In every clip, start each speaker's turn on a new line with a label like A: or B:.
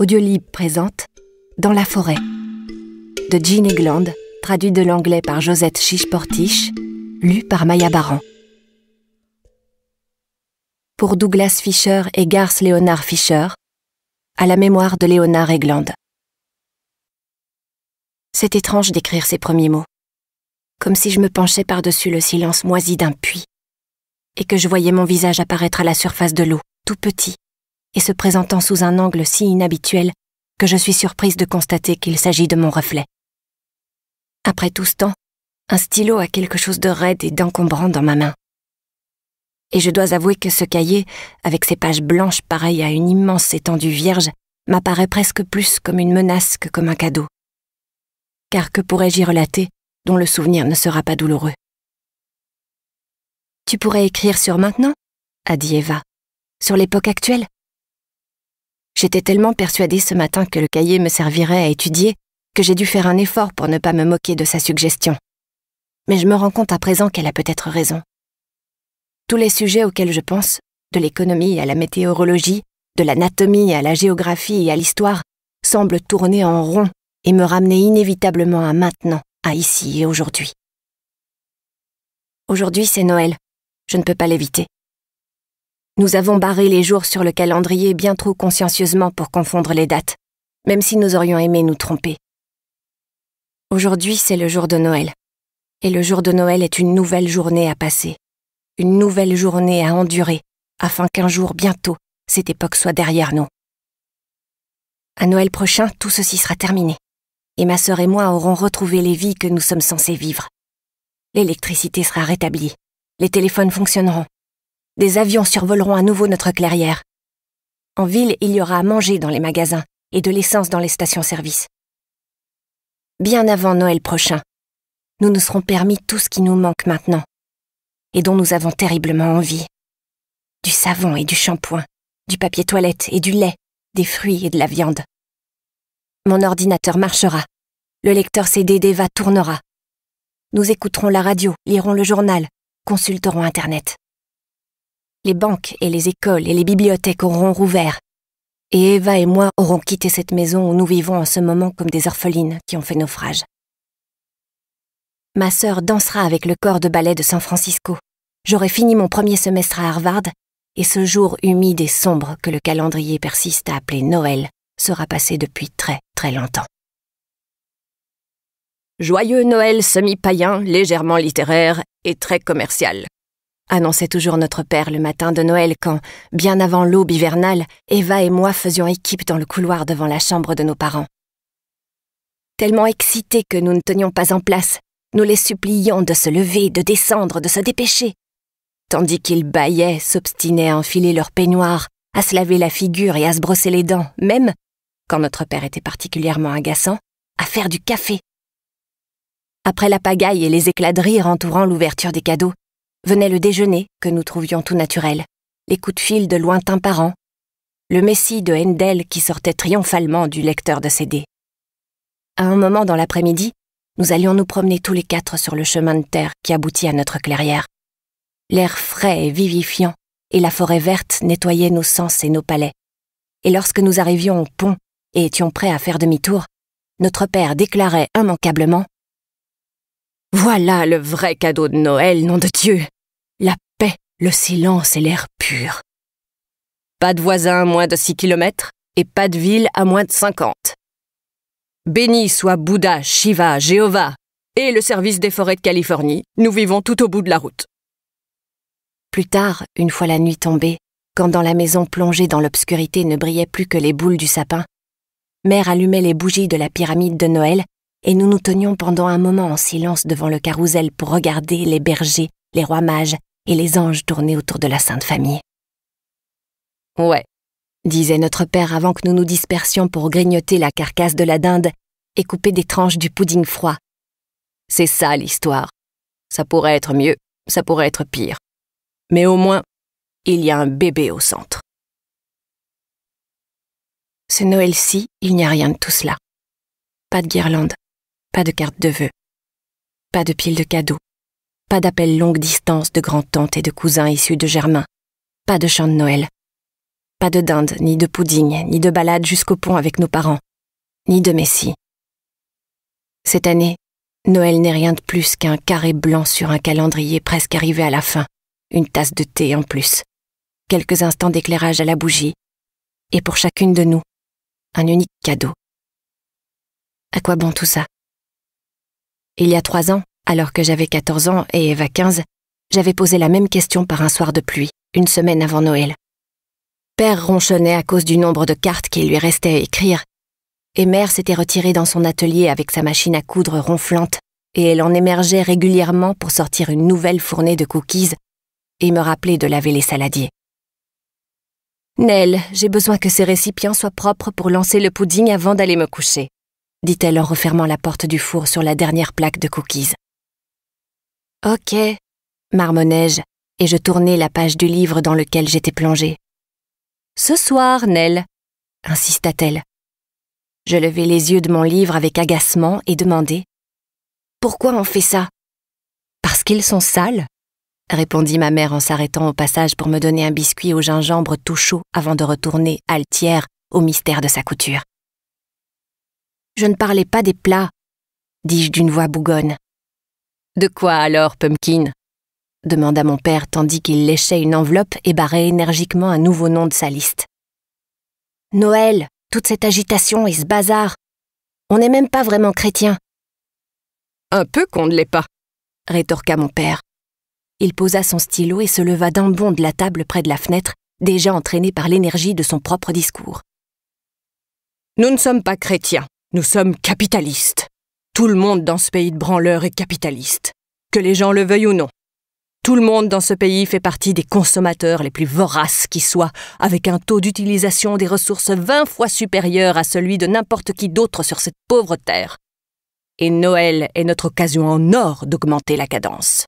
A: Audiolib présente Dans la forêt de Jean Egland, traduit de l'anglais par Josette Chiche-Portiche, lu par Maya Baran. Pour Douglas Fisher et Garth Leonard Fisher, à la mémoire de Léonard Egland. C'est étrange d'écrire ces premiers mots, comme si je me penchais par-dessus le silence moisi d'un puits, et que je voyais mon visage apparaître à la surface de l'eau, tout petit, et se présentant sous un angle si inhabituel que je suis surprise de constater qu'il s'agit de mon reflet. Après tout ce temps, un stylo a quelque chose de raide et d'encombrant dans ma main. Et je dois avouer que ce cahier, avec ses pages blanches pareilles à une immense étendue vierge, m'apparaît presque plus comme une menace que comme un cadeau. Car que pourrais-je y relater dont le souvenir ne sera pas douloureux Tu pourrais écrire sur maintenant a dit Eva. Sur l'époque actuelle J'étais tellement persuadée ce matin que le cahier me servirait à étudier que j'ai dû faire un effort pour ne pas me moquer de sa suggestion. Mais je me rends compte à présent qu'elle a peut-être raison. Tous les sujets auxquels je pense, de l'économie à la météorologie, de l'anatomie à la géographie et à l'histoire, semblent tourner en rond et me ramener inévitablement à maintenant, à ici et aujourd'hui. Aujourd'hui, c'est Noël. Je ne peux pas l'éviter. Nous avons barré les jours sur le calendrier bien trop consciencieusement pour confondre les dates, même si nous aurions aimé nous tromper. Aujourd'hui, c'est le jour de Noël. Et le jour de Noël est une nouvelle journée à passer, une nouvelle journée à endurer, afin qu'un jour bientôt, cette époque soit derrière nous. À Noël prochain, tout ceci sera terminé, et ma sœur et moi aurons retrouvé les vies que nous sommes censés vivre. L'électricité sera rétablie, les téléphones fonctionneront, des avions survoleront à nouveau notre clairière. En ville, il y aura à manger dans les magasins et de l'essence dans les stations-service. Bien avant Noël prochain, nous nous serons permis tout ce qui nous manque maintenant et dont nous avons terriblement envie. Du savon et du shampoing, du papier toilette et du lait, des fruits et de la viande. Mon ordinateur marchera, le lecteur CD d'Eva tournera. Nous écouterons la radio, lirons le journal, consulterons Internet. Les banques et les écoles et les bibliothèques auront rouvert. Et Eva et moi aurons quitté cette maison où nous vivons en ce moment comme des orphelines qui ont fait naufrage. Ma sœur dansera avec le corps de ballet de San Francisco. J'aurai fini mon premier semestre à Harvard, et ce jour humide et sombre que le calendrier persiste à appeler Noël sera passé depuis très très longtemps. Joyeux Noël semi-païen, légèrement littéraire et très commercial, annonçait toujours notre père le matin de Noël quand, bien avant l'aube hivernale, Eva et moi faisions équipe dans le couloir devant la chambre de nos parents. Tellement excités que nous ne tenions pas en place, nous les supplions de se lever, de descendre, de se dépêcher. Tandis qu'ils bâillaient, s'obstinaient à enfiler leur peignoir, à se laver la figure et à se brosser les dents, même, quand notre père était particulièrement agaçant, à faire du café. Après la pagaille et les éclats de rire entourant l'ouverture des cadeaux, venait le déjeuner que nous trouvions tout naturel, les coups de fil de lointains parents, le messie de Hendel qui sortait triomphalement du lecteur de CD. À un moment dans l'après-midi, nous allions nous promener tous les quatre sur le chemin de terre qui aboutit à notre clairière. L'air frais et vivifiant et la forêt verte nettoyaient nos sens et nos palais. Et lorsque nous arrivions au pont et étions prêts à faire demi-tour, notre père déclarait immanquablement Voilà le vrai cadeau de Noël, nom de Dieu la paix, le silence et l'air pur. Pas de voisins à moins de 6 km et pas de ville à moins de 50. Béni soit Bouddha, Shiva, Jéhovah et le service des forêts de Californie, nous vivons tout au bout de la route. Plus tard, une fois la nuit tombée, quand dans la maison plongée dans l'obscurité ne brillaient plus que les boules du sapin, mère allumait les bougies de la pyramide de Noël et nous nous tenions pendant un moment en silence devant le carrousel pour regarder les bergers, les rois mages et les anges tournaient autour de la Sainte Famille. Ouais, disait notre père avant que nous nous dispersions pour grignoter la carcasse de la dinde et couper des tranches du pudding froid. C'est ça l'histoire. Ça pourrait être mieux, ça pourrait être pire. Mais au moins, il y a un bébé au centre. Ce Noël-ci, il n'y a rien de tout cela. Pas de guirlande, pas de carte de vœux, pas de pile de cadeaux, pas d'appel longue distance de grand-tante et de cousins issus de Germain. Pas de chant de Noël. Pas de dinde, ni de pouding, ni de balade jusqu'au pont avec nos parents. Ni de Messie. Cette année, Noël n'est rien de plus qu'un carré blanc sur un calendrier presque arrivé à la fin. Une tasse de thé en plus. Quelques instants d'éclairage à la bougie. Et pour chacune de nous, un unique cadeau. À quoi bon tout ça Il y a trois ans, alors que j'avais 14 ans et Eva 15, j'avais posé la même question par un soir de pluie, une semaine avant Noël. Père ronchonnait à cause du nombre de cartes qu'il lui restait à écrire, et mère s'était retirée dans son atelier avec sa machine à coudre ronflante, et elle en émergeait régulièrement pour sortir une nouvelle fournée de cookies et me rappeler de laver les saladiers. Nell, j'ai besoin que ces récipients soient propres pour lancer le pudding avant d'aller me coucher, dit-elle en refermant la porte du four sur la dernière plaque de cookies. Ok, marmonnai-je, et je tournai la page du livre dans lequel j'étais plongée. Ce soir, Nell, insista-t-elle. Je levai les yeux de mon livre avec agacement et demandai Pourquoi on fait ça Parce qu'ils sont sales, répondit ma mère en s'arrêtant au passage pour me donner un biscuit au gingembre tout chaud avant de retourner, altière, au mystère de sa couture. Je ne parlais pas des plats, dis-je d'une voix bougonne. De quoi alors, Pumpkin demanda mon père tandis qu'il léchait une enveloppe et barrait énergiquement un nouveau nom de sa liste. Noël, toute cette agitation et ce bazar. On n'est même pas vraiment chrétien. Un peu qu'on ne l'est pas, rétorqua mon père. Il posa son stylo et se leva d'un bond de la table près de la fenêtre, déjà entraîné par l'énergie de son propre discours. Nous ne sommes pas chrétiens, nous sommes capitalistes. Tout le monde dans ce pays de branleurs est capitaliste, que les gens le veuillent ou non. Tout le monde dans ce pays fait partie des consommateurs les plus voraces qui soient, avec un taux d'utilisation des ressources 20 fois supérieur à celui de n'importe qui d'autre sur cette pauvre terre. Et Noël est notre occasion en or d'augmenter la cadence.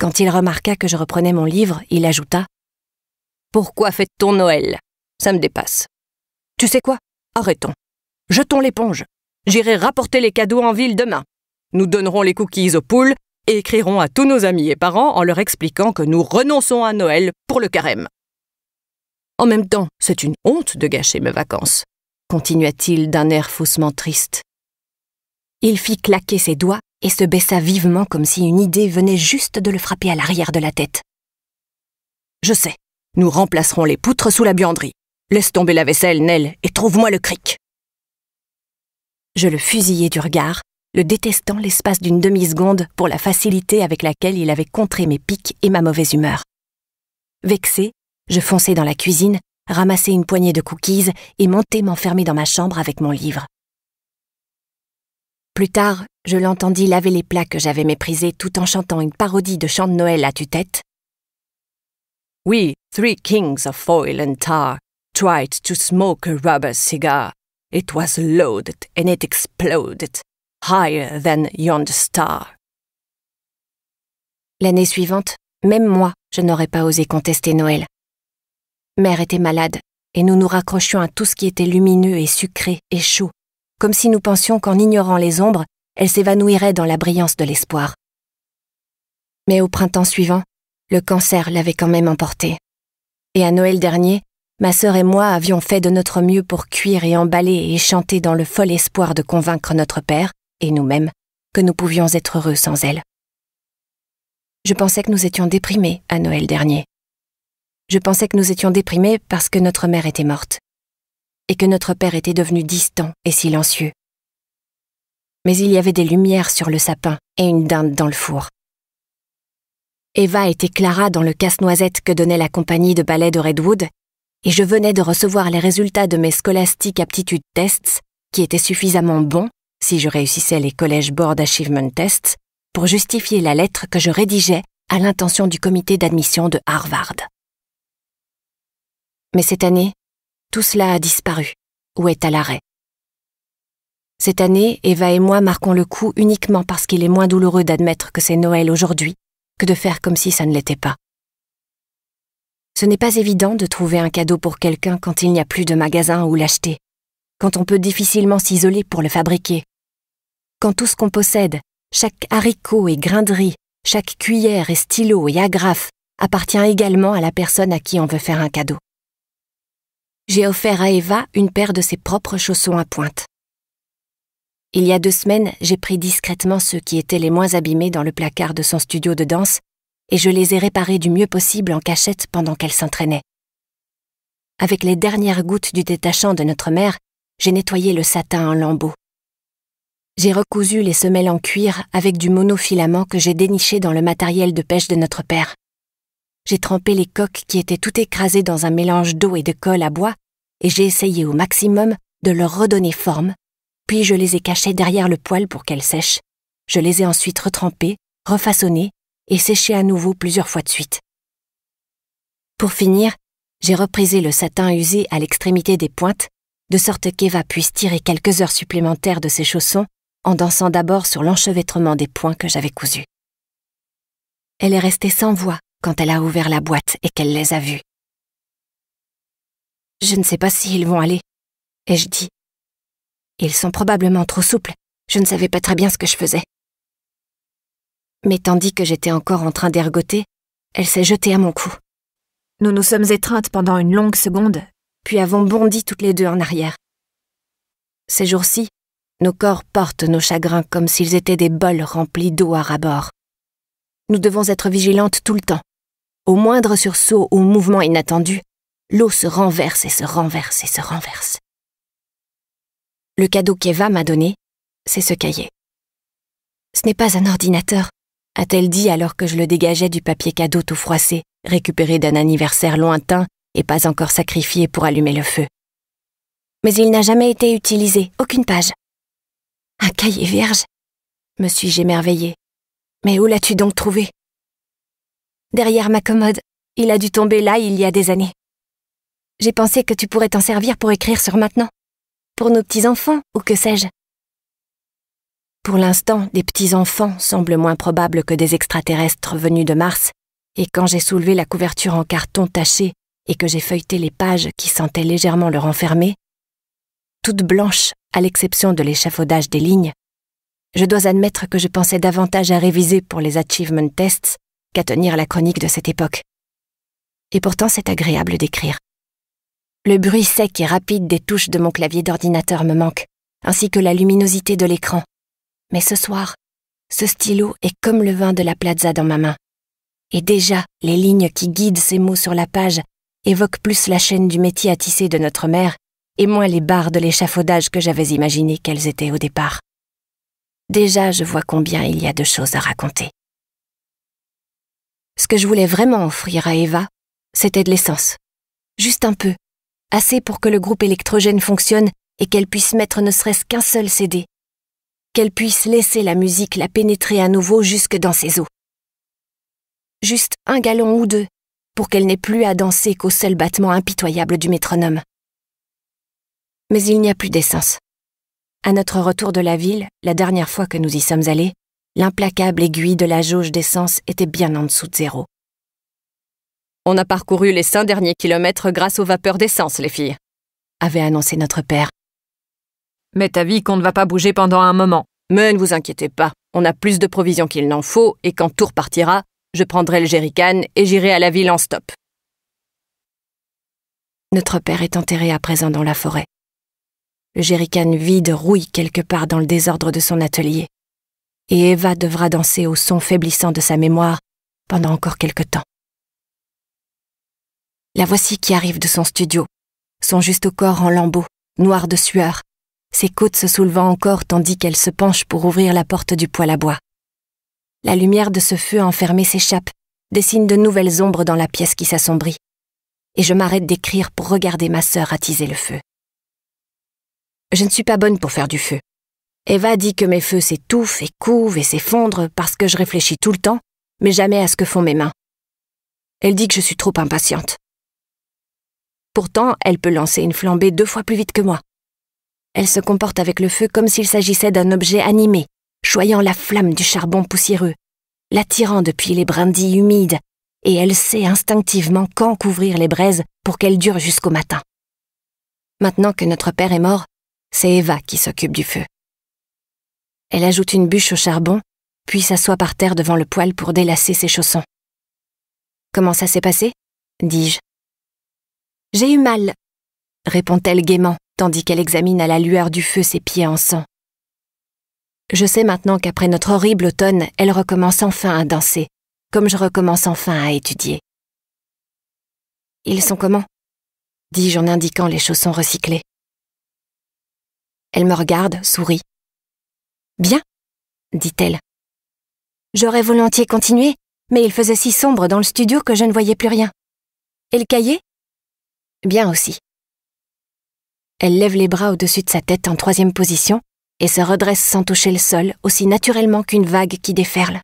A: Quand il remarqua que je reprenais mon livre, il ajouta Pourquoi faites t on Noël Ça me dépasse. Tu sais quoi Arrêtons. Jetons l'éponge. J'irai rapporter les cadeaux en ville demain. Nous donnerons les cookies aux poules et écrirons à tous nos amis et parents en leur expliquant que nous renonçons à Noël pour le carême. En même temps, c'est une honte de gâcher mes vacances, continua-t-il d'un air faussement triste. Il fit claquer ses doigts et se baissa vivement comme si une idée venait juste de le frapper à l'arrière de la tête. Je sais, nous remplacerons les poutres sous la buanderie. Laisse tomber la vaisselle, Nel, et trouve-moi le cric. Je le fusillai du regard, le détestant l'espace d'une demi-seconde pour la facilité avec laquelle il avait contré mes piques et ma mauvaise humeur. Vexé, je fonçai dans la cuisine, ramassai une poignée de cookies et montai m'enfermer dans ma chambre avec mon livre. Plus tard, je l'entendis laver les plats que j'avais méprisés tout en chantant une parodie de chant de Noël à tue-tête. We, three kings of foil and tar, tried to smoke a rubber cigar, It was loaded and it exploded, higher than yonder star. L'année suivante, même moi, je n'aurais pas osé contester Noël. Mère était malade, et nous nous raccrochions à tout ce qui était lumineux et sucré et chaud, comme si nous pensions qu'en ignorant les ombres, elle s'évanouirait dans la brillance de l'espoir. Mais au printemps suivant, le cancer l'avait quand même emporté. Et à Noël dernier, Ma sœur et moi avions fait de notre mieux pour cuire et emballer et chanter dans le fol espoir de convaincre notre père, et nous-mêmes, que nous pouvions être heureux sans elle. Je pensais que nous étions déprimés à Noël dernier. Je pensais que nous étions déprimés parce que notre mère était morte, et que notre père était devenu distant et silencieux. Mais il y avait des lumières sur le sapin et une dinde dans le four. Eva était Clara dans le casse-noisette que donnait la compagnie de ballet de Redwood et je venais de recevoir les résultats de mes Scholastic Aptitude Tests, qui étaient suffisamment bons, si je réussissais les College Board Achievement Tests, pour justifier la lettre que je rédigeais à l'intention du comité d'admission de Harvard. Mais cette année, tout cela a disparu ou est à l'arrêt. Cette année, Eva et moi marquons le coup uniquement parce qu'il est moins douloureux d'admettre que c'est Noël aujourd'hui que de faire comme si ça ne l'était pas. Ce n'est pas évident de trouver un cadeau pour quelqu'un quand il n'y a plus de magasin où l'acheter, quand on peut difficilement s'isoler pour le fabriquer. Quand tout ce qu'on possède, chaque haricot et grain de riz, chaque cuillère et stylo et agrafe, appartient également à la personne à qui on veut faire un cadeau. J'ai offert à Eva une paire de ses propres chaussons à pointe. Il y a deux semaines, j'ai pris discrètement ceux qui étaient les moins abîmés dans le placard de son studio de danse et je les ai réparées du mieux possible en cachette pendant qu'elles s'entraînaient. Avec les dernières gouttes du détachant de notre mère, j'ai nettoyé le satin en lambeaux. J'ai recousu les semelles en cuir avec du monofilament que j'ai déniché dans le matériel de pêche de notre père. J'ai trempé les coques qui étaient tout écrasées dans un mélange d'eau et de colle à bois, et j'ai essayé au maximum de leur redonner forme, puis je les ai cachées derrière le poêle pour qu'elles sèchent. Je les ai ensuite retrempées, refaçonnées et séché à nouveau plusieurs fois de suite. Pour finir, j'ai reprisé le satin usé à l'extrémité des pointes, de sorte qu'Eva puisse tirer quelques heures supplémentaires de ses chaussons en dansant d'abord sur l'enchevêtrement des points que j'avais cousus. Elle est restée sans voix quand elle a ouvert la boîte et qu'elle les a vus. Je ne sais pas s'ils vont aller, ai-je dit. Ils sont probablement trop souples, je ne savais pas très bien ce que je faisais. Mais tandis que j'étais encore en train d'ergoter, elle s'est jetée à mon cou. Nous nous sommes étreintes pendant une longue seconde, puis avons bondi toutes les deux en arrière. Ces jours-ci, nos corps portent nos chagrins comme s'ils étaient des bols remplis d'eau à rabord. bord Nous devons être vigilantes tout le temps. Au moindre sursaut ou mouvement inattendu, l'eau se renverse et se renverse et se renverse. Le cadeau qu'Eva m'a donné, c'est ce cahier. Ce n'est pas un ordinateur, a-t-elle dit alors que je le dégageais du papier cadeau tout froissé, récupéré d'un anniversaire lointain et pas encore sacrifié pour allumer le feu. Mais il n'a jamais été utilisé, aucune page. Un cahier vierge me suis-je émerveillée. Mais où l'as-tu donc trouvé Derrière ma commode, il a dû tomber là il y a des années. J'ai pensé que tu pourrais t'en servir pour écrire sur maintenant. Pour nos petits-enfants, ou que sais-je. Pour l'instant, des petits-enfants semblent moins probables que des extraterrestres venus de Mars, et quand j'ai soulevé la couverture en carton taché et que j'ai feuilleté les pages qui sentaient légèrement le renfermer, toutes blanches à l'exception de l'échafaudage des lignes, je dois admettre que je pensais davantage à réviser pour les achievement tests qu'à tenir la chronique de cette époque. Et pourtant c'est agréable d'écrire. Le bruit sec et rapide des touches de mon clavier d'ordinateur me manque, ainsi que la luminosité de l'écran mais ce soir, ce stylo est comme le vin de la plaza dans ma main. Et déjà, les lignes qui guident ces mots sur la page évoquent plus la chaîne du métier à tisser de notre mère et moins les barres de l'échafaudage que j'avais imaginé qu'elles étaient au départ. Déjà, je vois combien il y a de choses à raconter. Ce que je voulais vraiment offrir à Eva, c'était de l'essence. Juste un peu. Assez pour que le groupe électrogène fonctionne et qu'elle puisse mettre ne serait-ce qu'un seul CD, qu'elle puisse laisser la musique la pénétrer à nouveau jusque dans ses os. Juste un galon ou deux, pour qu'elle n'ait plus à danser qu'au seul battement impitoyable du métronome. Mais il n'y a plus d'essence. À notre retour de la ville, la dernière fois que nous y sommes allés, l'implacable aiguille de la jauge d'essence était bien en dessous de zéro. On a parcouru les cinq derniers kilomètres grâce aux vapeurs d'essence, les filles, avait annoncé notre père, mais ta vie qu'on ne va pas bouger pendant un moment. Mais ne vous inquiétez pas, on a plus de provisions qu'il n'en faut, et quand tout repartira, je prendrai le jerrycan et j'irai à la ville en stop. Notre père est enterré à présent dans la forêt. Le jerrycan vide rouille quelque part dans le désordre de son atelier. Et Eva devra danser au son faiblissant de sa mémoire pendant encore quelque temps. La voici qui arrive de son studio, son juste corps en lambeaux, noir de sueur, ses côtes se soulevant encore tandis qu'elle se penche pour ouvrir la porte du poêle à bois. La lumière de ce feu enfermé s'échappe, dessine de nouvelles ombres dans la pièce qui s'assombrit, et je m'arrête d'écrire pour regarder ma sœur attiser le feu. Je ne suis pas bonne pour faire du feu. Eva dit que mes feux s'étouffent et couvent et s'effondrent parce que je réfléchis tout le temps, mais jamais à ce que font mes mains. Elle dit que je suis trop impatiente. Pourtant, elle peut lancer une flambée deux fois plus vite que moi. Elle se comporte avec le feu comme s'il s'agissait d'un objet animé, choyant la flamme du charbon poussiéreux, l'attirant depuis les brindilles humides, et elle sait instinctivement quand couvrir les braises pour qu'elles durent jusqu'au matin. Maintenant que notre père est mort, c'est Eva qui s'occupe du feu. Elle ajoute une bûche au charbon, puis s'assoit par terre devant le poêle pour délasser ses chaussons. Comment ça s'est passé dis-je. J'ai eu mal, répond-elle gaiement, tandis qu'elle examine à la lueur du feu ses pieds en sang. Je sais maintenant qu'après notre horrible automne, elle recommence enfin à danser, comme je recommence enfin à étudier. Ils sont comment dis-je en indiquant les chaussons recyclés. Elle me regarde, sourit. Bien, dit-elle. J'aurais volontiers continué, mais il faisait si sombre dans le studio que je ne voyais plus rien. Et le cahier Bien aussi. Elle lève les bras au-dessus de sa tête en troisième position et se redresse sans toucher le sol aussi naturellement qu'une vague qui déferle.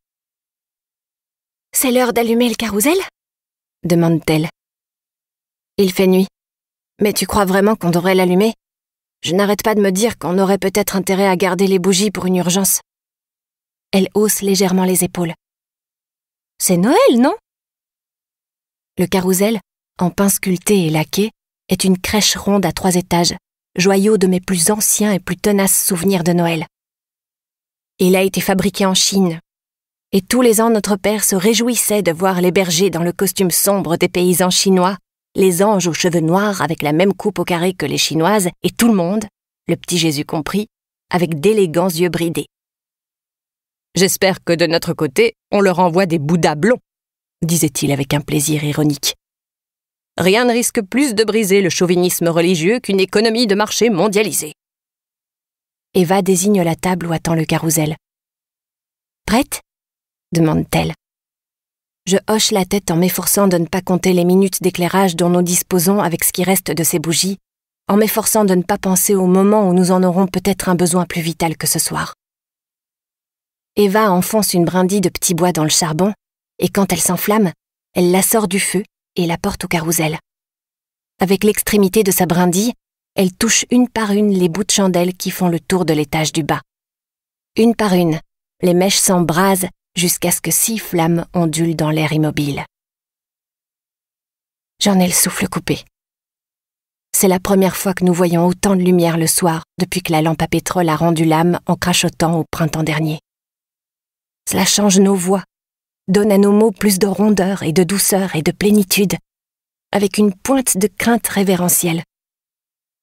A: C'est l'heure d'allumer le carrousel demande-t-elle. Il fait nuit. Mais tu crois vraiment qu'on devrait l'allumer Je n'arrête pas de me dire qu'on aurait peut-être intérêt à garder les bougies pour une urgence. Elle hausse légèrement les épaules. C'est Noël, non Le carrousel, en pain sculpté et laqué, est une crèche ronde à trois étages, joyau de mes plus anciens et plus tenaces souvenirs de Noël. Il a été fabriqué en Chine, et tous les ans notre père se réjouissait de voir les bergers dans le costume sombre des paysans chinois, les anges aux cheveux noirs avec la même coupe au carré que les chinoises, et tout le monde, le petit Jésus compris, avec d'élégants yeux bridés. J'espère que de notre côté, on leur envoie des bouddhas blonds, disait-il avec un plaisir ironique. Rien ne risque plus de briser le chauvinisme religieux qu'une économie de marché mondialisée. Eva désigne la table où attend le carrousel. Prête demande-t-elle. Je hoche la tête en m'efforçant de ne pas compter les minutes d'éclairage dont nous disposons avec ce qui reste de ces bougies, en m'efforçant de ne pas penser au moment où nous en aurons peut-être un besoin plus vital que ce soir. Eva enfonce une brindille de petit bois dans le charbon, et quand elle s'enflamme, elle la sort du feu et la porte au carrousel. Avec l'extrémité de sa brindille, elle touche une par une les bouts de chandelle qui font le tour de l'étage du bas. Une par une, les mèches s'embrasent jusqu'à ce que six flammes ondulent dans l'air immobile. J'en ai le souffle coupé. C'est la première fois que nous voyons autant de lumière le soir depuis que la lampe à pétrole a rendu l'âme en crachotant au printemps dernier. Cela change nos voix, donne à nos mots plus de rondeur et de douceur et de plénitude, avec une pointe de crainte révérentielle.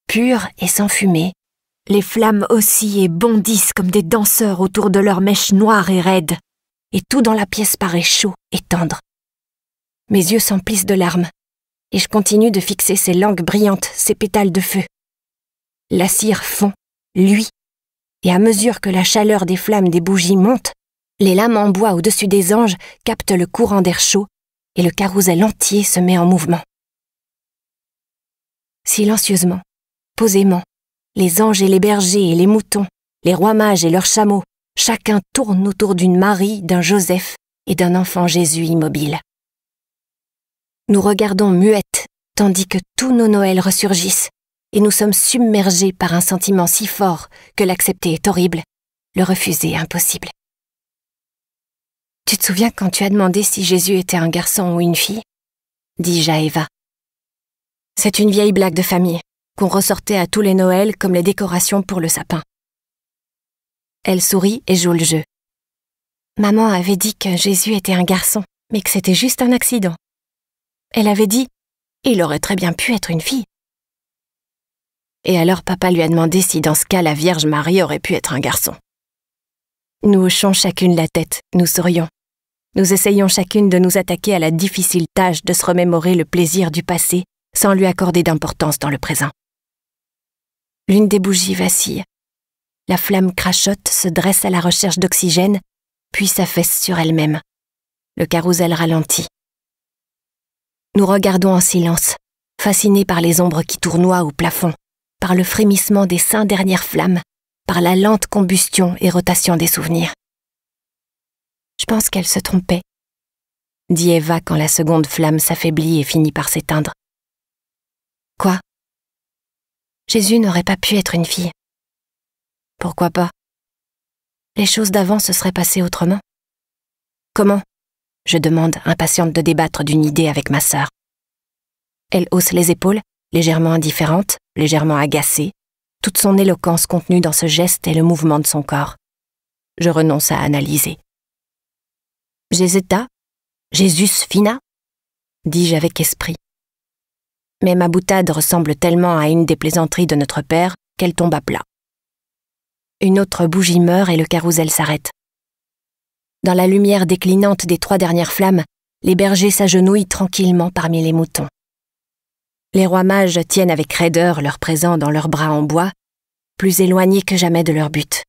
A: Pure et sans fumée, les flammes oscillent et bondissent comme des danseurs autour de leurs mèches noires et raides, et tout dans la pièce paraît chaud et tendre. Mes yeux s'emplissent de larmes, et je continue de fixer ces langues brillantes, ces pétales de feu. La cire fond, lui, et à mesure que la chaleur des flammes des bougies monte, les lames en bois au-dessus des anges captent le courant d'air chaud et le carrousel entier se met en mouvement. Silencieusement, posément, les anges et les bergers et les moutons, les rois mages et leurs chameaux, chacun tourne autour d'une Marie, d'un Joseph et d'un enfant Jésus immobile. Nous regardons muettes, tandis que tous nos Noëls ressurgissent, et nous sommes submergés par un sentiment si fort que l'accepter est horrible, le refuser impossible. Tu te souviens quand tu as demandé si Jésus était un garçon ou une fille dis-je C'est une vieille blague de famille, qu'on ressortait à tous les Noëls comme les décorations pour le sapin. Elle sourit et joue le jeu. Maman avait dit que Jésus était un garçon, mais que c'était juste un accident. Elle avait dit Il aurait très bien pu être une fille. Et alors papa lui a demandé si dans ce cas la Vierge Marie aurait pu être un garçon. Nous hochons chacune la tête, nous sourions, nous essayons chacune de nous attaquer à la difficile tâche de se remémorer le plaisir du passé sans lui accorder d'importance dans le présent. L'une des bougies vacille. La flamme crachote, se dresse à la recherche d'oxygène, puis s'affaisse sur elle-même. Le carrousel ralentit. Nous regardons en silence, fascinés par les ombres qui tournoient au plafond, par le frémissement des cinq dernières flammes, par la lente combustion et rotation des souvenirs pense qu'elle se trompait, dit Eva quand la seconde flamme s'affaiblit et finit par s'éteindre. Quoi Jésus n'aurait pas pu être une fille. Pourquoi pas Les choses d'avant se seraient passées autrement. Comment Je demande, impatiente de débattre d'une idée avec ma sœur. Elle hausse les épaules, légèrement indifférente, légèrement agacée, toute son éloquence contenue dans ce geste et le mouvement de son corps. Je renonce à analyser. « Geseta Jésus fina dis-je avec esprit. Mais ma boutade ressemble tellement à une des plaisanteries de notre père qu'elle tombe à plat. Une autre bougie meurt et le carrousel s'arrête. Dans la lumière déclinante des trois dernières flammes, les bergers s'agenouillent tranquillement parmi les moutons. Les rois mages tiennent avec raideur leur présent dans leurs bras en bois, plus éloignés que jamais de leur but.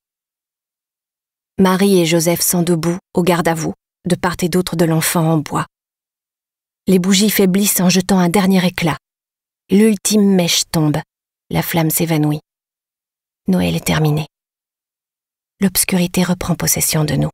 A: Marie et Joseph sont debout, au garde à vous, de part et d'autre de l'enfant en bois. Les bougies faiblissent en jetant un dernier éclat. L'ultime mèche tombe. La flamme s'évanouit. Noël est terminé. L'obscurité reprend possession de nous.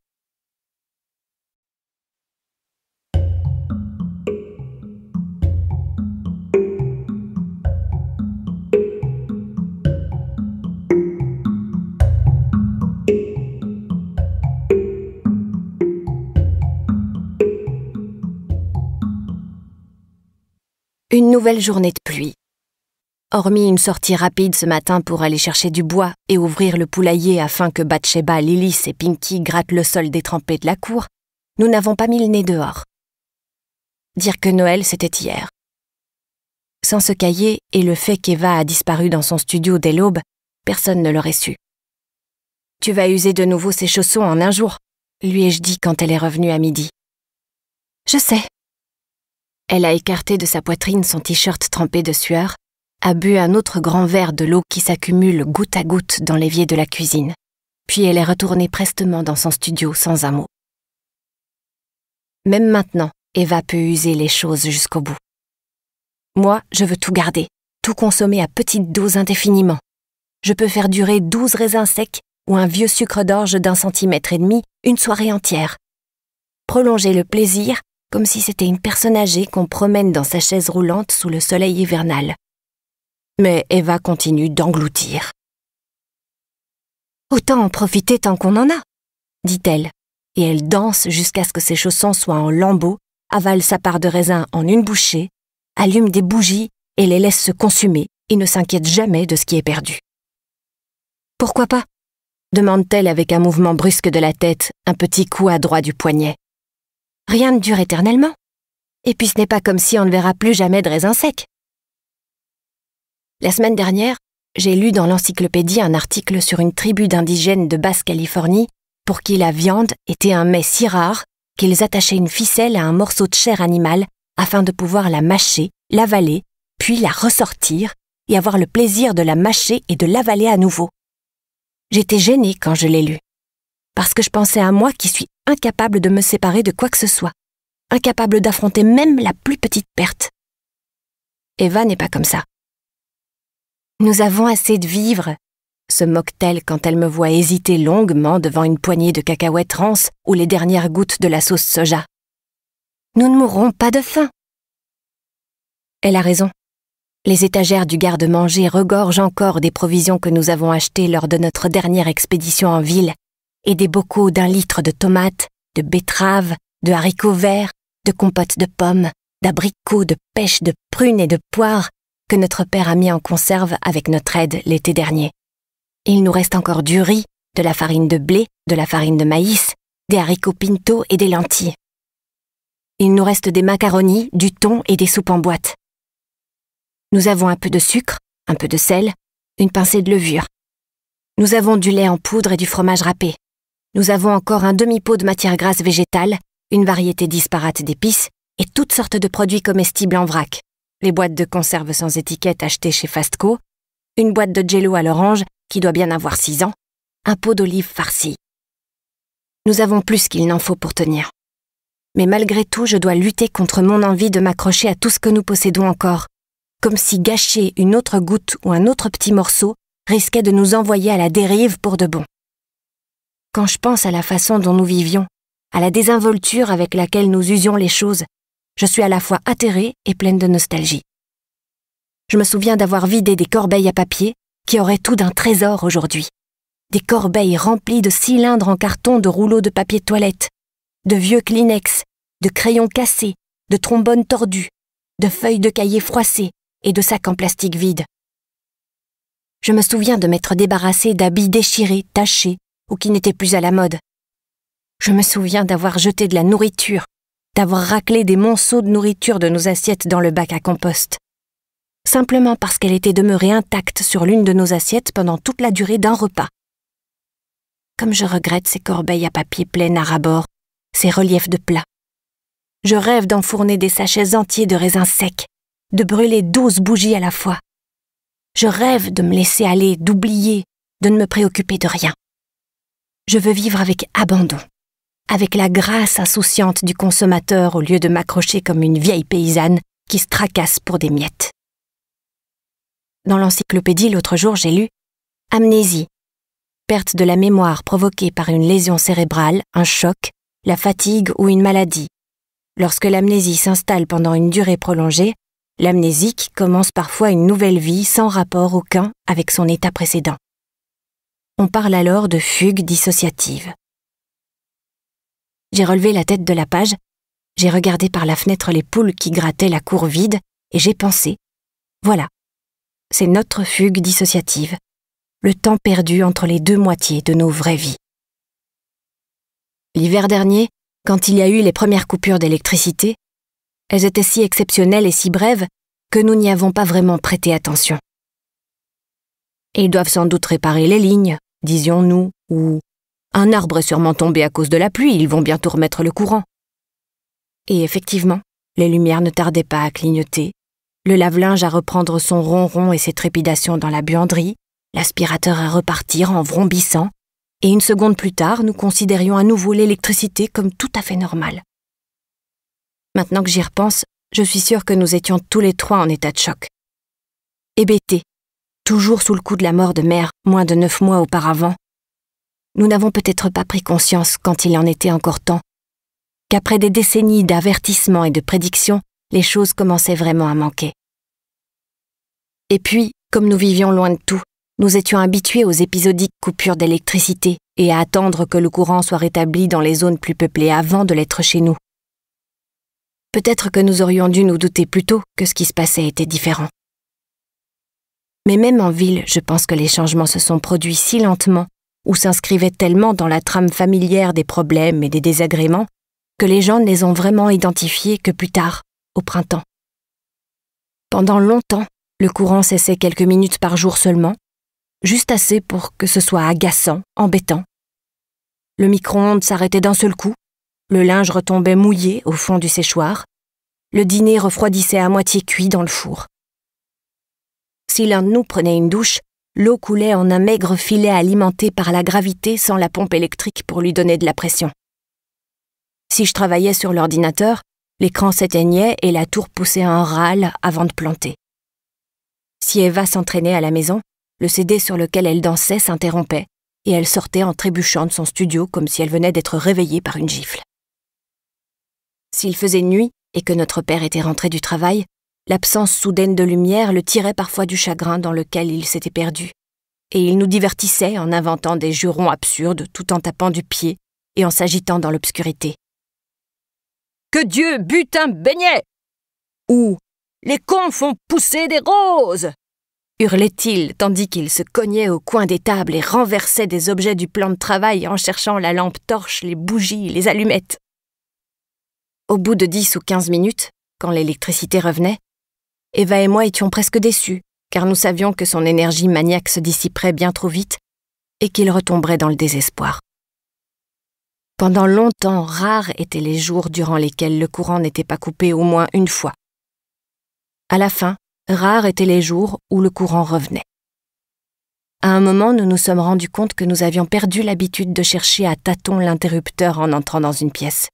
A: Une nouvelle journée de pluie. Hormis une sortie rapide ce matin pour aller chercher du bois et ouvrir le poulailler afin que Batsheba, Lilis et Pinky grattent le sol détrempé de la cour, nous n'avons pas mis le nez dehors. Dire que Noël, c'était hier. Sans ce cahier et le fait qu'Eva a disparu dans son studio dès l'aube, personne ne l'aurait su. Tu vas user de nouveau ses chaussons en un jour, lui ai-je dit quand elle est revenue à midi. Je sais, elle a écarté de sa poitrine son t-shirt trempé de sueur, a bu un autre grand verre de l'eau qui s'accumule goutte à goutte dans l'évier de la cuisine. Puis elle est retournée prestement dans son studio sans un mot. Même maintenant, Eva peut user les choses jusqu'au bout. Moi, je veux tout garder, tout consommer à petite dose indéfiniment. Je peux faire durer douze raisins secs ou un vieux sucre d'orge d'un centimètre et demi une soirée entière. Prolonger le plaisir comme si c'était une personne âgée qu'on promène dans sa chaise roulante sous le soleil hivernal. Mais Eva continue d'engloutir. Autant en profiter tant qu'on en a, dit-elle, et elle danse jusqu'à ce que ses chaussons soient en lambeaux, avale sa part de raisin en une bouchée, allume des bougies et les laisse se consumer et ne s'inquiète jamais de ce qui est perdu. Pourquoi pas demande-t-elle avec un mouvement brusque de la tête, un petit coup à droit du poignet. Rien ne dure éternellement. Et puis ce n'est pas comme si on ne verra plus jamais de raisins secs. La semaine dernière, j'ai lu dans l'encyclopédie un article sur une tribu d'indigènes de Basse-Californie pour qui la viande était un mets si rare qu'ils attachaient une ficelle à un morceau de chair animale afin de pouvoir la mâcher, l'avaler, puis la ressortir et avoir le plaisir de la mâcher et de l'avaler à nouveau. J'étais gênée quand je l'ai lu parce que je pensais à moi qui suis incapable de me séparer de quoi que ce soit, incapable d'affronter même la plus petite perte. Eva n'est pas comme ça. Nous avons assez de vivre, se moque-t-elle quand elle me voit hésiter longuement devant une poignée de cacahuètes rances ou les dernières gouttes de la sauce soja. Nous ne mourrons pas de faim. Elle a raison. Les étagères du garde-manger regorgent encore des provisions que nous avons achetées lors de notre dernière expédition en ville, et des bocaux d'un litre de tomates, de betteraves, de haricots verts, de compotes de pommes, d'abricots, de pêches, de prunes et de poires que notre père a mis en conserve avec notre aide l'été dernier. Il nous reste encore du riz, de la farine de blé, de la farine de maïs, des haricots pinto et des lentilles. Il nous reste des macaronis, du thon et des soupes en boîte. Nous avons un peu de sucre, un peu de sel, une pincée de levure. Nous avons du lait en poudre et du fromage râpé. Nous avons encore un demi-pot de matière grasse végétale, une variété disparate d'épices et toutes sortes de produits comestibles en vrac. Les boîtes de conserve sans étiquette achetées chez Fastco, une boîte de jello à l'orange qui doit bien avoir 6 ans, un pot d'olive farcies. Nous avons plus qu'il n'en faut pour tenir. Mais malgré tout, je dois lutter contre mon envie de m'accrocher à tout ce que nous possédons encore, comme si gâcher une autre goutte ou un autre petit morceau risquait de nous envoyer à la dérive pour de bon. Quand je pense à la façon dont nous vivions, à la désinvolture avec laquelle nous usions les choses, je suis à la fois atterrée et pleine de nostalgie. Je me souviens d'avoir vidé des corbeilles à papier qui auraient tout d'un trésor aujourd'hui. Des corbeilles remplies de cylindres en carton de rouleaux de papier toilette, de vieux Kleenex, de crayons cassés, de trombones tordus, de feuilles de cahier froissées et de sacs en plastique vide. Je me souviens de m'être débarrassée d'habits déchirés, tachés, ou qui n'étaient plus à la mode. Je me souviens d'avoir jeté de la nourriture, d'avoir raclé des monceaux de nourriture de nos assiettes dans le bac à compost. Simplement parce qu'elle était demeurée intacte sur l'une de nos assiettes pendant toute la durée d'un repas. Comme je regrette ces corbeilles à papier pleines à rabord, ces reliefs de plats. Je rêve d'enfourner des sachets entiers de raisins secs, de brûler douze bougies à la fois. Je rêve de me laisser aller, d'oublier, de ne me préoccuper de rien je veux vivre avec abandon, avec la grâce insouciante du consommateur au lieu de m'accrocher comme une vieille paysanne qui se tracasse pour des miettes. Dans l'encyclopédie, l'autre jour, j'ai lu Amnésie, perte de la mémoire provoquée par une lésion cérébrale, un choc, la fatigue ou une maladie. Lorsque l'amnésie s'installe pendant une durée prolongée, l'amnésique commence parfois une nouvelle vie sans rapport aucun avec son état précédent. On parle alors de fugue dissociative. J'ai relevé la tête de la page, j'ai regardé par la fenêtre les poules qui grattaient la cour vide et j'ai pensé, voilà, c'est notre fugue dissociative, le temps perdu entre les deux moitiés de nos vraies vies. L'hiver dernier, quand il y a eu les premières coupures d'électricité, elles étaient si exceptionnelles et si brèves que nous n'y avons pas vraiment prêté attention. Ils doivent sans doute réparer les lignes, disions-nous, ou un arbre est sûrement tombé à cause de la pluie, ils vont bientôt remettre le courant. Et effectivement, les lumières ne tardaient pas à clignoter, le lave-linge à reprendre son ronron et ses trépidations dans la buanderie, l'aspirateur à repartir en vrombissant, et une seconde plus tard, nous considérions à nouveau l'électricité comme tout à fait normale. Maintenant que j'y repense, je suis sûre que nous étions tous les trois en état de choc. Hébétés, eh toujours sous le coup de la mort de mère moins de neuf mois auparavant, nous n'avons peut-être pas pris conscience, quand il en était encore temps, qu'après des décennies d'avertissements et de prédictions, les choses commençaient vraiment à manquer. Et puis, comme nous vivions loin de tout, nous étions habitués aux épisodiques coupures d'électricité et à attendre que le courant soit rétabli dans les zones plus peuplées avant de l'être chez nous. Peut-être que nous aurions dû nous douter plus tôt que ce qui se passait était différent. Mais même en ville, je pense que les changements se sont produits si lentement, ou s'inscrivaient tellement dans la trame familière des problèmes et des désagréments, que les gens ne les ont vraiment identifiés que plus tard, au printemps. Pendant longtemps, le courant cessait quelques minutes par jour seulement, juste assez pour que ce soit agaçant, embêtant. Le micro-ondes s'arrêtait d'un seul coup, le linge retombait mouillé au fond du séchoir, le dîner refroidissait à moitié cuit dans le four. Si l'un de nous prenait une douche, l'eau coulait en un maigre filet alimenté par la gravité sans la pompe électrique pour lui donner de la pression. Si je travaillais sur l'ordinateur, l'écran s'éteignait et la tour poussait un râle avant de planter. Si Eva s'entraînait à la maison, le CD sur lequel elle dansait s'interrompait, et elle sortait en trébuchant de son studio comme si elle venait d'être réveillée par une gifle. S'il faisait nuit et que notre père était rentré du travail, L'absence soudaine de lumière le tirait parfois du chagrin dans lequel il s'était perdu, et il nous divertissait en inventant des jurons absurdes tout en tapant du pied et en s'agitant dans l'obscurité. Que Dieu bute un beignet Ou Les cons font pousser des roses hurlait-il tandis qu'il se cognait au coin des tables et renversait des objets du plan de travail en cherchant la lampe torche, les bougies, les allumettes. Au bout de dix ou quinze minutes, quand l'électricité revenait, Eva et moi étions presque déçus, car nous savions que son énergie maniaque se dissiperait bien trop vite et qu'il retomberait dans le désespoir. Pendant longtemps, rares étaient les jours durant lesquels le courant n'était pas coupé au moins une fois. À la fin, rares étaient les jours où le courant revenait. À un moment, nous nous sommes rendus compte que nous avions perdu l'habitude de chercher à tâtons l'interrupteur en entrant dans une pièce.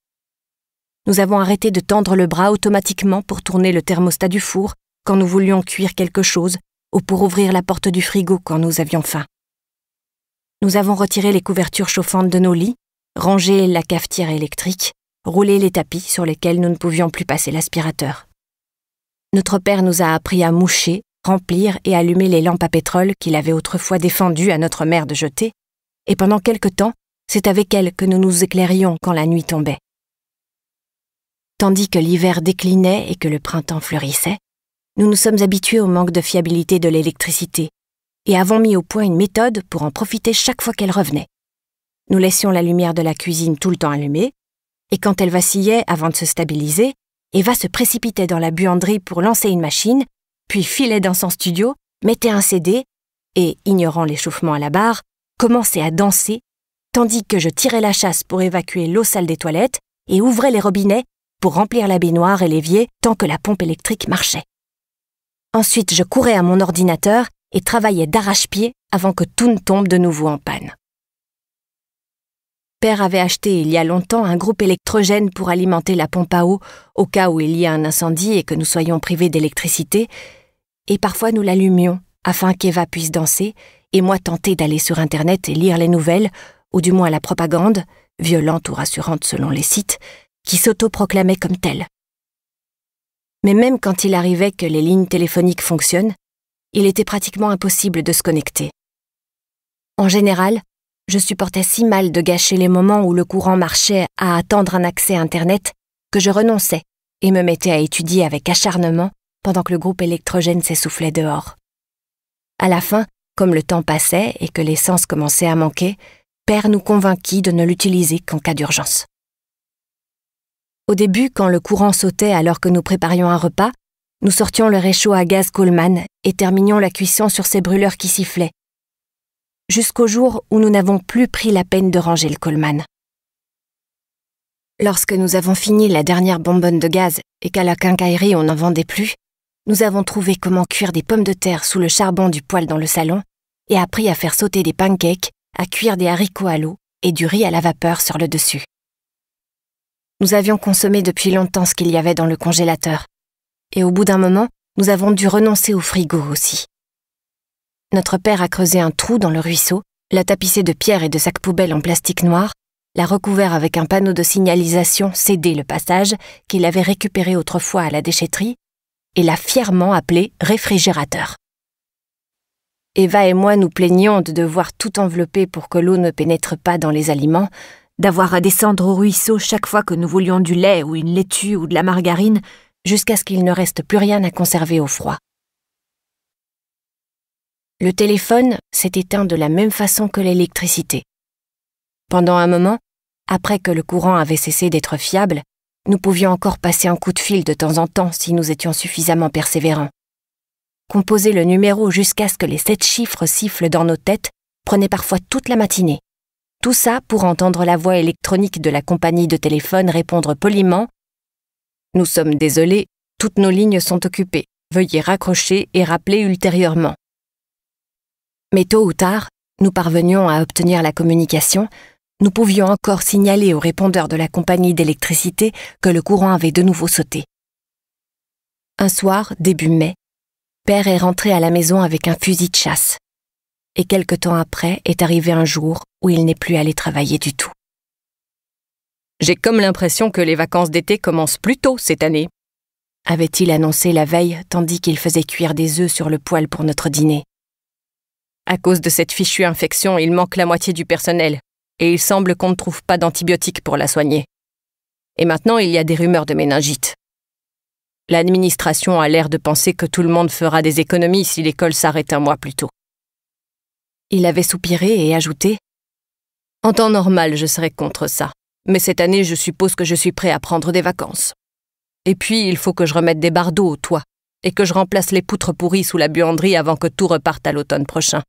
A: Nous avons arrêté de tendre le bras automatiquement pour tourner le thermostat du four quand nous voulions cuire quelque chose ou pour ouvrir la porte du frigo quand nous avions faim. Nous avons retiré les couvertures chauffantes de nos lits, rangé la cafetière électrique, roulé les tapis sur lesquels nous ne pouvions plus passer l'aspirateur. Notre père nous a appris à moucher, remplir et allumer les lampes à pétrole qu'il avait autrefois défendu à notre mère de jeter, et pendant quelque temps, c'est avec elle que nous nous éclairions quand la nuit tombait. Tandis que l'hiver déclinait et que le printemps fleurissait, nous nous sommes habitués au manque de fiabilité de l'électricité et avons mis au point une méthode pour en profiter chaque fois qu'elle revenait. Nous laissions la lumière de la cuisine tout le temps allumée, et quand elle vacillait avant de se stabiliser, Eva se précipitait dans la buanderie pour lancer une machine, puis filait dans son studio, mettait un CD, et, ignorant l'échauffement à la barre, commençait à danser, tandis que je tirais la chasse pour évacuer l'eau sale des toilettes et ouvrais les robinets pour remplir la baignoire et l'évier tant que la pompe électrique marchait. Ensuite, je courais à mon ordinateur et travaillais d'arrache-pied avant que tout ne tombe de nouveau en panne. Père avait acheté il y a longtemps un groupe électrogène pour alimenter la pompe à eau au cas où il y a un incendie et que nous soyons privés d'électricité, et parfois nous l'allumions afin qu'Eva puisse danser et moi tenter d'aller sur Internet et lire les nouvelles, ou du moins la propagande, violente ou rassurante selon les sites, qui s'autoproclamait comme telle mais même quand il arrivait que les lignes téléphoniques fonctionnent, il était pratiquement impossible de se connecter. En général, je supportais si mal de gâcher les moments où le courant marchait à attendre un accès Internet que je renonçais et me mettais à étudier avec acharnement pendant que le groupe électrogène s'essoufflait dehors. À la fin, comme le temps passait et que l'essence commençait à manquer, Père nous convainquit de ne l'utiliser qu'en cas d'urgence. Au début, quand le courant sautait alors que nous préparions un repas, nous sortions le réchaud à gaz Coleman et terminions la cuisson sur ces brûleurs qui sifflaient. Jusqu'au jour où nous n'avons plus pris la peine de ranger le Coleman. Lorsque nous avons fini la dernière bonbonne de gaz et qu'à la quincaillerie on n'en vendait plus, nous avons trouvé comment cuire des pommes de terre sous le charbon du poêle dans le salon et appris à faire sauter des pancakes, à cuire des haricots à l'eau et du riz à la vapeur sur le dessus. Nous avions consommé depuis longtemps ce qu'il y avait dans le congélateur. Et au bout d'un moment, nous avons dû renoncer au frigo aussi. Notre père a creusé un trou dans le ruisseau, l'a tapissé de pierres et de sacs poubelles en plastique noir, l'a recouvert avec un panneau de signalisation cédé le passage qu'il avait récupéré autrefois à la déchetterie, et l'a fièrement appelé réfrigérateur. Eva et moi nous plaignions de devoir tout envelopper pour que l'eau ne pénètre pas dans les aliments, d'avoir à descendre au ruisseau chaque fois que nous voulions du lait ou une laitue ou de la margarine, jusqu'à ce qu'il ne reste plus rien à conserver au froid. Le téléphone s'est éteint de la même façon que l'électricité. Pendant un moment, après que le courant avait cessé d'être fiable, nous pouvions encore passer un coup de fil de temps en temps si nous étions suffisamment persévérants. Composer le numéro jusqu'à ce que les sept chiffres sifflent dans nos têtes prenait parfois toute la matinée. Tout ça pour entendre la voix électronique de la compagnie de téléphone répondre poliment ⁇ Nous sommes désolés, toutes nos lignes sont occupées. Veuillez raccrocher et rappeler ultérieurement. ⁇ Mais tôt ou tard, nous parvenions à obtenir la communication, nous pouvions encore signaler au répondeur de la compagnie d'électricité que le courant avait de nouveau sauté. Un soir, début mai, Père est rentré à la maison avec un fusil de chasse. Et quelque temps après est arrivé un jour il n'est plus allé travailler du tout. J'ai comme l'impression que les vacances d'été commencent plus tôt cette année, avait-il annoncé la veille tandis qu'il faisait cuire des œufs sur le poêle pour notre dîner. À cause de cette fichue infection, il manque la moitié du personnel, et il semble qu'on ne trouve pas d'antibiotiques pour la soigner. Et maintenant, il y a des rumeurs de méningite. L'administration a l'air de penser que tout le monde fera des économies si l'école s'arrête un mois plus tôt. Il avait soupiré et ajouté en temps normal, je serais contre ça. Mais cette année, je suppose que je suis prêt à prendre des vacances. Et puis, il faut que je remette des bardeaux au toit et que je remplace les poutres pourries sous la buanderie avant que tout reparte à l'automne prochain.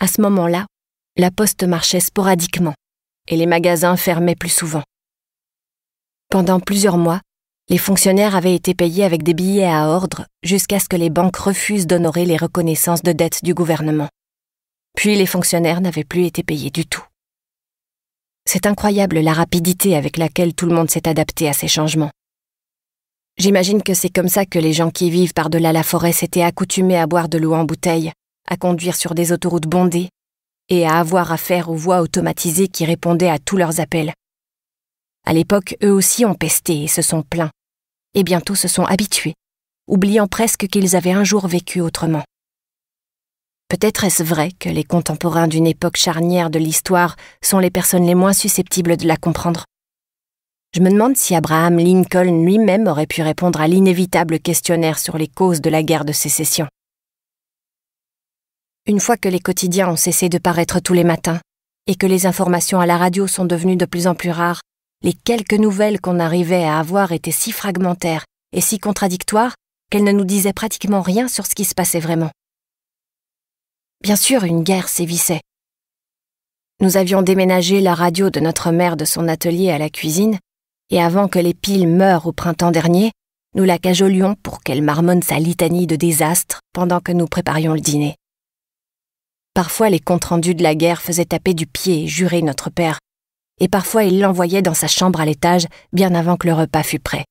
A: À ce moment-là, la poste marchait sporadiquement et les magasins fermaient plus souvent. Pendant plusieurs mois, les fonctionnaires avaient été payés avec des billets à ordre jusqu'à ce que les banques refusent d'honorer les reconnaissances de dettes du gouvernement. Puis les fonctionnaires n'avaient plus été payés du tout. C'est incroyable la rapidité avec laquelle tout le monde s'est adapté à ces changements. J'imagine que c'est comme ça que les gens qui vivent par-delà la forêt s'étaient accoutumés à boire de l'eau en bouteille, à conduire sur des autoroutes bondées et à avoir affaire aux voies automatisées qui répondaient à tous leurs appels. À l'époque, eux aussi ont pesté et se sont plaints, et bientôt se sont habitués, oubliant presque qu'ils avaient un jour vécu autrement. Peut-être est-ce vrai que les contemporains d'une époque charnière de l'histoire sont les personnes les moins susceptibles de la comprendre Je me demande si Abraham Lincoln lui-même aurait pu répondre à l'inévitable questionnaire sur les causes de la guerre de sécession. Une fois que les quotidiens ont cessé de paraître tous les matins, et que les informations à la radio sont devenues de plus en plus rares, les quelques nouvelles qu'on arrivait à avoir étaient si fragmentaires et si contradictoires qu'elles ne nous disaient pratiquement rien sur ce qui se passait vraiment. Bien sûr, une guerre sévissait. Nous avions déménagé la radio de notre mère de son atelier à la cuisine, et avant que les piles meurent au printemps dernier, nous la cajolions pour qu'elle marmonne sa litanie de désastre pendant que nous préparions le dîner. Parfois, les comptes rendus de la guerre faisaient taper du pied et jurer notre père, et parfois il l'envoyait dans sa chambre à l'étage bien avant que le repas fût prêt.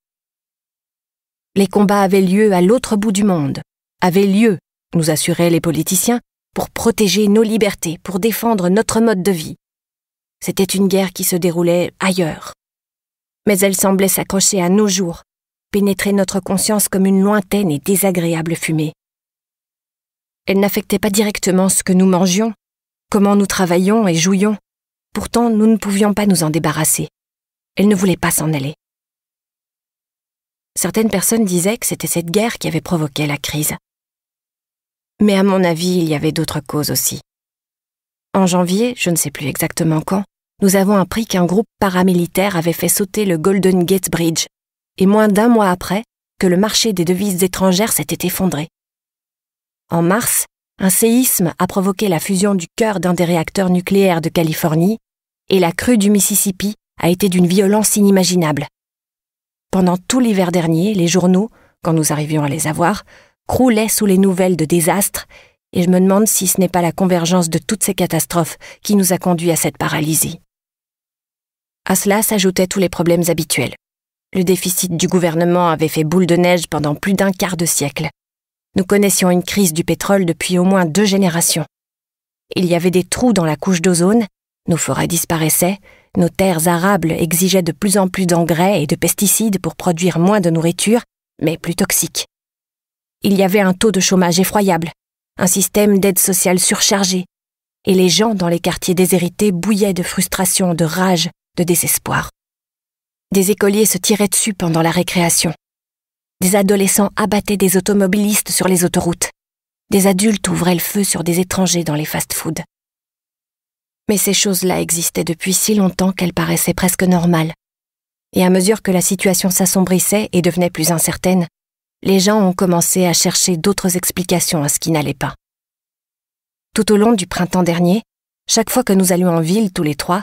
A: Les combats avaient lieu à l'autre bout du monde, avaient lieu, nous assuraient les politiciens, pour protéger nos libertés, pour défendre notre mode de vie. C'était une guerre qui se déroulait ailleurs. Mais elle semblait s'accrocher à nos jours, pénétrer notre conscience comme une lointaine et désagréable fumée. Elle n'affectait pas directement ce que nous mangions, comment nous travaillions et jouions. Pourtant, nous ne pouvions pas nous en débarrasser. Elle ne voulait pas s'en aller. Certaines personnes disaient que c'était cette guerre qui avait provoqué la crise. Mais à mon avis, il y avait d'autres causes aussi. En janvier, je ne sais plus exactement quand, nous avons appris qu'un groupe paramilitaire avait fait sauter le Golden Gate Bridge, et moins d'un mois après, que le marché des devises étrangères s'était effondré. En mars, un séisme a provoqué la fusion du cœur d'un des réacteurs nucléaires de Californie, et la crue du Mississippi a été d'une violence inimaginable. Pendant tout l'hiver dernier, les journaux, quand nous arrivions à les avoir, croulait sous les nouvelles de désastres, et je me demande si ce n'est pas la convergence de toutes ces catastrophes qui nous a conduits à cette paralysie. À cela s'ajoutaient tous les problèmes habituels. Le déficit du gouvernement avait fait boule de neige pendant plus d'un quart de siècle. Nous connaissions une crise du pétrole depuis au moins deux générations. Il y avait des trous dans la couche d'ozone, nos forêts disparaissaient, nos terres arables exigeaient de plus en plus d'engrais et de pesticides pour produire moins de nourriture, mais plus toxiques il y avait un taux de chômage effroyable, un système d'aide sociale surchargé, et les gens dans les quartiers déshérités bouillaient de frustration, de rage, de désespoir. Des écoliers se tiraient dessus pendant la récréation. Des adolescents abattaient des automobilistes sur les autoroutes. Des adultes ouvraient le feu sur des étrangers dans les fast-foods. Mais ces choses-là existaient depuis si longtemps qu'elles paraissaient presque normales. Et à mesure que la situation s'assombrissait et devenait plus incertaine, les gens ont commencé à chercher d'autres explications à ce qui n'allait pas. Tout au long du printemps dernier, chaque fois que nous allions en ville tous les trois,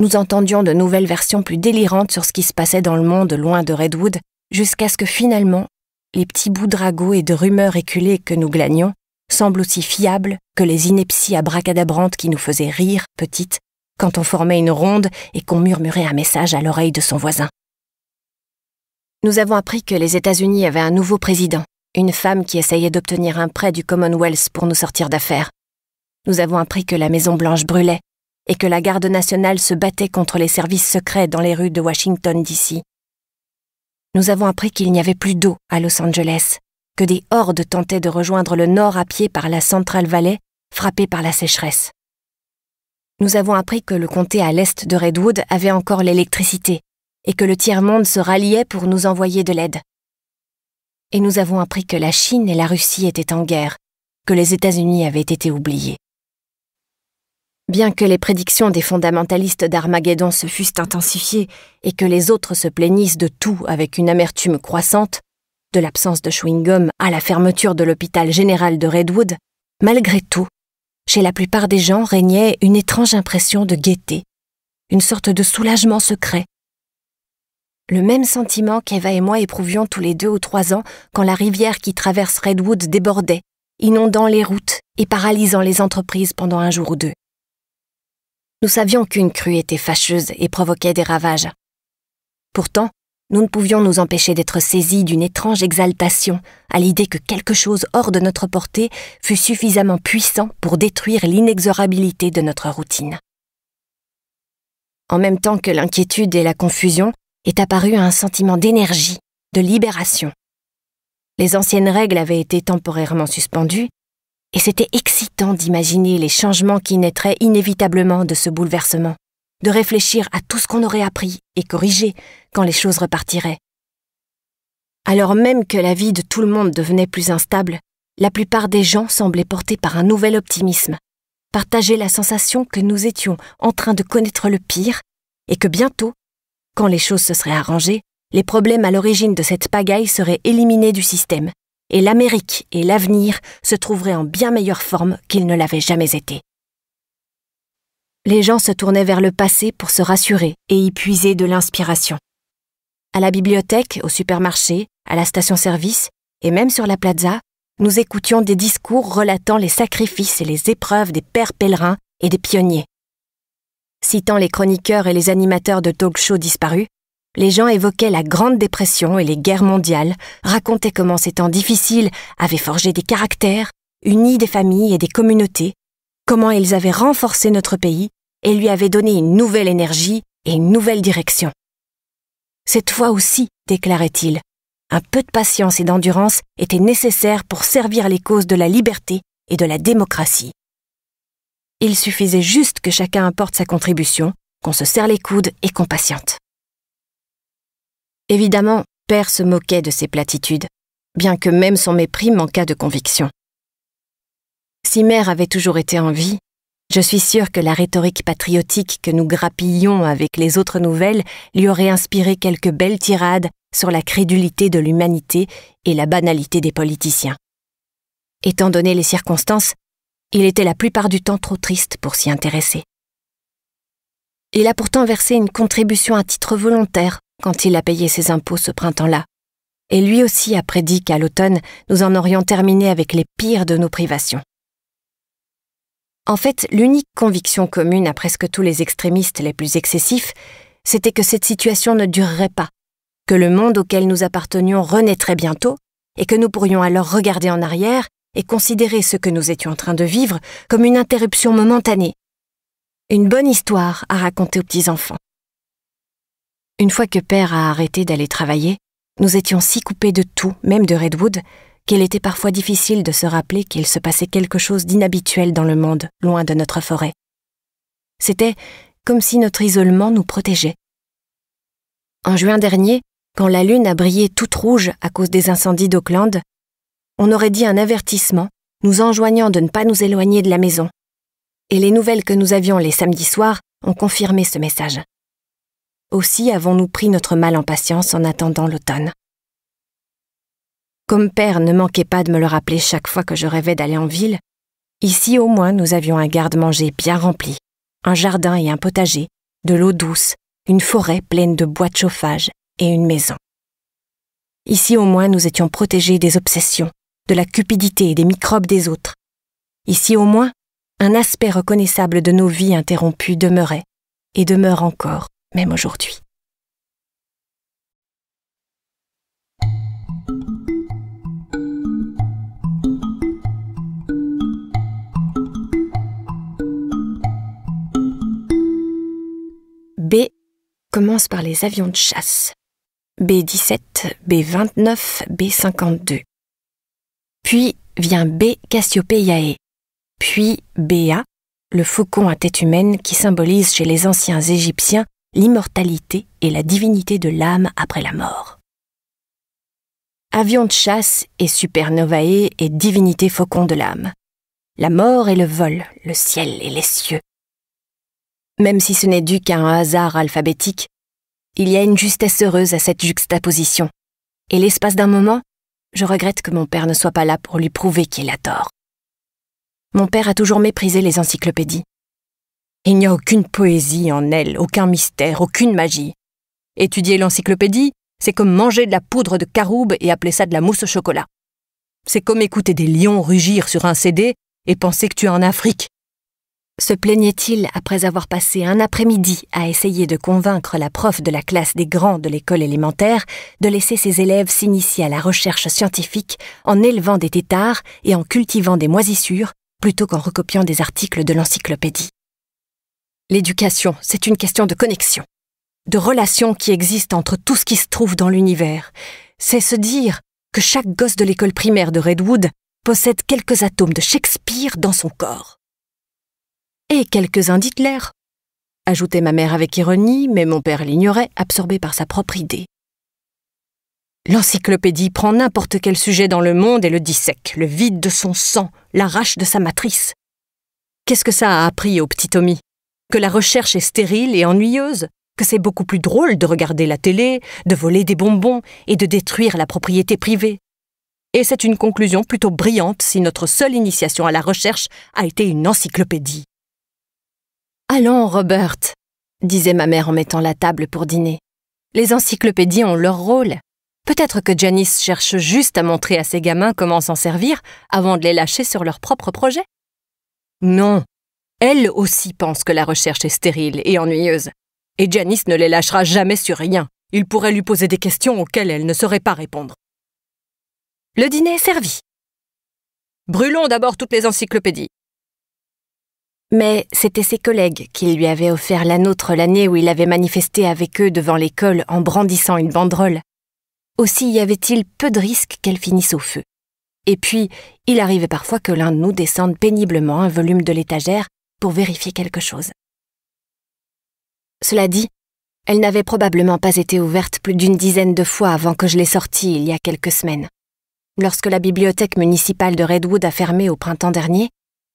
A: nous entendions de nouvelles versions plus délirantes sur ce qui se passait dans le monde loin de Redwood, jusqu'à ce que finalement, les petits bouts de ragots et de rumeurs éculées que nous glanions semblent aussi fiables que les inepties abracadabrantes qui nous faisaient rire, petites, quand on formait une ronde et qu'on murmurait un message à l'oreille de son voisin nous avons appris que les États-Unis avaient un nouveau président, une femme qui essayait d'obtenir un prêt du Commonwealth pour nous sortir d'affaires. Nous avons appris que la Maison-Blanche brûlait et que la garde nationale se battait contre les services secrets dans les rues de Washington, D.C. Nous avons appris qu'il n'y avait plus d'eau à Los Angeles, que des hordes tentaient de rejoindre le nord à pied par la Central Valley, frappée par la sécheresse. Nous avons appris que le comté à l'est de Redwood avait encore l'électricité, et que le tiers-monde se ralliait pour nous envoyer de l'aide. Et nous avons appris que la Chine et la Russie étaient en guerre, que les États-Unis avaient été oubliés. Bien que les prédictions des fondamentalistes d'Armageddon se fussent intensifiées et que les autres se plaignissent de tout avec une amertume croissante, de l'absence de chewing-gum à la fermeture de l'hôpital général de Redwood, malgré tout, chez la plupart des gens régnait une étrange impression de gaieté, une sorte de soulagement secret le même sentiment qu'Eva et moi éprouvions tous les deux ou trois ans quand la rivière qui traverse Redwood débordait, inondant les routes et paralysant les entreprises pendant un jour ou deux. Nous savions qu'une crue était fâcheuse et provoquait des ravages. Pourtant, nous ne pouvions nous empêcher d'être saisis d'une étrange exaltation à l'idée que quelque chose hors de notre portée fût suffisamment puissant pour détruire l'inexorabilité de notre routine. En même temps que l'inquiétude et la confusion, est apparu un sentiment d'énergie, de libération. Les anciennes règles avaient été temporairement suspendues, et c'était excitant d'imaginer les changements qui naîtraient inévitablement de ce bouleversement, de réfléchir à tout ce qu'on aurait appris et corrigé quand les choses repartiraient. Alors même que la vie de tout le monde devenait plus instable, la plupart des gens semblaient portés par un nouvel optimisme, partager la sensation que nous étions en train de connaître le pire et que bientôt quand les choses se seraient arrangées, les problèmes à l'origine de cette pagaille seraient éliminés du système, et l'Amérique et l'avenir se trouveraient en bien meilleure forme qu'ils ne l'avaient jamais été. Les gens se tournaient vers le passé pour se rassurer et y puiser de l'inspiration. À la bibliothèque, au supermarché, à la station-service, et même sur la plaza, nous écoutions des discours relatant les sacrifices et les épreuves des pères pèlerins et des pionniers citant les chroniqueurs et les animateurs de talk-shows disparus, les gens évoquaient la Grande Dépression et les guerres mondiales, racontaient comment ces temps difficiles avaient forgé des caractères, uni des familles et des communautés, comment ils avaient renforcé notre pays et lui avaient donné une nouvelle énergie et une nouvelle direction. Cette fois aussi, déclarait-il, un peu de patience et d'endurance était nécessaire pour servir les causes de la liberté et de la démocratie. Il suffisait juste que chacun apporte sa contribution, qu'on se serre les coudes et qu'on patiente. Évidemment, Père se moquait de ses platitudes, bien que même son mépris manquât de conviction. Si Mère avait toujours été en vie, je suis sûre que la rhétorique patriotique que nous grappillons avec les autres nouvelles lui aurait inspiré quelques belles tirades sur la crédulité de l'humanité et la banalité des politiciens. Étant donné les circonstances, il était la plupart du temps trop triste pour s'y intéresser. Il a pourtant versé une contribution à titre volontaire quand il a payé ses impôts ce printemps-là. Et lui aussi a prédit qu'à l'automne, nous en aurions terminé avec les pires de nos privations. En fait, l'unique conviction commune à presque tous les extrémistes les plus excessifs, c'était que cette situation ne durerait pas, que le monde auquel nous appartenions renaîtrait bientôt, et que nous pourrions alors regarder en arrière et considérer ce que nous étions en train de vivre comme une interruption momentanée. Une bonne histoire à raconter aux petits-enfants. Une fois que Père a arrêté d'aller travailler, nous étions si coupés de tout, même de Redwood, qu'il était parfois difficile de se rappeler qu'il se passait quelque chose d'inhabituel dans le monde, loin de notre forêt. C'était comme si notre isolement nous protégeait. En juin dernier, quand la lune a brillé toute rouge à cause des incendies d'Auckland, on aurait dit un avertissement, nous enjoignant de ne pas nous éloigner de la maison. Et les nouvelles que nous avions les samedis soirs ont confirmé ce message. Aussi avons-nous pris notre mal en patience en attendant l'automne. Comme père ne manquait pas de me le rappeler chaque fois que je rêvais d'aller en ville, ici au moins nous avions un garde-manger bien rempli, un jardin et un potager, de l'eau douce, une forêt pleine de bois de chauffage et une maison. Ici au moins nous étions protégés des obsessions, de la cupidité et des microbes des autres. Ici au moins, un aspect reconnaissable de nos vies interrompues demeurait, et demeure encore, même aujourd'hui. B commence par les avions de chasse. B-17, B-29, B-52. Puis vient B. Cassiopeiae, puis B.A., le faucon à tête humaine qui symbolise chez les anciens Égyptiens l'immortalité et la divinité de l'âme après la mort. Avion de chasse et supernovae et divinité faucon de l'âme. La mort et le vol, le ciel et les cieux. Même si ce n'est dû qu'à un hasard alphabétique, il y a une justesse heureuse à cette juxtaposition. Et l'espace d'un moment, je regrette que mon père ne soit pas là pour lui prouver qu'il a tort. Mon père a toujours méprisé les encyclopédies. Il n'y a aucune poésie en elles, aucun mystère, aucune magie. Étudier l'encyclopédie, c'est comme manger de la poudre de caroube et appeler ça de la mousse au chocolat. C'est comme écouter des lions rugir sur un CD et penser que tu es en Afrique se plaignait-il après avoir passé un après-midi à essayer de convaincre la prof de la classe des grands de l'école élémentaire de laisser ses élèves s'initier à la recherche scientifique en élevant des têtards et en cultivant des moisissures plutôt qu'en recopiant des articles de l'encyclopédie. L'éducation, c'est une question de connexion, de relation qui existe entre tout ce qui se trouve dans l'univers. C'est se dire que chaque gosse de l'école primaire de Redwood possède quelques atomes de Shakespeare dans son corps. Et quelques-uns d'Hitler ajoutait ma mère avec ironie, mais mon père l'ignorait, absorbé par sa propre idée. L'encyclopédie prend n'importe quel sujet dans le monde et le dissèque, le vide de son sang, l'arrache de sa matrice. Qu'est-ce que ça a appris au petit Tommy Que la recherche est stérile et ennuyeuse, que c'est beaucoup plus drôle de regarder la télé, de voler des bonbons et de détruire la propriété privée. Et c'est une conclusion plutôt brillante si notre seule initiation à la recherche a été une encyclopédie. Allons, Robert, disait ma mère en mettant la table pour dîner. Les encyclopédies ont leur rôle. Peut-être que Janice cherche juste à montrer à ses gamins comment s'en servir avant de les lâcher sur leur propre projet. Non, elle aussi pense que la recherche est stérile et ennuyeuse. Et Janice ne les lâchera jamais sur rien. Il pourrait lui poser des questions auxquelles elle ne saurait pas répondre. Le dîner est servi. Brûlons d'abord toutes les encyclopédies. Mais c'était ses collègues qui lui avaient offert la nôtre l'année où il avait manifesté avec eux devant l'école en brandissant une banderole. Aussi y avait-il peu de risque qu'elle finisse au feu. Et puis, il arrivait parfois que l'un de nous descende péniblement un volume de l'étagère pour vérifier quelque chose. Cela dit, elle n'avait probablement pas été ouverte plus d'une dizaine de fois avant que je l'ai sortie il y a quelques semaines. Lorsque la bibliothèque municipale de Redwood a fermé au printemps dernier,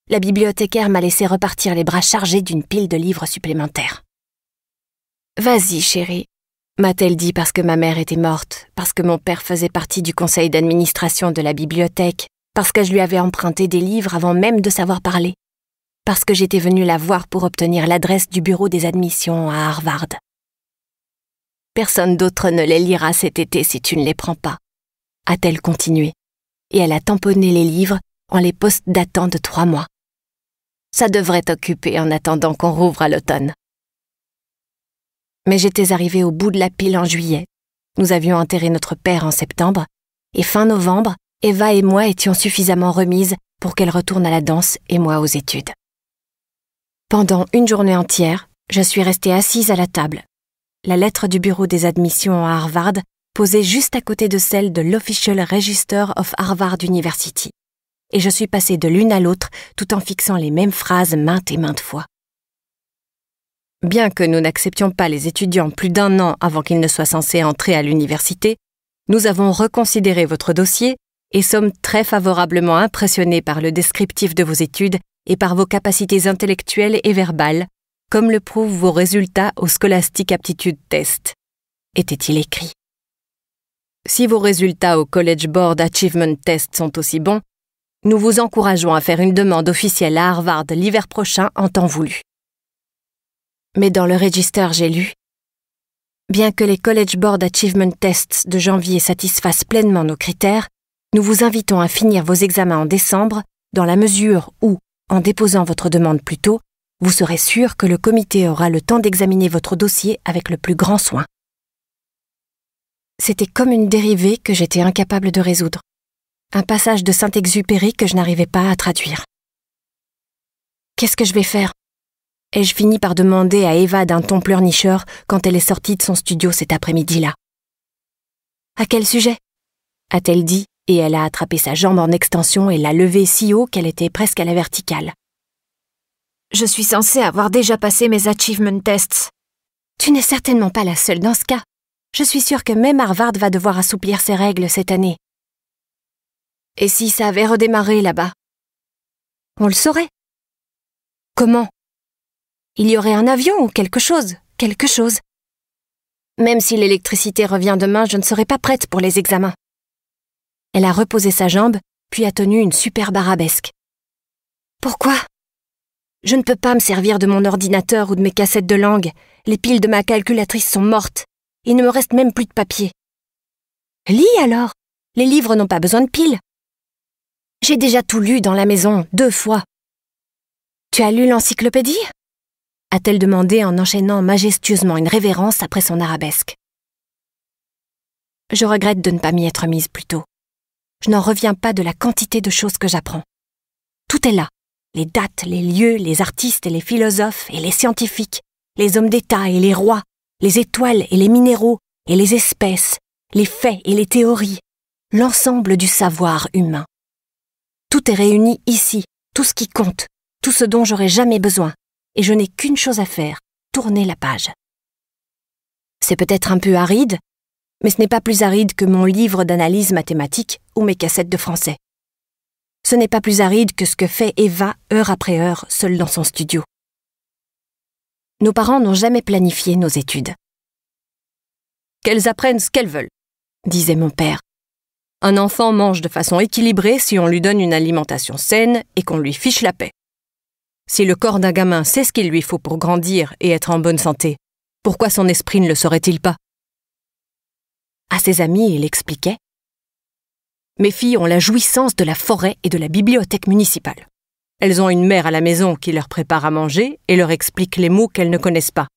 A: la bibliothécaire m'a laissé repartir les bras chargés d'une pile de livres supplémentaires. Vas-y, chérie, m'a-t-elle dit parce que ma mère était morte, parce que mon père faisait partie du conseil d'administration de la bibliothèque, parce que je lui avais emprunté des livres avant même de savoir parler, parce que j'étais venue la voir pour obtenir l'adresse du bureau des admissions à Harvard. Personne d'autre ne les lira cet été si tu ne les prends pas, a-t-elle continué, et elle a tamponné les livres en les postes datant de trois mois. Ça devrait t'occuper en attendant qu'on rouvre à l'automne. Mais j'étais arrivée au bout de la pile en juillet. Nous avions enterré notre père en septembre, et fin novembre, Eva et moi étions suffisamment remises pour qu'elle retourne à la danse et moi aux études. Pendant une journée entière, je suis restée assise à la table. La lettre du bureau des admissions à Harvard posée juste à côté de celle de l'Official Register of Harvard University et je suis passé de l'une à l'autre tout en fixant les mêmes phrases maintes et maintes fois. Bien que nous n'acceptions pas les étudiants plus d'un an avant qu'ils ne soient censés entrer à l'université, nous avons reconsidéré votre dossier et sommes très favorablement impressionnés par le descriptif de vos études et par vos capacités intellectuelles et verbales, comme le prouvent vos résultats au Scholastic Aptitude Test, était-il écrit. Si vos résultats au College Board Achievement Test sont aussi bons, nous vous encourageons à faire une demande officielle à Harvard l'hiver prochain en temps voulu. Mais dans le register, j'ai lu Bien que les College Board Achievement Tests de janvier satisfassent pleinement nos critères, nous vous invitons à finir vos examens en décembre dans la mesure où, en déposant votre demande plus tôt, vous serez sûr que le comité aura le temps d'examiner votre dossier avec le plus grand soin. C'était comme une dérivée que j'étais incapable de résoudre un passage de Saint-Exupéry que je n'arrivais pas à traduire. Qu'est-ce que je vais faire Ai-je fini par demander à Eva d'un ton pleurnicheur quand elle est sortie de son studio cet après-midi-là. À quel sujet a-t-elle dit, et elle a attrapé sa jambe en extension et l'a levée si haut qu'elle était presque à la verticale. Je suis censée avoir déjà passé mes achievement tests. Tu n'es certainement pas la seule dans ce cas. Je suis sûre que même Harvard va devoir assouplir ses règles cette année. Et si ça avait redémarré là-bas On le saurait. Comment Il y aurait un avion ou quelque chose, quelque chose. Même si l'électricité revient demain, je ne serai pas prête pour les examens. Elle a reposé sa jambe, puis a tenu une superbe arabesque. Pourquoi Je ne peux pas me servir de mon ordinateur ou de mes cassettes de langue. Les piles de ma calculatrice sont mortes. Il ne me reste même plus de papier. Lis alors. Les livres n'ont pas besoin de piles. J'ai déjà tout lu dans la maison, deux fois. Tu as lu l'encyclopédie a-t-elle demandé en enchaînant majestueusement une révérence après son arabesque. Je regrette de ne pas m'y être mise plus tôt. Je n'en reviens pas de la quantité de choses que j'apprends. Tout est là. Les dates, les lieux, les artistes et les philosophes et les scientifiques, les hommes d'État et les rois, les étoiles et les minéraux et les espèces, les faits et les théories, l'ensemble du savoir humain. Tout est réuni ici, tout ce qui compte, tout ce dont j'aurai jamais besoin, et je n'ai qu'une chose à faire, tourner la page. C'est peut-être un peu aride, mais ce n'est pas plus aride que mon livre d'analyse mathématique ou mes cassettes de français. Ce n'est pas plus aride que ce que fait Eva heure après heure, seule dans son studio. Nos parents n'ont jamais planifié nos études. Qu'elles apprennent ce qu'elles veulent, disait mon père. Un enfant mange de façon équilibrée si on lui donne une alimentation saine et qu'on lui fiche la paix. Si le corps d'un gamin sait ce qu'il lui faut pour grandir et être en bonne santé, pourquoi son esprit ne le saurait-il pas À ses amis, il expliquait Mes filles ont la jouissance de la forêt et de la bibliothèque municipale. Elles ont une mère à la maison qui leur prépare à manger et leur explique les mots qu'elles ne connaissent pas.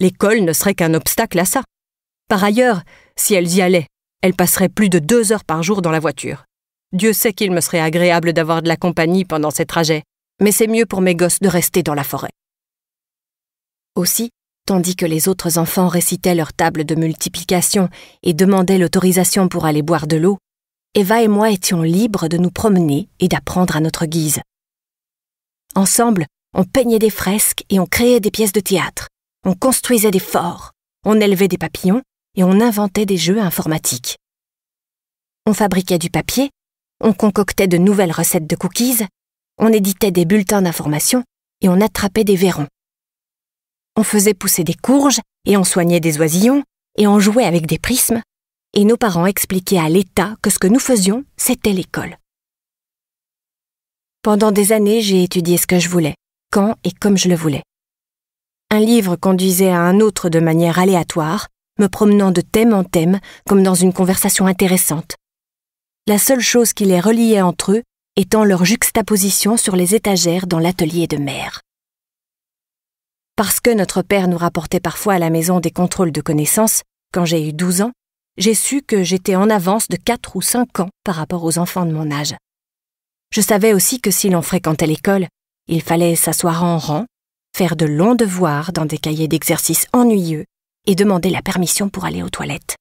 A: L'école ne serait qu'un obstacle à ça. Par ailleurs, si elles y allaient, elle passerait plus de deux heures par jour dans la voiture. Dieu sait qu'il me serait agréable d'avoir de la compagnie pendant ces trajets, mais c'est mieux pour mes gosses de rester dans la forêt. Aussi, tandis que les autres enfants récitaient leur table de multiplication et demandaient l'autorisation pour aller boire de l'eau, Eva et moi étions libres de nous promener et d'apprendre à notre guise. Ensemble, on peignait des fresques et on créait des pièces de théâtre. On construisait des forts. On élevait des papillons et on inventait des jeux informatiques. On fabriquait du papier, on concoctait de nouvelles recettes de cookies, on éditait des bulletins d'information et on attrapait des verrons. On faisait pousser des courges et on soignait des oisillons et on jouait avec des prismes et nos parents expliquaient à l'État que ce que nous faisions, c'était l'école. Pendant des années, j'ai étudié ce que je voulais, quand et comme je le voulais. Un livre conduisait à un autre de manière aléatoire, me promenant de thème en thème comme dans une conversation intéressante. La seule chose qui les reliait entre eux étant leur juxtaposition sur les étagères dans l'atelier de mère. Parce que notre père nous rapportait parfois à la maison des contrôles de connaissances, quand j'ai eu 12 ans, j'ai su que j'étais en avance de 4 ou 5 ans par rapport aux enfants de mon âge. Je savais aussi que si l'on fréquentait l'école, il fallait s'asseoir en rang, faire de longs devoirs dans des cahiers d'exercices ennuyeux et demander la permission pour aller aux toilettes.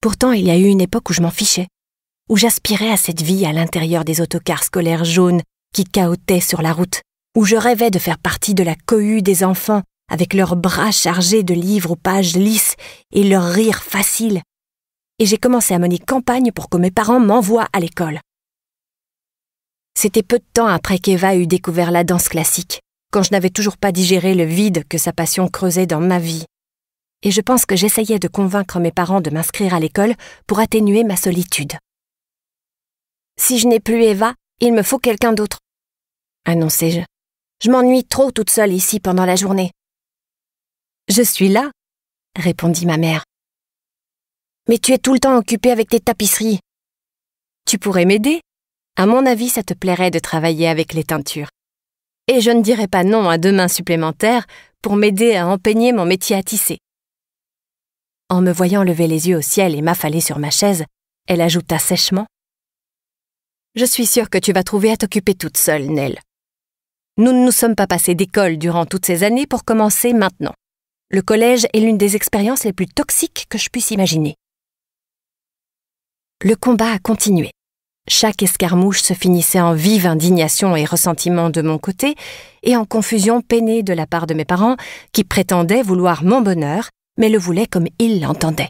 A: Pourtant, il y a eu une époque où je m'en fichais, où j'aspirais à cette vie à l'intérieur des autocars scolaires jaunes qui cahotaient sur la route, où je rêvais de faire partie de la cohue des enfants avec leurs bras chargés de livres aux pages lisses et leurs rires faciles. Et j'ai commencé à mener campagne pour que mes parents m'envoient à l'école. C'était peu de temps après qu'Eva eut découvert la danse classique, quand je n'avais toujours pas digéré le vide que sa passion creusait dans ma vie. Et je pense que j'essayais de convaincre mes parents de m'inscrire à l'école pour atténuer ma solitude. Si je n'ai plus Eva, il me faut quelqu'un d'autre, annonçai-je. Je, m'ennuie trop toute seule ici pendant la journée. Je suis là, répondit ma mère. Mais tu es tout le temps occupée avec tes tapisseries. Tu pourrais m'aider. À mon avis, ça te plairait de travailler avec les teintures et je ne dirai pas non à deux mains supplémentaires pour m'aider à empeigner mon métier à tisser. En me voyant lever les yeux au ciel et m'affaler sur ma chaise, elle ajouta sèchement Je suis sûre que tu vas trouver à t'occuper toute seule, Nell. Nous ne nous sommes pas passés d'école durant toutes ces années pour commencer maintenant. Le collège est l'une des expériences les plus toxiques que je puisse imaginer. Le combat a continué. Chaque escarmouche se finissait en vive indignation et ressentiment de mon côté, et en confusion peinée de la part de mes parents, qui prétendaient vouloir mon bonheur, mais le voulaient comme ils l'entendaient.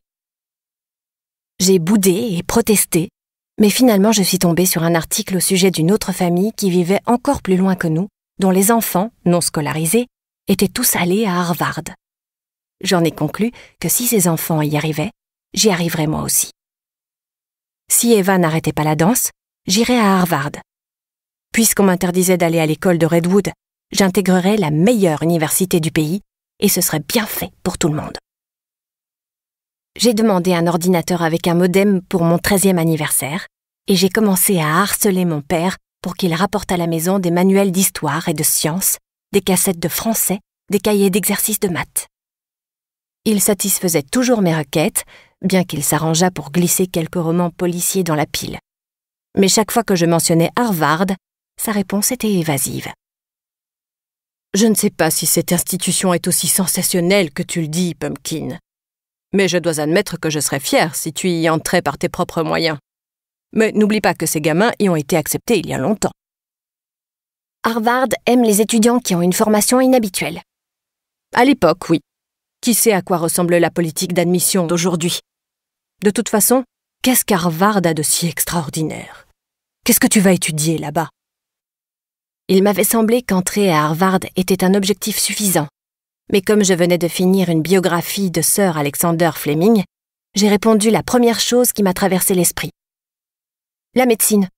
A: J'ai boudé et protesté, mais finalement je suis tombée sur un article au sujet d'une autre famille qui vivait encore plus loin que nous, dont les enfants, non scolarisés, étaient tous allés à Harvard. J'en ai conclu que si ces enfants y arrivaient, j'y arriverais moi aussi si Eva n'arrêtait pas la danse, j'irais à Harvard. Puisqu'on m'interdisait d'aller à l'école de Redwood, j'intégrerais la meilleure université du pays, et ce serait bien fait pour tout le monde. J'ai demandé un ordinateur avec un modem pour mon 13e anniversaire, et j'ai commencé à harceler mon père pour qu'il rapporte à la maison des manuels d'histoire et de sciences, des cassettes de français, des cahiers d'exercices de maths. Il satisfaisait toujours mes requêtes, bien qu'il s'arrangeât pour glisser quelques romans policiers dans la pile. Mais chaque fois que je mentionnais Harvard, sa réponse était évasive. Je ne sais pas si cette institution est aussi sensationnelle que tu le dis, Pumpkin. Mais je dois admettre que je serais fier si tu y entrais par tes propres moyens. Mais n'oublie pas que ces gamins y ont été acceptés il y a longtemps. Harvard aime les étudiants qui ont une formation inhabituelle. À l'époque, oui. Qui sait à quoi ressemble la politique d'admission d'aujourd'hui de toute façon, qu'est-ce qu'Harvard a de si extraordinaire Qu'est-ce que tu vas étudier là-bas Il m'avait semblé qu'entrer à Harvard était un objectif suffisant. Mais comme je venais de finir une biographie de Sir Alexander Fleming, j'ai répondu la première chose qui m'a traversé l'esprit. La médecine.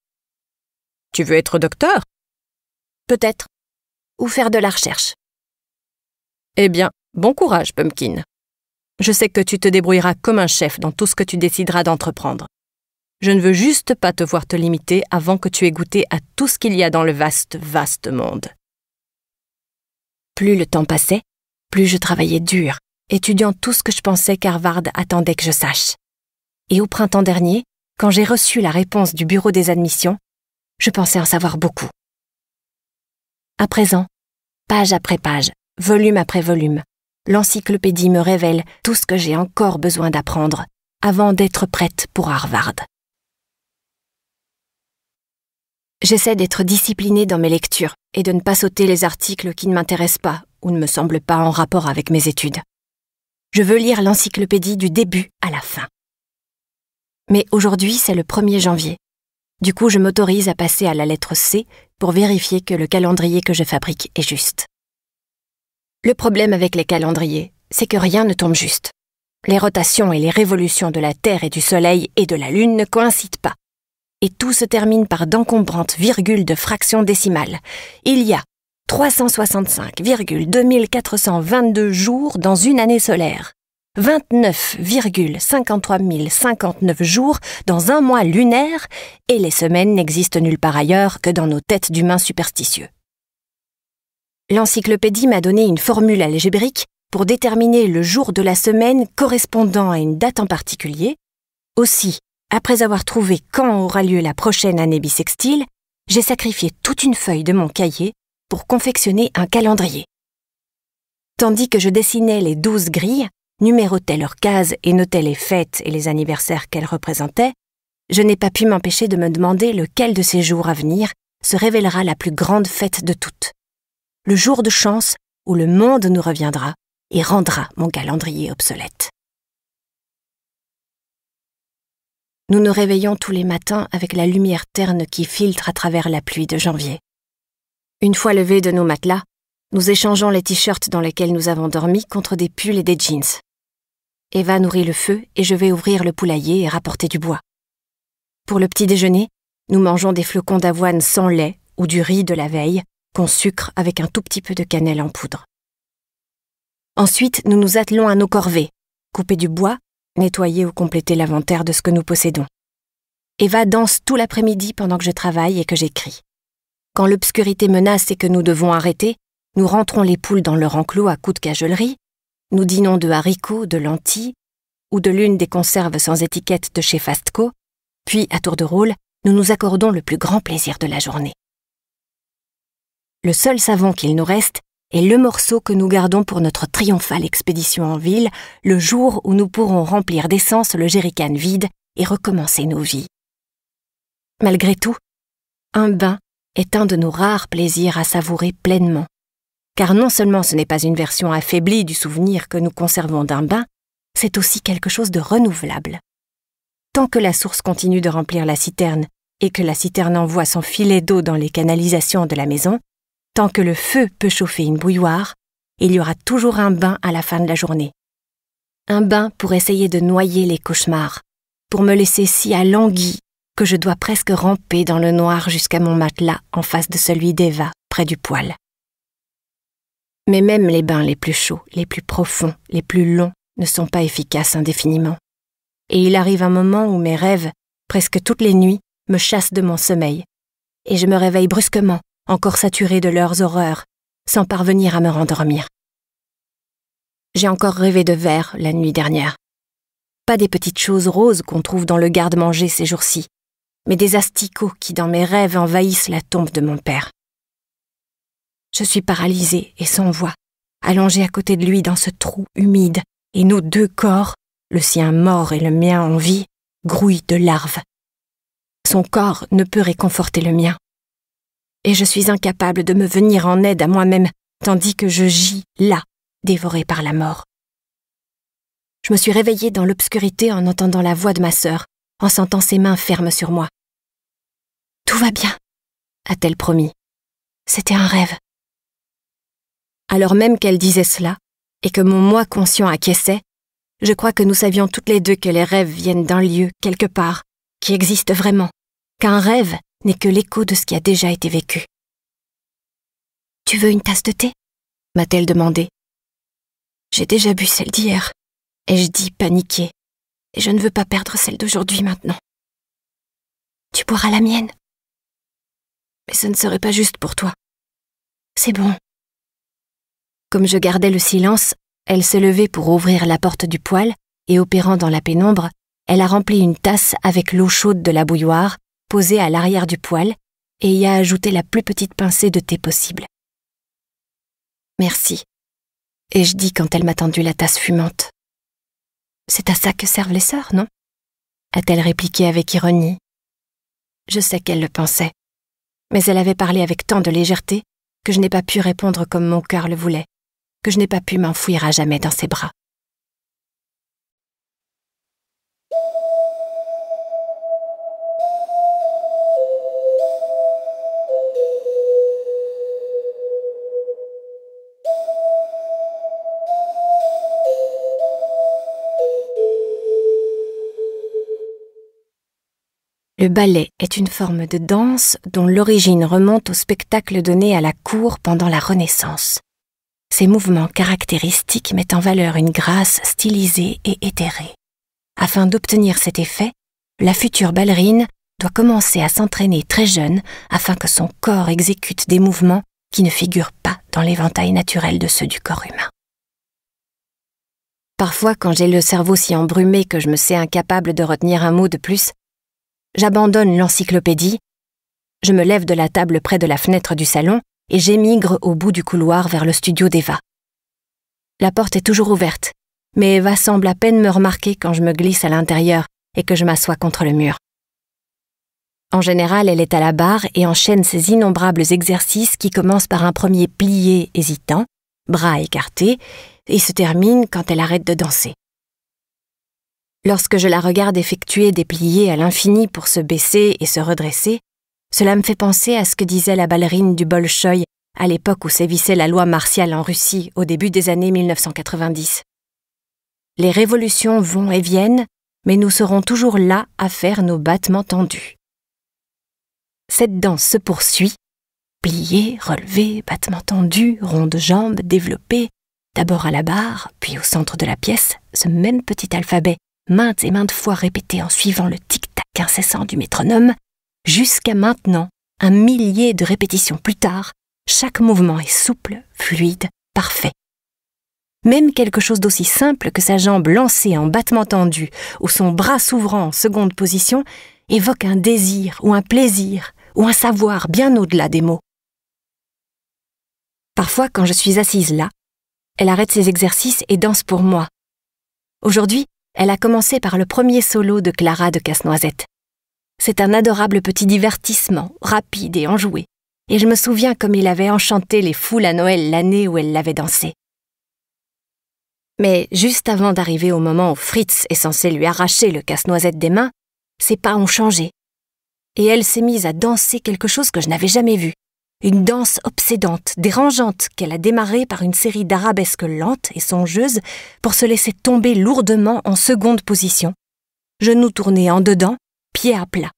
A: Tu veux être docteur Peut-être. Ou faire de la recherche. Eh bien, bon courage, Pumpkin. Je sais que tu te débrouilleras comme un chef dans tout ce que tu décideras d'entreprendre. Je ne veux juste pas te voir te limiter avant que tu aies goûté à tout ce qu'il y a dans le vaste, vaste monde. Plus le temps passait, plus je travaillais dur, étudiant tout ce que je pensais qu'Harvard attendait que je sache. Et au printemps dernier, quand j'ai reçu la réponse du bureau des admissions, je pensais en savoir beaucoup. À présent, page après page, volume après volume, l'encyclopédie me révèle tout ce que j'ai encore besoin d'apprendre avant d'être prête pour Harvard. J'essaie d'être disciplinée dans mes lectures et de ne pas sauter les articles qui ne m'intéressent pas ou ne me semblent pas en rapport avec mes études. Je veux lire l'encyclopédie du début à la fin. Mais aujourd'hui, c'est le 1er janvier. Du coup, je m'autorise à passer à la lettre C pour vérifier que le calendrier que je fabrique est juste. Le problème avec les calendriers, c'est que rien ne tombe juste. Les rotations et les révolutions de la Terre et du Soleil et de la Lune ne coïncident pas. Et tout se termine par d'encombrantes virgules de fractions décimales. Il y a 365,2422 jours dans une année solaire, 29,53059 jours dans un mois lunaire, et les semaines n'existent nulle part ailleurs que dans nos têtes d'humains superstitieux. L'encyclopédie m'a donné une formule algébrique pour déterminer le jour de la semaine correspondant à une date en particulier. Aussi, après avoir trouvé quand aura lieu la prochaine année bissextile, j'ai sacrifié toute une feuille de mon cahier pour confectionner un calendrier. Tandis que je dessinais les douze grilles, numérotais leurs cases et notais les fêtes et les anniversaires qu'elles représentaient, je n'ai pas pu m'empêcher de me demander lequel de ces jours à venir se révélera la plus grande fête de toutes le jour de chance où le monde nous reviendra et rendra mon calendrier obsolète. Nous nous réveillons tous les matins avec la lumière terne qui filtre à travers la pluie de janvier. Une fois levés de nos matelas, nous échangeons les t-shirts dans lesquels nous avons dormi contre des pulls et des jeans. Eva nourrit le feu et je vais ouvrir le poulailler et rapporter du bois. Pour le petit déjeuner, nous mangeons des flocons d'avoine sans lait ou du riz de la veille qu'on sucre avec un tout petit peu de cannelle en poudre. Ensuite, nous nous attelons à nos corvées, couper du bois, nettoyer ou compléter l'inventaire de ce que nous possédons. Eva danse tout l'après-midi pendant que je travaille et que j'écris. Quand l'obscurité menace et que nous devons arrêter, nous rentrons les poules dans leur enclos à coups de cajolerie, nous dînons de haricots, de lentilles, ou de l'une des conserves sans étiquette de chez Fastco, puis, à tour de rôle, nous nous accordons le plus grand plaisir de la journée. Le seul savon qu'il nous reste est le morceau que nous gardons pour notre triomphale expédition en ville, le jour où nous pourrons remplir d'essence le jerrican vide et recommencer nos vies. Malgré tout, un bain est un de nos rares plaisirs à savourer pleinement, car non seulement ce n'est pas une version affaiblie du souvenir que nous conservons d'un bain, c'est aussi quelque chose de renouvelable. Tant que la source continue de remplir la citerne et que la citerne envoie son filet d'eau dans les canalisations de la maison, Tant que le feu peut chauffer une bouilloire, il y aura toujours un bain à la fin de la journée. Un bain pour essayer de noyer les cauchemars, pour me laisser si alangui que je dois presque ramper dans le noir jusqu'à mon matelas en face de celui d'Eva, près du poêle. Mais même les bains les plus chauds, les plus profonds, les plus longs ne sont pas efficaces indéfiniment. Et il arrive un moment où mes rêves, presque toutes les nuits, me chassent de mon sommeil, et je me réveille brusquement, encore saturé de leurs horreurs, sans parvenir à me rendormir. J'ai encore rêvé de verre la nuit dernière. Pas des petites choses roses qu'on trouve dans le garde-manger ces jours-ci, mais des asticots qui dans mes rêves envahissent la tombe de mon père. Je suis paralysée et sans voix, allongée à côté de lui dans ce trou humide, et nos deux corps, le sien mort et le mien en vie, grouillent de larves. Son corps ne peut réconforter le mien et je suis incapable de me venir en aide à moi-même, tandis que je gis là, dévoré par la mort. Je me suis réveillée dans l'obscurité en entendant la voix de ma sœur, en sentant ses mains fermes sur moi. Tout va bien, a-t-elle promis. C'était un rêve. Alors même qu'elle disait cela, et que mon moi conscient acquiesçait, je crois que nous savions toutes les deux que les rêves viennent d'un lieu, quelque part, qui existe vraiment, qu'un rêve n'est que l'écho de ce qui a déjà été vécu. Tu veux une tasse de thé m'a-t-elle demandé. J'ai déjà bu celle d'hier, ai-je dit paniquée, et je ne veux pas perdre celle d'aujourd'hui maintenant. Tu boiras la mienne Mais ce ne serait pas juste pour toi. C'est bon. Comme je gardais le silence, elle s'est levée pour ouvrir la porte du poêle, et opérant dans la pénombre, elle a rempli une tasse avec l'eau chaude de la bouilloire posée à l'arrière du poêle et y a ajouté la plus petite pincée de thé possible. Merci, et je dis quand elle m'a tendu la tasse fumante. C'est à ça que servent les sœurs, non a-t-elle répliqué avec ironie. Je sais qu'elle le pensait, mais elle avait parlé avec tant de légèreté que je n'ai pas pu répondre comme mon cœur le voulait, que je n'ai pas pu m'enfouir à jamais dans ses bras. Le ballet est une forme de danse dont l'origine remonte au spectacle donné à la cour pendant la Renaissance. Ses mouvements caractéristiques mettent en valeur une grâce stylisée et éthérée. Afin d'obtenir cet effet, la future ballerine doit commencer à s'entraîner très jeune afin que son corps exécute des mouvements qui ne figurent pas dans l'éventail naturel de ceux du corps humain. Parfois, quand j'ai le cerveau si embrumé que je me sais incapable de retenir un mot de plus, j'abandonne l'encyclopédie, je me lève de la table près de la fenêtre du salon et j'émigre au bout du couloir vers le studio d'Eva. La porte est toujours ouverte, mais Eva semble à peine me remarquer quand je me glisse à l'intérieur et que je m'assois contre le mur. En général, elle est à la barre et enchaîne ses innombrables exercices qui commencent par un premier plié hésitant, bras écartés, et se terminent quand elle arrête de danser. Lorsque je la regarde effectuer des pliés à l'infini pour se baisser et se redresser, cela me fait penser à ce que disait la ballerine du Bolchoï à l'époque où sévissait la loi martiale en Russie au début des années 1990. Les révolutions vont et viennent, mais nous serons toujours là à faire nos battements tendus. Cette danse se poursuit, plié, relevé, battement tendu, ronde jambe, jambes, d'abord à la barre, puis au centre de la pièce, ce même petit alphabet, maintes et maintes fois répétées en suivant le tic-tac incessant du métronome, jusqu'à maintenant, un millier de répétitions plus tard, chaque mouvement est souple, fluide, parfait. Même quelque chose d'aussi simple que sa jambe lancée en battement tendu ou son bras s'ouvrant en seconde position évoque un désir ou un plaisir ou un savoir bien au-delà des mots. Parfois, quand je suis assise là, elle arrête ses exercices et danse pour moi. Aujourd'hui, elle a commencé par le premier solo de Clara de Casse-Noisette. C'est un adorable petit divertissement, rapide et enjoué, et je me souviens comme il avait enchanté les foules à Noël l'année où elle l'avait dansé. Mais juste avant d'arriver au moment où Fritz est censé lui arracher le casse-noisette des mains, ses pas ont changé. Et elle s'est mise à danser quelque chose que je n'avais jamais vu. Une danse obsédante, dérangeante, qu'elle a démarrée par une série d'arabesques lentes et songeuses pour se laisser tomber lourdement en seconde position, genoux tournés en dedans, pieds à plat.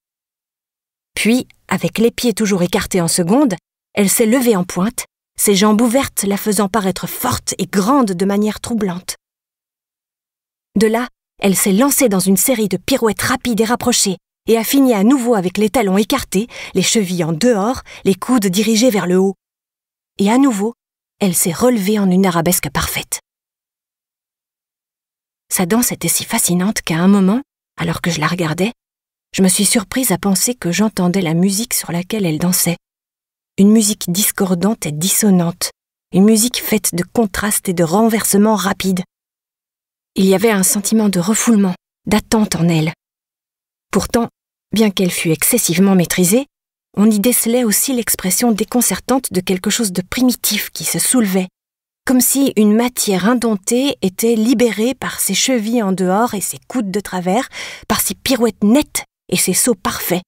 A: Puis, avec les pieds toujours écartés en seconde, elle s'est levée en pointe, ses jambes ouvertes la faisant paraître forte et grande de manière troublante. De là, elle s'est lancée dans une série de pirouettes rapides et rapprochées, et a fini à nouveau avec les talons écartés, les chevilles en dehors, les coudes dirigés vers le haut. Et à nouveau, elle s'est relevée en une arabesque parfaite. Sa danse était si fascinante qu'à un moment, alors que je la regardais, je me suis surprise à penser que j'entendais la musique sur laquelle elle dansait. Une musique discordante et dissonante, une musique faite de contrastes et de renversements rapides. Il y avait un sentiment de refoulement, d'attente en elle. Pourtant, Bien qu'elle fût excessivement maîtrisée, on y décelait aussi l'expression déconcertante de quelque chose de primitif qui se soulevait, comme si une matière indomptée était libérée par ses chevilles en dehors et ses coudes de travers, par ses pirouettes nettes et ses sauts parfaits,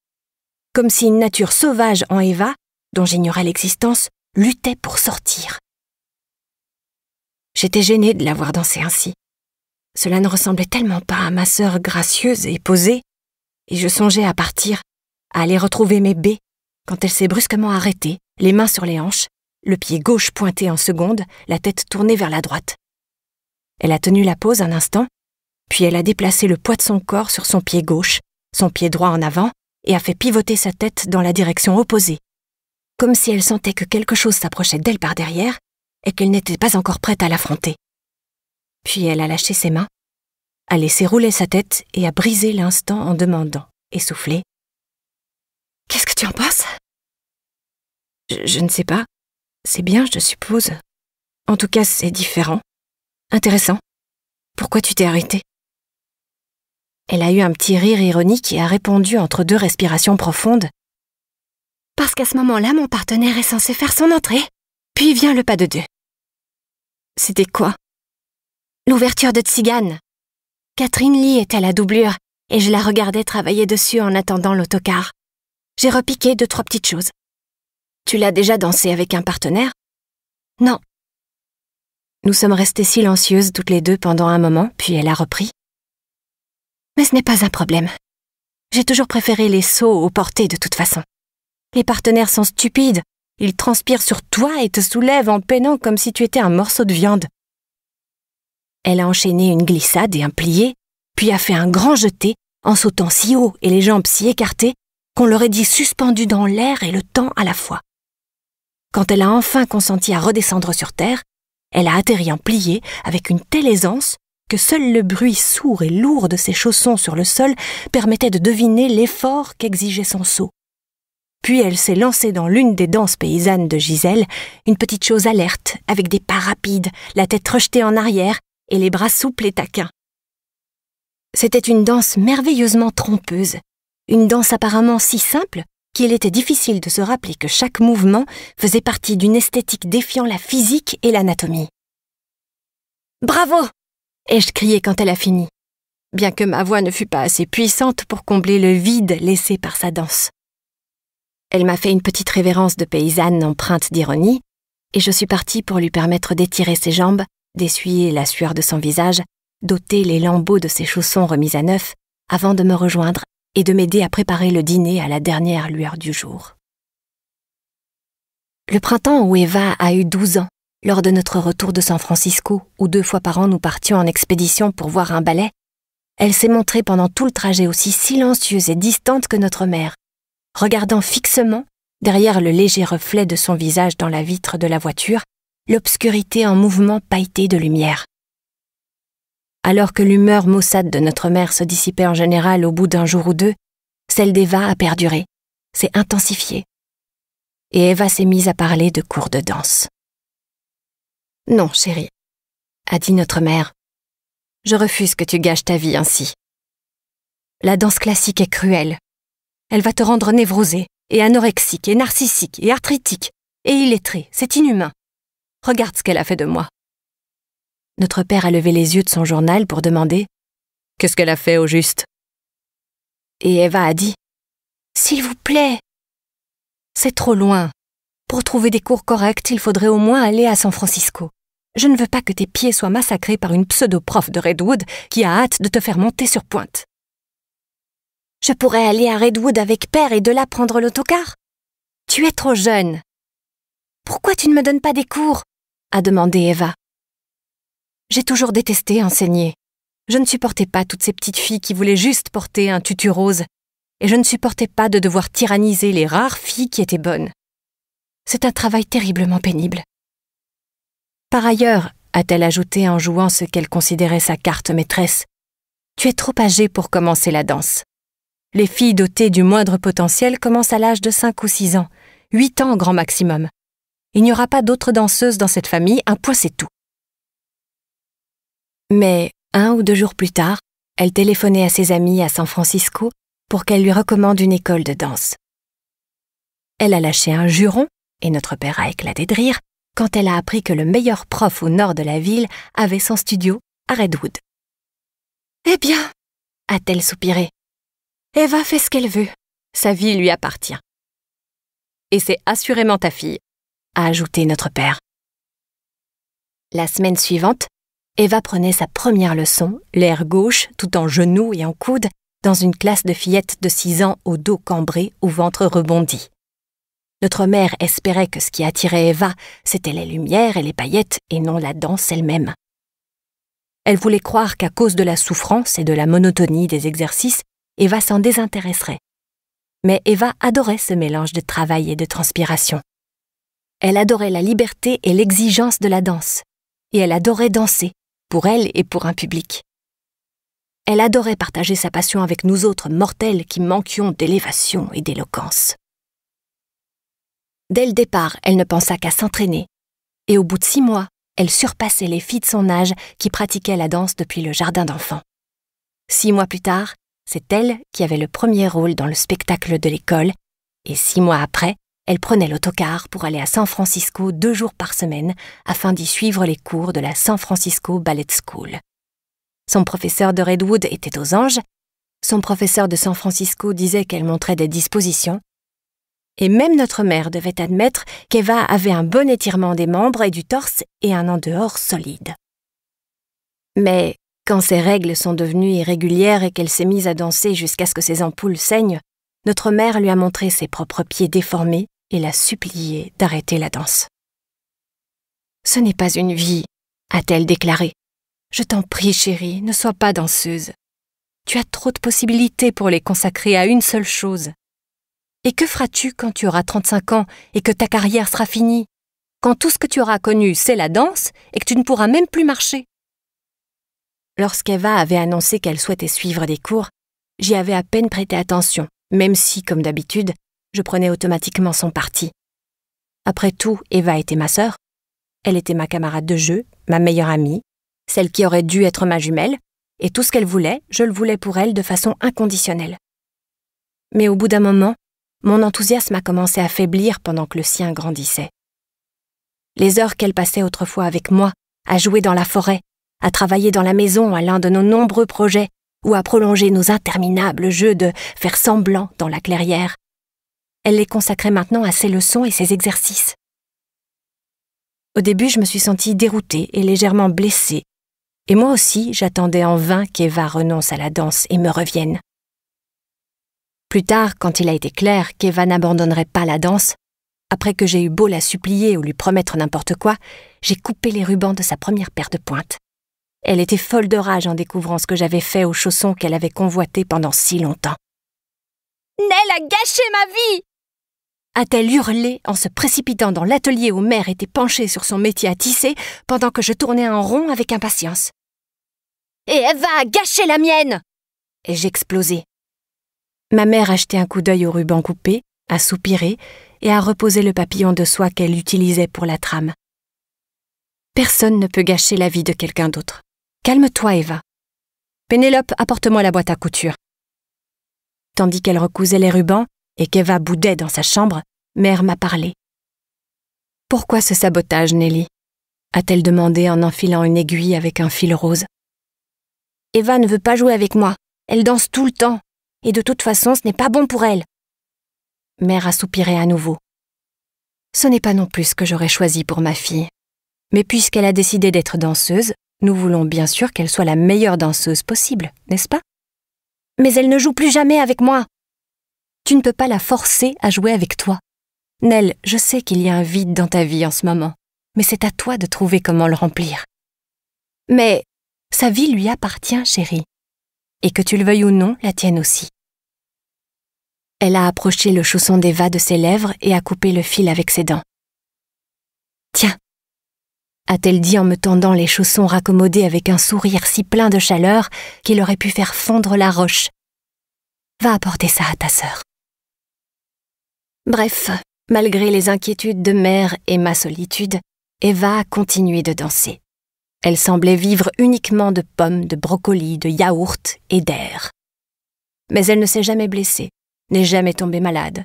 A: comme si une nature sauvage en Eva, dont j'ignorais l'existence, luttait pour sortir. J'étais gênée de l'avoir voir ainsi. Cela ne ressemblait tellement pas à ma sœur gracieuse et posée et je songeais à partir, à aller retrouver mes baies, quand elle s'est brusquement arrêtée, les mains sur les hanches, le pied gauche pointé en seconde, la tête tournée vers la droite. Elle a tenu la pose un instant, puis elle a déplacé le poids de son corps sur son pied gauche, son pied droit en avant, et a fait pivoter sa tête dans la direction opposée. Comme si elle sentait que quelque chose s'approchait d'elle par derrière, et qu'elle n'était pas encore prête à l'affronter. Puis elle a lâché ses mains, a laissé rouler sa tête et a brisé l'instant en demandant, essoufflé Qu'est-ce que tu en penses je, ne sais pas. C'est bien, je suppose. En tout cas, c'est différent. Intéressant. Pourquoi tu t'es arrêtée Elle a eu un petit rire ironique et a répondu entre deux respirations profondes parce qu'à ce moment-là, mon partenaire est censé faire son entrée. Puis vient le pas de deux. C'était quoi L'ouverture de Tsigane. Catherine Lee était à la doublure, et je la regardais travailler dessus en attendant l'autocar. J'ai repiqué deux, trois petites choses. Tu l'as déjà dansé avec un partenaire Non. Nous sommes restées silencieuses toutes les deux pendant un moment, puis elle a repris. Mais ce n'est pas un problème. J'ai toujours préféré les sauts aux portées de toute façon. Les partenaires sont stupides, ils transpirent sur toi et te soulèvent en peinant comme si tu étais un morceau de viande. Elle a enchaîné une glissade et un plié, puis a fait un grand jeté en sautant si haut et les jambes si écartées qu'on l'aurait dit suspendue dans l'air et le temps à la fois. Quand elle a enfin consenti à redescendre sur terre, elle a atterri en plié avec une telle aisance que seul le bruit sourd et lourd de ses chaussons sur le sol permettait de deviner l'effort qu'exigeait son saut. Puis elle s'est lancée dans l'une des danses paysannes de Gisèle, une petite chose alerte, avec des pas rapides, la tête rejetée en arrière, et les bras souples et taquins. C'était une danse merveilleusement trompeuse, une danse apparemment si simple qu'il était difficile de se rappeler que chaque mouvement faisait partie d'une esthétique défiant la physique et l'anatomie. Bravo ai-je crié quand elle a fini, bien que ma voix ne fût pas assez puissante pour combler le vide laissé par sa danse. Elle m'a fait une petite révérence de paysanne empreinte d'ironie, et je suis partie pour lui permettre d'étirer ses jambes d'essuyer la sueur de son visage, d'ôter les lambeaux de ses chaussons remis à neuf, avant de me rejoindre et de m'aider à préparer le dîner à la dernière lueur du jour. Le printemps où Eva a eu 12 ans, lors de notre retour de San Francisco, où deux fois par an nous partions en expédition pour voir un ballet, elle s'est montrée pendant tout le trajet aussi silencieuse et distante que notre mère, regardant fixement, derrière le léger reflet de son visage dans la vitre de la voiture, l'obscurité en mouvement pailleté de lumière. Alors que l'humeur maussade de notre mère se dissipait en général au bout d'un jour ou deux, celle d'Eva a perduré, s'est intensifiée. Et Eva s'est mise à parler de cours de danse. Non, chérie, a dit notre mère, je refuse que tu gâches ta vie ainsi. La danse classique est cruelle. Elle va te rendre névrosée, et anorexique, et narcissique, et arthritique, et illettrée, c'est inhumain. Regarde ce qu'elle a fait de moi. Notre père a levé les yeux de son journal pour demander Qu'est-ce qu'elle a fait au juste Et Eva a dit S'il vous plaît C'est trop loin. Pour trouver des cours corrects, il faudrait au moins aller à San Francisco. Je ne veux pas que tes pieds soient massacrés par une pseudo-prof de Redwood qui a hâte de te faire monter sur pointe. Je pourrais aller à Redwood avec père et de là prendre l'autocar Tu es trop jeune. Pourquoi tu ne me donnes pas des cours a demandé Eva. J'ai toujours détesté enseigner. Je ne supportais pas toutes ces petites filles qui voulaient juste porter un tutu rose, et je ne supportais pas de devoir tyranniser les rares filles qui étaient bonnes. C'est un travail terriblement pénible. Par ailleurs, a-t-elle ajouté en jouant ce qu'elle considérait sa carte maîtresse, tu es trop âgée pour commencer la danse. Les filles dotées du moindre potentiel commencent à l'âge de 5 ou six ans, huit ans au grand maximum. Il n'y aura pas d'autres danseuses dans cette famille, un point c'est tout. Mais un ou deux jours plus tard, elle téléphonait à ses amis à San Francisco pour qu'elle lui recommande une école de danse. Elle a lâché un juron, et notre père a éclaté de rire, quand elle a appris que le meilleur prof au nord de la ville avait son studio à Redwood. Eh bien, a-t-elle soupiré, Eva fait ce qu'elle veut. Sa vie lui appartient. Et c'est assurément ta fille a ajouté notre père. La semaine suivante, Eva prenait sa première leçon, l'air gauche, tout en genoux et en coude, dans une classe de fillettes de 6 ans au dos cambré, au ventre rebondi. Notre mère espérait que ce qui attirait Eva, c'était les lumières et les paillettes et non la danse elle-même. Elle voulait croire qu'à cause de la souffrance et de la monotonie des exercices, Eva s'en désintéresserait. Mais Eva adorait ce mélange de travail et de transpiration. Elle adorait la liberté et l'exigence de la danse. Et elle adorait danser, pour elle et pour un public. Elle adorait partager sa passion avec nous autres mortels qui manquions d'élévation et d'éloquence. Dès le départ, elle ne pensa qu'à s'entraîner. Et au bout de six mois, elle surpassait les filles de son âge qui pratiquaient la danse depuis le jardin d'enfants. Six mois plus tard, c'est elle qui avait le premier rôle dans le spectacle de l'école, et six mois après, elle prenait l'autocar pour aller à San Francisco deux jours par semaine afin d'y suivre les cours de la San Francisco Ballet School. Son professeur de Redwood était aux anges, son professeur de San Francisco disait qu'elle montrait des dispositions, et même notre mère devait admettre qu'Eva avait un bon étirement des membres et du torse et un en dehors solide. Mais quand ses règles sont devenues irrégulières et qu'elle s'est mise à danser jusqu'à ce que ses ampoules saignent, notre mère lui a montré ses propres pieds déformés et la supplier d'arrêter la danse. Ce n'est pas une vie, a-t-elle déclaré. Je t'en prie, chérie, ne sois pas danseuse. Tu as trop de possibilités pour les consacrer à une seule chose. Et que feras-tu quand tu auras 35 ans et que ta carrière sera finie Quand tout ce que tu auras connu, c'est la danse et que tu ne pourras même plus marcher Lorsqu'Eva avait annoncé qu'elle souhaitait suivre des cours, j'y avais à peine prêté attention, même si, comme d'habitude, je prenais automatiquement son parti. Après tout, Eva était ma sœur. Elle était ma camarade de jeu, ma meilleure amie, celle qui aurait dû être ma jumelle, et tout ce qu'elle voulait, je le voulais pour elle de façon inconditionnelle. Mais au bout d'un moment, mon enthousiasme a commencé à faiblir pendant que le sien grandissait. Les heures qu'elle passait autrefois avec moi, à jouer dans la forêt, à travailler dans la maison à l'un de nos nombreux projets, ou à prolonger nos interminables jeux de faire semblant dans la clairière, elle les consacrait maintenant à ses leçons et ses exercices. Au début, je me suis sentie déroutée et légèrement blessée, et moi aussi, j'attendais en vain qu'Eva renonce à la danse et me revienne. Plus tard, quand il a été clair qu'Eva n'abandonnerait pas la danse, après que j'ai eu beau la supplier ou lui promettre n'importe quoi, j'ai coupé les rubans de sa première paire de pointes. Elle était folle de rage en découvrant ce que j'avais fait aux chaussons qu'elle avait convoités pendant si longtemps. Nell a gâché ma vie a-t-elle hurlé en se précipitant dans l'atelier où mère était penchée sur son métier à tisser pendant que je tournais en rond avec impatience. Et Eva va gâcher la mienne Et j'explosai. Ma mère a un coup d'œil au ruban coupé, a soupiré et a reposé le papillon de soie qu'elle utilisait pour la trame. Personne ne peut gâcher la vie de quelqu'un d'autre. Calme-toi, Eva. Pénélope, apporte-moi la boîte à couture. Tandis qu'elle recousait les rubans et qu'Eva boudait dans sa chambre, mère m'a parlé. Pourquoi ce sabotage, Nelly a-t-elle demandé en enfilant une aiguille avec un fil rose. Eva ne veut pas jouer avec moi. Elle danse tout le temps. Et de toute façon, ce n'est pas bon pour elle. Mère a soupiré à nouveau. Ce n'est pas non plus ce que j'aurais choisi pour ma fille. Mais puisqu'elle a décidé d'être danseuse, nous voulons bien sûr qu'elle soit la meilleure danseuse possible, n'est-ce pas Mais elle ne joue plus jamais avec moi. Tu ne peux pas la forcer à jouer avec toi. Nell, je sais qu'il y a un vide dans ta vie en ce moment, mais c'est à toi de trouver comment le remplir. Mais sa vie lui appartient, chérie, et que tu le veuilles ou non, la tienne aussi. Elle a approché le chausson d'Eva de ses lèvres et a coupé le fil avec ses dents. Tiens, a-t-elle dit en me tendant les chaussons raccommodés avec un sourire si plein de chaleur qu'il aurait pu faire fondre la roche. Va apporter ça à ta sœur. Bref, Malgré les inquiétudes de mère et ma solitude, Eva a continué de danser. Elle semblait vivre uniquement de pommes, de brocolis, de yaourts et d'air. Mais elle ne s'est jamais blessée, n'est jamais tombée malade.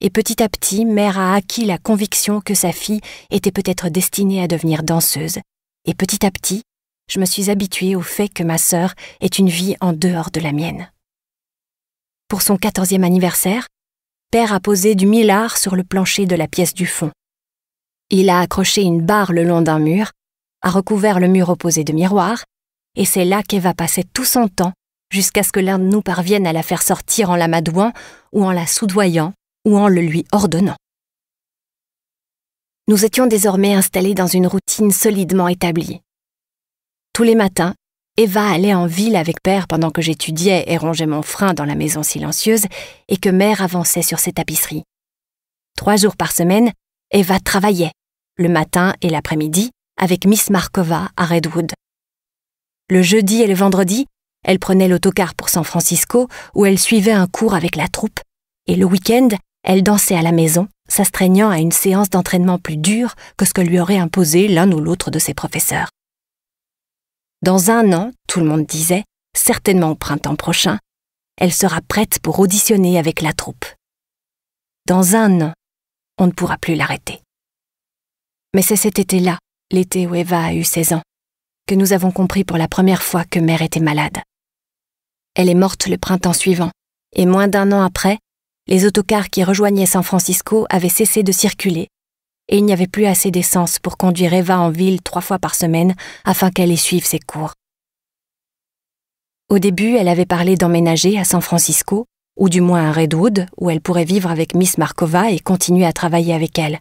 A: Et petit à petit, mère a acquis la conviction que sa fille était peut-être destinée à devenir danseuse. Et petit à petit, je me suis habituée au fait que ma sœur est une vie en dehors de la mienne. Pour son quatorzième anniversaire, père a posé du millard sur le plancher de la pièce du fond. Il a accroché une barre le long d'un mur, a recouvert le mur opposé de miroirs, et c'est là qu'Eva passer tout son temps jusqu'à ce que l'un de nous parvienne à la faire sortir en l'amadouant ou en la soudoyant ou en le lui ordonnant. Nous étions désormais installés dans une routine solidement établie. Tous les matins, Eva allait en ville avec père pendant que j'étudiais et rongeais mon frein dans la maison silencieuse et que mère avançait sur ses tapisseries. Trois jours par semaine, Eva travaillait, le matin et l'après-midi, avec Miss Markova à Redwood. Le jeudi et le vendredi, elle prenait l'autocar pour San Francisco où elle suivait un cours avec la troupe, et le week-end, elle dansait à la maison, s'astreignant à une séance d'entraînement plus dure que ce que lui aurait imposé l'un ou l'autre de ses professeurs. Dans un an, tout le monde disait, certainement au printemps prochain, elle sera prête pour auditionner avec la troupe. Dans un an, on ne pourra plus l'arrêter. Mais c'est cet été-là, l'été où Eva a eu 16 ans, que nous avons compris pour la première fois que mère était malade. Elle est morte le printemps suivant, et moins d'un an après, les autocars qui rejoignaient San Francisco avaient cessé de circuler et il n'y avait plus assez d'essence pour conduire Eva en ville trois fois par semaine afin qu'elle y suive ses cours. Au début, elle avait parlé d'emménager à San Francisco, ou du moins à Redwood, où elle pourrait vivre avec Miss Markova et continuer à travailler avec elle.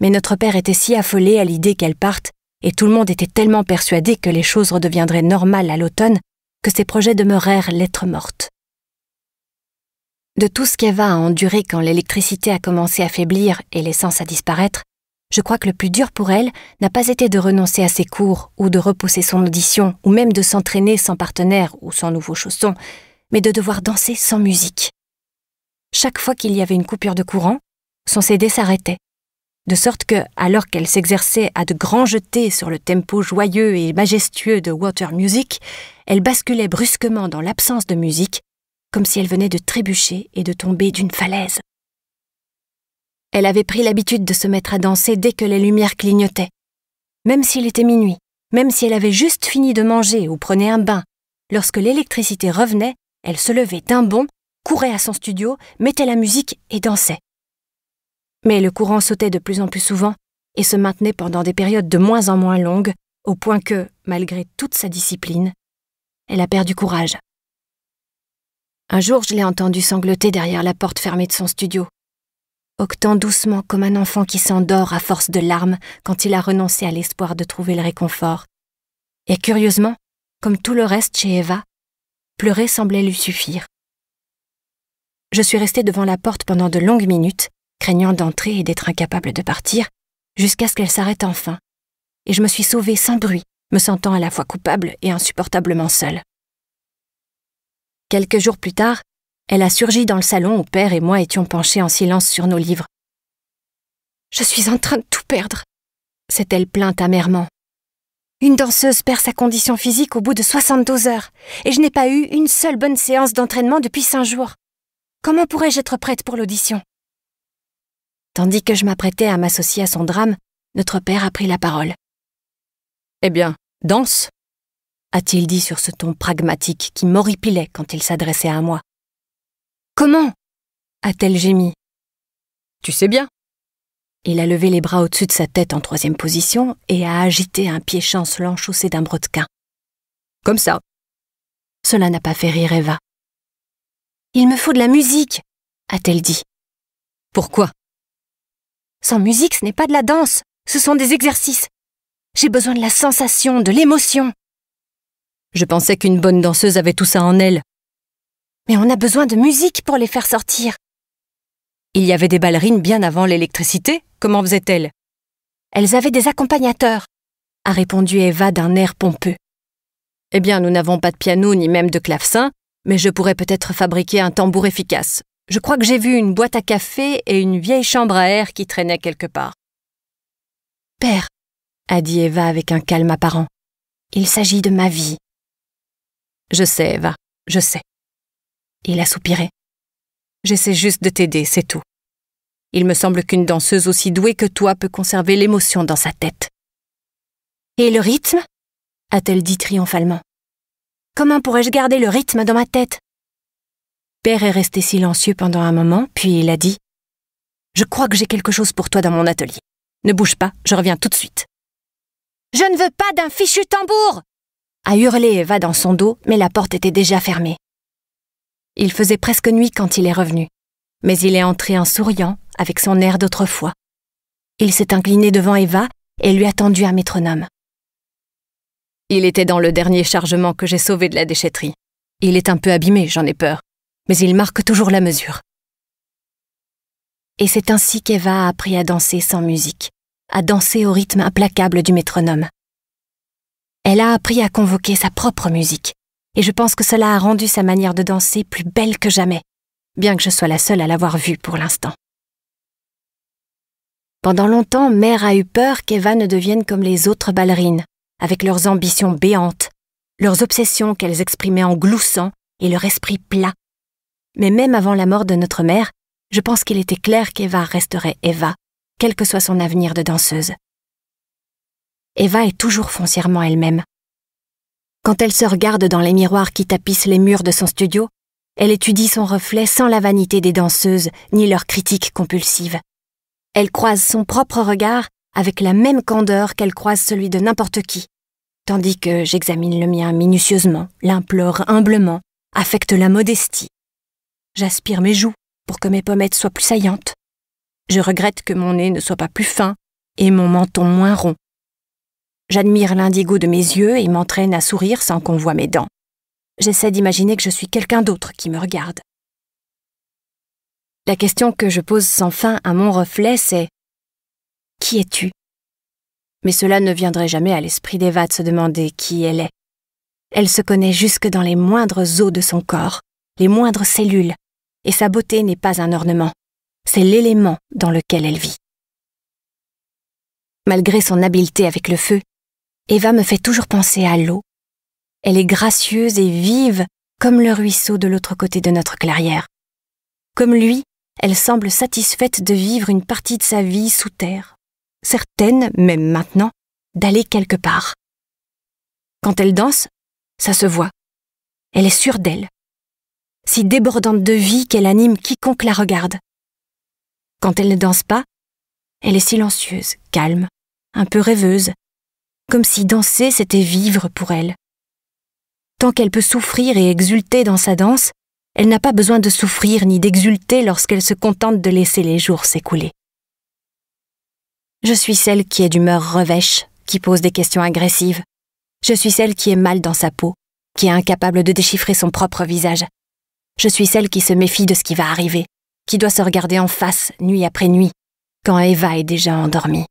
A: Mais notre père était si affolé à l'idée qu'elle parte, et tout le monde était tellement persuadé que les choses redeviendraient normales à l'automne, que ses projets demeurèrent lettres mortes de tout ce qu'Eva a enduré quand l'électricité a commencé à faiblir et l'essence à disparaître, je crois que le plus dur pour elle n'a pas été de renoncer à ses cours ou de repousser son audition ou même de s'entraîner sans partenaire ou sans nouveau chaussons, mais de devoir danser sans musique. Chaque fois qu'il y avait une coupure de courant, son CD s'arrêtait. De sorte que, alors qu'elle s'exerçait à de grands jetés sur le tempo joyeux et majestueux de Water Music, elle basculait brusquement dans l'absence de musique comme si elle venait de trébucher et de tomber d'une falaise. Elle avait pris l'habitude de se mettre à danser dès que les lumières clignotaient. Même s'il était minuit, même si elle avait juste fini de manger ou prenait un bain, lorsque l'électricité revenait, elle se levait d'un bond, courait à son studio, mettait la musique et dansait. Mais le courant sautait de plus en plus souvent et se maintenait pendant des périodes de moins en moins longues, au point que, malgré toute sa discipline, elle a perdu courage. Un jour, je l'ai entendu sangloter derrière la porte fermée de son studio, octant doucement comme un enfant qui s'endort à force de larmes quand il a renoncé à l'espoir de trouver le réconfort. Et curieusement, comme tout le reste chez Eva, pleurer semblait lui suffire. Je suis restée devant la porte pendant de longues minutes, craignant d'entrer et d'être incapable de partir, jusqu'à ce qu'elle s'arrête enfin. Et je me suis sauvée sans bruit, me sentant à la fois coupable et insupportablement seule. Quelques jours plus tard, elle a surgi dans le salon où père et moi étions penchés en silence sur nos livres. Je suis en train de tout perdre, s'est-elle plainte amèrement. Une danseuse perd sa condition physique au bout de 72 heures, et je n'ai pas eu une seule bonne séance d'entraînement depuis cinq jours. Comment pourrais-je être prête pour l'audition Tandis que je m'apprêtais à m'associer à son drame, notre père a pris la parole. Eh bien, danse a-t-il dit sur ce ton pragmatique qui m'horripilait quand il s'adressait à moi. Comment a-t-elle gémi. Tu sais bien. Il a levé les bras au-dessus de sa tête en troisième position et a agité un pied chancelant chaussé d'un brodequin. Comme ça. Cela n'a pas fait rire Eva. Il me faut de la musique, a-t-elle dit. Pourquoi Sans musique, ce n'est pas de la danse, ce sont des exercices. J'ai besoin de la sensation, de l'émotion. Je pensais qu'une bonne danseuse avait tout ça en elle. Mais on a besoin de musique pour les faire sortir. Il y avait des ballerines bien avant l'électricité. Comment faisaient-elles Elles avaient des accompagnateurs, a répondu Eva d'un air pompeux. Eh bien, nous n'avons pas de piano ni même de clavecin, mais je pourrais peut-être fabriquer un tambour efficace. Je crois que j'ai vu une boîte à café et une vieille chambre à air qui traînait quelque part. Père, a dit Eva avec un calme apparent, il s'agit de ma vie. Je sais, Eva, je sais. Il a soupiré. J'essaie juste de t'aider, c'est tout. Il me semble qu'une danseuse aussi douée que toi peut conserver l'émotion dans sa tête. Et le rythme a-t-elle dit triomphalement. Comment pourrais-je garder le rythme dans ma tête Père est resté silencieux pendant un moment, puis il a dit Je crois que j'ai quelque chose pour toi dans mon atelier. Ne bouge pas, je reviens tout de suite. Je ne veux pas d'un fichu tambour a hurlé Eva dans son dos, mais la porte était déjà fermée. Il faisait presque nuit quand il est revenu, mais il est entré en souriant, avec son air d'autrefois. Il s'est incliné devant Eva et lui a tendu un métronome. Il était dans le dernier chargement que j'ai sauvé de la déchetterie. Il est un peu abîmé, j'en ai peur, mais il marque toujours la mesure. Et c'est ainsi qu'Eva a appris à danser sans musique, à danser au rythme implacable du métronome. Elle a appris à convoquer sa propre musique, et je pense que cela a rendu sa manière de danser plus belle que jamais, bien que je sois la seule à l'avoir vue pour l'instant. Pendant longtemps, Mère a eu peur qu'Eva ne devienne comme les autres ballerines, avec leurs ambitions béantes, leurs obsessions qu'elles exprimaient en gloussant et leur esprit plat. Mais même avant la mort de notre mère, je pense qu'il était clair qu'Eva resterait Eva, quel que soit son avenir de danseuse. Eva est toujours foncièrement elle-même. Quand elle se regarde dans les miroirs qui tapissent les murs de son studio, elle étudie son reflet sans la vanité des danseuses ni leur critiques compulsive. Elle croise son propre regard avec la même candeur qu'elle croise celui de n'importe qui, tandis que j'examine le mien minutieusement, l'implore humblement, affecte la modestie. J'aspire mes joues pour que mes pommettes soient plus saillantes. Je regrette que mon nez ne soit pas plus fin et mon menton moins rond, J'admire l'indigo de mes yeux et m'entraîne à sourire sans qu'on voie mes dents. J'essaie d'imaginer que je suis quelqu'un d'autre qui me regarde. La question que je pose sans fin à mon reflet, c'est Qui es-tu Mais cela ne viendrait jamais à l'esprit d'Eva de se demander qui elle est. Elle se connaît jusque dans les moindres os de son corps, les moindres cellules, et sa beauté n'est pas un ornement, c'est l'élément dans lequel elle vit. Malgré son habileté avec le feu, Eva me fait toujours penser à l'eau. Elle est gracieuse et vive comme le ruisseau de l'autre côté de notre clairière. Comme lui, elle semble satisfaite de vivre une partie de sa vie sous terre, certaine, même maintenant, d'aller quelque part. Quand elle danse, ça se voit. Elle est sûre d'elle, si débordante de vie qu'elle anime quiconque la regarde. Quand elle ne danse pas, elle est silencieuse, calme, un peu rêveuse, comme si danser c'était vivre pour elle. Tant qu'elle peut souffrir et exulter dans sa danse, elle n'a pas besoin de souffrir ni d'exulter lorsqu'elle se contente de laisser les jours s'écouler. Je suis celle qui est d'humeur revêche, qui pose des questions agressives. Je suis celle qui est mal dans sa peau, qui est incapable de déchiffrer son propre visage. Je suis celle qui se méfie de ce qui va arriver, qui doit se regarder en face nuit après nuit, quand Eva est déjà endormie.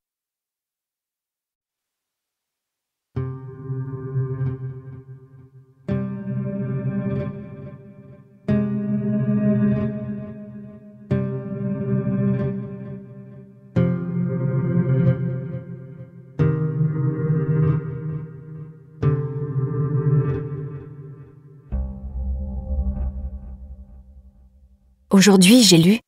A: Aujourd'hui, j'ai lu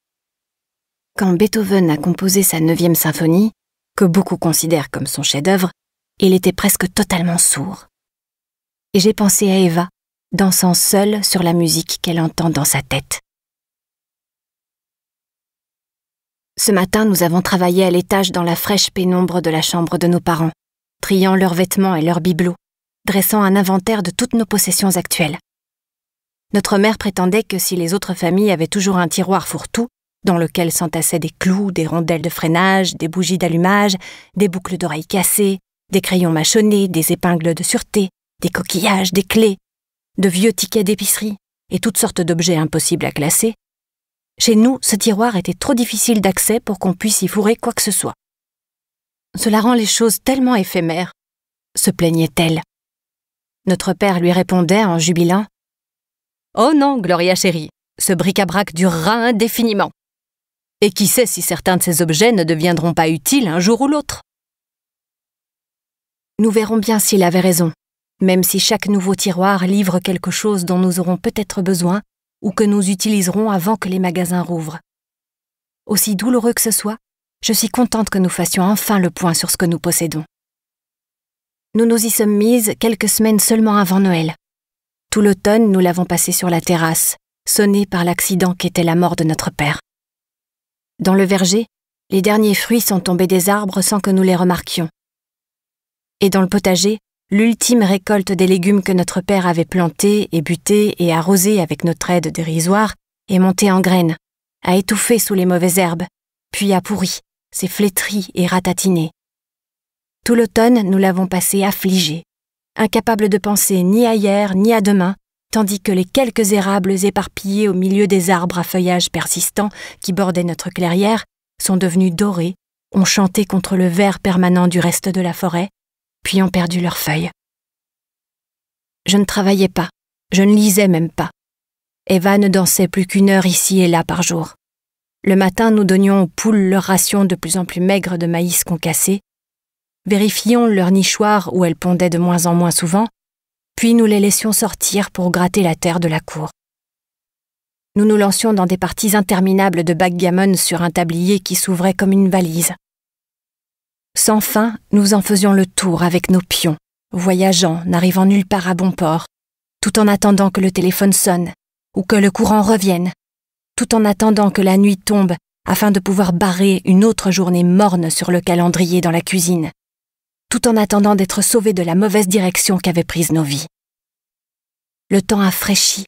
A: Quand Beethoven a composé sa neuvième symphonie, que beaucoup considèrent comme son chef-d'œuvre, il était presque totalement sourd. Et j'ai pensé à Eva, dansant seule sur la musique qu'elle entend dans sa tête. Ce matin, nous avons travaillé à l'étage dans la fraîche pénombre de la chambre de nos parents, triant leurs vêtements et leurs bibelots, dressant un inventaire de toutes nos possessions actuelles. Notre mère prétendait que si les autres familles avaient toujours un tiroir fourre-tout, dans lequel s'entassaient des clous, des rondelles de freinage, des bougies d'allumage, des boucles d'oreilles cassées, des crayons mâchonnés, des épingles de sûreté, des coquillages, des clés, de vieux tickets d'épicerie et toutes sortes d'objets impossibles à classer. Chez nous, ce tiroir était trop difficile d'accès pour qu'on puisse y fourrer quoi que ce soit. Cela rend les choses tellement éphémères, se plaignait-elle. Notre père lui répondait en jubilant Oh non, Gloria chérie, ce bric-à-brac durera indéfiniment. Et qui sait si certains de ces objets ne deviendront pas utiles un jour ou l'autre Nous verrons bien s'il avait raison, même si chaque nouveau tiroir livre quelque chose dont nous aurons peut-être besoin ou que nous utiliserons avant que les magasins rouvrent. Aussi douloureux que ce soit, je suis contente que nous fassions enfin le point sur ce que nous possédons. Nous nous y sommes mises quelques semaines seulement avant Noël, tout l'automne, nous l'avons passé sur la terrasse, sonné par l'accident qu'était la mort de notre père. Dans le verger, les derniers fruits sont tombés des arbres sans que nous les remarquions. Et dans le potager, l'ultime récolte des légumes que notre père avait plantés et butés et arrosés avec notre aide dérisoire est montée en graines, a étouffé sous les mauvaises herbes, puis a pourri, s'est flétri et ratatiné. Tout l'automne, nous l'avons passé affligé, incapable de penser ni à hier ni à demain, tandis que les quelques érables éparpillés au milieu des arbres à feuillage persistant qui bordaient notre clairière sont devenus dorés, ont chanté contre le vert permanent du reste de la forêt, puis ont perdu leurs feuilles. Je ne travaillais pas, je ne lisais même pas. Eva ne dansait plus qu'une heure ici et là par jour. Le matin, nous donnions aux poules leur ration de plus en plus maigre de maïs concassé, vérifions leur nichoir où elles pondaient de moins en moins souvent, puis nous les laissions sortir pour gratter la terre de la cour. Nous nous lancions dans des parties interminables de backgammon sur un tablier qui s'ouvrait comme une valise. Sans fin, nous en faisions le tour avec nos pions, voyageant, n'arrivant nulle part à bon port, tout en attendant que le téléphone sonne, ou que le courant revienne, tout en attendant que la nuit tombe afin de pouvoir barrer une autre journée morne sur le calendrier dans la cuisine, tout en attendant d'être sauvés de la mauvaise direction qu'avaient prise nos vies. Le temps a fraîchi,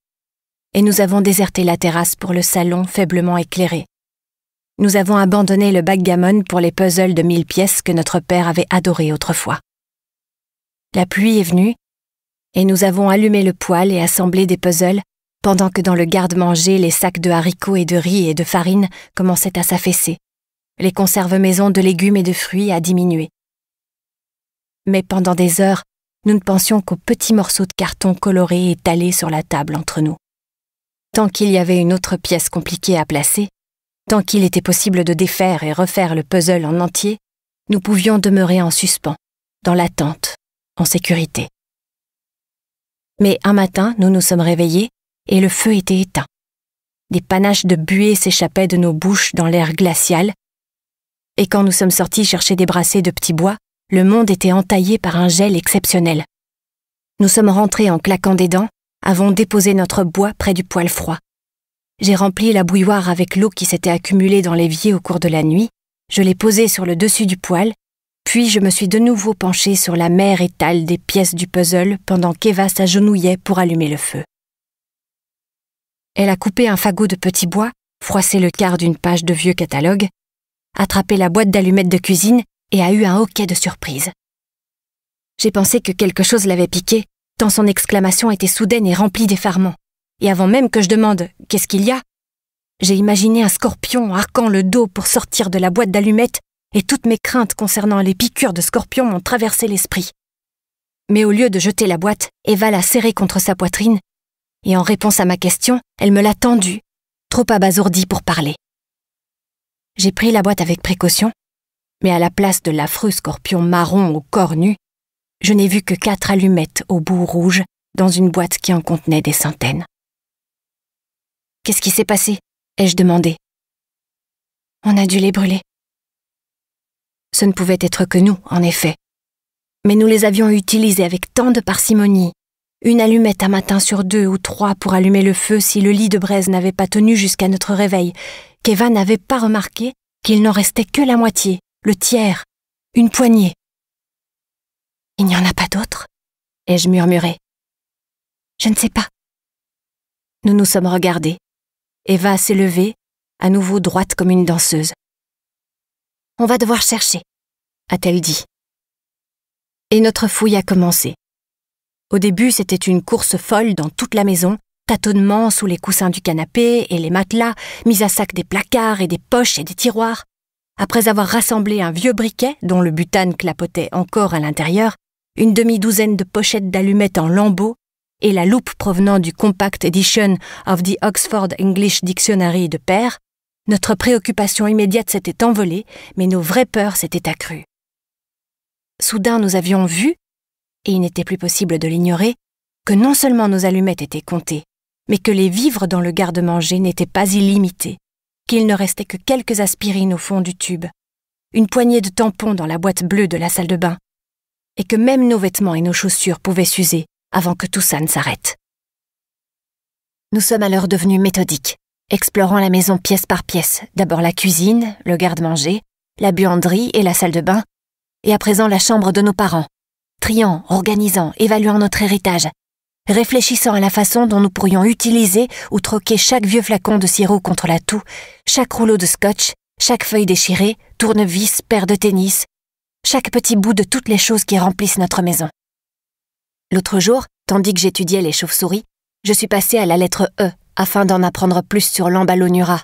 A: et nous avons déserté la terrasse pour le salon faiblement éclairé. Nous avons abandonné le backgammon pour les puzzles de mille pièces que notre père avait adoré autrefois. La pluie est venue, et nous avons allumé le poêle et assemblé des puzzles, pendant que dans le garde-manger les sacs de haricots et de riz et de farine commençaient à s'affaisser. Les conserves maison de légumes et de fruits à diminuer mais pendant des heures, nous ne pensions qu'aux petits morceaux de carton colorés étalés sur la table entre nous. Tant qu'il y avait une autre pièce compliquée à placer, tant qu'il était possible de défaire et refaire le puzzle en entier, nous pouvions demeurer en suspens, dans l'attente, en sécurité. Mais un matin, nous nous sommes réveillés et le feu était éteint. Des panaches de buée s'échappaient de nos bouches dans l'air glacial, et quand nous sommes sortis chercher des brassées de petits bois, le monde était entaillé par un gel exceptionnel. Nous sommes rentrés en claquant des dents, avons déposé notre bois près du poêle froid. J'ai rempli la bouilloire avec l'eau qui s'était accumulée dans l'évier au cours de la nuit, je l'ai posée sur le dessus du poêle, puis je me suis de nouveau penchée sur la mer étale des pièces du puzzle pendant qu'Eva s'agenouillait pour allumer le feu. Elle a coupé un fagot de petit bois, froissé le quart d'une page de vieux catalogue, attrapé la boîte d'allumettes de cuisine et a eu un hoquet de surprise. J'ai pensé que quelque chose l'avait piqué, tant son exclamation était soudaine et remplie d'effarement. Et avant même que je demande « Qu'est-ce qu'il y a ?», j'ai imaginé un scorpion arquant le dos pour sortir de la boîte d'allumettes et toutes mes craintes concernant les piqûres de scorpion m'ont traversé l'esprit. Mais au lieu de jeter la boîte, Eva l'a serrée contre sa poitrine, et en réponse à ma question, elle me l'a tendue, trop abasourdie pour parler. J'ai pris la boîte avec précaution, mais à la place de l'affreux scorpion marron au corps nu, je n'ai vu que quatre allumettes au bout rouge dans une boîte qui en contenait des centaines. Qu'est-ce qui s'est passé ai-je demandé. On a dû les brûler. Ce ne pouvait être que nous, en effet. Mais nous les avions utilisées avec tant de parcimonie. Une allumette un matin sur deux ou trois pour allumer le feu si le lit de braise n'avait pas tenu jusqu'à notre réveil, qu'Eva n'avait pas remarqué qu'il n'en restait que la moitié le tiers, une poignée. Il n'y en a pas d'autre, ai-je murmuré. Je ne sais pas. Nous nous sommes regardés. Eva s'est levée, à nouveau droite comme une danseuse. On va devoir chercher, a-t-elle dit. Et notre fouille a commencé. Au début, c'était une course folle dans toute la maison, tâtonnement sous les coussins du canapé et les matelas, mise à sac des placards et des poches et des tiroirs après avoir rassemblé un vieux briquet dont le butane clapotait encore à l'intérieur, une demi-douzaine de pochettes d'allumettes en lambeaux et la loupe provenant du Compact Edition of the Oxford English Dictionary de père, notre préoccupation immédiate s'était envolée, mais nos vraies peurs s'étaient accrues. Soudain, nous avions vu, et il n'était plus possible de l'ignorer, que non seulement nos allumettes étaient comptées, mais que les vivres dans le garde-manger n'étaient pas illimités qu'il ne restait que quelques aspirines au fond du tube, une poignée de tampons dans la boîte bleue de la salle de bain, et que même nos vêtements et nos chaussures pouvaient s'user avant que tout ça ne s'arrête. Nous sommes alors devenus méthodiques, explorant la maison pièce par pièce, d'abord la cuisine, le garde-manger, la buanderie et la salle de bain, et à présent la chambre de nos parents, triant, organisant, évaluant notre héritage, réfléchissant à la façon dont nous pourrions utiliser ou troquer chaque vieux flacon de sirop contre la toux, chaque rouleau de scotch, chaque feuille déchirée, tournevis, paire de tennis, chaque petit bout de toutes les choses qui remplissent notre maison. L'autre jour, tandis que j'étudiais les chauves-souris, je suis passée à la lettre E afin d'en apprendre plus sur l'emballonura,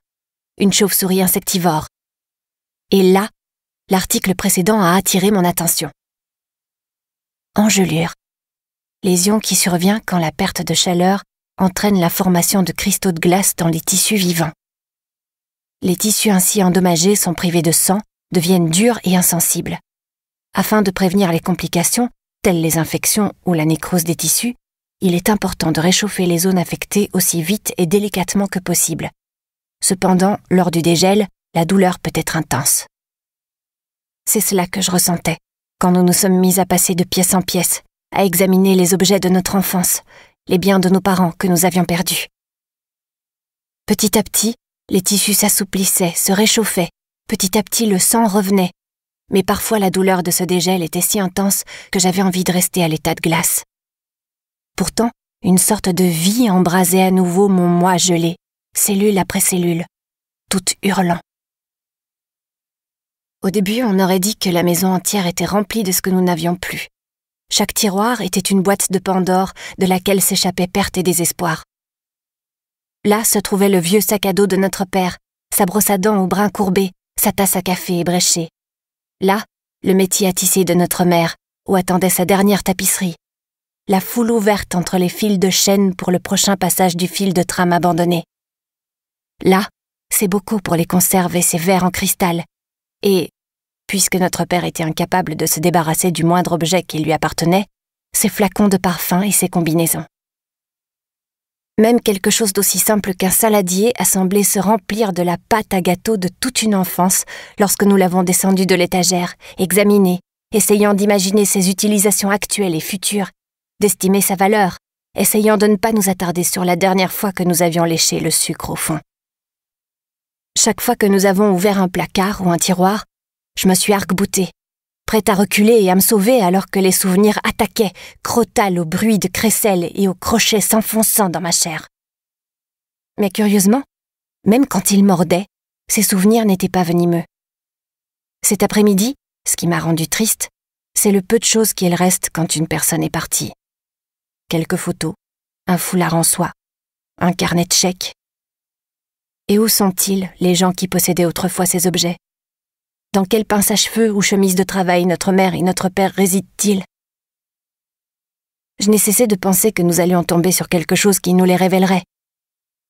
A: une chauve-souris insectivore. Et là, l'article précédent a attiré mon attention. Engelure, lésion qui survient quand la perte de chaleur entraîne la formation de cristaux de glace dans les tissus vivants. Les tissus ainsi endommagés sont privés de sang, deviennent durs et insensibles. Afin de prévenir les complications, telles les infections ou la nécrose des tissus, il est important de réchauffer les zones affectées aussi vite et délicatement que possible. Cependant, lors du dégel, la douleur peut être intense. C'est cela que je ressentais quand nous nous sommes mis à passer de pièce en pièce, à examiner les objets de notre enfance, les biens de nos parents que nous avions perdus. Petit à petit, les tissus s'assouplissaient, se réchauffaient, petit à petit le sang revenait, mais parfois la douleur de ce dégel était si intense que j'avais envie de rester à l'état de glace. Pourtant, une sorte de vie embrasait à nouveau mon moi gelé, cellule après cellule, toute hurlant. Au début, on aurait dit que la maison entière était remplie de ce que nous n'avions plus. Chaque tiroir était une boîte de Pandore de laquelle s'échappaient perte et désespoir. Là se trouvait le vieux sac à dos de notre père, sa brosse à dents aux brins courbés, sa tasse à café ébréchée. Là, le métier à tisser de notre mère, où attendait sa dernière tapisserie. La foule ouverte entre les fils de chêne pour le prochain passage du fil de trame abandonné. Là, c'est beaucoup pour les conserves et ses verres en cristal. Et, Puisque notre père était incapable de se débarrasser du moindre objet qui lui appartenait, ses flacons de parfum et ses combinaisons. Même quelque chose d'aussi simple qu'un saladier a semblé se remplir de la pâte à gâteau de toute une enfance lorsque nous l'avons descendu de l'étagère, examiné, essayant d'imaginer ses utilisations actuelles et futures, d'estimer sa valeur, essayant de ne pas nous attarder sur la dernière fois que nous avions léché le sucre au fond. Chaque fois que nous avons ouvert un placard ou un tiroir, je me suis arc-boutée, prête à reculer et à me sauver alors que les souvenirs attaquaient, crottales au bruit de crécelles et aux crochet s'enfonçant dans ma chair. Mais curieusement, même quand ils mordaient, ces souvenirs n'étaient pas venimeux. Cet après-midi, ce qui m'a rendu triste, c'est le peu de choses qu'il reste quand une personne est partie. Quelques photos, un foulard en soie, un carnet de chèques. Et où sont-ils, les gens qui possédaient autrefois ces objets dans quel pince à cheveux ou chemise de travail notre mère et notre père résident-ils Je n'ai cessé de penser que nous allions tomber sur quelque chose qui nous les révélerait.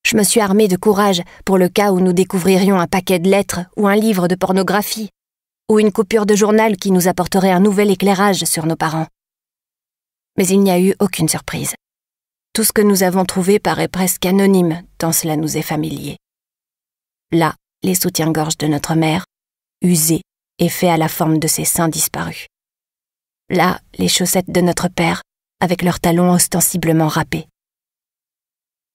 A: Je me suis armée de courage pour le cas où nous découvririons un paquet de lettres ou un livre de pornographie, ou une coupure de journal qui nous apporterait un nouvel éclairage sur nos parents. Mais il n'y a eu aucune surprise. Tout ce que nous avons trouvé paraît presque anonyme, tant cela nous est familier. Là, les soutiens-gorges de notre mère, usé et fait à la forme de ses seins disparus. Là, les chaussettes de notre père, avec leurs talons ostensiblement râpés.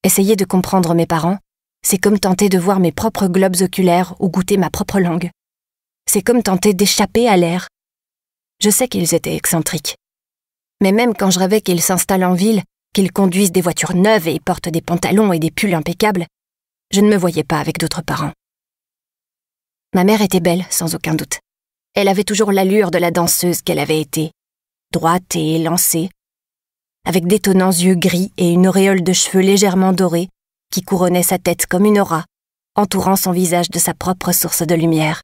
A: Essayer de comprendre mes parents, c'est comme tenter de voir mes propres globes oculaires ou goûter ma propre langue. C'est comme tenter d'échapper à l'air. Je sais qu'ils étaient excentriques. Mais même quand je rêvais qu'ils s'installent en ville, qu'ils conduisent des voitures neuves et portent des pantalons et des pulls impeccables, je ne me voyais pas avec d'autres parents. Ma mère était belle, sans aucun doute. Elle avait toujours l'allure de la danseuse qu'elle avait été, droite et élancée, avec d'étonnants yeux gris et une auréole de cheveux légèrement dorés qui couronnait sa tête comme une aura, entourant son visage de sa propre source de lumière.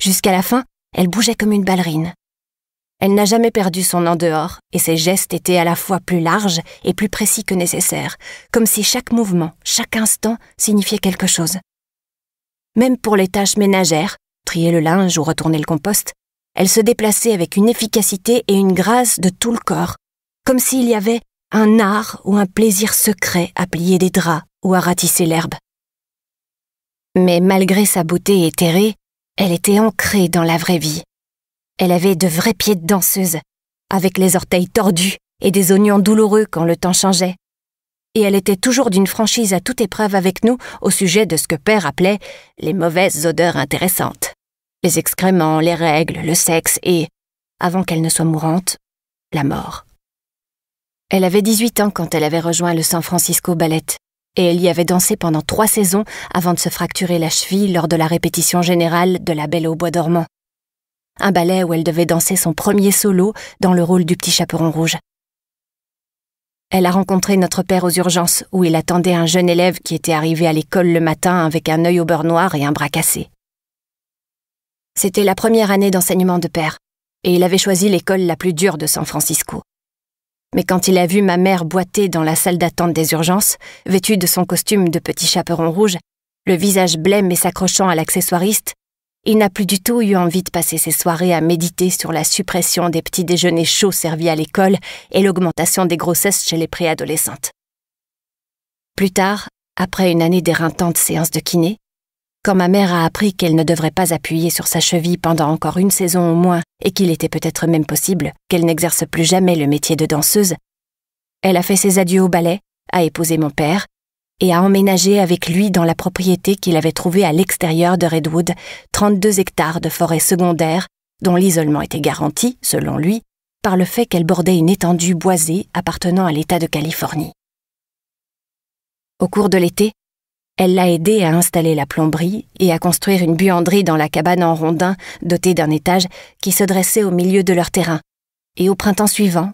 A: Jusqu'à la fin, elle bougeait comme une ballerine. Elle n'a jamais perdu son en dehors, et ses gestes étaient à la fois plus larges et plus précis que nécessaire, comme si chaque mouvement, chaque instant signifiait quelque chose. Même pour les tâches ménagères, trier le linge ou retourner le compost, elle se déplaçait avec une efficacité et une grâce de tout le corps, comme s'il y avait un art ou un plaisir secret à plier des draps ou à ratisser l'herbe. Mais malgré sa beauté éthérée, elle était ancrée dans la vraie vie. Elle avait de vrais pieds de danseuse, avec les orteils tordus et des oignons douloureux quand le temps changeait et elle était toujours d'une franchise à toute épreuve avec nous au sujet de ce que Père appelait les mauvaises odeurs intéressantes. Les excréments, les règles, le sexe et, avant qu'elle ne soit mourante, la mort. Elle avait 18 ans quand elle avait rejoint le San Francisco Ballet, et elle y avait dansé pendant trois saisons avant de se fracturer la cheville lors de la répétition générale de La Belle au Bois dormant. Un ballet où elle devait danser son premier solo dans le rôle du petit chaperon rouge, elle a rencontré notre père aux urgences, où il attendait un jeune élève qui était arrivé à l'école le matin avec un œil au beurre noir et un bras cassé. C'était la première année d'enseignement de père, et il avait choisi l'école la plus dure de San Francisco. Mais quand il a vu ma mère boiter dans la salle d'attente des urgences, vêtue de son costume de petit chaperon rouge, le visage blême et s'accrochant à l'accessoiriste, il n'a plus du tout eu envie de passer ses soirées à méditer sur la suppression des petits déjeuners chauds servis à l'école et l'augmentation des grossesses chez les préadolescentes. Plus tard, après une année d'éreintantes séances de kiné, quand ma mère a appris qu'elle ne devrait pas appuyer sur sa cheville pendant encore une saison au moins et qu'il était peut-être même possible qu'elle n'exerce plus jamais le métier de danseuse, elle a fait ses adieux au ballet, a épousé mon père et a emménagé avec lui dans la propriété qu'il avait trouvée à l'extérieur de Redwood, 32 hectares de forêt secondaire, dont l'isolement était garanti, selon lui, par le fait qu'elle bordait une étendue boisée appartenant à l'État de Californie. Au cours de l'été, elle l'a aidé à installer la plomberie et à construire une buanderie dans la cabane en rondin dotée d'un étage qui se dressait au milieu de leur terrain. Et au printemps suivant,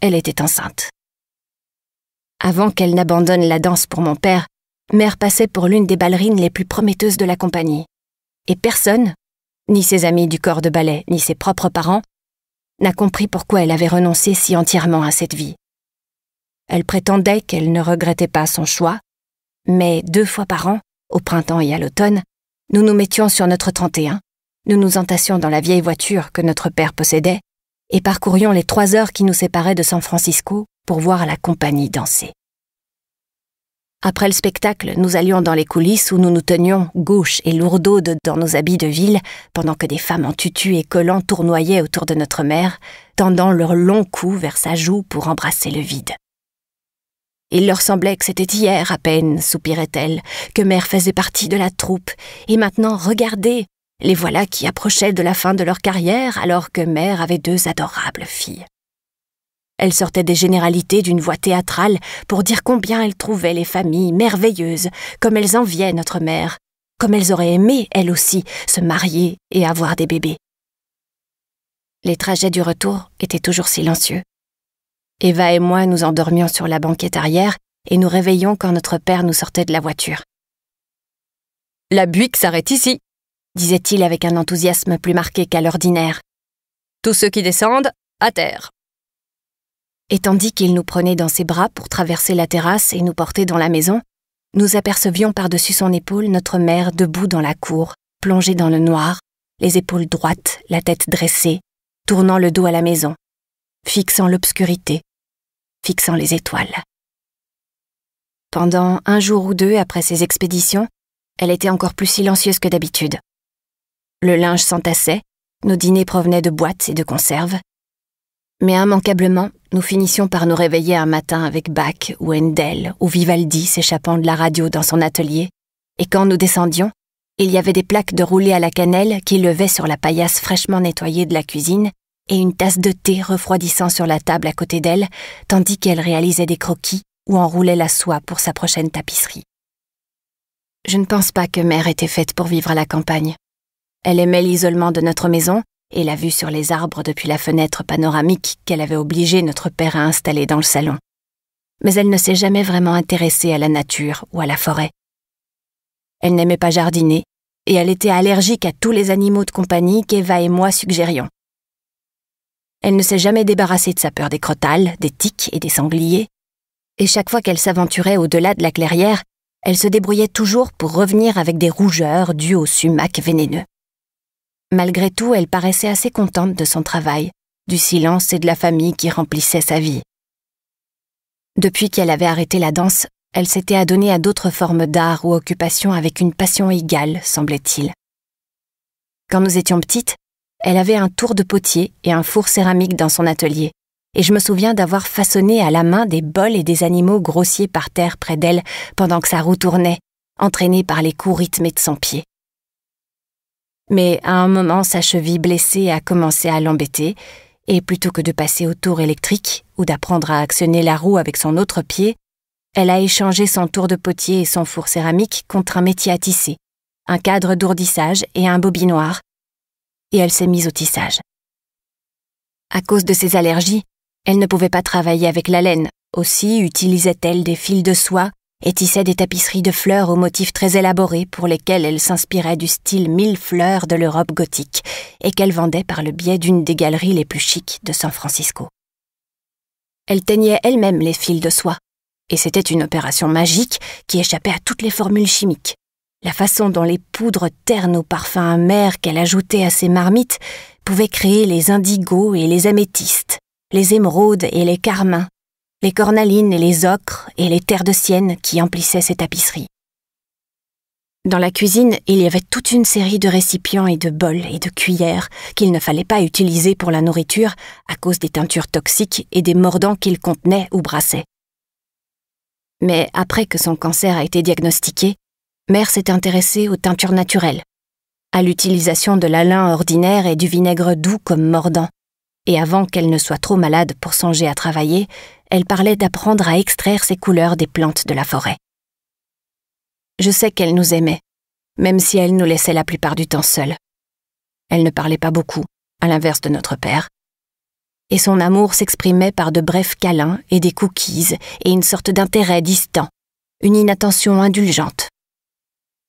A: elle était enceinte. Avant qu'elle n'abandonne la danse pour mon père, Mère passait pour l'une des ballerines les plus prometteuses de la compagnie. Et personne, ni ses amis du corps de ballet, ni ses propres parents, n'a compris pourquoi elle avait renoncé si entièrement à cette vie. Elle prétendait qu'elle ne regrettait pas son choix, mais deux fois par an, au printemps et à l'automne, nous nous mettions sur notre 31, nous nous entassions dans la vieille voiture que notre père possédait, et parcourions les trois heures qui nous séparaient de San Francisco pour voir la compagnie danser. Après le spectacle, nous allions dans les coulisses où nous nous tenions gauches et lourdaudes dans nos habits de ville, pendant que des femmes en tutu et collants tournoyaient autour de notre mère, tendant leur long cou vers sa joue pour embrasser le vide. Il leur semblait que c'était hier à peine, soupirait-elle, que mère faisait partie de la troupe, et maintenant, regardez, les voilà qui approchaient de la fin de leur carrière alors que mère avait deux adorables filles. Elle sortait des généralités d'une voix théâtrale pour dire combien elle trouvait les familles merveilleuses, comme elles enviaient notre mère, comme elles auraient aimé, elles aussi, se marier et avoir des bébés. Les trajets du retour étaient toujours silencieux. Eva et moi nous endormions sur la banquette arrière et nous réveillions quand notre père nous sortait de la voiture. La buique s'arrête ici, disait-il avec un enthousiasme plus marqué qu'à l'ordinaire. Tous ceux qui descendent, à terre. Et tandis qu'il nous prenait dans ses bras pour traverser la terrasse et nous porter dans la maison, nous apercevions par-dessus son épaule notre mère debout dans la cour, plongée dans le noir, les épaules droites, la tête dressée, tournant le dos à la maison, fixant l'obscurité, fixant les étoiles. Pendant un jour ou deux après ces expéditions, elle était encore plus silencieuse que d'habitude. Le linge s'entassait, nos dîners provenaient de boîtes et de conserves, mais immanquablement, nous finissions par nous réveiller un matin avec Bach ou Endel ou Vivaldi s'échappant de la radio dans son atelier, et quand nous descendions, il y avait des plaques de roulé à la cannelle qui levaient sur la paillasse fraîchement nettoyée de la cuisine et une tasse de thé refroidissant sur la table à côté d'elle, tandis qu'elle réalisait des croquis ou enroulait la soie pour sa prochaine tapisserie. Je ne pense pas que mère était faite pour vivre à la campagne. Elle aimait l'isolement de notre maison et la vue sur les arbres depuis la fenêtre panoramique qu'elle avait obligé notre père à installer dans le salon. Mais elle ne s'est jamais vraiment intéressée à la nature ou à la forêt. Elle n'aimait pas jardiner, et elle était allergique à tous les animaux de compagnie qu'Eva et moi suggérions. Elle ne s'est jamais débarrassée de sa peur des crotales, des tiques et des sangliers, et chaque fois qu'elle s'aventurait au-delà de la clairière, elle se débrouillait toujours pour revenir avec des rougeurs dues au sumac vénéneux. Malgré tout, elle paraissait assez contente de son travail, du silence et de la famille qui remplissait sa vie. Depuis qu'elle avait arrêté la danse, elle s'était adonnée à d'autres formes d'art ou occupations avec une passion égale, semblait-il. Quand nous étions petites, elle avait un tour de potier et un four céramique dans son atelier, et je me souviens d'avoir façonné à la main des bols et des animaux grossiers par terre près d'elle pendant que sa roue tournait, entraînée par les coups rythmés de son pied. Mais à un moment, sa cheville blessée a commencé à l'embêter, et plutôt que de passer au tour électrique ou d'apprendre à actionner la roue avec son autre pied, elle a échangé son tour de potier et son four céramique contre un métier à tisser, un cadre d'ourdissage et un bobinoir, et elle s'est mise au tissage. À cause de ses allergies, elle ne pouvait pas travailler avec la laine, aussi utilisait-elle des fils de soie et tissait des tapisseries de fleurs aux motifs très élaborés pour lesquels elle s'inspirait du style mille fleurs de l'Europe gothique et qu'elle vendait par le biais d'une des galeries les plus chics de San Francisco. Elle teignait elle-même les fils de soie, et c'était une opération magique qui échappait à toutes les formules chimiques. La façon dont les poudres ternes au parfums amers qu'elle ajoutait à ses marmites pouvaient créer les indigos et les améthystes, les émeraudes et les carmins, les cornalines et les ocres et les terres de sienne qui emplissaient ces tapisseries. Dans la cuisine, il y avait toute une série de récipients et de bols et de cuillères qu'il ne fallait pas utiliser pour la nourriture à cause des teintures toxiques et des mordants qu'ils contenaient ou brassaient. Mais après que son cancer a été diagnostiqué, Mère s'est intéressée aux teintures naturelles, à l'utilisation de la ordinaire et du vinaigre doux comme mordant, et avant qu'elle ne soit trop malade pour songer à travailler, elle parlait d'apprendre à extraire ses couleurs des plantes de la forêt. Je sais qu'elle nous aimait, même si elle nous laissait la plupart du temps seuls. Elle ne parlait pas beaucoup, à l'inverse de notre père. Et son amour s'exprimait par de brefs câlins et des cookies et une sorte d'intérêt distant, une inattention indulgente.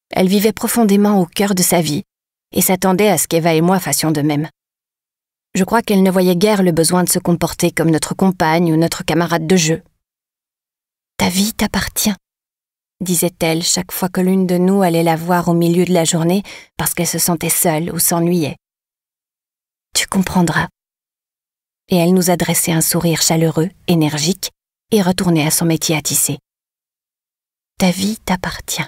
A: Elle vivait profondément au cœur de sa vie et s'attendait à ce qu'Eva et moi fassions de même. Je crois qu'elle ne voyait guère le besoin de se comporter comme notre compagne ou notre camarade de jeu. Ta vie t'appartient, disait-elle chaque fois que l'une de nous allait la voir au milieu de la journée parce qu'elle se sentait seule ou s'ennuyait. Tu comprendras. Et elle nous adressait un sourire chaleureux, énergique, et retournait à son métier à tisser. Ta vie t'appartient.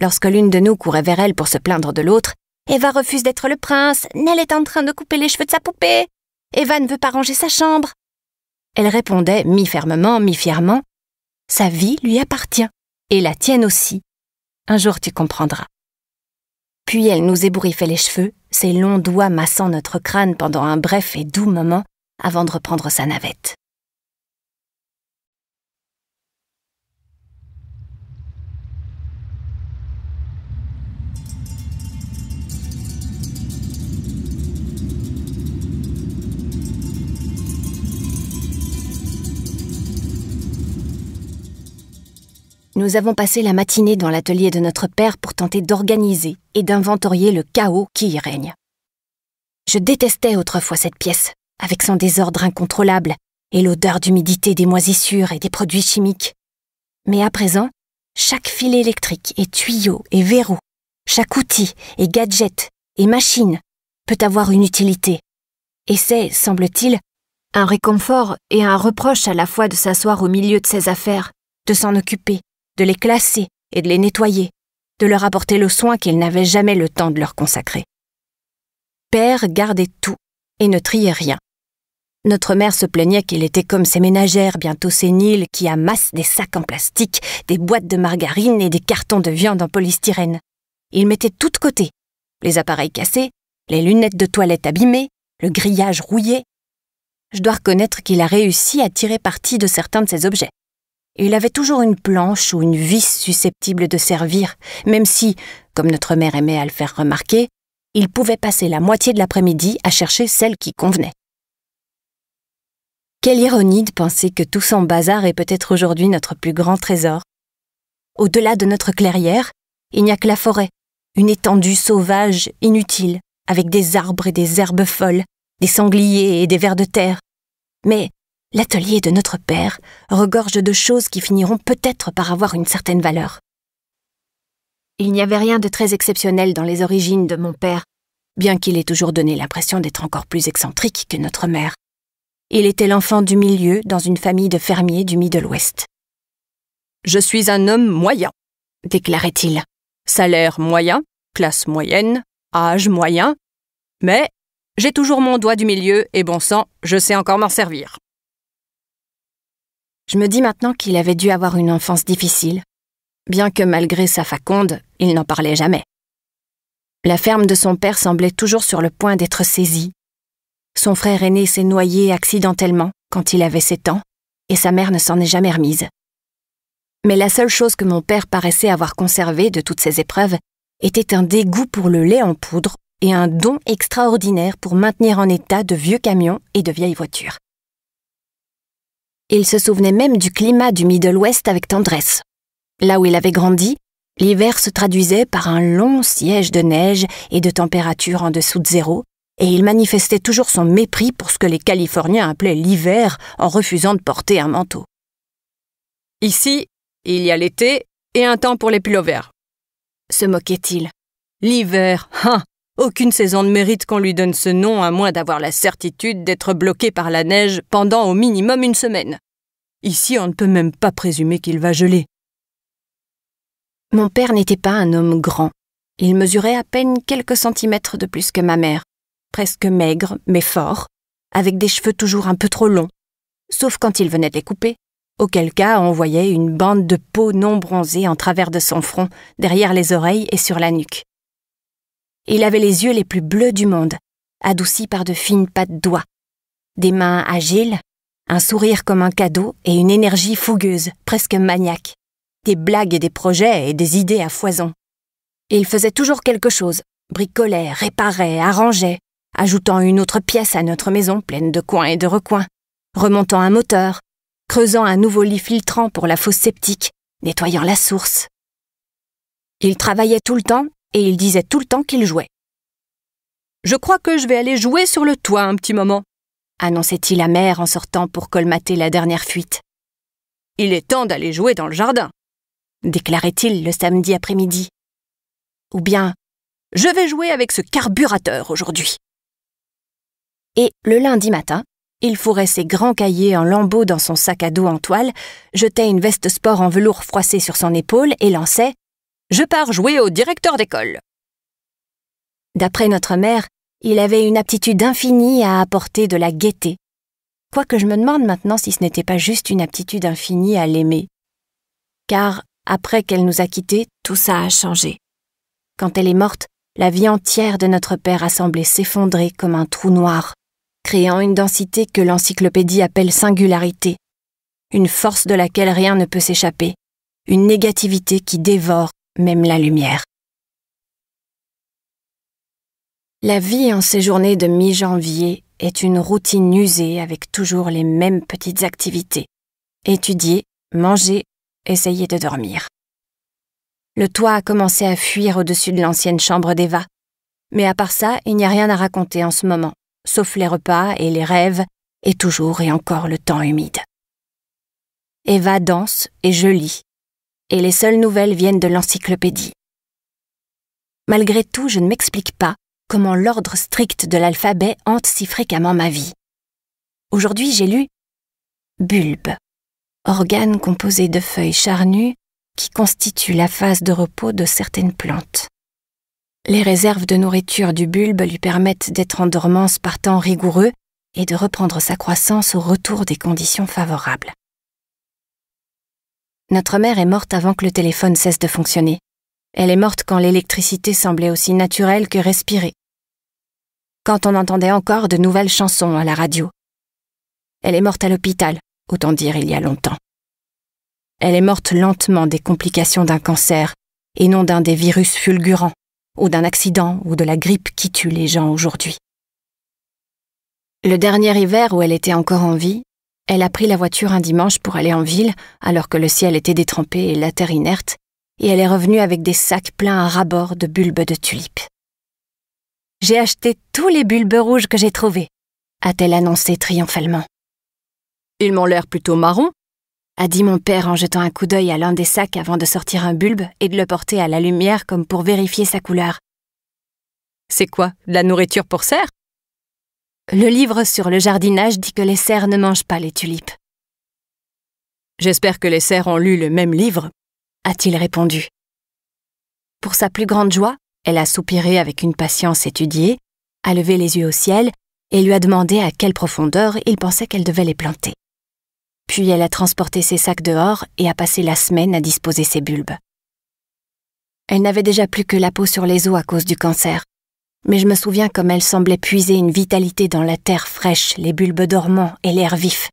A: Lorsque l'une de nous courait vers elle pour se plaindre de l'autre, Eva refuse d'être le prince, Nell est en train de couper les cheveux de sa poupée, Eva ne veut pas ranger sa chambre. Elle répondait, mi-fermement, mi-fièrement, Sa vie lui appartient, et la tienne aussi. Un jour tu comprendras. Puis elle nous ébouriffait les cheveux, ses longs doigts massant notre crâne pendant un bref et doux moment avant de reprendre sa navette. Nous avons passé la matinée dans l'atelier de notre père pour tenter d'organiser et d'inventorier le chaos qui y règne. Je détestais autrefois cette pièce, avec son désordre incontrôlable et l'odeur d'humidité des moisissures et des produits chimiques. Mais à présent, chaque fil électrique et tuyau et verrou, chaque outil et gadget et machine peut avoir une utilité. Et c'est, semble-t-il, un réconfort et un reproche à la fois de s'asseoir au milieu de ses affaires, de s'en occuper, de les classer et de les nettoyer, de leur apporter le soin qu'ils n'avaient jamais le temps de leur consacrer. Père gardait tout et ne triait rien. Notre mère se plaignait qu'il était comme ces ménagères bientôt séniles qui amassent des sacs en plastique, des boîtes de margarine et des cartons de viande en polystyrène. Il mettait tout de côté. Les appareils cassés, les lunettes de toilette abîmées, le grillage rouillé. Je dois reconnaître qu'il a réussi à tirer parti de certains de ces objets il avait toujours une planche ou une vis susceptible de servir, même si, comme notre mère aimait à le faire remarquer, il pouvait passer la moitié de l'après-midi à chercher celle qui convenait. Quelle ironie de penser que tout son bazar est peut-être aujourd'hui notre plus grand trésor. Au-delà de notre clairière, il n'y a que la forêt, une étendue sauvage, inutile, avec des arbres et des herbes folles, des sangliers et des vers de terre. Mais l'atelier de notre père regorge de choses qui finiront peut-être par avoir une certaine valeur. Il n'y avait rien de très exceptionnel dans les origines de mon père, bien qu'il ait toujours donné l'impression d'être encore plus excentrique que notre mère. Il était l'enfant du milieu dans une famille de fermiers du Middle-Ouest. Je suis un homme moyen, déclarait-il. Salaire moyen, classe moyenne, âge moyen, mais j'ai toujours mon doigt du milieu et bon sang, je sais encore m'en servir. Je me dis maintenant qu'il avait dû avoir une enfance difficile, bien que malgré sa faconde, il n'en parlait jamais. La ferme de son père semblait toujours sur le point d'être saisie. Son frère aîné s'est noyé accidentellement quand il avait sept ans, et sa mère ne s'en est jamais remise. Mais la seule chose que mon père paraissait avoir conservée de toutes ces épreuves était un dégoût pour le lait en poudre et un don extraordinaire pour maintenir en état de vieux camions et de vieilles voitures il se souvenait même du climat du Middle West avec tendresse. Là où il avait grandi, l'hiver se traduisait par un long siège de neige et de température en dessous de zéro, et il manifestait toujours son mépris pour ce que les Californiens appelaient l'hiver en refusant de porter un manteau. Ici, il y a l'été et un temps pour les pullovers. Se moquait-il. L'hiver, hein, aucune saison ne mérite qu'on lui donne ce nom à moins d'avoir la certitude d'être bloqué par la neige pendant au minimum une semaine. Ici, on ne peut même pas présumer qu'il va geler. Mon père n'était pas un homme grand. Il mesurait à peine quelques centimètres de plus que ma mère, presque maigre, mais fort, avec des cheveux toujours un peu trop longs, sauf quand il venait de les couper, auquel cas on voyait une bande de peau non bronzée en travers de son front, derrière les oreilles et sur la nuque il avait les yeux les plus bleus du monde, adoucis par de fines pattes d'oie, des mains agiles, un sourire comme un cadeau et une énergie fougueuse, presque maniaque, des blagues et des projets et des idées à foison. Et il faisait toujours quelque chose, bricolait, réparait, arrangeait, ajoutant une autre pièce à notre maison pleine de coins et de recoins, remontant un moteur, creusant un nouveau lit filtrant pour la fosse sceptique, nettoyant la source. Il travaillait tout le temps et il disait tout le temps qu'il jouait. Je crois que je vais aller jouer sur le toit un petit moment, annonçait-il à mère en sortant pour colmater la dernière fuite. Il est temps d'aller jouer dans le jardin, déclarait-il le samedi après-midi. Ou bien, je vais jouer avec ce carburateur aujourd'hui. Et le lundi matin, il fourrait ses grands cahiers en lambeaux dans son sac à dos en toile, jetait une veste sport en velours froissée sur son épaule et lançait je pars jouer au directeur d'école. D'après notre mère, il avait une aptitude infinie à apporter de la gaieté. Quoique je me demande maintenant si ce n'était pas juste une aptitude infinie à l'aimer. Car, après qu'elle nous a quittés, tout ça a changé. Quand elle est morte, la vie entière de notre père a semblé s'effondrer comme un trou noir, créant une densité que l'encyclopédie appelle singularité, une force de laquelle rien ne peut s'échapper, une négativité qui dévore même la lumière. La vie en ces journées de mi-janvier est une routine usée avec toujours les mêmes petites activités. Étudier, manger, essayer de dormir. Le toit a commencé à fuir au-dessus de l'ancienne chambre d'Eva. Mais à part ça, il n'y a rien à raconter en ce moment, sauf les repas et les rêves, et toujours et encore le temps humide. Eva danse et je lis, et les seules nouvelles viennent de l'encyclopédie. Malgré tout, je ne m'explique pas comment l'ordre strict de l'alphabet hante si fréquemment ma vie. Aujourd'hui, j'ai lu bulbe, organe composé de feuilles charnues qui constituent la phase de repos de certaines plantes. Les réserves de nourriture du bulbe lui permettent d'être en dormance par temps rigoureux et de reprendre sa croissance au retour des conditions favorables. Notre mère est morte avant que le téléphone cesse de fonctionner. Elle est morte quand l'électricité semblait aussi naturelle que respirer. Quand on entendait encore de nouvelles chansons à la radio. Elle est morte à l'hôpital, autant dire il y a longtemps. Elle est morte lentement des complications d'un cancer, et non d'un des virus fulgurants, ou d'un accident, ou de la grippe qui tue les gens aujourd'hui. Le dernier hiver où elle était encore en vie, elle a pris la voiture un dimanche pour aller en ville, alors que le ciel était détrempé et la terre inerte, et elle est revenue avec des sacs pleins à rabord de bulbes de tulipes. J'ai acheté tous les bulbes rouges que j'ai trouvés, a-t-elle annoncé triomphalement. Ils m'ont l'air plutôt marron, a dit mon père en jetant un coup d'œil à l'un des sacs avant de sortir un bulbe et de le porter à la lumière comme pour vérifier sa couleur. C'est quoi, de la nourriture pour cerf le livre sur le jardinage dit que les cerfs ne mangent pas les tulipes. J'espère que les cerfs ont lu le même livre, a-t-il répondu. Pour sa plus grande joie, elle a soupiré avec une patience étudiée, a levé les yeux au ciel et lui a demandé à quelle profondeur il pensait qu'elle devait les planter. Puis elle a transporté ses sacs dehors et a passé la semaine à disposer ses bulbes. Elle n'avait déjà plus que la peau sur les os à cause du cancer, mais je me souviens comme elle semblait puiser une vitalité dans la terre fraîche, les bulbes dormants et l'air vif.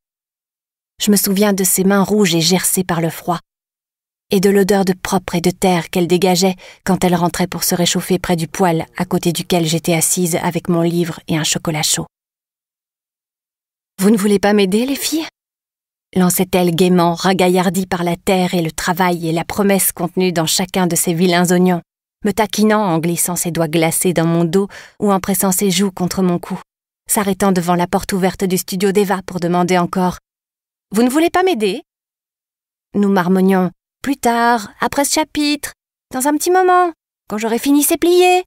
A: Je me souviens de ses mains rouges et gercées par le froid, et de l'odeur de propre et de terre qu'elle dégageait quand elle rentrait pour se réchauffer près du poêle à côté duquel j'étais assise avec mon livre et un chocolat chaud. Vous ne voulez pas m'aider, les filles lançait-elle gaiement, ragaillardie par la terre et le travail et la promesse contenue dans chacun de ces vilains oignons me taquinant en glissant ses doigts glacés dans mon dos ou en pressant ses joues contre mon cou, s'arrêtant devant la porte ouverte du studio d'Eva pour demander encore Vous ne voulez pas m'aider Nous marmonnions Plus tard, après ce chapitre, dans un petit moment, quand j'aurai fini ses pliés.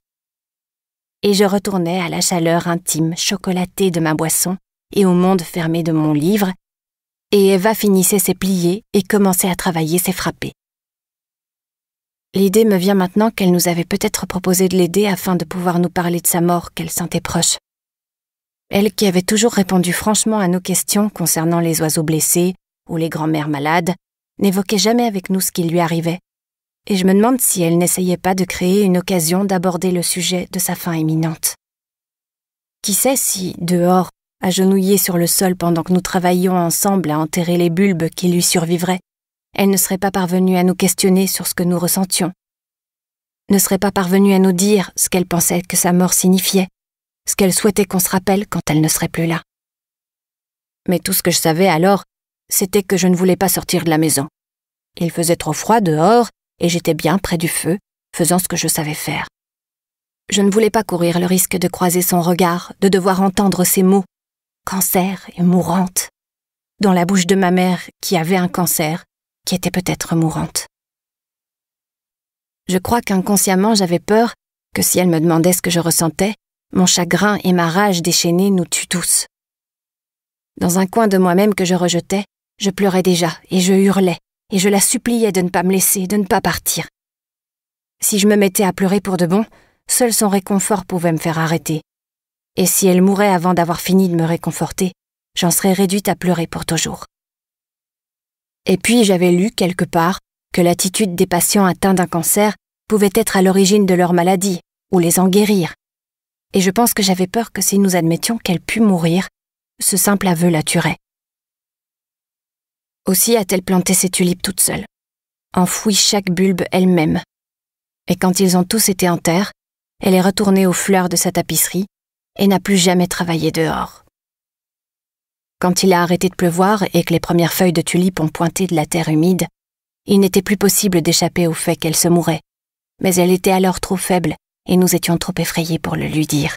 A: Et je retournais à la chaleur intime, chocolatée de ma boisson et au monde fermé de mon livre, et Eva finissait ses pliés et commençait à travailler ses frappés. L'idée me vient maintenant qu'elle nous avait peut-être proposé de l'aider afin de pouvoir nous parler de sa mort qu'elle sentait proche. Elle qui avait toujours répondu franchement à nos questions concernant les oiseaux blessés ou les grands-mères malades, n'évoquait jamais avec nous ce qui lui arrivait. Et je me demande si elle n'essayait pas de créer une occasion d'aborder le sujet de sa fin imminente. Qui sait si, dehors, agenouillée sur le sol pendant que nous travaillions ensemble à enterrer les bulbes qui lui survivraient, elle ne serait pas parvenue à nous questionner sur ce que nous ressentions, ne serait pas parvenue à nous dire ce qu'elle pensait que sa mort signifiait, ce qu'elle souhaitait qu'on se rappelle quand elle ne serait plus là. Mais tout ce que je savais alors, c'était que je ne voulais pas sortir de la maison. Il faisait trop froid dehors et j'étais bien près du feu, faisant ce que je savais faire. Je ne voulais pas courir le risque de croiser son regard, de devoir entendre ces mots cancer et mourante dans la bouche de ma mère qui avait un cancer qui était peut-être mourante. Je crois qu'inconsciemment j'avais peur que si elle me demandait ce que je ressentais, mon chagrin et ma rage déchaînée nous tuent tous. Dans un coin de moi-même que je rejetais, je pleurais déjà et je hurlais et je la suppliais de ne pas me laisser, de ne pas partir. Si je me mettais à pleurer pour de bon, seul son réconfort pouvait me faire arrêter. Et si elle mourait avant d'avoir fini de me réconforter, j'en serais réduite à pleurer pour toujours. Et puis j'avais lu quelque part que l'attitude des patients atteints d'un cancer pouvait être à l'origine de leur maladie, ou les en guérir. Et je pense que j'avais peur que si nous admettions qu'elle pût mourir, ce simple aveu la tuerait. Aussi a-t-elle planté ses tulipes toute seule, enfouie chaque bulbe elle-même. Et quand ils ont tous été en terre, elle est retournée aux fleurs de sa tapisserie et n'a plus jamais travaillé dehors. Quand il a arrêté de pleuvoir et que les premières feuilles de tulipes ont pointé de la terre humide, il n'était plus possible d'échapper au fait qu'elle se mourait. Mais elle était alors trop faible et nous étions trop effrayés pour le lui dire.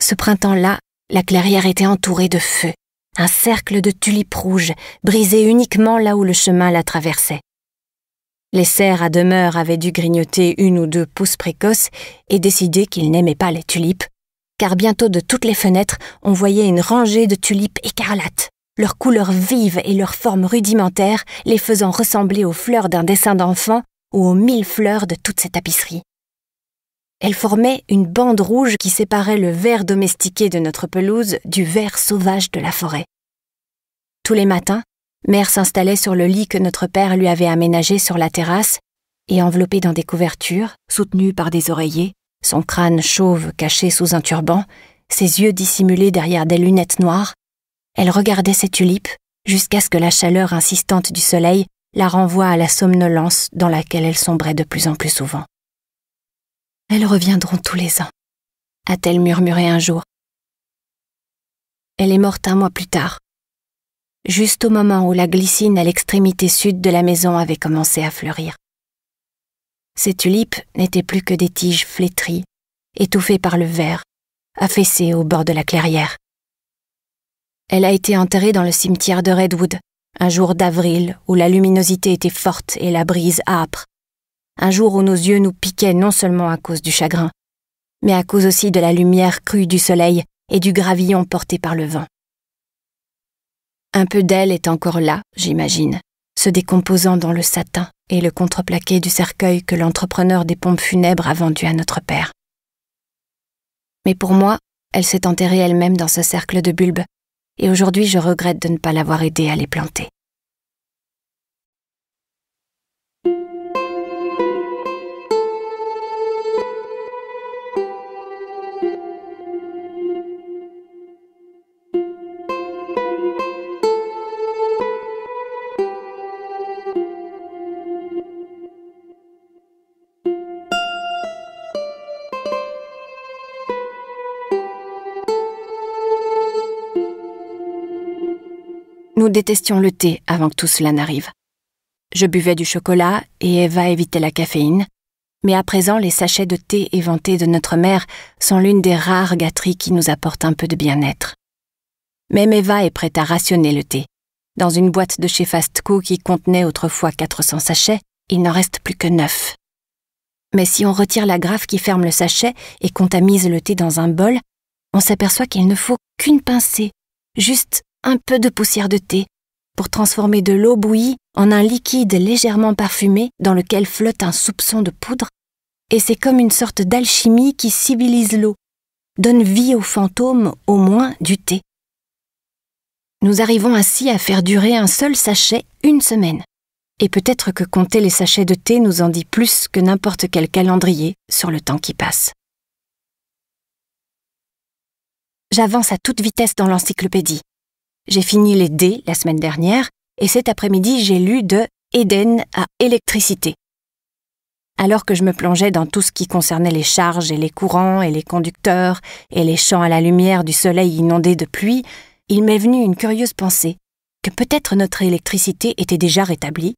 A: Ce printemps-là, la clairière était entourée de feu, un cercle de tulipes rouges, brisé uniquement là où le chemin la traversait. Les cerfs à demeure avaient dû grignoter une ou deux pousses précoces et décider qu'ils n'aimaient pas les tulipes, car bientôt de toutes les fenêtres on voyait une rangée de tulipes écarlates, leurs couleurs vives et leurs formes rudimentaires les faisant ressembler aux fleurs d'un dessin d'enfant ou aux mille fleurs de toutes ces tapisseries. Elles formaient une bande rouge qui séparait le vert domestiqué de notre pelouse du vert sauvage de la forêt. Tous les matins, mère s'installait sur le lit que notre père lui avait aménagé sur la terrasse, et enveloppée dans des couvertures, soutenues par des oreillers, son crâne chauve caché sous un turban, ses yeux dissimulés derrière des lunettes noires, elle regardait ses tulipes jusqu'à ce que la chaleur insistante du soleil la renvoie à la somnolence dans laquelle elle sombrait de plus en plus souvent. Elles reviendront tous les ans, a-t-elle murmuré un jour. Elle est morte un mois plus tard, juste au moment où la glycine à l'extrémité sud de la maison avait commencé à fleurir. Ces tulipes n'étaient plus que des tiges flétries, étouffées par le verre, affaissées au bord de la clairière. Elle a été enterrée dans le cimetière de Redwood, un jour d'avril où la luminosité était forte et la brise âpre, un jour où nos yeux nous piquaient non seulement à cause du chagrin, mais à cause aussi de la lumière crue du soleil et du gravillon porté par le vent. Un peu d'elle est encore là, j'imagine, se décomposant dans le satin, et le contreplaqué du cercueil que l'entrepreneur des pompes funèbres a vendu à notre père. Mais pour moi, elle s'est enterrée elle-même dans ce cercle de bulbes, et aujourd'hui je regrette de ne pas l'avoir aidée à les planter. détestions le thé avant que tout cela n'arrive. Je buvais du chocolat et Eva évitait la caféine, mais à présent les sachets de thé éventés de notre mère sont l'une des rares gâteries qui nous apportent un peu de bien-être. Même Eva est prête à rationner le thé. Dans une boîte de chez Fastco qui contenait autrefois 400 sachets, il n'en reste plus que 9. Mais si on retire la graffe qui ferme le sachet et qu'on tamise le thé dans un bol, on s'aperçoit qu'il ne faut qu'une pincée, juste un peu de poussière de thé pour transformer de l'eau bouillie en un liquide légèrement parfumé dans lequel flotte un soupçon de poudre, et c'est comme une sorte d'alchimie qui civilise l'eau, donne vie aux fantômes au moins du thé. Nous arrivons ainsi à faire durer un seul sachet une semaine. Et peut-être que compter les sachets de thé nous en dit plus que n'importe quel calendrier sur le temps qui passe. J'avance à toute vitesse dans l'encyclopédie. J'ai fini les dés la semaine dernière et cet après-midi j'ai lu de Eden à électricité. Alors que je me plongeais dans tout ce qui concernait les charges et les courants et les conducteurs et les champs à la lumière du soleil inondé de pluie, il m'est venu une curieuse pensée que peut-être notre électricité était déjà rétablie.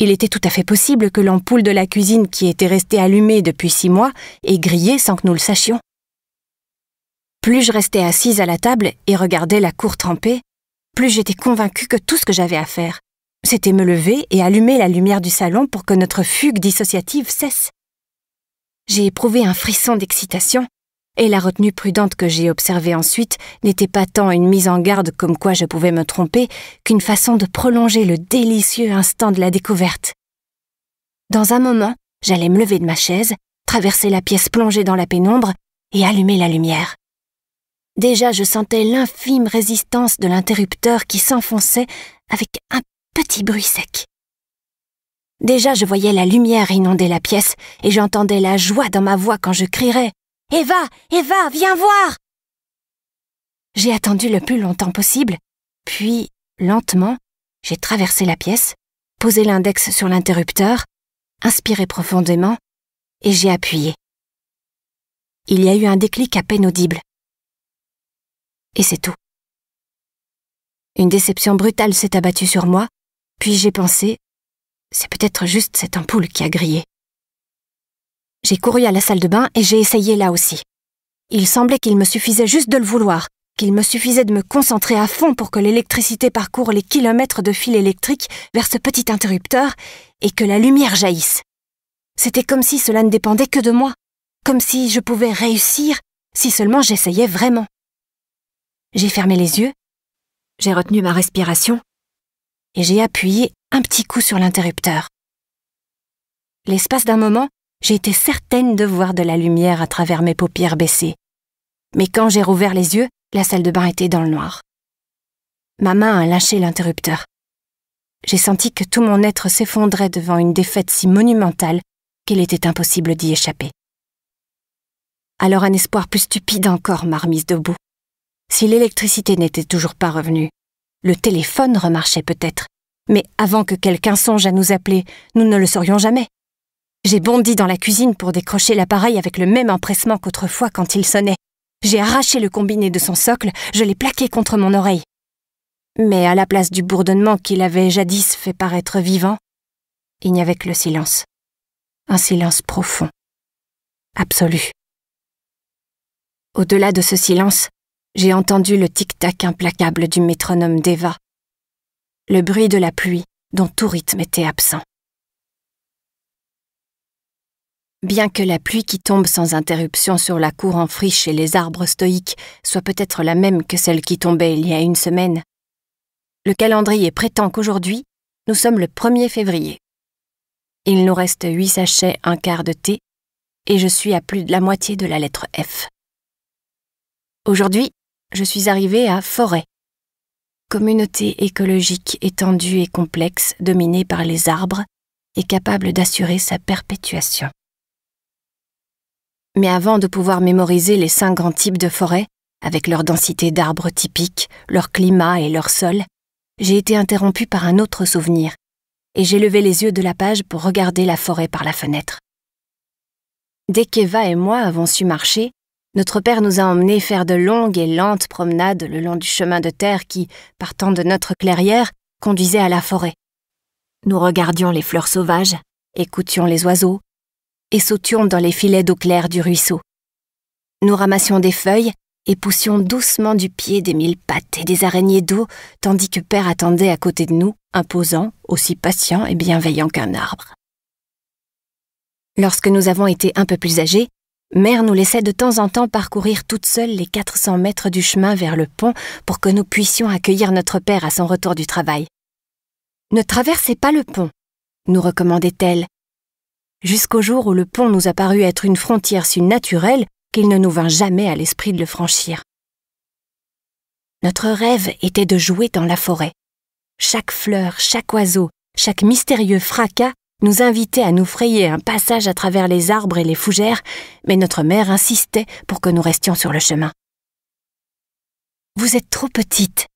A: Il était tout à fait possible que l'ampoule de la cuisine qui était restée allumée depuis six mois ait grillé sans que nous le sachions. Plus je restais assise à la table et regardais la cour trempée, plus j'étais convaincue que tout ce que j'avais à faire, c'était me lever et allumer la lumière du salon pour que notre fugue dissociative cesse. J'ai éprouvé un frisson d'excitation, et la retenue prudente que j'ai observée ensuite n'était pas tant une mise en garde comme quoi je pouvais me tromper qu'une façon de prolonger le délicieux instant de la découverte. Dans un moment, j'allais me lever de ma chaise, traverser la pièce plongée dans la pénombre et allumer la lumière. Déjà, je sentais l'infime résistance de l'interrupteur qui s'enfonçait avec un petit bruit sec. Déjà, je voyais la lumière inonder la pièce et j'entendais la joie dans ma voix quand je crierais Eva, Eva, viens voir J'ai attendu le plus longtemps possible, puis, lentement, j'ai traversé la pièce, posé l'index sur l'interrupteur, inspiré profondément, et j'ai appuyé. Il y a eu un déclic à peine audible et c'est tout. Une déception brutale s'est abattue sur moi, puis j'ai pensé, c'est peut-être juste cette ampoule qui a grillé. J'ai couru à la salle de bain et j'ai essayé là aussi. Il semblait qu'il me suffisait juste de le vouloir, qu'il me suffisait de me concentrer à fond pour que l'électricité parcourt les kilomètres de fil électrique vers ce petit interrupteur et que la lumière jaillisse. C'était comme si cela ne dépendait que de moi, comme si je pouvais réussir si seulement j'essayais vraiment. J'ai fermé les yeux, j'ai retenu ma respiration et j'ai appuyé un petit coup sur l'interrupteur. L'espace d'un moment, j'ai été certaine de voir de la lumière à travers mes paupières baissées. Mais quand j'ai rouvert les yeux, la salle de bain était dans le noir. Ma main a lâché l'interrupteur. J'ai senti que tout mon être s'effondrait devant une défaite si monumentale qu'il était impossible d'y échapper. Alors un espoir plus stupide encore m'a remise debout. Si l'électricité n'était toujours pas revenue, le téléphone remarchait peut-être, mais avant que quelqu'un songe à nous appeler, nous ne le saurions jamais. J'ai bondi dans la cuisine pour décrocher l'appareil avec le même empressement qu'autrefois quand il sonnait. J'ai arraché le combiné de son socle, je l'ai plaqué contre mon oreille. Mais à la place du bourdonnement qu'il avait jadis fait paraître vivant, il n'y avait que le silence. Un silence profond, absolu. Au-delà de ce silence, j'ai entendu le tic-tac implacable du métronome d'Eva, le bruit de la pluie dont tout rythme était absent. Bien que la pluie qui tombe sans interruption sur la cour en friche et les arbres stoïques soit peut-être la même que celle qui tombait il y a une semaine, le calendrier prétend qu'aujourd'hui, nous sommes le 1er février. Il nous reste huit sachets, un quart de thé, et je suis à plus de la moitié de la lettre F. Aujourd'hui, je suis arrivée à Forêt, communauté écologique étendue et complexe dominée par les arbres et capable d'assurer sa perpétuation. Mais avant de pouvoir mémoriser les cinq grands types de forêts, avec leur densité d'arbres typiques, leur climat et leur sol, j'ai été interrompue par un autre souvenir, et j'ai levé les yeux de la page pour regarder la forêt par la fenêtre. Dès qu'Eva et moi avons su marcher, notre père nous a emmenés faire de longues et lentes promenades le long du chemin de terre qui, partant de notre clairière, conduisait à la forêt. Nous regardions les fleurs sauvages, écoutions les oiseaux, et sautions dans les filets d'eau claire du ruisseau. Nous ramassions des feuilles et poussions doucement du pied des mille pattes et des araignées d'eau, tandis que père attendait à côté de nous, imposant, aussi patient et bienveillant qu'un arbre. Lorsque nous avons été un peu plus âgés, Mère nous laissait de temps en temps parcourir toute seule les 400 mètres du chemin vers le pont pour que nous puissions accueillir notre père à son retour du travail. Ne traversez pas le pont, nous recommandait-elle, jusqu'au jour où le pont nous a paru être une frontière si naturelle qu'il ne nous vint jamais à l'esprit de le franchir. Notre rêve était de jouer dans la forêt. Chaque fleur, chaque oiseau, chaque mystérieux fracas nous invitait à nous frayer un passage à travers les arbres et les fougères, mais notre mère insistait pour que nous restions sur le chemin. Vous êtes trop petite,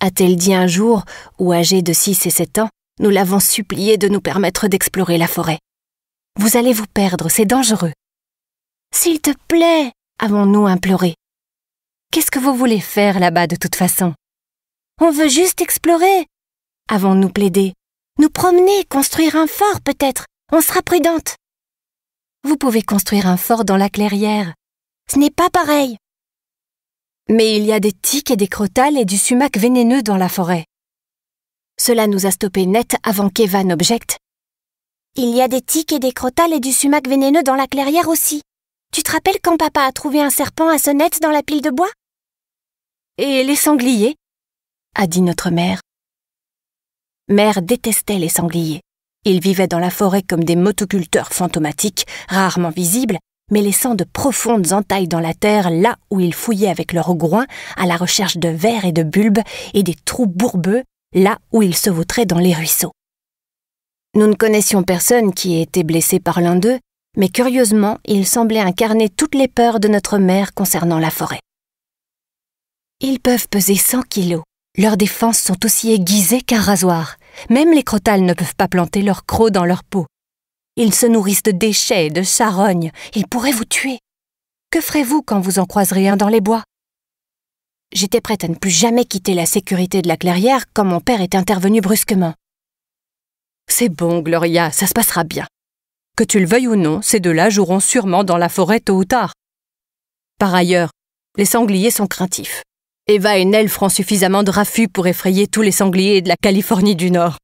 A: a-t-elle dit un jour, où âgée de six et sept ans, nous l'avons suppliée de nous permettre d'explorer la forêt. Vous allez vous perdre, c'est dangereux. S'il te plaît, avons-nous imploré. Qu'est-ce que vous voulez faire là-bas de toute façon On veut juste explorer, avons-nous plaidé. Nous promener, construire un fort peut-être. On sera prudente. Vous pouvez construire un fort dans la clairière. Ce n'est pas pareil. Mais il y a des tiques et des crotales et du sumac vénéneux dans la forêt. Cela nous a stoppés net avant qu'Evan objecte. Il y a des tiques et des crotales et du sumac vénéneux dans la clairière aussi. Tu te rappelles quand papa a trouvé un serpent à sonnette dans la pile de bois Et les sangliers a dit notre mère. Mère détestait les sangliers. Ils vivaient dans la forêt comme des motoculteurs fantomatiques, rarement visibles, mais laissant de profondes entailles dans la terre là où ils fouillaient avec leurs groin à la recherche de vers et de bulbes et des trous bourbeux là où ils se vautraient dans les ruisseaux. Nous ne connaissions personne qui ait été blessé par l'un d'eux, mais curieusement, il semblait incarner toutes les peurs de notre mère concernant la forêt. Ils peuvent peser 100 kilos, leurs défenses sont aussi aiguisées qu'un rasoir. Même les crotales ne peuvent pas planter leurs crocs dans leur peau. Ils se nourrissent de déchets, de charognes. Ils pourraient vous tuer. Que ferez-vous quand vous en croiserez un dans les bois J'étais prête à ne plus jamais quitter la sécurité de la clairière quand mon père est intervenu brusquement. C'est bon, Gloria, ça se passera bien. Que tu le veuilles ou non, ces deux-là joueront sûrement dans la forêt tôt ou tard. Par ailleurs, les sangliers sont craintifs. Eva et Nell feront suffisamment de raffus pour effrayer tous les sangliers de la Californie du Nord.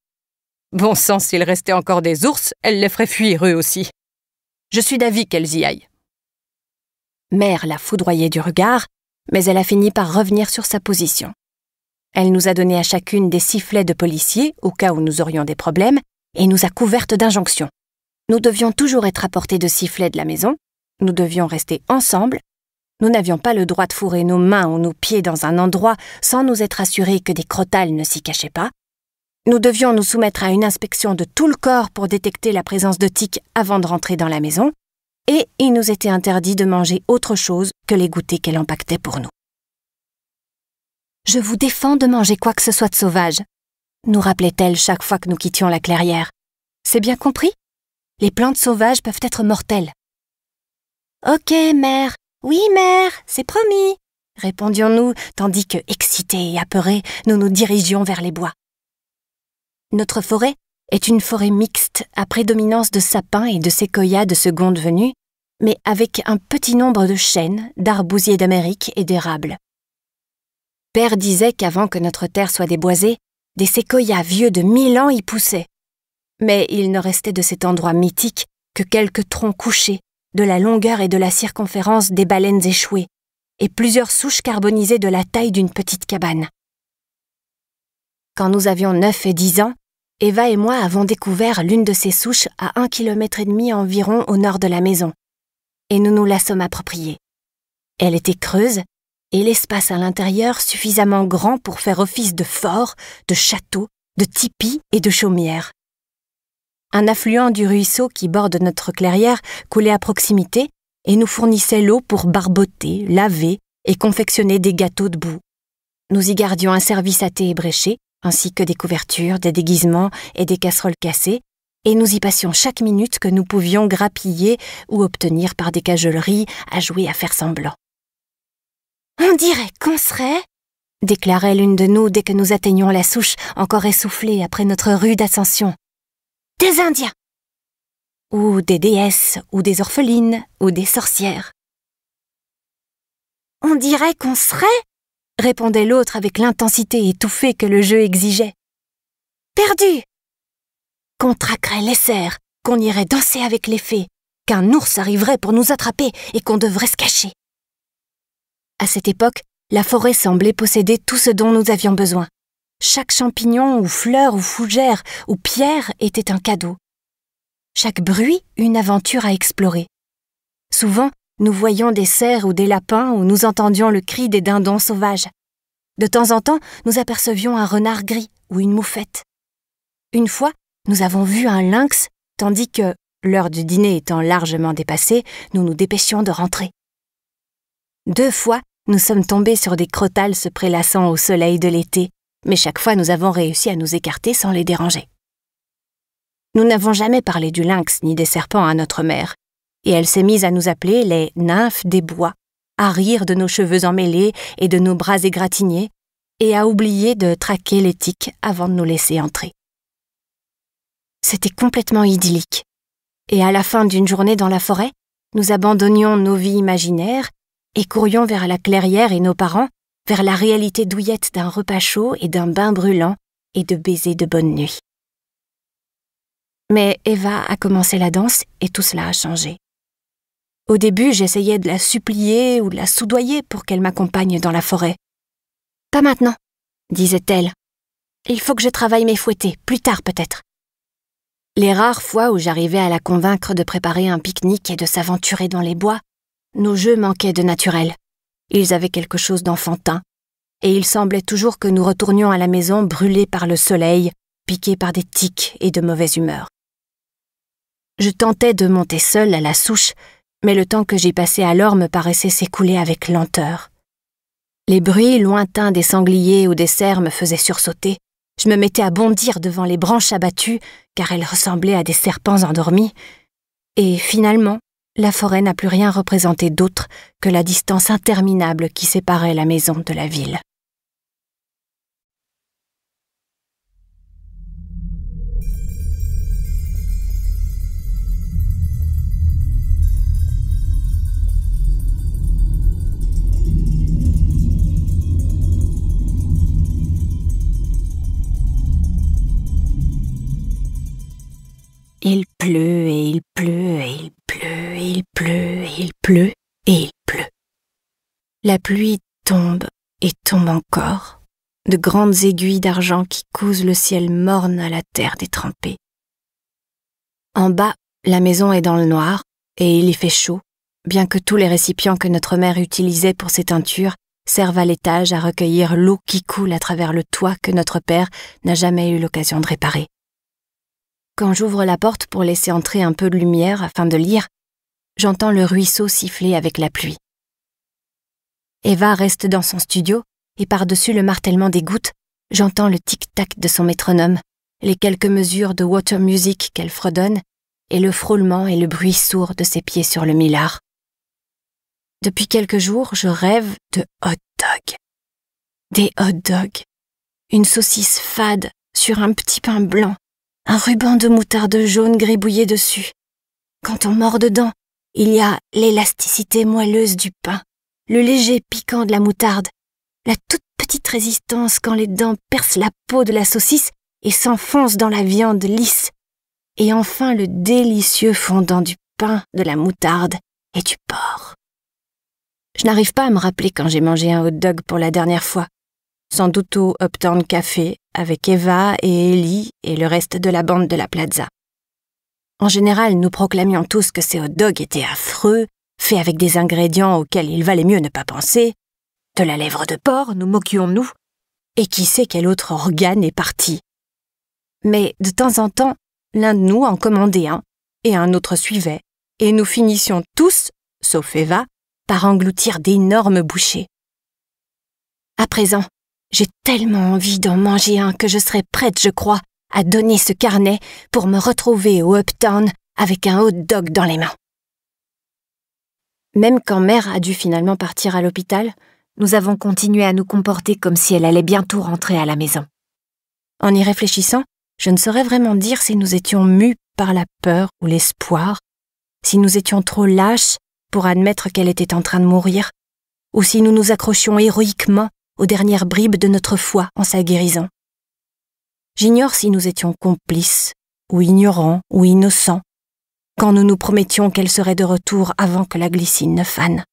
A: Bon sens, s'il restait encore des ours, elles les feraient fuir eux aussi. Je suis d'avis qu'elles y aillent. Mère l'a foudroyée du regard, mais elle a fini par revenir sur sa position. Elle nous a donné à chacune des sifflets de policiers au cas où nous aurions des problèmes et nous a couvertes d'injonctions. Nous devions toujours être à portée de sifflets de la maison, nous devions rester ensemble nous n'avions pas le droit de fourrer nos mains ou nos pieds dans un endroit sans nous être assurés que des crotales ne s'y cachaient pas. Nous devions nous soumettre à une inspection de tout le corps pour détecter la présence de tiques avant de rentrer dans la maison, et il nous était interdit de manger autre chose que les goûters qu'elle empaquetait pour nous. Je vous défends de manger quoi que ce soit de sauvage, nous rappelait-elle chaque fois que nous quittions la clairière. C'est bien compris Les plantes sauvages peuvent être mortelles. Ok, mère, oui, mère, c'est promis, répondions-nous, tandis que, excités et apeurés, nous nous dirigions vers les bois. Notre forêt est une forêt mixte à prédominance de sapins et de séquoias de seconde venue, mais avec un petit nombre de chênes, d'arbousiers d'Amérique et d'érables. Père disait qu'avant que notre terre soit déboisée, des séquoias vieux de mille ans y poussaient. Mais il ne restait de cet endroit mythique que quelques troncs couchés de la longueur et de la circonférence des baleines échouées, et plusieurs souches carbonisées de la taille d'une petite cabane. Quand nous avions 9 et 10 ans, Eva et moi avons découvert l'une de ces souches à un kilomètre et demi environ au nord de la maison, et nous nous la sommes appropriée. Elle était creuse, et l'espace à l'intérieur suffisamment grand pour faire office de fort, de château, de tipi et de chaumière. Un affluent du ruisseau qui borde notre clairière coulait à proximité et nous fournissait l'eau pour barboter, laver et confectionner des gâteaux de boue. Nous y gardions un service à thé ébréché, ainsi que des couvertures, des déguisements et des casseroles cassées, et nous y passions chaque minute que nous pouvions grappiller ou obtenir par des cajoleries à jouer à faire semblant. On dirait qu'on serait, déclarait l'une de nous dès que nous atteignions la souche, encore essoufflée après notre rude ascension des Indiens. Ou des déesses, ou des orphelines, ou des sorcières. On dirait qu'on serait, répondait l'autre avec l'intensité étouffée que le jeu exigeait. Perdu Qu'on traquerait les cerfs, qu'on irait danser avec les fées, qu'un ours arriverait pour nous attraper et qu'on devrait se cacher. À cette époque, la forêt semblait posséder tout ce dont nous avions besoin. Chaque champignon ou fleur ou fougère ou pierre était un cadeau. Chaque bruit, une aventure à explorer. Souvent, nous voyions des cerfs ou des lapins ou nous entendions le cri des dindons sauvages. De temps en temps, nous apercevions un renard gris ou une moufette. Une fois, nous avons vu un lynx, tandis que, l'heure du dîner étant largement dépassée, nous nous dépêchions de rentrer. Deux fois, nous sommes tombés sur des crotales se prélassant au soleil de l'été, mais chaque fois nous avons réussi à nous écarter sans les déranger. Nous n'avons jamais parlé du lynx ni des serpents à notre mère, et elle s'est mise à nous appeler les nymphes des bois, à rire de nos cheveux emmêlés et de nos bras égratignés, et à oublier de traquer les tiques avant de nous laisser entrer. C'était complètement idyllique. Et à la fin d'une journée dans la forêt, nous abandonnions nos vies imaginaires et courions vers la clairière et nos parents vers la réalité douillette d'un repas chaud et d'un bain brûlant et de baisers de bonne nuit. Mais Eva a commencé la danse et tout cela a changé. Au début, j'essayais de la supplier ou de la soudoyer pour qu'elle m'accompagne dans la forêt. Pas maintenant, disait-elle. Il faut que je travaille mes fouettés, plus tard peut-être. Les rares fois où j'arrivais à la convaincre de préparer un pique-nique et de s'aventurer dans les bois, nos jeux manquaient de naturel. Ils avaient quelque chose d'enfantin, et il semblait toujours que nous retournions à la maison brûlés par le soleil, piqués par des tics et de mauvaise humeur. Je tentais de monter seul à la souche, mais le temps que j'y passais alors me paraissait s'écouler avec lenteur. Les bruits lointains des sangliers ou des cerfs me faisaient sursauter. Je me mettais à bondir devant les branches abattues, car elles ressemblaient à des serpents endormis. Et finalement, la forêt n'a plus rien représenté d'autre que la distance interminable qui séparait la maison de la ville. Il pleut et il pleut et il pleut, il pleut, il pleut, et il pleut. La pluie tombe et tombe encore, de grandes aiguilles d'argent qui cousent le ciel morne à la terre détrempée. En bas, la maison est dans le noir, et il y fait chaud, bien que tous les récipients que notre mère utilisait pour ses teintures servent à l'étage à recueillir l'eau qui coule à travers le toit que notre père n'a jamais eu l'occasion de réparer. Quand j'ouvre la porte pour laisser entrer un peu de lumière afin de lire, j'entends le ruisseau siffler avec la pluie. Eva reste dans son studio, et par-dessus le martèlement des gouttes, j'entends le tic-tac de son métronome, les quelques mesures de water music qu'elle fredonne, et le frôlement et le bruit sourd de ses pieds sur le millard. Depuis quelques jours, je rêve de hot dog. Des hot dogs. Une saucisse fade sur un petit pain blanc un ruban de moutarde jaune gribouillé dessus. Quand on mord dedans, il y a l'élasticité moelleuse du pain, le léger piquant de la moutarde, la toute petite résistance quand les dents percent la peau de la saucisse et s'enfoncent dans la viande lisse, et enfin le délicieux fondant du pain, de la moutarde et du porc. Je n'arrive pas à me rappeler quand j'ai mangé un hot dog pour la dernière fois, sans doute au Uptown Café avec Eva et Ellie et le reste de la bande de la plaza. En général, nous proclamions tous que ces hot dogs étaient affreux, faits avec des ingrédients auxquels il valait mieux ne pas penser. De la lèvre de porc, nous moquions-nous. Et qui sait quel autre organe est parti Mais de temps en temps, l'un de nous en commandait un, et un autre suivait, et nous finissions tous, sauf Eva, par engloutir d'énormes bouchées. À présent, j'ai tellement envie d'en manger un que je serais prête, je crois, à donner ce carnet pour me retrouver au Uptown avec un hot dog dans les mains. Même quand Mère a dû finalement partir à l'hôpital, nous avons continué à nous comporter comme si elle allait bientôt rentrer à la maison. En y réfléchissant, je ne saurais vraiment dire si nous étions mus par la peur ou l'espoir, si nous étions trop lâches pour admettre qu'elle était en train de mourir, ou si nous nous accrochions héroïquement aux dernières bribes de notre foi en sa guérison. J'ignore si nous étions complices, ou ignorants, ou innocents, quand nous nous promettions qu'elle serait de retour avant que la glycine ne fane.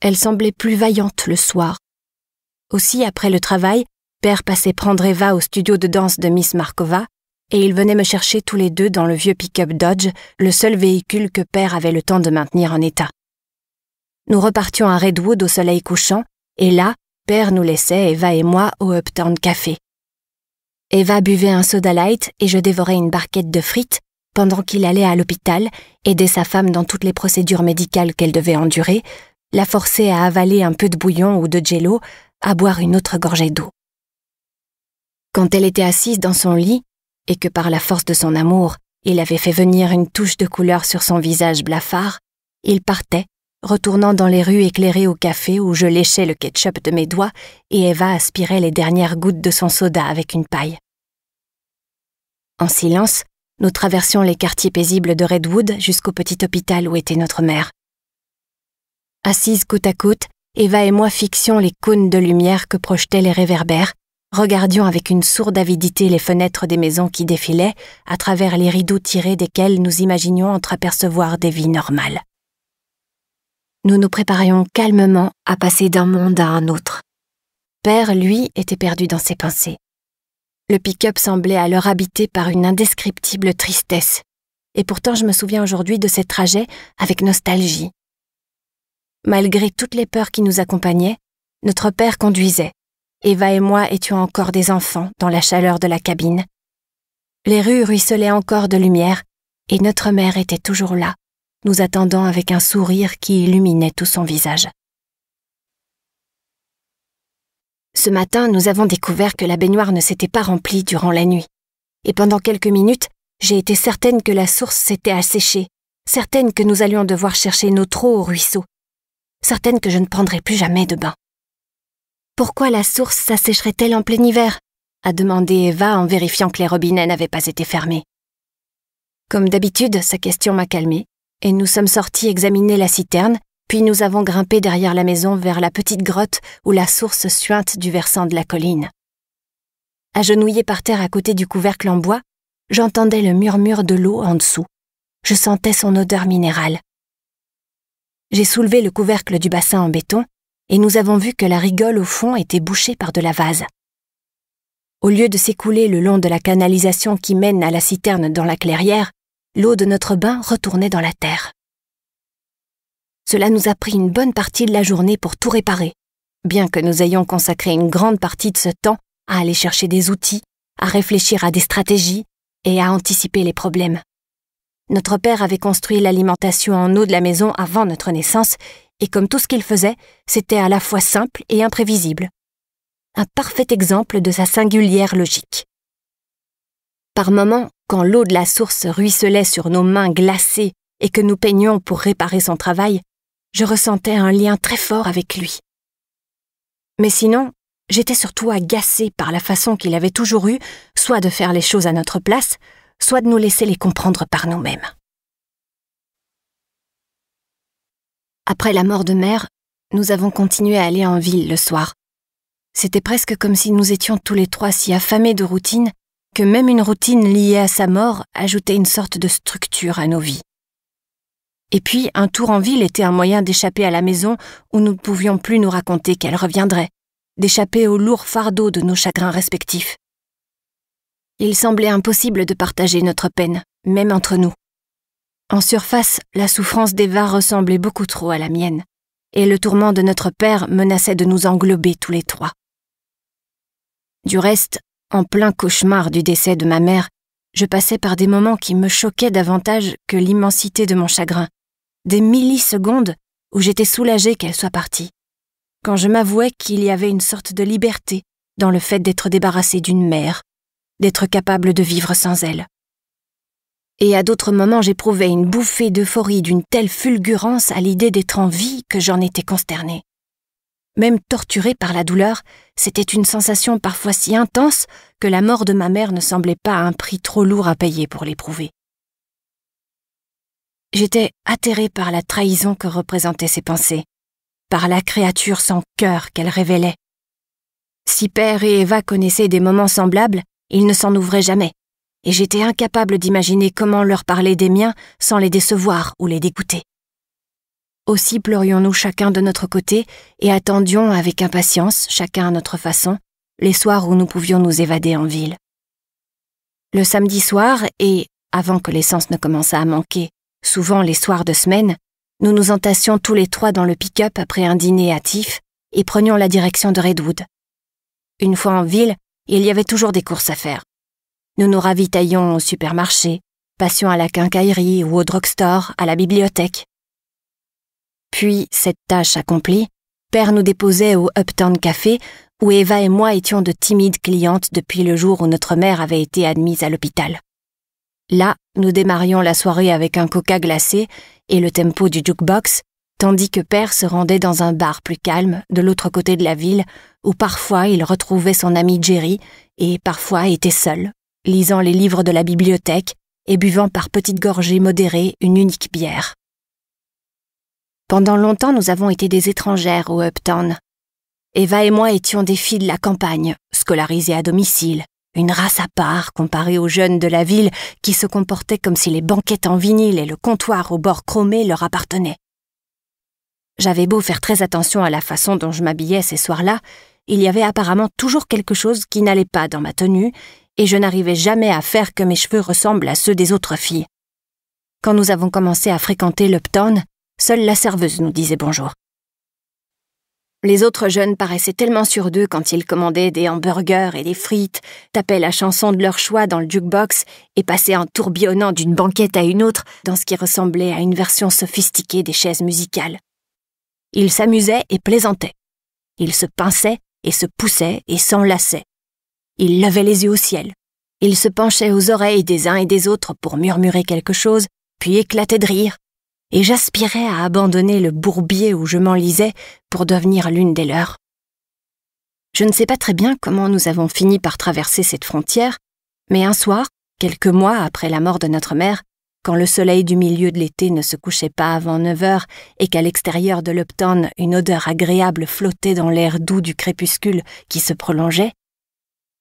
A: Elle semblait plus vaillante le soir. Aussi, après le travail, père passait prendre Eva au studio de danse de Miss Markova, et il venait me chercher tous les deux dans le vieux pick-up Dodge, le seul véhicule que père avait le temps de maintenir en état. Nous repartions à Redwood au soleil couchant, et là, Père nous laissait Eva et moi au Uptown Café. Eva buvait un soda light et je dévorais une barquette de frites pendant qu'il allait à l'hôpital aider sa femme dans toutes les procédures médicales qu'elle devait endurer, la forcer à avaler un peu de bouillon ou de jello, à boire une autre gorgée d'eau. Quand elle était assise dans son lit, et que par la force de son amour, il avait fait venir une touche de couleur sur son visage blafard, il partait retournant dans les rues éclairées au café où je léchais le ketchup de mes doigts et Eva aspirait les dernières gouttes de son soda avec une paille. En silence, nous traversions les quartiers paisibles de Redwood jusqu'au petit hôpital où était notre mère. Assises côte à côte, Eva et moi fixions les cônes de lumière que projetaient les réverbères, regardions avec une sourde avidité les fenêtres des maisons qui défilaient, à travers les rideaux tirés desquels nous imaginions entreapercevoir des vies normales nous nous préparions calmement à passer d'un monde à un autre. Père, lui, était perdu dans ses pensées. Le pick-up semblait alors habité par une indescriptible tristesse, et pourtant je me souviens aujourd'hui de ces trajets avec nostalgie. Malgré toutes les peurs qui nous accompagnaient, notre père conduisait. Eva et moi étions encore des enfants dans la chaleur de la cabine. Les rues ruisselaient encore de lumière, et notre mère était toujours là, nous attendant avec un sourire qui illuminait tout son visage. Ce matin, nous avons découvert que la baignoire ne s'était pas remplie durant la nuit. Et pendant quelques minutes, j'ai été certaine que la source s'était asséchée, certaine que nous allions devoir chercher nos trous au ruisseau, certaine que je ne prendrais plus jamais de bain. Pourquoi la source s'assécherait-elle en plein hiver a demandé Eva en vérifiant que les robinets n'avaient pas été fermés. Comme d'habitude, sa question m'a calmée, et nous sommes sortis examiner la citerne, puis nous avons grimpé derrière la maison vers la petite grotte où la source suinte du versant de la colline. Agenouillé par terre à côté du couvercle en bois, j'entendais le murmure de l'eau en dessous. Je sentais son odeur minérale. J'ai soulevé le couvercle du bassin en béton, et nous avons vu que la rigole au fond était bouchée par de la vase. Au lieu de s'écouler le long de la canalisation qui mène à la citerne dans la clairière, l'eau de notre bain retournait dans la terre. Cela nous a pris une bonne partie de la journée pour tout réparer, bien que nous ayons consacré une grande partie de ce temps à aller chercher des outils, à réfléchir à des stratégies et à anticiper les problèmes. Notre père avait construit l'alimentation en eau de la maison avant notre naissance, et comme tout ce qu'il faisait, c'était à la fois simple et imprévisible. Un parfait exemple de sa singulière logique. Par moments, quand l'eau de la source ruisselait sur nos mains glacées et que nous peignions pour réparer son travail, je ressentais un lien très fort avec lui. Mais sinon, j'étais surtout agacée par la façon qu'il avait toujours eue, soit de faire les choses à notre place, soit de nous laisser les comprendre par nous-mêmes. Après la mort de mère, nous avons continué à aller en ville le soir. C'était presque comme si nous étions tous les trois si affamés de routine que même une routine liée à sa mort ajoutait une sorte de structure à nos vies. Et puis, un tour en ville était un moyen d'échapper à la maison où nous ne pouvions plus nous raconter qu'elle reviendrait, d'échapper au lourd fardeau de nos chagrins respectifs. Il semblait impossible de partager notre peine, même entre nous. En surface, la souffrance d'Eva ressemblait beaucoup trop à la mienne, et le tourment de notre père menaçait de nous englober tous les trois. Du reste, en plein cauchemar du décès de ma mère, je passais par des moments qui me choquaient davantage que l'immensité de mon chagrin, des millisecondes où j'étais soulagée qu'elle soit partie, quand je m'avouais qu'il y avait une sorte de liberté dans le fait d'être débarrassée d'une mère, d'être capable de vivre sans elle. Et à d'autres moments, j'éprouvais une bouffée d'euphorie d'une telle fulgurance à l'idée d'être en vie que j'en étais consternée. Même torturée par la douleur, c'était une sensation parfois si intense que la mort de ma mère ne semblait pas un prix trop lourd à payer pour l'éprouver. J'étais atterré par la trahison que représentaient ces pensées, par la créature sans cœur qu'elle révélait. Si Père et Eva connaissaient des moments semblables, ils ne s'en ouvraient jamais, et j'étais incapable d'imaginer comment leur parler des miens sans les décevoir ou les dégoûter. Aussi pleurions-nous chacun de notre côté et attendions avec impatience, chacun à notre façon, les soirs où nous pouvions nous évader en ville. Le samedi soir, et avant que l'essence ne commençât à manquer, souvent les soirs de semaine, nous nous entassions tous les trois dans le pick-up après un dîner hâtif et prenions la direction de Redwood. Une fois en ville, il y avait toujours des courses à faire. Nous nous ravitaillions au supermarché, passions à la quincaillerie ou au drugstore, à la bibliothèque, puis, cette tâche accomplie, Père nous déposait au Uptown Café, où Eva et moi étions de timides clientes depuis le jour où notre mère avait été admise à l'hôpital. Là, nous démarrions la soirée avec un coca glacé et le tempo du jukebox, tandis que Père se rendait dans un bar plus calme de l'autre côté de la ville, où parfois il retrouvait son ami Jerry et parfois était seul, lisant les livres de la bibliothèque et buvant par petites gorgées modérées une unique bière. Pendant longtemps, nous avons été des étrangères au Uptown. Eva et moi étions des filles de la campagne, scolarisées à domicile, une race à part comparée aux jeunes de la ville qui se comportaient comme si les banquettes en vinyle et le comptoir au bord chromé leur appartenaient. J'avais beau faire très attention à la façon dont je m'habillais ces soirs-là, il y avait apparemment toujours quelque chose qui n'allait pas dans ma tenue, et je n'arrivais jamais à faire que mes cheveux ressemblent à ceux des autres filles. Quand nous avons commencé à fréquenter l'Uptown, Seule la serveuse nous disait bonjour. Les autres jeunes paraissaient tellement sur d'eux quand ils commandaient des hamburgers et des frites, tapaient la chanson de leur choix dans le jukebox et passaient en tourbillonnant d'une banquette à une autre dans ce qui ressemblait à une version sophistiquée des chaises musicales. Ils s'amusaient et plaisantaient. Ils se pinçaient et se poussaient et s'enlaçaient. Ils levaient les yeux au ciel. Ils se penchaient aux oreilles des uns et des autres pour murmurer quelque chose, puis éclataient de rire, et j'aspirais à abandonner le bourbier où je m'enlisais pour devenir l'une des leurs. Je ne sais pas très bien comment nous avons fini par traverser cette frontière, mais un soir, quelques mois après la mort de notre mère, quand le soleil du milieu de l'été ne se couchait pas avant neuf heures et qu'à l'extérieur de l'Opton une odeur agréable flottait dans l'air doux du crépuscule qui se prolongeait,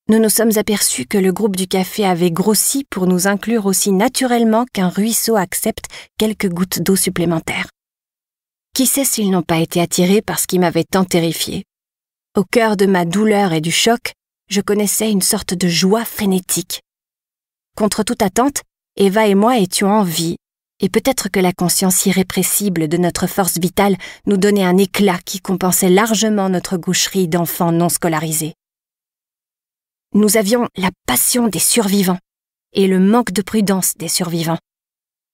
A: nous nous sommes aperçus que le groupe du café avait grossi pour nous inclure aussi naturellement qu'un ruisseau accepte quelques gouttes d'eau supplémentaires. Qui sait s'ils n'ont pas été attirés par ce qui m'avait tant terrifié. Au cœur de ma douleur et du choc, je connaissais une sorte de joie frénétique. Contre toute attente, Eva et moi étions en vie, et peut-être que la conscience irrépressible de notre force vitale nous donnait un éclat qui compensait largement notre gaucherie d'enfants non scolarisés. Nous avions la passion des survivants et le manque de prudence des survivants.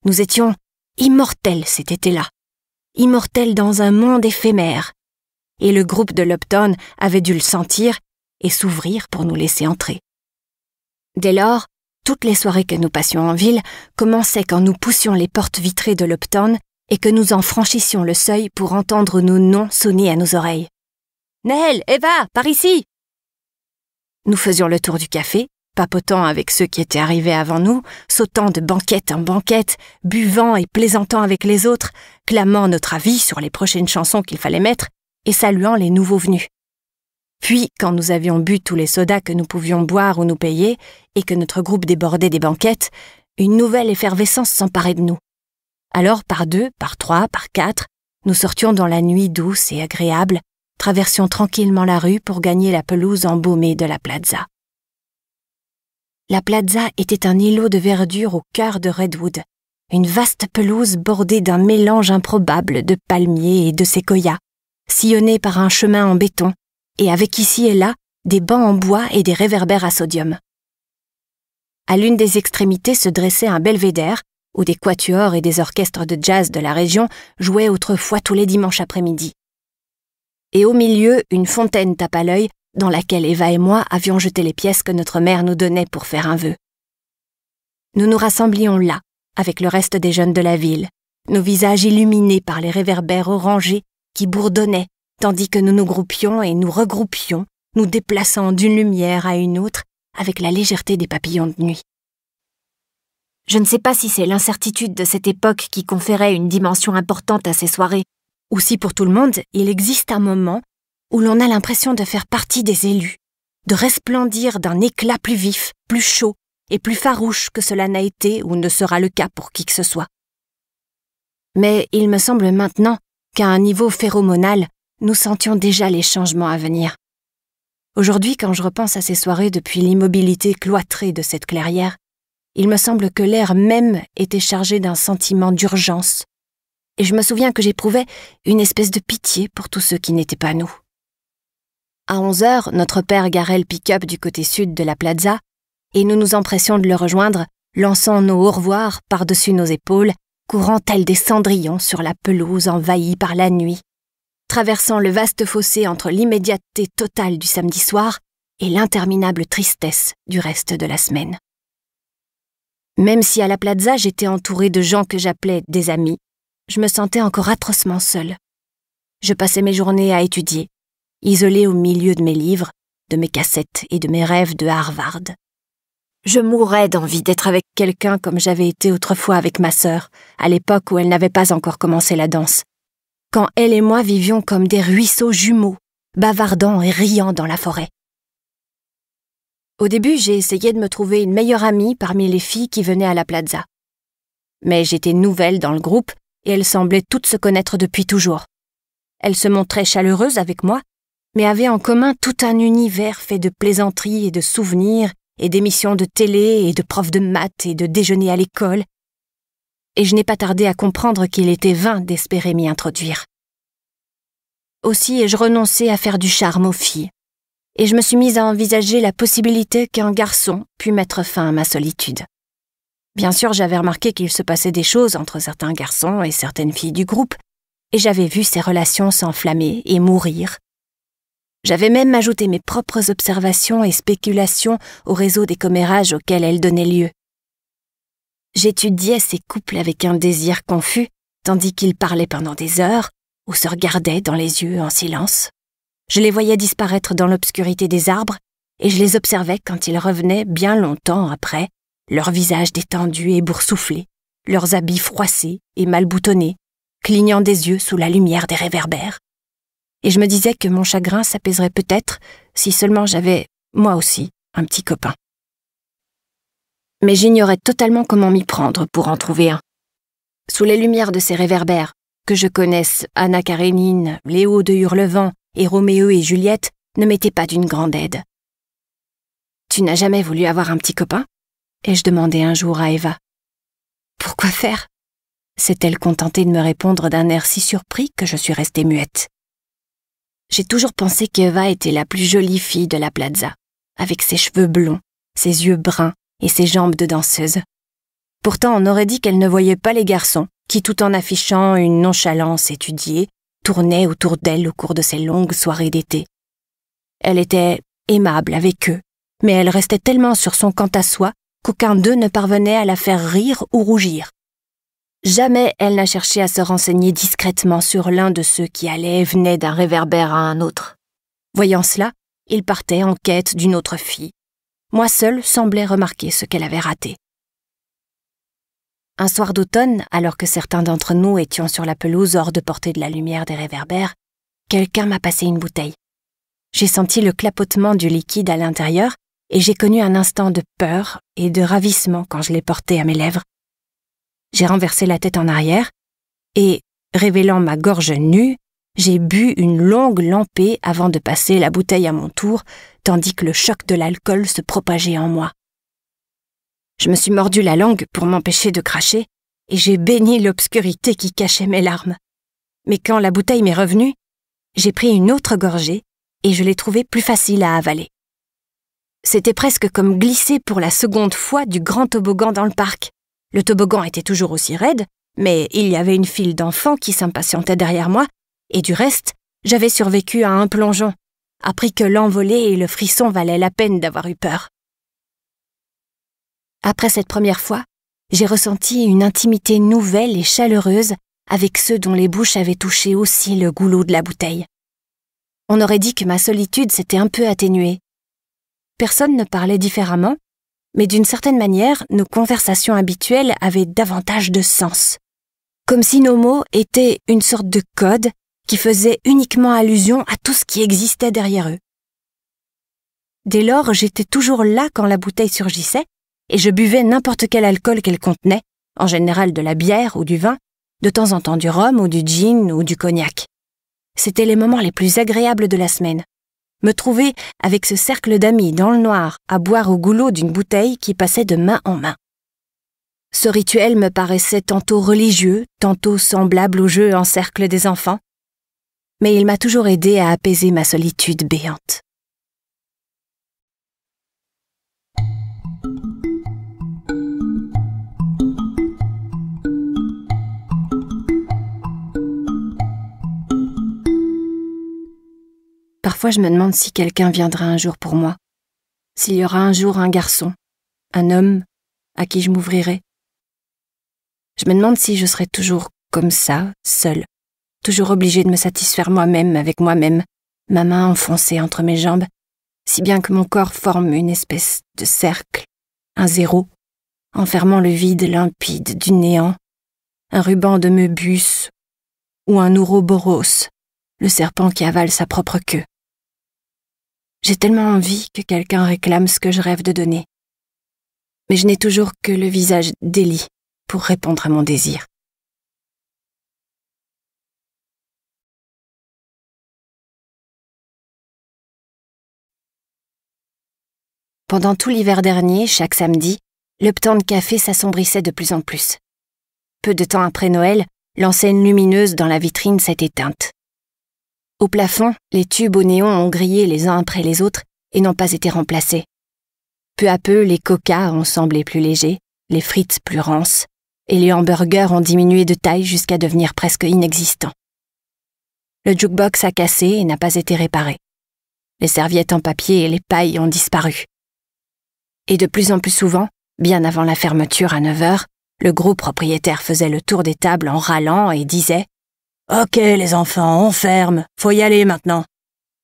A: Nous étions immortels cet été-là, immortels dans un monde éphémère, et le groupe de Lupton avait dû le sentir et s'ouvrir pour nous laisser entrer. Dès lors, toutes les soirées que nous passions en ville commençaient quand nous poussions les portes vitrées de Lupton et que nous en franchissions le seuil pour entendre nos noms sonner à nos oreilles. Nell, Eva, par ici nous faisions le tour du café, papotant avec ceux qui étaient arrivés avant nous, sautant de banquette en banquette, buvant et plaisantant avec les autres, clamant notre avis sur les prochaines chansons qu'il fallait mettre et saluant les nouveaux venus. Puis, quand nous avions bu tous les sodas que nous pouvions boire ou nous payer, et que notre groupe débordait des banquettes, une nouvelle effervescence s'emparait de nous. Alors, par deux, par trois, par quatre, nous sortions dans la nuit douce et agréable, traversions tranquillement la rue pour gagner la pelouse embaumée de la plaza. La plaza était un îlot de verdure au cœur de Redwood, une vaste pelouse bordée d'un mélange improbable de palmiers et de séquoias, sillonnée par un chemin en béton, et avec ici et là des bancs en bois et des réverbères à sodium. À l'une des extrémités se dressait un belvédère, où des quatuors et des orchestres de jazz de la région jouaient autrefois tous les dimanches après-midi et au milieu une fontaine tape à l'œil dans laquelle Eva et moi avions jeté les pièces que notre mère nous donnait pour faire un vœu. Nous nous rassemblions là, avec le reste des jeunes de la ville, nos visages illuminés par les réverbères orangés qui bourdonnaient, tandis que nous nous groupions et nous regroupions, nous déplaçant d'une lumière à une autre avec la légèreté des papillons de nuit. Je ne sais pas si c'est l'incertitude de cette époque qui conférait une dimension importante à ces soirées, aussi pour tout le monde, il existe un moment où l'on a l'impression de faire partie des élus, de resplendir d'un éclat plus vif, plus chaud et plus farouche que cela n'a été ou ne sera le cas pour qui que ce soit. Mais il me semble maintenant qu'à un niveau phéromonal, nous sentions déjà les changements à venir. Aujourd'hui, quand je repense à ces soirées depuis l'immobilité cloîtrée de cette clairière, il me semble que l'air même était chargé d'un sentiment d'urgence, et je me souviens que j'éprouvais une espèce de pitié pour tous ceux qui n'étaient pas nous. À 11 heures, notre père garait le pick-up du côté sud de la plaza, et nous nous empressions de le rejoindre, lançant nos au revoir par-dessus nos épaules, courant tels des cendrillons sur la pelouse envahie par la nuit, traversant le vaste fossé entre l'immédiateté totale du samedi soir et l'interminable tristesse du reste de la semaine. Même si à la plaza j'étais entourée de gens que j'appelais des amis, je me sentais encore atrocement seule. Je passais mes journées à étudier, isolée au milieu de mes livres, de mes cassettes et de mes rêves de Harvard. Je mourais d'envie d'être avec quelqu'un comme j'avais été autrefois avec ma sœur, à l'époque où elle n'avait pas encore commencé la danse, quand elle et moi vivions comme des ruisseaux jumeaux, bavardant et riant dans la forêt. Au début, j'ai essayé de me trouver une meilleure amie parmi les filles qui venaient à la plaza. Mais j'étais nouvelle dans le groupe et elles semblaient toutes se connaître depuis toujours. Elles se montraient chaleureuses avec moi, mais avaient en commun tout un univers fait de plaisanteries et de souvenirs, et d'émissions de télé, et de profs de maths, et de déjeuners à l'école. Et je n'ai pas tardé à comprendre qu'il était vain d'espérer m'y introduire. Aussi ai-je renoncé à faire du charme aux filles, et je me suis mise à envisager la possibilité qu'un garçon pût mettre fin à ma solitude. Bien sûr, j'avais remarqué qu'il se passait des choses entre certains garçons et certaines filles du groupe, et j'avais vu ces relations s'enflammer et mourir. J'avais même ajouté mes propres observations et spéculations au réseau des commérages auxquels elles donnaient lieu. J'étudiais ces couples avec un désir confus, tandis qu'ils parlaient pendant des heures ou se regardaient dans les yeux en silence. Je les voyais disparaître dans l'obscurité des arbres et je les observais quand ils revenaient bien longtemps après, leurs visages détendus et boursouflés, leurs habits froissés et mal boutonnés, clignant des yeux sous la lumière des réverbères. Et je me disais que mon chagrin s'apaiserait peut-être si seulement j'avais, moi aussi, un petit copain. Mais j'ignorais totalement comment m'y prendre pour en trouver un. Sous les lumières de ces réverbères, que je connaisse Anna Karénine, Léo de Hurlevent et Roméo et Juliette ne m'étaient pas d'une grande aide. Tu n'as jamais voulu avoir un petit copain ai-je demandé un jour à Eva. Pourquoi faire s'est-elle contentée de me répondre d'un air si surpris que je suis restée muette. J'ai toujours pensé qu'Eva était la plus jolie fille de la plaza, avec ses cheveux blonds, ses yeux bruns et ses jambes de danseuse. Pourtant, on aurait dit qu'elle ne voyait pas les garçons, qui, tout en affichant une nonchalance étudiée, tournaient autour d'elle au cours de ces longues soirées d'été. Elle était aimable avec eux, mais elle restait tellement sur son quant à soi qu'aucun d'eux ne parvenait à la faire rire ou rougir. Jamais elle n'a cherché à se renseigner discrètement sur l'un de ceux qui allaient et venaient d'un réverbère à un autre. Voyant cela, il partait en quête d'une autre fille. Moi seul semblais remarquer ce qu'elle avait raté. Un soir d'automne, alors que certains d'entre nous étions sur la pelouse hors de portée de la lumière des réverbères, quelqu'un m'a passé une bouteille. J'ai senti le clapotement du liquide à l'intérieur et j'ai connu un instant de peur et de ravissement quand je l'ai porté à mes lèvres. J'ai renversé la tête en arrière, et, révélant ma gorge nue, j'ai bu une longue lampée avant de passer la bouteille à mon tour, tandis que le choc de l'alcool se propageait en moi. Je me suis mordu la langue pour m'empêcher de cracher, et j'ai béni l'obscurité qui cachait mes larmes. Mais quand la bouteille m'est revenue, j'ai pris une autre gorgée, et je l'ai trouvée plus facile à avaler. C'était presque comme glisser pour la seconde fois du grand toboggan dans le parc. Le toboggan était toujours aussi raide, mais il y avait une file d'enfants qui s'impatientaient derrière moi, et du reste, j'avais survécu à un plongeon, appris que l'envolée et le frisson valaient la peine d'avoir eu peur. Après cette première fois, j'ai ressenti une intimité nouvelle et chaleureuse avec ceux dont les bouches avaient touché aussi le goulot de la bouteille. On aurait dit que ma solitude s'était un peu atténuée, personne ne parlait différemment, mais d'une certaine manière, nos conversations habituelles avaient davantage de sens. Comme si nos mots étaient une sorte de code qui faisait uniquement allusion à tout ce qui existait derrière eux. Dès lors, j'étais toujours là quand la bouteille surgissait, et je buvais n'importe quel alcool qu'elle contenait, en général de la bière ou du vin, de temps en temps du rhum ou du gin ou du cognac. C'était les moments les plus agréables de la semaine me trouver avec ce cercle d'amis dans le noir à boire au goulot d'une bouteille qui passait de main en main. Ce rituel me paraissait tantôt religieux, tantôt semblable au jeu en cercle des enfants, mais il m'a toujours aidé à apaiser ma solitude béante. Parfois je me demande si quelqu'un viendra un jour pour moi, s'il y aura un jour un garçon, un homme, à qui je m'ouvrirai. Je me demande si je serai toujours comme ça, seule, toujours obligée de me satisfaire moi-même avec moi-même, ma main enfoncée entre mes jambes, si bien que mon corps forme une espèce de cercle, un zéro, enfermant le vide limpide du néant, un ruban de Meubus ou un ouroboros le serpent qui avale sa propre queue. J'ai tellement envie que quelqu'un réclame ce que je rêve de donner. Mais je n'ai toujours que le visage d'Élie pour répondre à mon désir. Pendant tout l'hiver dernier, chaque samedi, le temps de café s'assombrissait de plus en plus. Peu de temps après Noël, l'enseigne lumineuse dans la vitrine s'est éteinte. Au plafond, les tubes au néon ont grillé les uns après les autres et n'ont pas été remplacés. Peu à peu, les coca ont semblé plus légers, les frites plus rances, et les hamburgers ont diminué de taille jusqu'à devenir presque inexistants. Le jukebox a cassé et n'a pas été réparé. Les serviettes en papier et les pailles ont disparu. Et de plus en plus souvent, bien avant la fermeture à 9 heures, le gros propriétaire faisait le tour des tables en râlant et disait Ok les enfants, on ferme, faut y aller maintenant.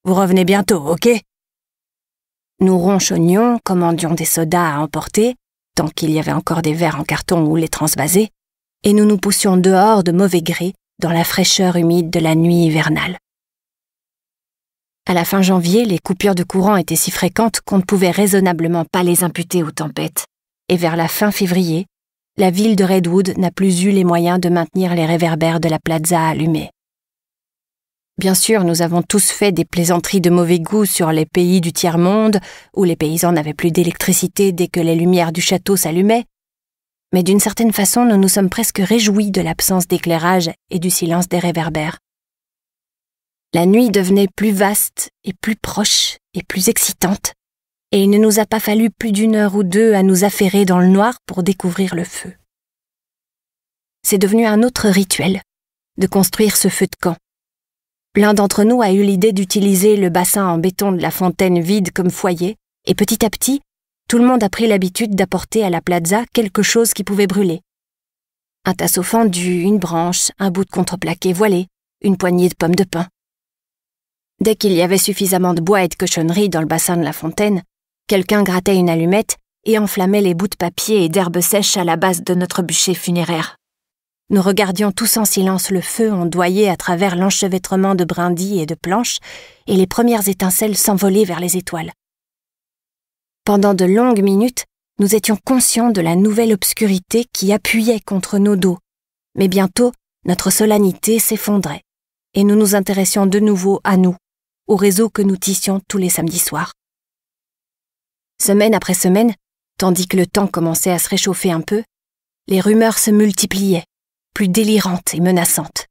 A: Vous revenez bientôt, ok Nous ronchonnions, commandions des sodas à emporter, tant qu'il y avait encore des verres en carton ou les transvaser, et nous nous poussions dehors de mauvais gré dans la fraîcheur humide de la nuit hivernale. À la fin janvier, les coupures de courant étaient si fréquentes qu'on ne pouvait raisonnablement pas les imputer aux tempêtes, et vers la fin février, la ville de Redwood n'a plus eu les moyens de maintenir les réverbères de la plaza allumés. Bien sûr, nous avons tous fait des plaisanteries de mauvais goût sur les pays du tiers-monde, où les paysans n'avaient plus d'électricité dès que les lumières du château s'allumaient, mais d'une certaine façon, nous nous sommes presque réjouis de l'absence d'éclairage et du silence des réverbères. La nuit devenait plus vaste et plus proche et plus excitante et il ne nous a pas fallu plus d'une heure ou deux à nous affairer dans le noir pour découvrir le feu. C'est devenu un autre rituel, de construire ce feu de camp. L'un d'entre nous a eu l'idée d'utiliser le bassin en béton de la fontaine vide comme foyer, et petit à petit, tout le monde a pris l'habitude d'apporter à la plaza quelque chose qui pouvait brûler. Un tasseau fendu, une branche, un bout de contreplaqué voilé, une poignée de pommes de pain. Dès qu'il y avait suffisamment de bois et de cochonneries dans le bassin de la fontaine, Quelqu'un grattait une allumette et enflammait les bouts de papier et d'herbe sèche à la base de notre bûcher funéraire. Nous regardions tous en silence le feu ondoyer à travers l'enchevêtrement de brindilles et de planches, et les premières étincelles s'envolaient vers les étoiles. Pendant de longues minutes, nous étions conscients de la nouvelle obscurité qui appuyait contre nos dos, mais bientôt notre solennité s'effondrait, et nous nous intéressions de nouveau à nous, au réseau que nous tissions tous les samedis soirs. Semaine après semaine, tandis que le temps commençait à se réchauffer un peu, les rumeurs se multipliaient, plus délirantes et menaçantes.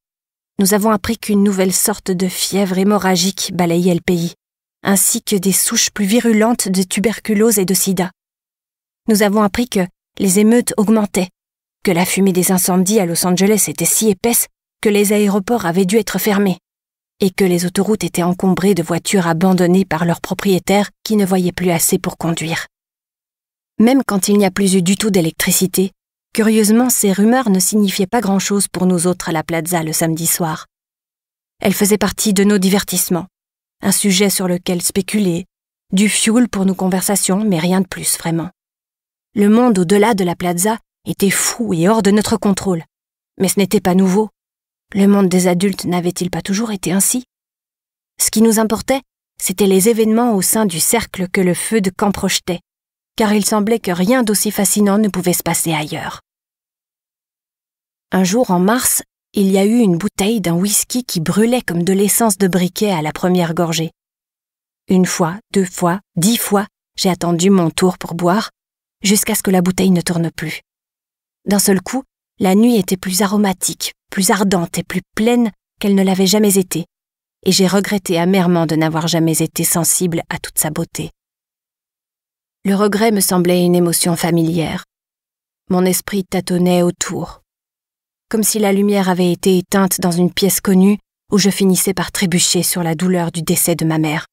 A: Nous avons appris qu'une nouvelle sorte de fièvre hémorragique balayait le pays, ainsi que des souches plus virulentes de tuberculose et de sida. Nous avons appris que les émeutes augmentaient, que la fumée des incendies à Los Angeles était si épaisse que les aéroports avaient dû être fermés et que les autoroutes étaient encombrées de voitures abandonnées par leurs propriétaires qui ne voyaient plus assez pour conduire. Même quand il n'y a plus eu du tout d'électricité, curieusement ces rumeurs ne signifiaient pas grand-chose pour nous autres à la plaza le samedi soir. Elles faisaient partie de nos divertissements, un sujet sur lequel spéculer, du fioul pour nos conversations, mais rien de plus vraiment. Le monde au-delà de la plaza était fou et hors de notre contrôle. Mais ce n'était pas nouveau. Le monde des adultes n'avait-il pas toujours été ainsi Ce qui nous importait, c'était les événements au sein du cercle que le feu de camp projetait, car il semblait que rien d'aussi fascinant ne pouvait se passer ailleurs. Un jour en mars, il y a eu une bouteille d'un whisky qui brûlait comme de l'essence de briquet à la première gorgée. Une fois, deux fois, dix fois, j'ai attendu mon tour pour boire, jusqu'à ce que la bouteille ne tourne plus. D'un seul coup, la nuit était plus aromatique, plus ardente et plus pleine qu'elle ne l'avait jamais été, et j'ai regretté amèrement de n'avoir jamais été sensible à toute sa beauté. Le regret me semblait une émotion familière. Mon esprit tâtonnait autour, comme si la lumière avait été éteinte dans une pièce connue où je finissais par trébucher sur la douleur du décès de ma mère.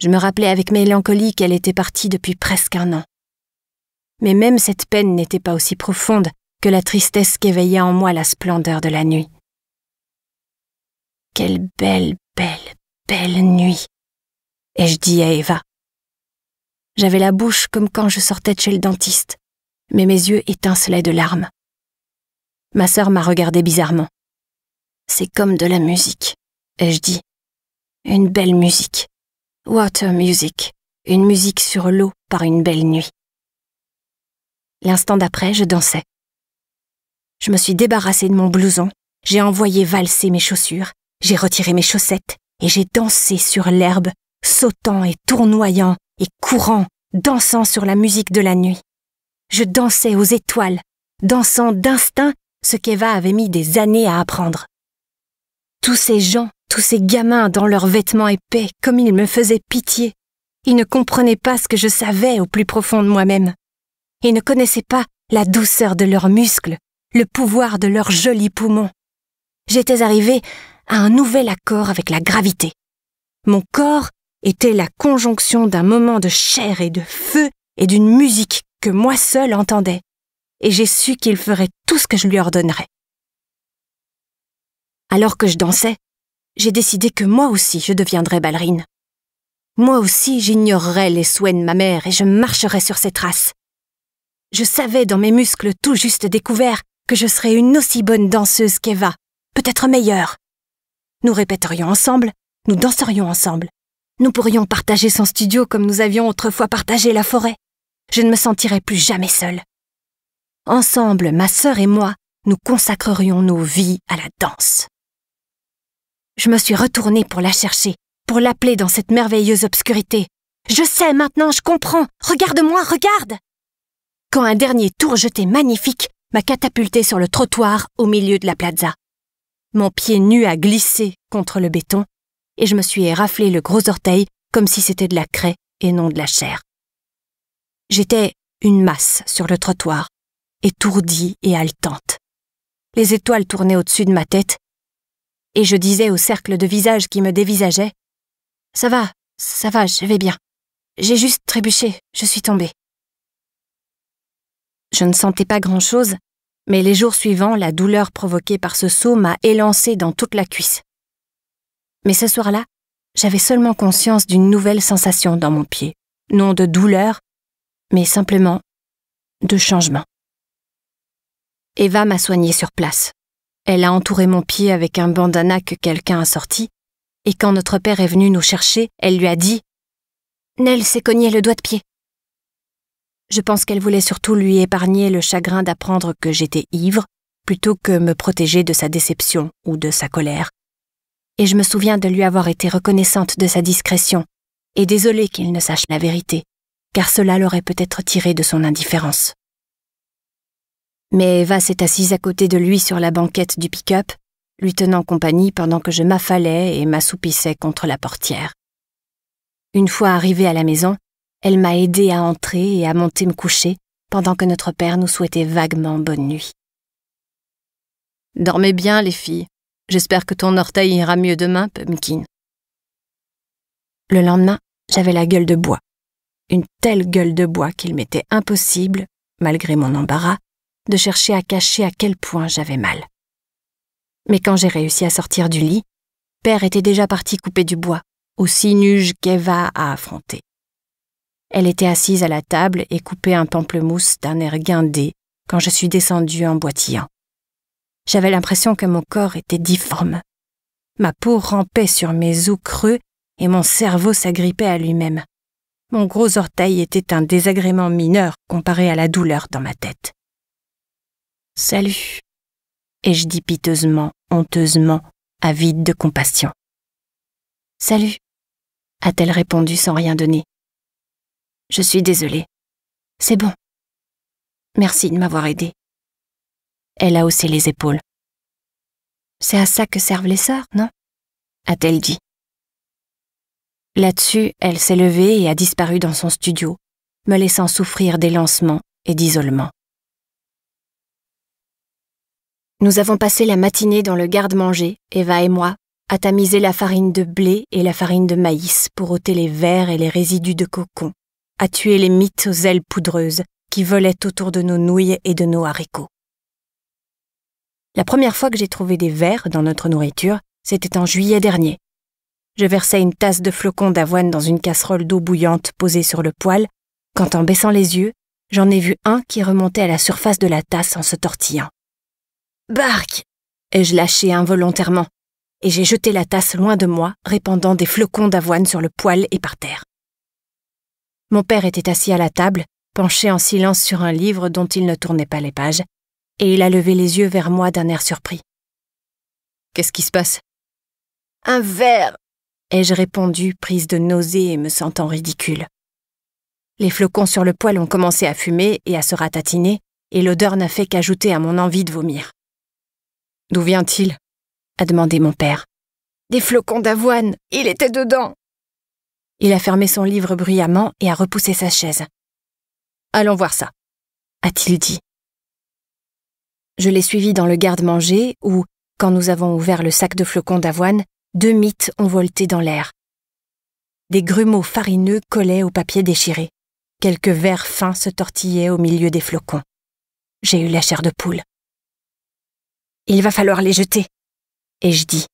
A: Je me rappelais avec mélancolie qu'elle était partie depuis presque un an. Mais même cette peine n'était pas aussi profonde que la tristesse qu'éveillait en moi la splendeur de la nuit. Quelle belle, belle, belle nuit, ai-je dit à Eva. J'avais la bouche comme quand je sortais de chez le dentiste, mais mes yeux étincelaient de larmes. Ma sœur m'a regardé bizarrement. C'est comme de la musique, ai-je dit. Une belle musique. Water music. Une musique sur l'eau par une belle nuit. L'instant d'après, je dansais. Je me suis débarrassée de mon blouson, j'ai envoyé valser mes chaussures, j'ai retiré mes chaussettes et j'ai dansé sur l'herbe, sautant et tournoyant et courant, dansant sur la musique de la nuit. Je dansais aux étoiles, dansant d'instinct ce qu'Eva avait mis des années à apprendre. Tous ces gens, tous ces gamins dans leurs vêtements épais, comme ils me faisaient pitié. Ils ne comprenaient pas ce que je savais au plus profond de moi-même. Ils ne connaissaient pas la douceur de leurs muscles, le pouvoir de leurs jolis poumons. J'étais arrivée à un nouvel accord avec la gravité. Mon corps était la conjonction d'un moment de chair et de feu et d'une musique que moi seule entendais, et j'ai su qu'il ferait tout ce que je lui ordonnerais. Alors que je dansais, j'ai décidé que moi aussi je deviendrais ballerine. Moi aussi j'ignorerais les souhaits de ma mère et je marcherais sur ses traces. Je savais dans mes muscles tout juste découverts que je serais une aussi bonne danseuse qu'Eva, peut-être meilleure. Nous répéterions ensemble, nous danserions ensemble. Nous pourrions partager son studio comme nous avions autrefois partagé la forêt. Je ne me sentirais plus jamais seule. Ensemble, ma sœur et moi, nous consacrerions nos vies à la danse. Je me suis retournée pour la chercher, pour l'appeler dans cette merveilleuse obscurité. Je sais maintenant, je comprends. Regarde-moi, regarde. Quand un dernier tour jeté magnifique m'a catapulté sur le trottoir au milieu de la plaza. Mon pied nu a glissé contre le béton et je me suis raflé le gros orteil comme si c'était de la craie et non de la chair. J'étais une masse sur le trottoir, étourdie et haletante. Les étoiles tournaient au-dessus de ma tête et je disais au cercle de visages qui me dévisageait Ça va, ça va, je vais bien. J'ai juste trébuché, je suis tombée. Je ne sentais pas grand-chose, mais les jours suivants, la douleur provoquée par ce saut m'a élancé dans toute la cuisse. Mais ce soir-là, j'avais seulement conscience d'une nouvelle sensation dans mon pied, non de douleur, mais simplement de changement. Eva m'a soignée sur place. Elle a entouré mon pied avec un bandana que quelqu'un a sorti, et quand notre père est venu nous chercher, elle lui a dit Nel s'est cogné le doigt de pied. Je pense qu'elle voulait surtout lui épargner le chagrin d'apprendre que j'étais ivre, plutôt que me protéger de sa déception ou de sa colère. Et je me souviens de lui avoir été reconnaissante de sa discrétion, et désolée qu'il ne sache la vérité, car cela l'aurait peut-être tiré de son indifférence. Mais Eva s'est assise à côté de lui sur la banquette du pick-up, lui tenant compagnie pendant que je m'affalais et m'assoupissais contre la portière. Une fois arrivée à la maison, elle m'a aidé à entrer et à monter me coucher pendant que notre père nous souhaitait vaguement bonne nuit. Dormez bien, les filles. J'espère que ton orteil ira mieux demain, Pumkin. Le lendemain, j'avais la gueule de bois. Une telle gueule de bois qu'il m'était impossible, malgré mon embarras, de chercher à cacher à quel point j'avais mal. Mais quand j'ai réussi à sortir du lit, père était déjà parti couper du bois, aussi nuge qu'Eva à affronter. Elle était assise à la table et coupait un pamplemousse d'un air guindé quand je suis descendue en boitillant. J'avais l'impression que mon corps était difforme. Ma peau rampait sur mes os creux et mon cerveau s'agrippait à lui-même. Mon gros orteil était un désagrément mineur comparé à la douleur dans ma tête. Salut, ai-je dit piteusement, honteusement, avide de compassion. Salut, a-t-elle répondu sans rien donner. Je suis désolée. C'est bon. Merci de m'avoir aidée. Elle a haussé les épaules. C'est à ça que servent les sœurs, non a-t-elle dit. Là-dessus, elle s'est levée et a disparu dans son studio, me laissant souffrir des lancements et d'isolement. Nous avons passé la matinée dans le garde-manger, Eva et moi, à tamiser la farine de blé et la farine de maïs pour ôter les vers et les résidus de cocon, à tuer les mythes aux ailes poudreuses qui volaient autour de nos nouilles et de nos haricots. La première fois que j'ai trouvé des vers dans notre nourriture, c'était en juillet dernier. Je versais une tasse de flocons d'avoine dans une casserole d'eau bouillante posée sur le poêle, quand en baissant les yeux, j'en ai vu un qui remontait à la surface de la tasse en se tortillant. Barque ai-je lâché involontairement, et j'ai jeté la tasse loin de moi, répandant des flocons d'avoine sur le poêle et par terre. Mon père était assis à la table, penché en silence sur un livre dont il ne tournait pas les pages, et il a levé les yeux vers moi d'un air surpris. Qu'est-ce qui se passe Un verre ai-je répondu, prise de nausée et me sentant ridicule. Les flocons sur le poêle ont commencé à fumer et à se ratatiner, et l'odeur n'a fait qu'ajouter à mon envie de vomir. D'où vient-il a demandé mon père. Des flocons d'avoine, il était dedans il a fermé son livre bruyamment et a repoussé sa chaise. Allons voir ça, a-t-il dit. Je l'ai suivi dans le garde-manger où, quand nous avons ouvert le sac de flocons d'avoine, deux mythes ont volté dans l'air. Des grumeaux farineux collaient au papier déchiré. Quelques vers fins se tortillaient au milieu des flocons. J'ai eu la chair de poule. Il va falloir les jeter, ai-je dit.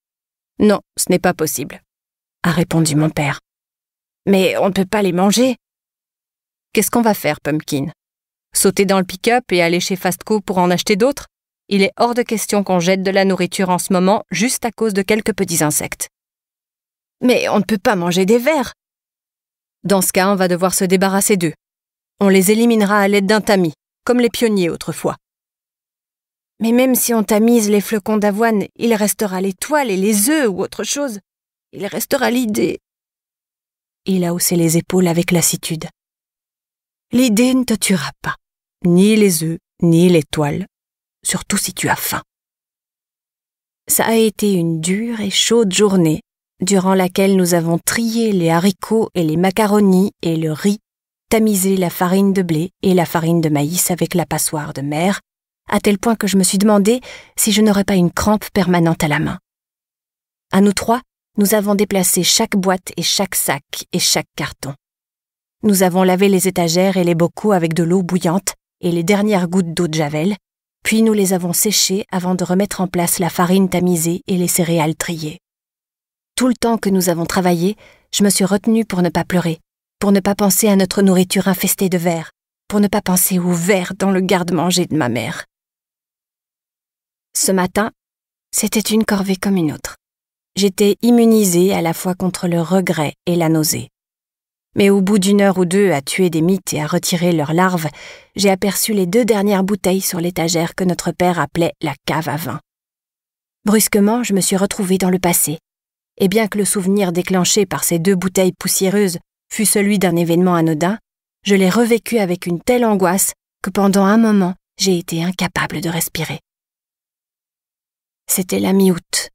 A: Non, ce n'est pas possible, a répondu mon père. Mais on ne peut pas les manger. Qu'est-ce qu'on va faire, Pumpkin Sauter dans le pick-up et aller chez Fastco pour en acheter d'autres Il est hors de question qu'on jette de la nourriture en ce moment juste à cause de quelques petits insectes. Mais on ne peut pas manger des vers. Dans ce cas, on va devoir se débarrasser d'eux. On les éliminera à l'aide d'un tamis, comme les pionniers autrefois. Mais même si on tamise les flocons d'avoine, il restera les toiles et les œufs ou autre chose. Il restera l'idée il a haussé les épaules avec lassitude. L'idée ne te tuera pas, ni les œufs, ni l'étoile, surtout si tu as faim. Ça a été une dure et chaude journée, durant laquelle nous avons trié les haricots et les macaronis et le riz, tamisé la farine de blé et la farine de maïs avec la passoire de mer, à tel point que je me suis demandé si je n'aurais pas une crampe permanente à la main. À nous trois, nous avons déplacé chaque boîte et chaque sac et chaque carton. Nous avons lavé les étagères et les bocaux avec de l'eau bouillante et les dernières gouttes d'eau de javel, puis nous les avons séchées avant de remettre en place la farine tamisée et les céréales triées. Tout le temps que nous avons travaillé, je me suis retenue pour ne pas pleurer, pour ne pas penser à notre nourriture infestée de verre, pour ne pas penser aux vers dans le garde-manger de ma mère. Ce matin, c'était une corvée comme une autre j'étais immunisée à la fois contre le regret et la nausée. Mais au bout d'une heure ou deux à tuer des mythes et à retirer leurs larves, j'ai aperçu les deux dernières bouteilles sur l'étagère que notre père appelait la cave à vin. Brusquement, je me suis retrouvée dans le passé. Et bien que le souvenir déclenché par ces deux bouteilles poussiéreuses fût celui d'un événement anodin, je l'ai revécu avec une telle angoisse que pendant un moment, j'ai été incapable de respirer. C'était la mi-août,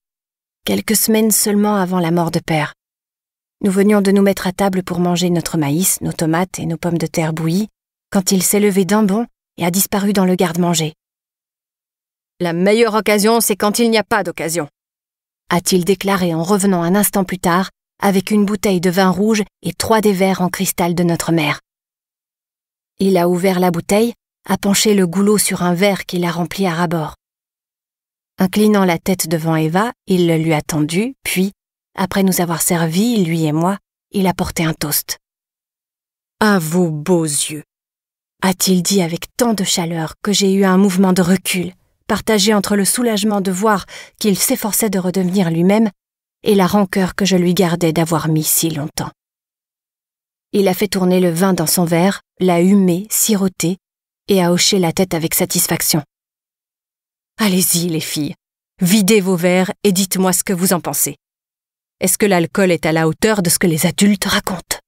A: quelques semaines seulement avant la mort de père. Nous venions de nous mettre à table pour manger notre maïs, nos tomates et nos pommes de terre bouillies, quand il s'est levé d'un bond et a disparu dans le garde-manger. La meilleure occasion, c'est quand il n'y a pas d'occasion, a-t-il déclaré en revenant un instant plus tard, avec une bouteille de vin rouge et trois des verres en cristal de notre mère. Il a ouvert la bouteille, a penché le goulot sur un verre qu'il a rempli à rabord. Inclinant la tête devant Eva, il le lui a puis, après nous avoir servi, lui et moi, il a porté un toast. À vos beaux yeux a-t-il dit avec tant de chaleur que j'ai eu un mouvement de recul, partagé entre le soulagement de voir qu'il s'efforçait de redevenir lui-même et la rancœur que je lui gardais d'avoir mis si longtemps. Il a fait tourner le vin dans son verre, l'a humé, siroté, et a hoché la tête avec satisfaction. Allez-y, les filles, videz vos verres et dites-moi ce que vous en pensez. Est-ce que l'alcool est à la hauteur de ce que les adultes racontent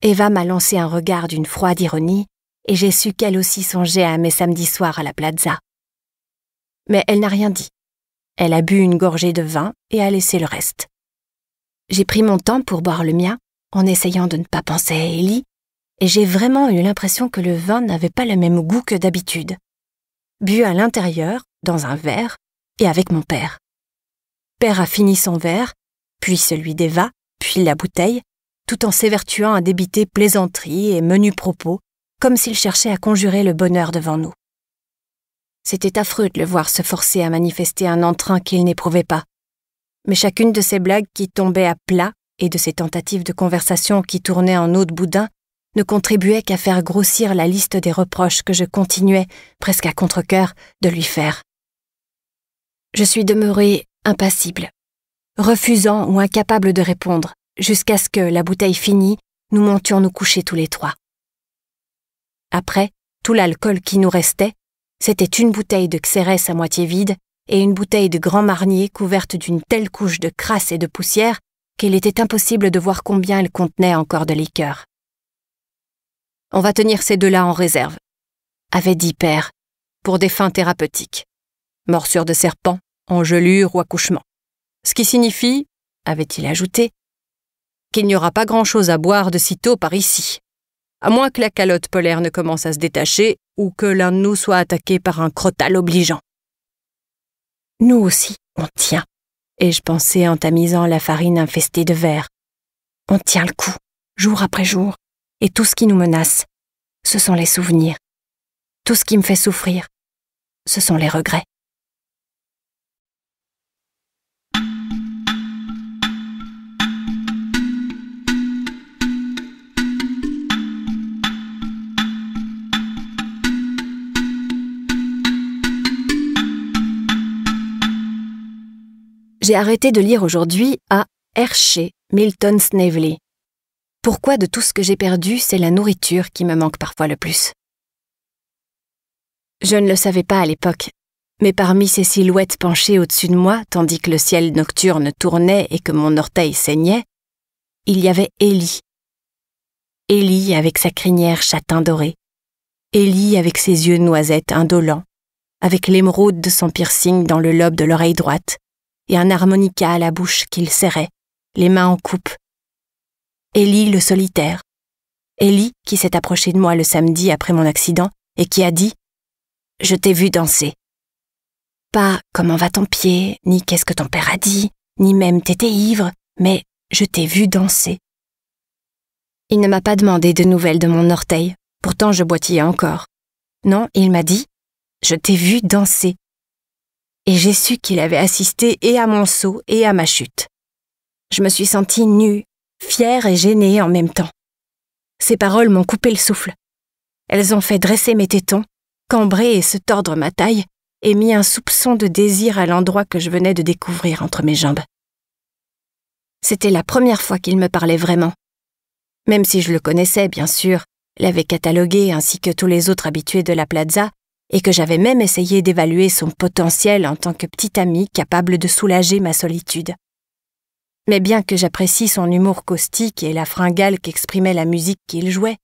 A: Eva m'a lancé un regard d'une froide ironie, et j'ai su qu'elle aussi songeait à mes samedis soirs à la plaza. Mais elle n'a rien dit. Elle a bu une gorgée de vin et a laissé le reste. J'ai pris mon temps pour boire le mien, en essayant de ne pas penser à Ellie, et j'ai vraiment eu l'impression que le vin n'avait pas le même goût que d'habitude bu à l'intérieur, dans un verre, et avec mon père. Père a fini son verre, puis celui d'Eva, puis la bouteille, tout en s'évertuant à débiter plaisanteries et menus propos, comme s'il cherchait à conjurer le bonheur devant nous. C'était affreux de le voir se forcer à manifester un entrain qu'il n'éprouvait pas. Mais chacune de ces blagues qui tombaient à plat et de ses tentatives de conversation qui tournaient en eau de boudin ne contribuait qu'à faire grossir la liste des reproches que je continuais, presque à contre-cœur, de lui faire. Je suis demeurée impassible, refusant ou incapable de répondre, jusqu'à ce que, la bouteille finie, nous montions nous coucher tous les trois. Après, tout l'alcool qui nous restait, c'était une bouteille de Xérès à moitié vide et une bouteille de Grand Marnier couverte d'une telle couche de crasse et de poussière qu'il était impossible de voir combien elle contenait encore de liqueur. On va tenir ces deux-là en réserve, avait dit Père, pour des fins thérapeutiques. Morsure de serpent, engelure ou accouchement. Ce qui signifie, avait-il ajouté, qu'il n'y aura pas grand-chose à boire de sitôt par ici. À moins que la calotte polaire ne commence à se détacher ou que l'un de nous soit attaqué par un crotal obligeant. Nous aussi, on tient. Et je pensais en tamisant la farine infestée de verre. On tient le coup, jour après jour, et tout ce qui nous menace, ce sont les souvenirs. Tout ce qui me fait souffrir, ce sont les regrets. J'ai arrêté de lire aujourd'hui à Hershey Milton Snavely pourquoi de tout ce que j'ai perdu, c'est la nourriture qui me manque parfois le plus. Je ne le savais pas à l'époque, mais parmi ces silhouettes penchées au-dessus de moi, tandis que le ciel nocturne tournait et que mon orteil saignait, il y avait Ellie. Ellie avec sa crinière châtain doré, Ellie avec ses yeux noisettes indolents, avec l'émeraude de son piercing dans le lobe de l'oreille droite, et un harmonica à la bouche qu'il serrait, les mains en coupe, Élie le solitaire. Ellie qui s'est approchée de moi le samedi après mon accident et qui a dit ⁇ Je t'ai vu danser ⁇ Pas ⁇ Comment va ton pied ?⁇ ni ⁇ Qu'est-ce que ton père a dit ?⁇ ni même ⁇ T'étais ivre ⁇ mais ⁇ Je t'ai vu danser ⁇ Il ne m'a pas demandé de nouvelles de mon orteil, pourtant je boitillais encore. Non, il m'a dit ⁇ Je t'ai vu danser ⁇ et j'ai su qu'il avait assisté et à mon saut et à ma chute. Je me suis sentie nue, fière et gênée en même temps. Ces paroles m'ont coupé le souffle. Elles ont fait dresser mes tétons, cambrer et se tordre ma taille, et mis un soupçon de désir à l'endroit que je venais de découvrir entre mes jambes. C'était la première fois qu'il me parlait vraiment. Même si je le connaissais, bien sûr, l'avais catalogué ainsi que tous les autres habitués de la plaza, et que j'avais même essayé d'évaluer son potentiel en tant que petit ami capable de soulager ma solitude. Mais bien que j'apprécie son humour caustique et la fringale qu'exprimait la musique qu'il jouait,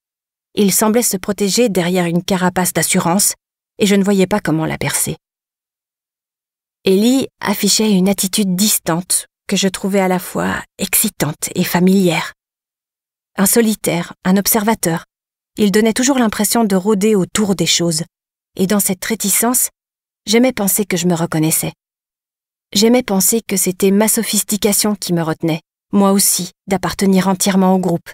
A: il semblait se protéger derrière une carapace d'assurance, et je ne voyais pas comment la percer. Ellie affichait une attitude distante que je trouvais à la fois excitante et familière. Un solitaire, un observateur, il donnait toujours l'impression de rôder autour des choses, et dans cette réticence, j'aimais penser que je me reconnaissais, j'aimais penser que c'était ma sophistication qui me retenait, moi aussi, d'appartenir entièrement au groupe.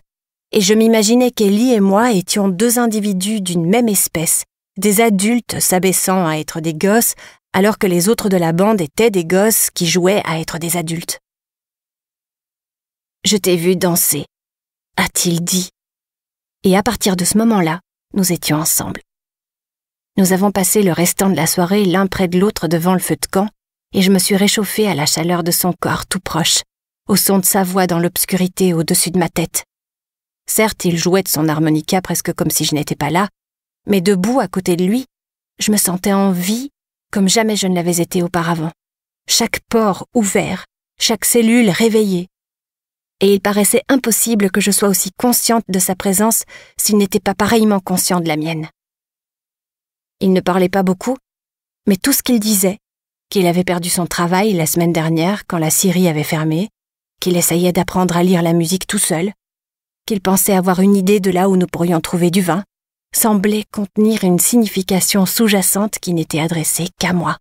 A: Et je m'imaginais qu'Ellie et moi étions deux individus d'une même espèce, des adultes s'abaissant à être des gosses, alors que les autres de la bande étaient des gosses qui jouaient à être des adultes. Je t'ai vu danser, a-t-il dit. Et à partir de ce moment-là, nous étions ensemble. Nous avons passé le restant de la soirée l'un près de l'autre devant le feu de camp, et je me suis réchauffée à la chaleur de son corps tout proche, au son de sa voix dans l'obscurité au-dessus de ma tête. Certes, il jouait de son harmonica presque comme si je n'étais pas là, mais debout à côté de lui, je me sentais en vie comme jamais je ne l'avais été auparavant. Chaque port ouvert, chaque cellule réveillée. Et il paraissait impossible que je sois aussi consciente de sa présence s'il n'était pas pareillement conscient de la mienne. Il ne parlait pas beaucoup, mais tout ce qu'il disait, qu'il avait perdu son travail la semaine dernière quand la Syrie avait fermé, qu'il essayait d'apprendre à lire la musique tout seul, qu'il pensait avoir une idée de là où nous pourrions trouver du vin, semblait contenir une signification sous-jacente qui n'était adressée qu'à moi.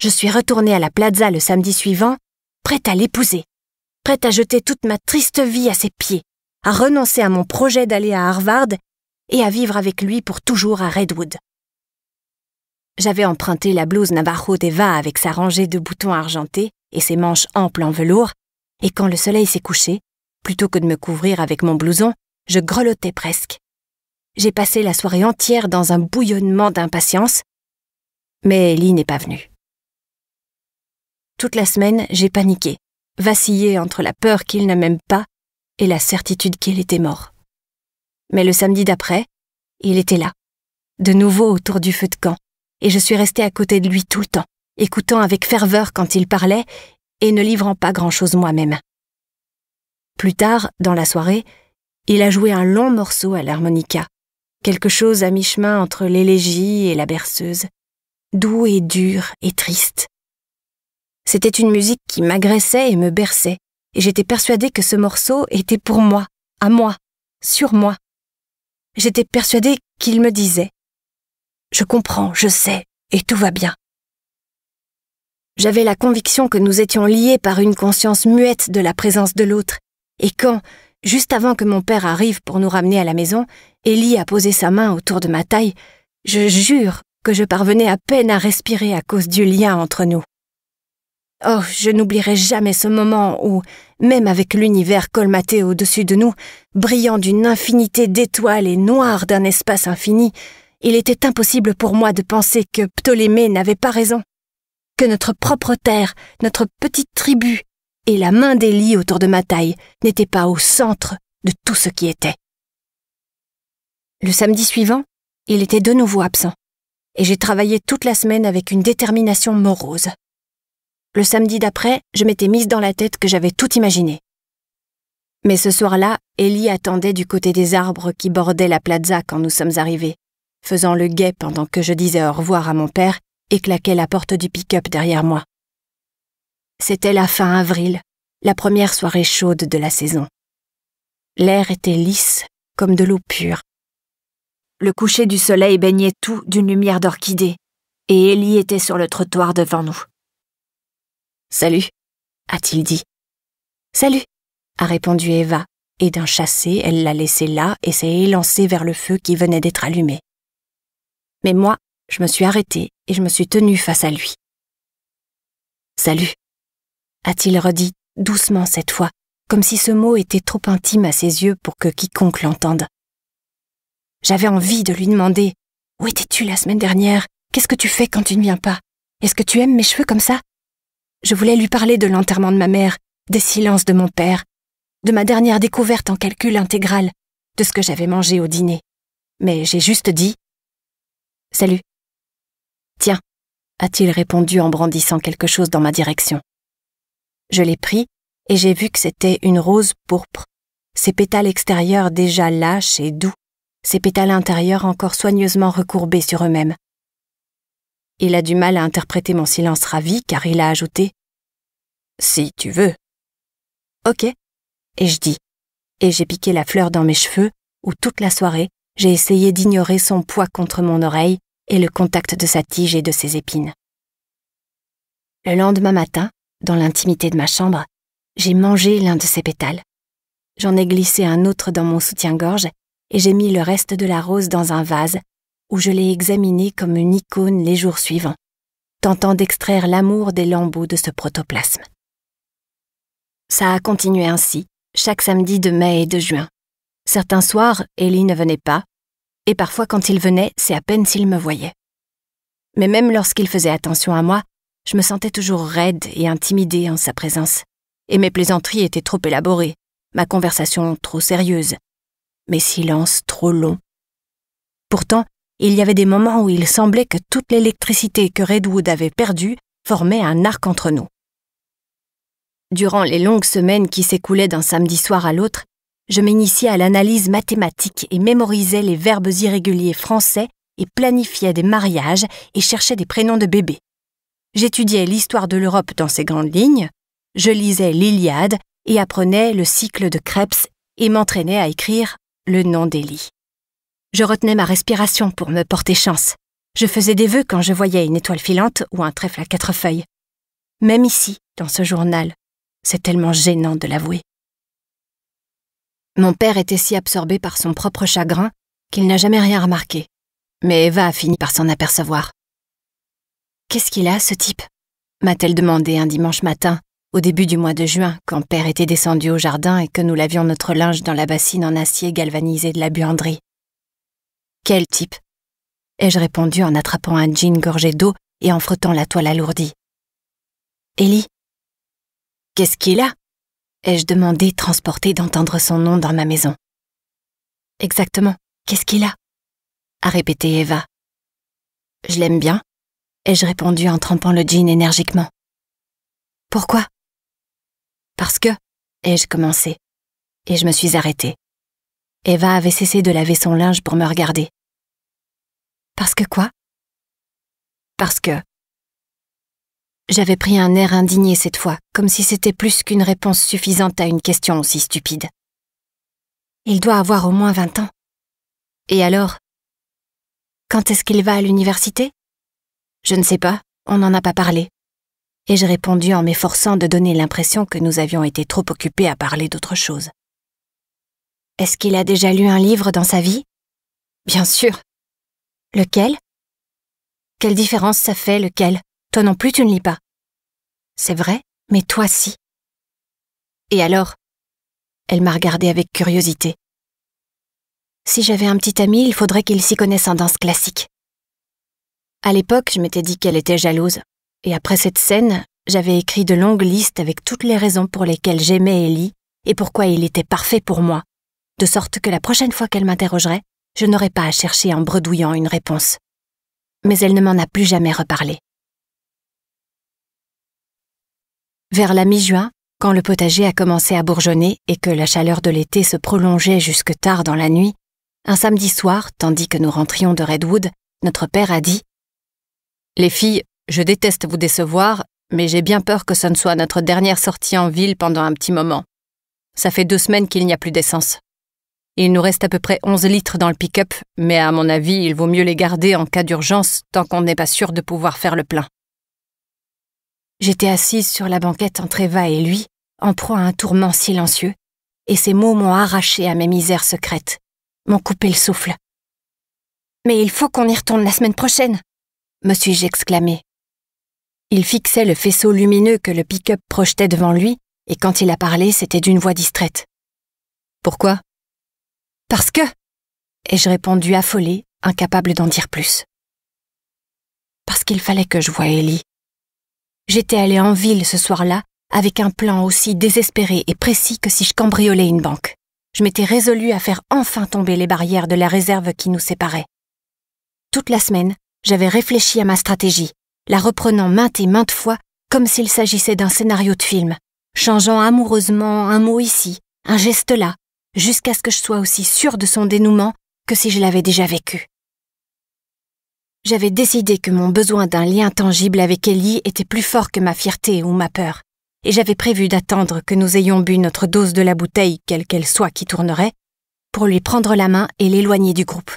A: Je suis retournée à la plaza le samedi suivant, prête à l'épouser, prête à jeter toute ma triste vie à ses pieds, à renoncer à mon projet d'aller à Harvard et à vivre avec lui pour toujours à Redwood. J'avais emprunté la blouse Navajo d'Eva avec sa rangée de boutons argentés et ses manches amples en velours, et quand le soleil s'est couché, plutôt que de me couvrir avec mon blouson, je grelottais presque. J'ai passé la soirée entière dans un bouillonnement d'impatience, mais Ellie n'est pas venue. Toute la semaine, j'ai paniqué, vacillé entre la peur qu'il ne m'aime pas et la certitude qu'il était mort. Mais le samedi d'après, il était là, de nouveau autour du feu de camp, et je suis restée à côté de lui tout le temps, écoutant avec ferveur quand il parlait et ne livrant pas grand-chose moi-même. Plus tard, dans la soirée, il a joué un long morceau à l'harmonica, quelque chose à mi-chemin entre l'élégie et la berceuse, doux et dur et triste. C'était une musique qui m'agressait et me berçait, et j'étais persuadée que ce morceau était pour moi, à moi, sur moi. J'étais persuadée qu'il me disait je comprends, je sais, et tout va bien. J'avais la conviction que nous étions liés par une conscience muette de la présence de l'autre, et quand, juste avant que mon père arrive pour nous ramener à la maison, Ellie a posé sa main autour de ma taille, je jure que je parvenais à peine à respirer à cause du lien entre nous. Oh, je n'oublierai jamais ce moment où, même avec l'univers colmaté au-dessus de nous, brillant d'une infinité d'étoiles et noir d'un espace infini, il était impossible pour moi de penser que Ptolémée n'avait pas raison, que notre propre terre, notre petite tribu et la main d'Élie autour de ma taille n'étaient pas au centre de tout ce qui était. Le samedi suivant, il était de nouveau absent, et j'ai travaillé toute la semaine avec une détermination morose. Le samedi d'après, je m'étais mise dans la tête que j'avais tout imaginé. Mais ce soir-là, Élie attendait du côté des arbres qui bordaient la plaza quand nous sommes arrivés faisant le guet pendant que je disais au revoir à mon père et claquait la porte du pick-up derrière moi. C'était la fin avril, la première soirée chaude de la saison. L'air était lisse comme de l'eau pure. Le coucher du soleil baignait tout d'une lumière d'orchidée, et Ellie était sur le trottoir devant nous. Salut, a-t-il dit. Salut, a répondu Eva, et d'un chassé, elle l'a laissé là et s'est élancée vers le feu qui venait d'être allumé mais moi, je me suis arrêtée et je me suis tenue face à lui. Salut, a-t-il redit, doucement cette fois, comme si ce mot était trop intime à ses yeux pour que quiconque l'entende. J'avais envie de lui demander Où étais-tu la semaine dernière Qu'est-ce que tu fais quand tu ne viens pas Est-ce que tu aimes mes cheveux comme ça Je voulais lui parler de l'enterrement de ma mère, des silences de mon père, de ma dernière découverte en calcul intégral, de ce que j'avais mangé au dîner. Mais j'ai juste dit Salut. Tiens, a-t-il répondu en brandissant quelque chose dans ma direction. Je l'ai pris et j'ai vu que c'était une rose pourpre, ses pétales extérieurs déjà lâches et doux, ses pétales intérieurs encore soigneusement recourbés sur eux-mêmes. Il a du mal à interpréter mon silence ravi car il a ajouté ⁇ Si tu veux ⁇ Ok, et je dis, et j'ai piqué la fleur dans mes cheveux, où toute la soirée, j'ai essayé d'ignorer son poids contre mon oreille et le contact de sa tige et de ses épines. Le lendemain matin, dans l'intimité de ma chambre, j'ai mangé l'un de ses pétales. J'en ai glissé un autre dans mon soutien-gorge et j'ai mis le reste de la rose dans un vase où je l'ai examiné comme une icône les jours suivants, tentant d'extraire l'amour des lambeaux de ce protoplasme. Ça a continué ainsi, chaque samedi de mai et de juin, Certains soirs, Ellie ne venait pas, et parfois quand il venait, c'est à peine s'il me voyait. Mais même lorsqu'il faisait attention à moi, je me sentais toujours raide et intimidée en sa présence, et mes plaisanteries étaient trop élaborées, ma conversation trop sérieuse, mes silences trop longs. Pourtant, il y avait des moments où il semblait que toute l'électricité que Redwood avait perdue formait un arc entre nous. Durant les longues semaines qui s'écoulaient d'un samedi soir à l'autre, je m'initiais à l'analyse mathématique et mémorisais les verbes irréguliers français et planifiais des mariages et cherchais des prénoms de bébés. J'étudiais l'histoire de l'Europe dans ses grandes lignes, je lisais l'Iliade et apprenais le cycle de Krebs et m'entraînais à écrire le nom d'Élie. Je retenais ma respiration pour me porter chance. Je faisais des vœux quand je voyais une étoile filante ou un trèfle à quatre feuilles. Même ici, dans ce journal, c'est tellement gênant de l'avouer. Mon père était si absorbé par son propre chagrin qu'il n'a jamais rien remarqué. Mais Eva a fini par s'en apercevoir. Qu'est-ce qu'il a, ce type m'a-t-elle demandé un dimanche matin, au début du mois de juin, quand père était descendu au jardin et que nous lavions notre linge dans la bassine en acier galvanisé de la buanderie. Quel type ai-je répondu en attrapant un jean gorgé d'eau et en frottant la toile alourdie. Ellie Qu'est-ce qu'il a ai-je demandé, transporté d'entendre son nom dans ma maison. Exactement, qu'est-ce qu'il a a répété Eva. Je l'aime bien, ai-je répondu en trempant le jean énergiquement. Pourquoi Parce que, ai-je commencé, et je me suis arrêtée. Eva avait cessé de laver son linge pour me regarder. Parce que quoi Parce que, j'avais pris un air indigné cette fois, comme si c'était plus qu'une réponse suffisante à une question aussi stupide. Il doit avoir au moins vingt ans. Et alors Quand est-ce qu'il va à l'université Je ne sais pas, on n'en a pas parlé. Et j'ai répondu en m'efforçant de donner l'impression que nous avions été trop occupés à parler d'autre chose. Est-ce qu'il a déjà lu un livre dans sa vie Bien sûr. Lequel Quelle différence ça fait lequel toi non plus, tu ne lis pas. C'est vrai, mais toi si. Et alors Elle m'a regardé avec curiosité. Si j'avais un petit ami, il faudrait qu'il s'y connaisse en danse classique. À l'époque, je m'étais dit qu'elle était jalouse. Et après cette scène, j'avais écrit de longues listes avec toutes les raisons pour lesquelles j'aimais Ellie et pourquoi il était parfait pour moi, de sorte que la prochaine fois qu'elle m'interrogerait, je n'aurais pas à chercher en bredouillant une réponse. Mais elle ne m'en a plus jamais reparlé. Vers la mi-juin, quand le potager a commencé à bourgeonner et que la chaleur de l'été se prolongeait jusque tard dans la nuit, un samedi soir, tandis que nous rentrions de Redwood, notre père a dit Les filles, je déteste vous décevoir, mais j'ai bien peur que ce ne soit notre dernière sortie en ville pendant un petit moment. Ça fait deux semaines qu'il n'y a plus d'essence. Il nous reste à peu près 11 litres dans le pick-up, mais à mon avis, il vaut mieux les garder en cas d'urgence tant qu'on n'est pas sûr de pouvoir faire le plein. J'étais assise sur la banquette entre Eva et lui, en proie à un tourment silencieux, et ses mots m'ont arraché à mes misères secrètes, m'ont coupé le souffle. Mais il faut qu'on y retourne la semaine prochaine, me suis-je exclamé. Il fixait le faisceau lumineux que le pick-up projetait devant lui, et quand il a parlé, c'était d'une voix distraite. Pourquoi Parce que ai-je répondu affolée, incapable d'en dire plus. Parce qu'il fallait que je voie Ellie, J'étais allée en ville ce soir-là avec un plan aussi désespéré et précis que si je cambriolais une banque. Je m'étais résolue à faire enfin tomber les barrières de la réserve qui nous séparait. Toute la semaine, j'avais réfléchi à ma stratégie, la reprenant maintes et maintes fois comme s'il s'agissait d'un scénario de film, changeant amoureusement un mot ici, un geste là, jusqu'à ce que je sois aussi sûre de son dénouement que si je l'avais déjà vécu. J'avais décidé que mon besoin d'un lien tangible avec Ellie était plus fort que ma fierté ou ma peur, et j'avais prévu d'attendre que nous ayons bu notre dose de la bouteille, quelle qu'elle soit qui tournerait, pour lui prendre la main et l'éloigner du groupe.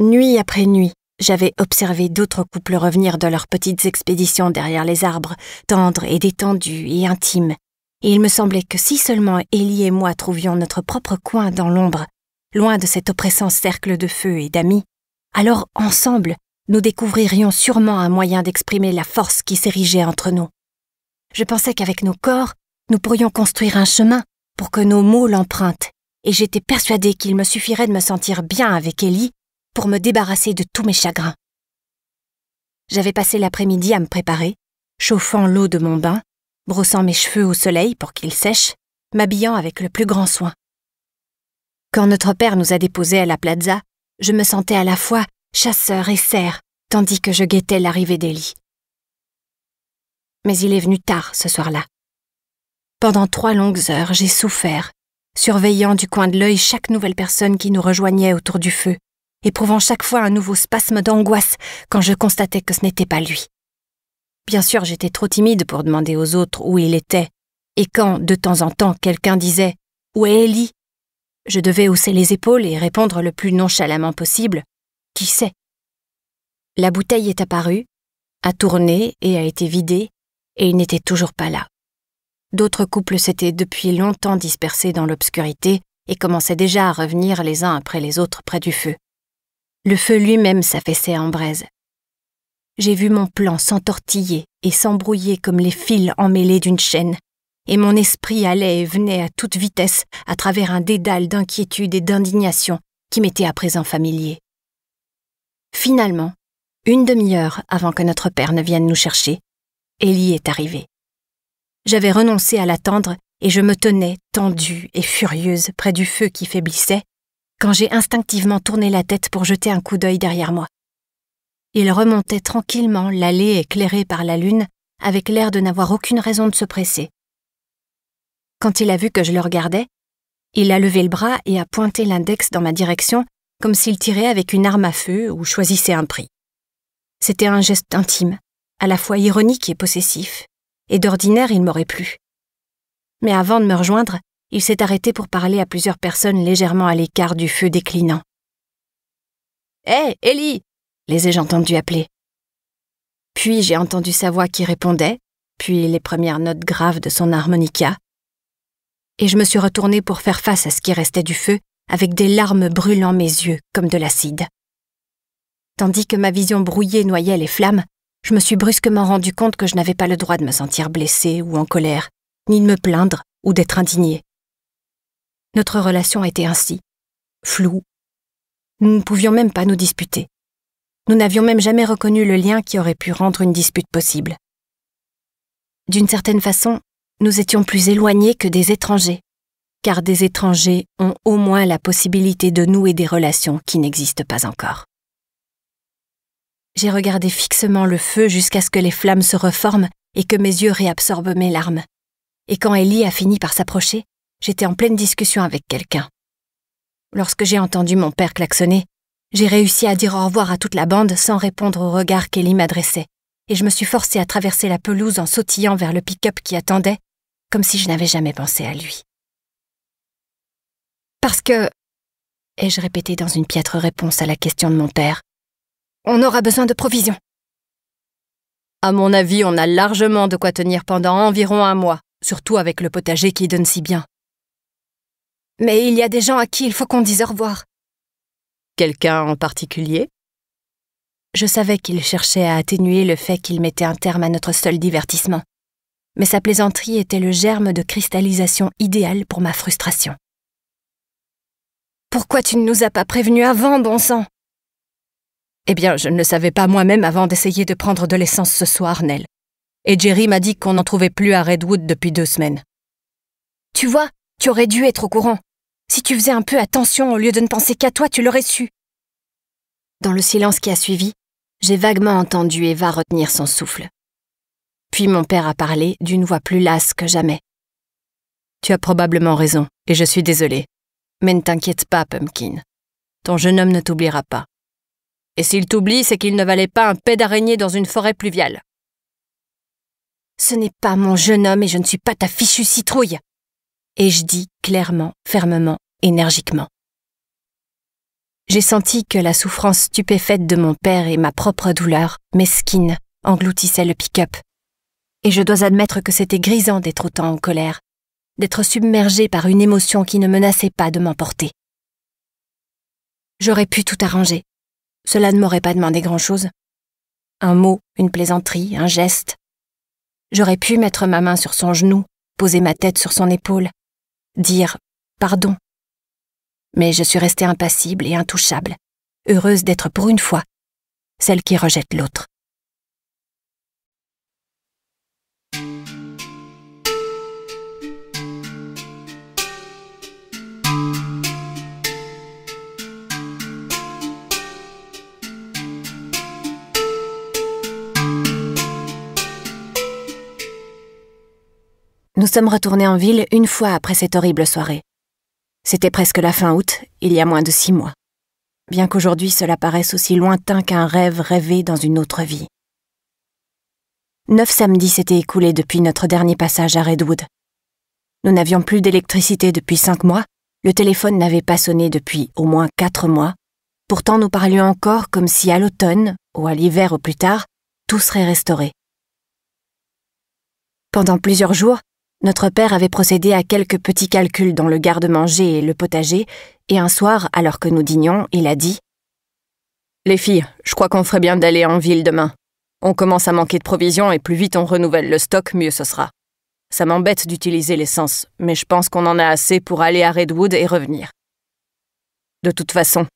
A: Nuit après nuit, j'avais observé d'autres couples revenir de leurs petites expéditions derrière les arbres, tendres et détendus et intimes, et il me semblait que si seulement Ellie et moi trouvions notre propre coin dans l'ombre, loin de cet oppressant cercle de feu et d'amis, alors ensemble, nous découvririons sûrement un moyen d'exprimer la force qui s'érigeait entre nous. Je pensais qu'avec nos corps, nous pourrions construire un chemin pour que nos mots l'empruntent, et j'étais persuadée qu'il me suffirait de me sentir bien avec Ellie pour me débarrasser de tous mes chagrins. J'avais passé l'après-midi à me préparer, chauffant l'eau de mon bain, brossant mes cheveux au soleil pour qu'ils sèchent, m'habillant avec le plus grand soin. Quand notre père nous a déposés à la plaza, je me sentais à la fois chasseur et serre tandis que je guettais l'arrivée d'Elie. Mais il est venu tard ce soir-là. Pendant trois longues heures, j'ai souffert, surveillant du coin de l'œil chaque nouvelle personne qui nous rejoignait autour du feu, éprouvant chaque fois un nouveau spasme d'angoisse quand je constatais que ce n'était pas lui. Bien sûr, j'étais trop timide pour demander aux autres où il était, et quand, de temps en temps, quelqu'un disait Où est Ellie je devais hausser les épaules et répondre le plus nonchalamment possible Qui sait La bouteille est apparue, a tourné et a été vidée, et il n'était toujours pas là. D'autres couples s'étaient depuis longtemps dispersés dans l'obscurité et commençaient déjà à revenir les uns après les autres près du feu. Le feu lui-même s'affaissait en braise. J'ai vu mon plan s'entortiller et s'embrouiller comme les fils emmêlés d'une chaîne, et mon esprit allait et venait à toute vitesse à travers un dédale d'inquiétude et d'indignation qui m'était à présent familier. Finalement, une demi-heure avant que notre père ne vienne nous chercher, Ellie est arrivée. J'avais renoncé à l'attendre et je me tenais tendue et furieuse près du feu qui faiblissait quand j'ai instinctivement tourné la tête pour jeter un coup d'œil derrière moi. Il remontait tranquillement l'allée éclairée par la lune avec l'air de n'avoir aucune raison de se presser. Quand il a vu que je le regardais, il a levé le bras et a pointé l'index dans ma direction comme s'il tirait avec une arme à feu ou choisissait un prix. C'était un geste intime, à la fois ironique et possessif, et d'ordinaire il m'aurait plu. Mais avant de me rejoindre, il s'est arrêté pour parler à plusieurs personnes légèrement à l'écart du feu déclinant. Hé, Ellie les ai-je entendus appeler. Puis j'ai entendu sa voix qui répondait, puis les premières notes graves de son harmonica, et je me suis retournée pour faire face à ce qui restait du feu, avec des larmes brûlant mes yeux comme de l'acide. Tandis que ma vision brouillée noyait les flammes, je me suis brusquement rendu compte que je n'avais pas le droit de me sentir blessée ou en colère, ni de me plaindre ou d'être indignée. Notre relation était ainsi, floue. Nous ne pouvions même pas nous disputer. Nous n'avions même jamais reconnu le lien qui aurait pu rendre une dispute possible. D'une certaine façon, nous étions plus éloignés que des étrangers, car des étrangers ont au moins la possibilité de nouer des relations qui n'existent pas encore. J'ai regardé fixement le feu jusqu'à ce que les flammes se reforment et que mes yeux réabsorbent mes larmes. Et quand Ellie a fini par s'approcher, j'étais en pleine discussion avec quelqu'un. Lorsque j'ai entendu mon père klaxonner, j'ai réussi à dire au revoir à toute la bande sans répondre au regard qu'Ellie m'adressait, et je me suis forcée à traverser la pelouse en sautillant vers le pick-up qui attendait comme si je n'avais jamais pensé à lui. Parce que, ai-je répété dans une piètre réponse à la question de mon père, on aura besoin de provisions. À mon avis, on a largement de quoi tenir pendant environ un mois, surtout avec le potager qui donne si bien. Mais il y a des gens à qui il faut qu'on dise au revoir. Quelqu'un en particulier Je savais qu'il cherchait à atténuer le fait qu'il mettait un terme à notre seul divertissement mais sa plaisanterie était le germe de cristallisation idéale pour ma frustration. Pourquoi tu ne nous as pas prévenus avant, bon sang Eh bien, je ne le savais pas moi-même avant d'essayer de prendre de l'essence ce soir, Nell. Et Jerry m'a dit qu'on n'en trouvait plus à Redwood depuis deux semaines. Tu vois, tu aurais dû être au courant. Si tu faisais un peu attention au lieu de ne penser qu'à toi, tu l'aurais su. Dans le silence qui a suivi, j'ai vaguement entendu Eva retenir son souffle. Puis mon père a parlé d'une voix plus lasse que jamais. Tu as probablement raison, et je suis désolée. Mais ne t'inquiète pas, Pumpkin. Ton jeune homme ne t'oubliera pas. Et s'il t'oublie, c'est qu'il ne valait pas un paix d'araignée dans une forêt pluviale. Ce n'est pas mon jeune homme et je ne suis pas ta fichue citrouille. Et je dis clairement, fermement, énergiquement. J'ai senti que la souffrance stupéfaite de mon père et ma propre douleur, mesquine, engloutissaient le pick-up, et je dois admettre que c'était grisant d'être autant en colère, d'être submergé par une émotion qui ne menaçait pas de m'emporter. J'aurais pu tout arranger. Cela ne m'aurait pas demandé grand-chose. Un mot, une plaisanterie, un geste. J'aurais pu mettre ma main sur son genou, poser ma tête sur son épaule, dire pardon. Mais je suis restée impassible et intouchable, heureuse d'être pour une fois celle qui rejette l'autre. Nous sommes retournés en ville une fois après cette horrible soirée. C'était presque la fin août, il y a moins de six mois. Bien qu'aujourd'hui cela paraisse aussi lointain qu'un rêve rêvé dans une autre vie. Neuf samedis s'étaient écoulés depuis notre dernier passage à Redwood. Nous n'avions plus d'électricité depuis cinq mois, le téléphone n'avait pas sonné depuis au moins quatre mois, pourtant nous parlions encore comme si à l'automne, ou à l'hiver au plus tard, tout serait restauré. Pendant plusieurs jours, notre père avait procédé à quelques petits calculs dans le garde-manger et le potager, et un soir, alors que nous dînions, il a dit Les filles, je crois qu'on ferait bien d'aller en ville demain. On commence à manquer de provisions et plus vite on renouvelle le stock, mieux ce sera. Ça m'embête d'utiliser l'essence, mais je pense qu'on en a assez pour aller à Redwood et revenir. De toute façon,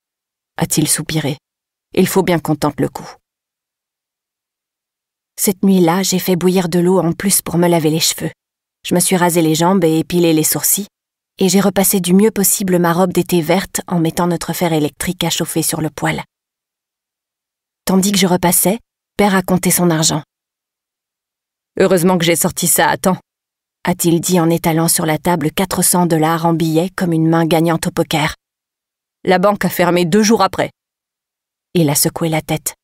A: a-t-il soupiré, il faut bien qu'on tente le coup. Cette nuit-là, j'ai fait bouillir de l'eau en plus pour me laver les cheveux. Je me suis rasé les jambes et épilé les sourcils, et j'ai repassé du mieux possible ma robe d'été verte en mettant notre fer électrique à chauffer sur le poêle. Tandis que je repassais, Père a compté son argent. Heureusement que j'ai sorti ça à temps, a-t-il dit en étalant sur la table 400 dollars en billets comme une main gagnante au poker. La banque a fermé deux jours après. Il a secoué la tête.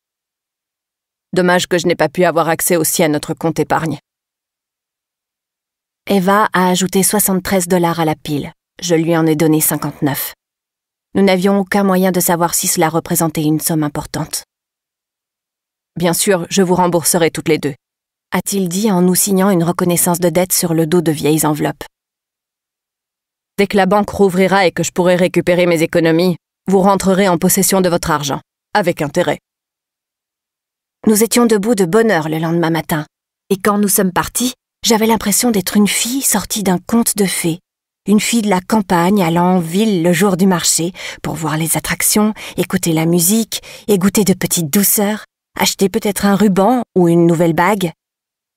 A: Dommage que je n'ai pas pu avoir accès aussi à notre compte épargne. Eva a ajouté 73 dollars à la pile. Je lui en ai donné 59. Nous n'avions aucun moyen de savoir si cela représentait une somme importante. Bien sûr, je vous rembourserai toutes les deux, a-t-il dit en nous signant une reconnaissance de dette sur le dos de vieilles enveloppes. Dès que la banque rouvrira et que je pourrai récupérer mes économies, vous rentrerez en possession de votre argent, avec intérêt. Nous étions debout de bonne heure le lendemain matin, et quand nous sommes partis, j'avais l'impression d'être une fille sortie d'un conte de fées, une fille de la campagne allant en ville le jour du marché pour voir les attractions, écouter la musique, et goûter de petites douceurs, acheter peut-être un ruban ou une nouvelle bague,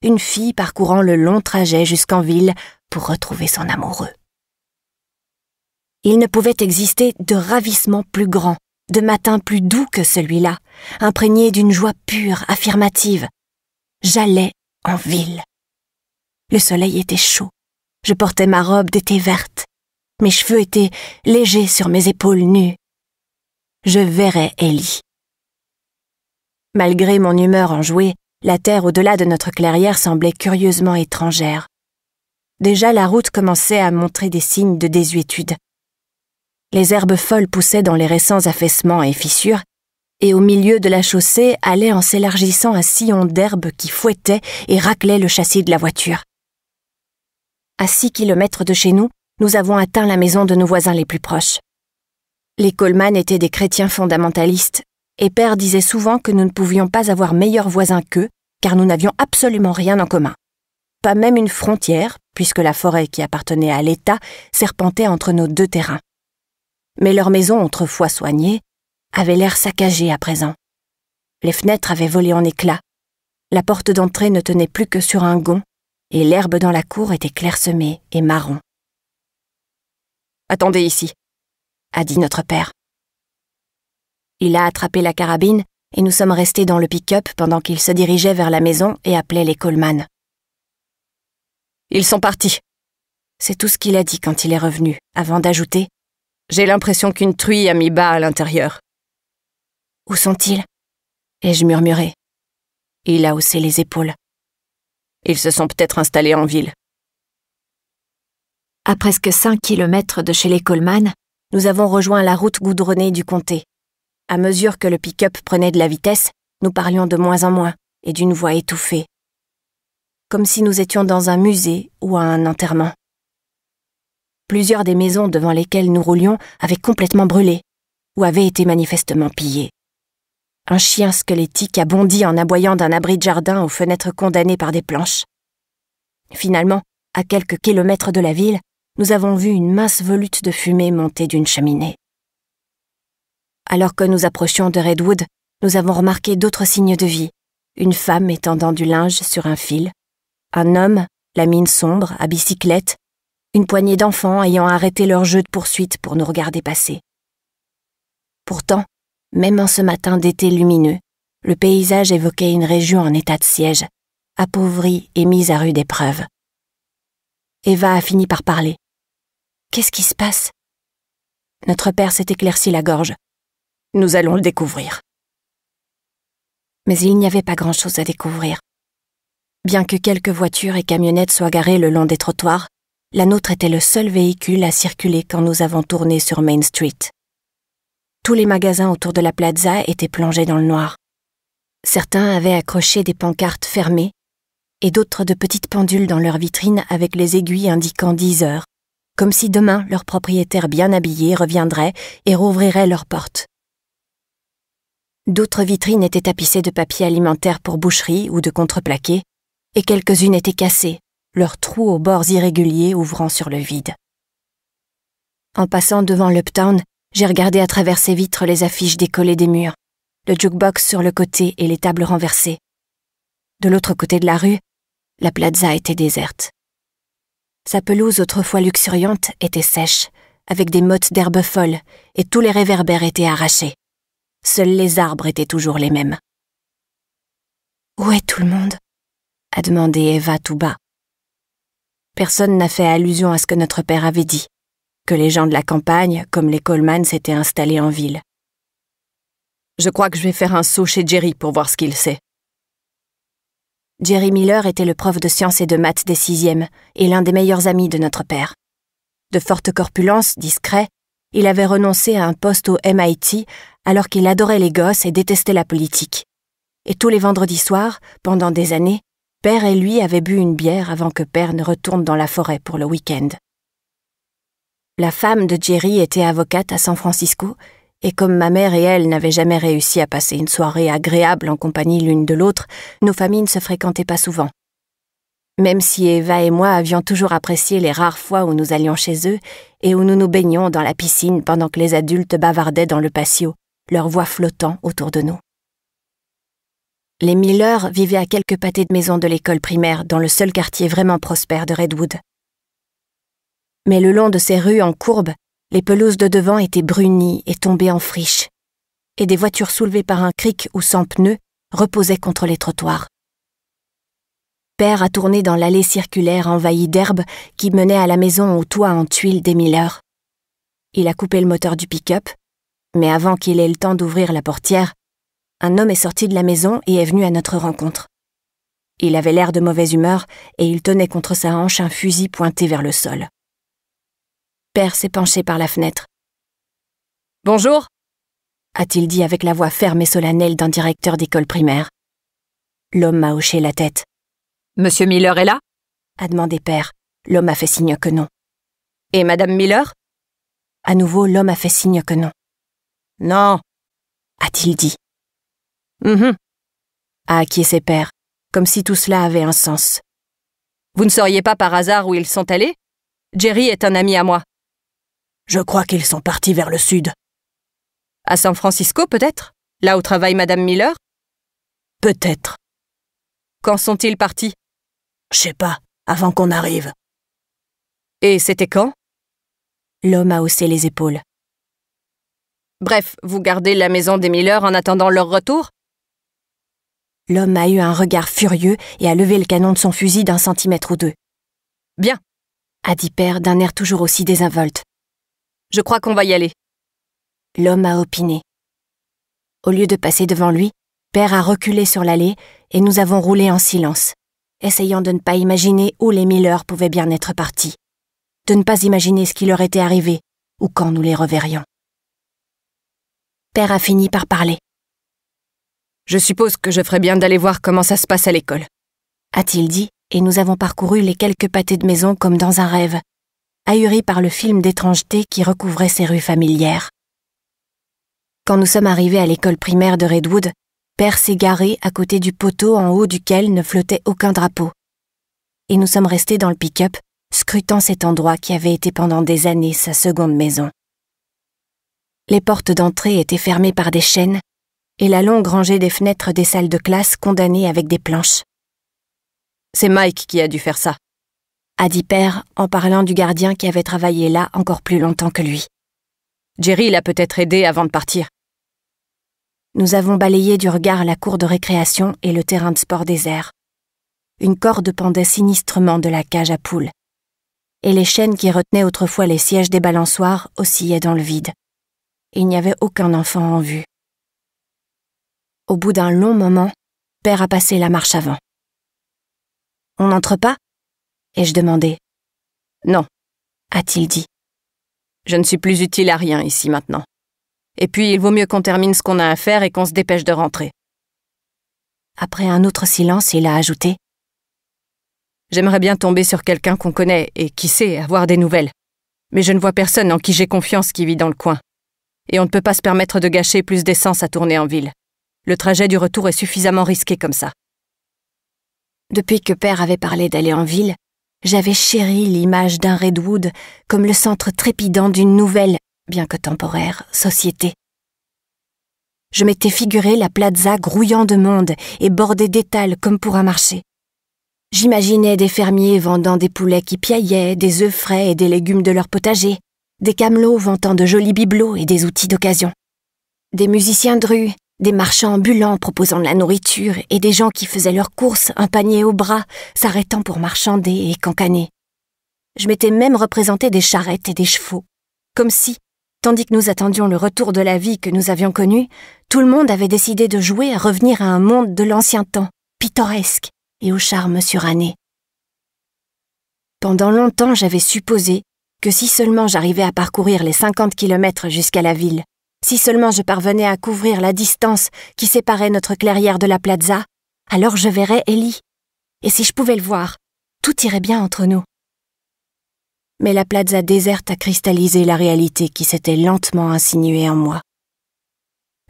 A: une fille parcourant le long trajet jusqu'en ville pour retrouver son amoureux. Il ne pouvait exister de ravissement plus grand, de matin plus doux que celui-là, imprégné d'une joie pure, affirmative. J'allais en ville. Le soleil était chaud. Je portais ma robe d'été verte. Mes cheveux étaient légers sur mes épaules nues. Je verrais Ellie. Malgré mon humeur enjouée, la terre au-delà de notre clairière semblait curieusement étrangère. Déjà la route commençait à montrer des signes de désuétude. Les herbes folles poussaient dans les récents affaissements et fissures, et au milieu de la chaussée allait en s'élargissant un sillon d'herbe qui fouettait et raclait le châssis de la voiture à 6 km de chez nous, nous avons atteint la maison de nos voisins les plus proches. Les Coleman étaient des chrétiens fondamentalistes, et Père disait souvent que nous ne pouvions pas avoir meilleurs voisins qu'eux, car nous n'avions absolument rien en commun. Pas même une frontière, puisque la forêt qui appartenait à l'État serpentait entre nos deux terrains. Mais leur maison, autrefois soignée, avait l'air saccagée à présent. Les fenêtres avaient volé en éclats. La porte d'entrée ne tenait plus que sur un gond, et l'herbe dans la cour était clairsemée et marron. Attendez ici, a dit notre père. Il a attrapé la carabine et nous sommes restés dans le pick-up pendant qu'il se dirigeait vers la maison et appelait les Coleman. Ils sont partis. C'est tout ce qu'il a dit quand il est revenu, avant d'ajouter J'ai l'impression qu'une truie a mis bas à l'intérieur. Où sont-ils ai-je murmuré. Il a haussé les épaules. Ils se sont peut-être installés en ville. À presque 5 km de chez les Coleman, nous avons rejoint la route goudronnée du comté. À mesure que le pick-up prenait de la vitesse, nous parlions de moins en moins et d'une voix étouffée. Comme si nous étions dans un musée ou à un enterrement. Plusieurs des maisons devant lesquelles nous roulions avaient complètement brûlé ou avaient été manifestement pillées. Un chien squelettique a bondi en aboyant d'un abri de jardin aux fenêtres condamnées par des planches. Finalement, à quelques kilomètres de la ville, nous avons vu une mince volute de fumée monter d'une cheminée. Alors que nous approchions de Redwood, nous avons remarqué d'autres signes de vie. Une femme étendant du linge sur un fil, un homme, la mine sombre, à bicyclette, une poignée d'enfants ayant arrêté leur jeu de poursuite pour nous regarder passer. Pourtant, même en ce matin d'été lumineux, le paysage évoquait une région en état de siège, appauvrie et mise à rude épreuve. Eva a fini par parler. Qu'est-ce qui se passe Notre père s'est éclairci la gorge. Nous allons le découvrir. Mais il n'y avait pas grand-chose à découvrir. Bien que quelques voitures et camionnettes soient garées le long des trottoirs, la nôtre était le seul véhicule à circuler quand nous avons tourné sur Main Street. Tous les magasins autour de la plaza étaient plongés dans le noir. Certains avaient accroché des pancartes fermées et d'autres de petites pendules dans leurs vitrines avec les aiguilles indiquant 10 heures, comme si demain leurs propriétaires bien habillés reviendrait et rouvrirait leurs portes. D'autres vitrines étaient tapissées de papier alimentaire pour boucherie ou de contreplaqué, et quelques-unes étaient cassées, leurs trous aux bords irréguliers ouvrant sur le vide. En passant devant l'Uptown, j'ai regardé à travers ses vitres les affiches décollées des murs, le jukebox sur le côté et les tables renversées. De l'autre côté de la rue, la plaza était déserte. Sa pelouse autrefois luxuriante était sèche, avec des mottes d'herbe folle, et tous les réverbères étaient arrachés. Seuls les arbres étaient toujours les mêmes. Où est tout le monde a demandé Eva tout bas. Personne n'a fait allusion à ce que notre père avait dit que les gens de la campagne, comme les Coleman, s'étaient installés en ville. Je crois que je vais faire un saut chez Jerry pour voir ce qu'il sait. Jerry Miller était le prof de sciences et de maths des sixièmes et l'un des meilleurs amis de notre père. De forte corpulence, discret, il avait renoncé à un poste au MIT alors qu'il adorait les gosses et détestait la politique. Et tous les vendredis soirs, pendant des années, père et lui avaient bu une bière avant que père ne retourne dans la forêt pour le week-end. La femme de Jerry était avocate à San Francisco, et comme ma mère et elle n'avaient jamais réussi à passer une soirée agréable en compagnie l'une de l'autre, nos familles ne se fréquentaient pas souvent. Même si Eva et moi avions toujours apprécié les rares fois où nous allions chez eux et où nous nous baignions dans la piscine pendant que les adultes bavardaient dans le patio, leurs voix flottant autour de nous. Les Miller vivaient à quelques pâtés de maison de l'école primaire dans le seul quartier vraiment prospère de Redwood, mais le long de ces rues en courbe, les pelouses de devant étaient brunies et tombées en friche, et des voitures soulevées par un cric ou sans pneus reposaient contre les trottoirs. Père a tourné dans l'allée circulaire envahie d'herbes qui menait à la maison au toit en tuiles des heures. Il a coupé le moteur du pick-up, mais avant qu'il ait le temps d'ouvrir la portière, un homme est sorti de la maison et est venu à notre rencontre. Il avait l'air de mauvaise humeur et il tenait contre sa hanche un fusil pointé vers le sol père s'est penché par la fenêtre. Bonjour a-t-il dit avec la voix ferme et solennelle d'un directeur d'école primaire. L'homme a hoché la tête. Monsieur Miller est là a demandé père. L'homme a fait signe que non. Et madame Miller À nouveau, l'homme a fait signe que non. Non a-t-il dit. Hum hum !» a acquiescé père, comme si tout cela avait un sens. Vous ne sauriez pas par hasard où ils sont allés Jerry est un ami à moi. Je crois qu'ils sont partis vers le sud. À San Francisco, peut-être Là où travaille Madame Miller Peut-être. Quand sont-ils partis Je sais pas, avant qu'on arrive. Et c'était quand L'homme a haussé les épaules. Bref, vous gardez la maison des Miller en attendant leur retour L'homme a eu un regard furieux et a levé le canon de son fusil d'un centimètre ou deux. Bien, a dit Père d'un air toujours aussi désinvolte. Je crois qu'on va y aller. L'homme a opiné. Au lieu de passer devant lui, Père a reculé sur l'allée et nous avons roulé en silence, essayant de ne pas imaginer où les Miller pouvaient bien être partis, de ne pas imaginer ce qui leur était arrivé ou quand nous les reverrions. Père a fini par parler. Je suppose que je ferais bien d'aller voir comment ça se passe à l'école, a-t-il dit, et nous avons parcouru les quelques pâtés de maison comme dans un rêve, ahuri par le film d'étrangeté qui recouvrait ses rues familières. Quand nous sommes arrivés à l'école primaire de Redwood, Père s'est garé à côté du poteau en haut duquel ne flottait aucun drapeau. Et nous sommes restés dans le pick-up, scrutant cet endroit qui avait été pendant des années sa seconde maison. Les portes d'entrée étaient fermées par des chaînes, et la longue rangée des fenêtres des salles de classe condamnées avec des planches. C'est Mike qui a dû faire ça, a dit Père en parlant du gardien qui avait travaillé là encore plus longtemps que lui. Jerry l'a peut-être aidé avant de partir. Nous avons balayé du regard la cour de récréation et le terrain de sport désert. Une corde pendait sinistrement de la cage à poules. Et les chaînes qui retenaient autrefois les sièges des balançoires oscillaient dans le vide. Il n'y avait aucun enfant en vue. Au bout d'un long moment, Père a passé la marche avant. On n'entre pas et je demandais « Non, a-t-il dit. Je ne suis plus utile à rien ici maintenant. Et puis il vaut mieux qu'on termine ce qu'on a à faire et qu'on se dépêche de rentrer. Après un autre silence, il a ajouté. J'aimerais bien tomber sur quelqu'un qu'on connaît et qui sait avoir des nouvelles. Mais je ne vois personne en qui j'ai confiance qui vit dans le coin. Et on ne peut pas se permettre de gâcher plus d'essence à tourner en ville. Le trajet du retour est suffisamment risqué comme ça. Depuis que Père avait parlé d'aller en ville, j'avais chéri l'image d'un Redwood comme le centre trépidant d'une nouvelle, bien que temporaire, société. Je m'étais figuré la plaza grouillant de monde et bordée d'étals comme pour un marché. J'imaginais des fermiers vendant des poulets qui piaillaient, des œufs frais et des légumes de leur potager, des camelots vantant de jolis bibelots et des outils d'occasion, des musiciens de rue des marchands ambulants proposant de la nourriture et des gens qui faisaient leurs courses, un panier au bras, s'arrêtant pour marchander et cancaner. Je m'étais même représenté des charrettes et des chevaux, comme si, tandis que nous attendions le retour de la vie que nous avions connue, tout le monde avait décidé de jouer à revenir à un monde de l'ancien temps, pittoresque et au charme suranné. Pendant longtemps j'avais supposé que si seulement j'arrivais à parcourir les 50 kilomètres jusqu'à la ville, si seulement je parvenais à couvrir la distance qui séparait notre clairière de la plaza, alors je verrais Ellie. Et si je pouvais le voir, tout irait bien entre nous. Mais la plaza déserte a cristallisé la réalité qui s'était lentement insinuée en moi.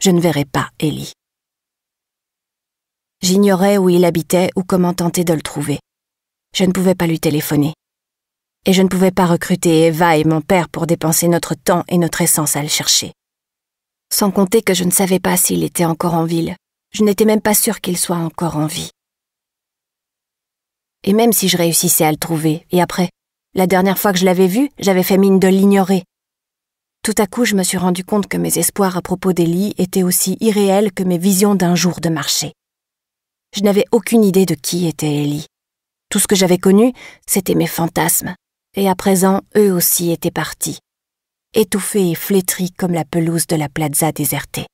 A: Je ne verrais pas Ellie. J'ignorais où il habitait ou comment tenter de le trouver. Je ne pouvais pas lui téléphoner. Et je ne pouvais pas recruter Eva et mon père pour dépenser notre temps et notre essence à le chercher sans compter que je ne savais pas s'il était encore en ville. Je n'étais même pas sûre qu'il soit encore en vie. Et même si je réussissais à le trouver, et après, la dernière fois que je l'avais vu, j'avais fait mine de l'ignorer. Tout à coup, je me suis rendu compte que mes espoirs à propos d'Elie étaient aussi irréels que mes visions d'un jour de marché. Je n'avais aucune idée de qui était Ellie. Tout ce que j'avais connu, c'était mes fantasmes. Et à présent, eux aussi étaient partis, étouffée et flétrie comme la pelouse de la plaza désertée.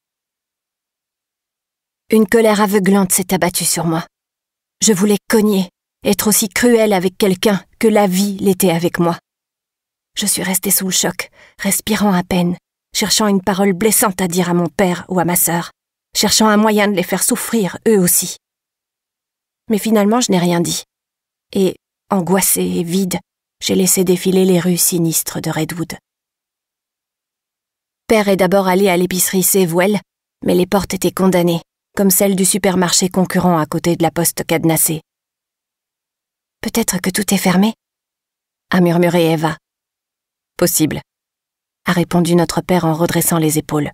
A: Une colère aveuglante s'est abattue sur moi. Je voulais cogner, être aussi cruel avec quelqu'un que la vie l'était avec moi. Je suis restée sous le choc, respirant à peine, cherchant une parole blessante à dire à mon père ou à ma sœur, cherchant un moyen de les faire souffrir eux aussi. Mais finalement, je n'ai rien dit. Et, angoissée et vide, j'ai laissé défiler les rues sinistres de Redwood père est d'abord allé à l'épicerie Sévouel, mais les portes étaient condamnées, comme celles du supermarché concurrent à côté de la poste cadenassée. Peut-être que tout est fermé a murmuré Eva. Possible, a répondu notre père en redressant les épaules.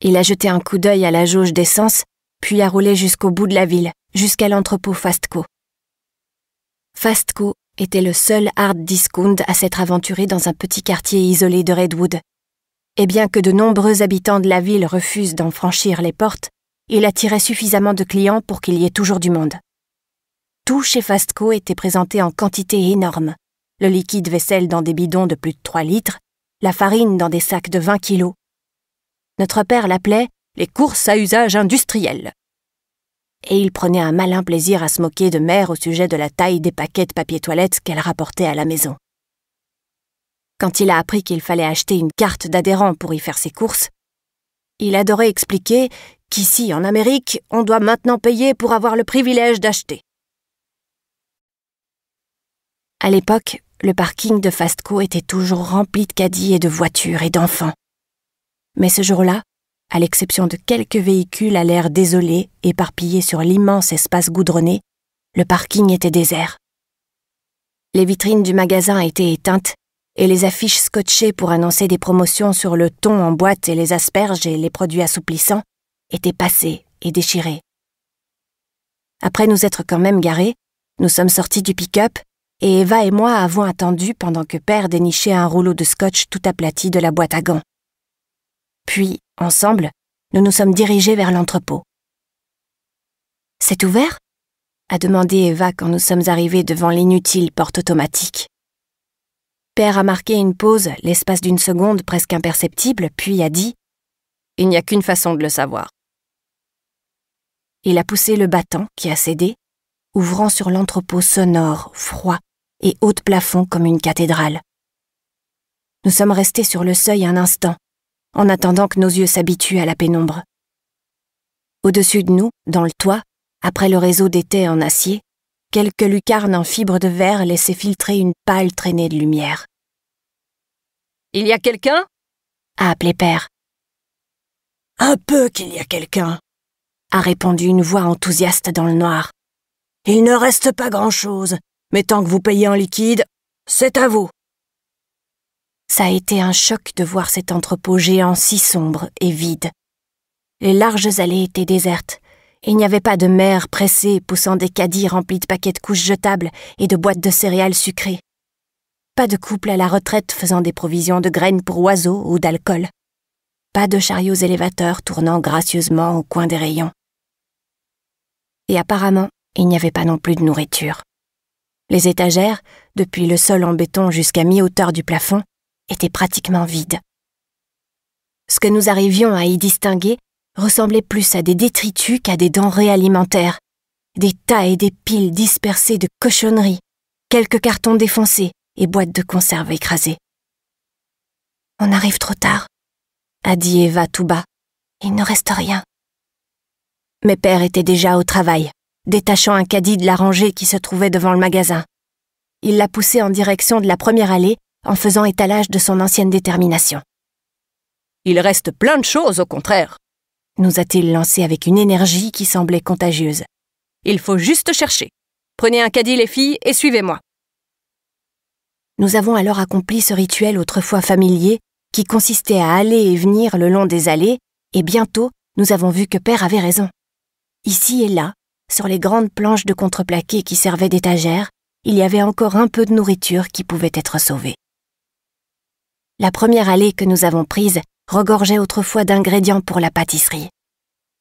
A: Il a jeté un coup d'œil à la jauge d'essence, puis a roulé jusqu'au bout de la ville, jusqu'à l'entrepôt Fastco. Fastco était le seul hard discount à s'être aventuré dans un petit quartier isolé de Redwood, et bien que de nombreux habitants de la ville refusent d'en franchir les portes, il attirait suffisamment de clients pour qu'il y ait toujours du monde. Tout chez Fastco était présenté en quantité énorme. Le liquide vaisselle dans des bidons de plus de 3 litres, la farine dans des sacs de 20 kilos. Notre père l'appelait les courses à usage industriel. Et il prenait un malin plaisir à se moquer de mère au sujet de la taille des paquets de papier toilette qu'elle rapportait à la maison quand il a appris qu'il fallait acheter une carte d'adhérent pour y faire ses courses, il adorait expliquer qu'ici, en Amérique, on doit maintenant payer pour avoir le privilège d'acheter. À l'époque, le parking de Fastco était toujours rempli de caddies et de voitures et d'enfants. Mais ce jour-là, à l'exception de quelques véhicules à l'air désolé, éparpillés sur l'immense espace goudronné, le parking était désert. Les vitrines du magasin étaient éteintes et les affiches scotchées pour annoncer des promotions sur le thon en boîte et les asperges et les produits assouplissants étaient passées et déchirées. Après nous être quand même garés, nous sommes sortis du pick-up et Eva et moi avons attendu pendant que Père dénichait un rouleau de scotch tout aplati de la boîte à gants. Puis, ensemble, nous nous sommes dirigés vers l'entrepôt. C'est ouvert a demandé Eva quand nous sommes arrivés devant l'inutile porte automatique. Père a marqué une pause, l'espace d'une seconde presque imperceptible, puis a dit ⁇ Il n'y a qu'une façon de le savoir ⁇ Il a poussé le battant, qui a cédé, ouvrant sur l'entrepôt sonore, froid et haut de plafond comme une cathédrale. Nous sommes restés sur le seuil un instant, en attendant que nos yeux s'habituent à la pénombre. Au-dessus de nous, dans le toit, après le réseau d'étais en acier, Quelques lucarnes en fibre de verre laissaient filtrer une pâle traînée de lumière. Il y a quelqu'un a appelé Père. Un peu qu'il y a quelqu'un, a répondu une voix enthousiaste dans le noir. Il ne reste pas grand-chose, mais tant que vous payez en liquide, c'est à vous. Ça a été un choc de voir cet entrepôt géant si sombre et vide. Les larges allées étaient désertes, il n'y avait pas de mères pressées poussant des caddies remplis de paquets de couches jetables et de boîtes de céréales sucrées. Pas de couple à la retraite faisant des provisions de graines pour oiseaux ou d'alcool. Pas de chariots élévateurs tournant gracieusement au coin des rayons. Et apparemment, il n'y avait pas non plus de nourriture. Les étagères, depuis le sol en béton jusqu'à mi-hauteur du plafond, étaient pratiquement vides. Ce que nous arrivions à y distinguer, ressemblait plus à des détritus qu'à des denrées alimentaires, des tas et des piles dispersées de cochonneries, quelques cartons défoncés et boîtes de conserve écrasées. On arrive trop tard, a dit Eva tout bas. Il ne reste rien. Mes pères étaient déjà au travail, détachant un caddie de la rangée qui se trouvait devant le magasin. Il l'a poussé en direction de la première allée en faisant étalage de son ancienne détermination. Il reste plein de choses, au contraire, nous a-t-il lancé avec une énergie qui semblait contagieuse. Il faut juste chercher. Prenez un caddie, les filles, et suivez-moi. Nous avons alors accompli ce rituel autrefois familier qui consistait à aller et venir le long des allées, et bientôt nous avons vu que Père avait raison. Ici et là, sur les grandes planches de contreplaqué qui servaient d'étagères, il y avait encore un peu de nourriture qui pouvait être sauvée. La première allée que nous avons prise regorgeait autrefois d'ingrédients pour la pâtisserie.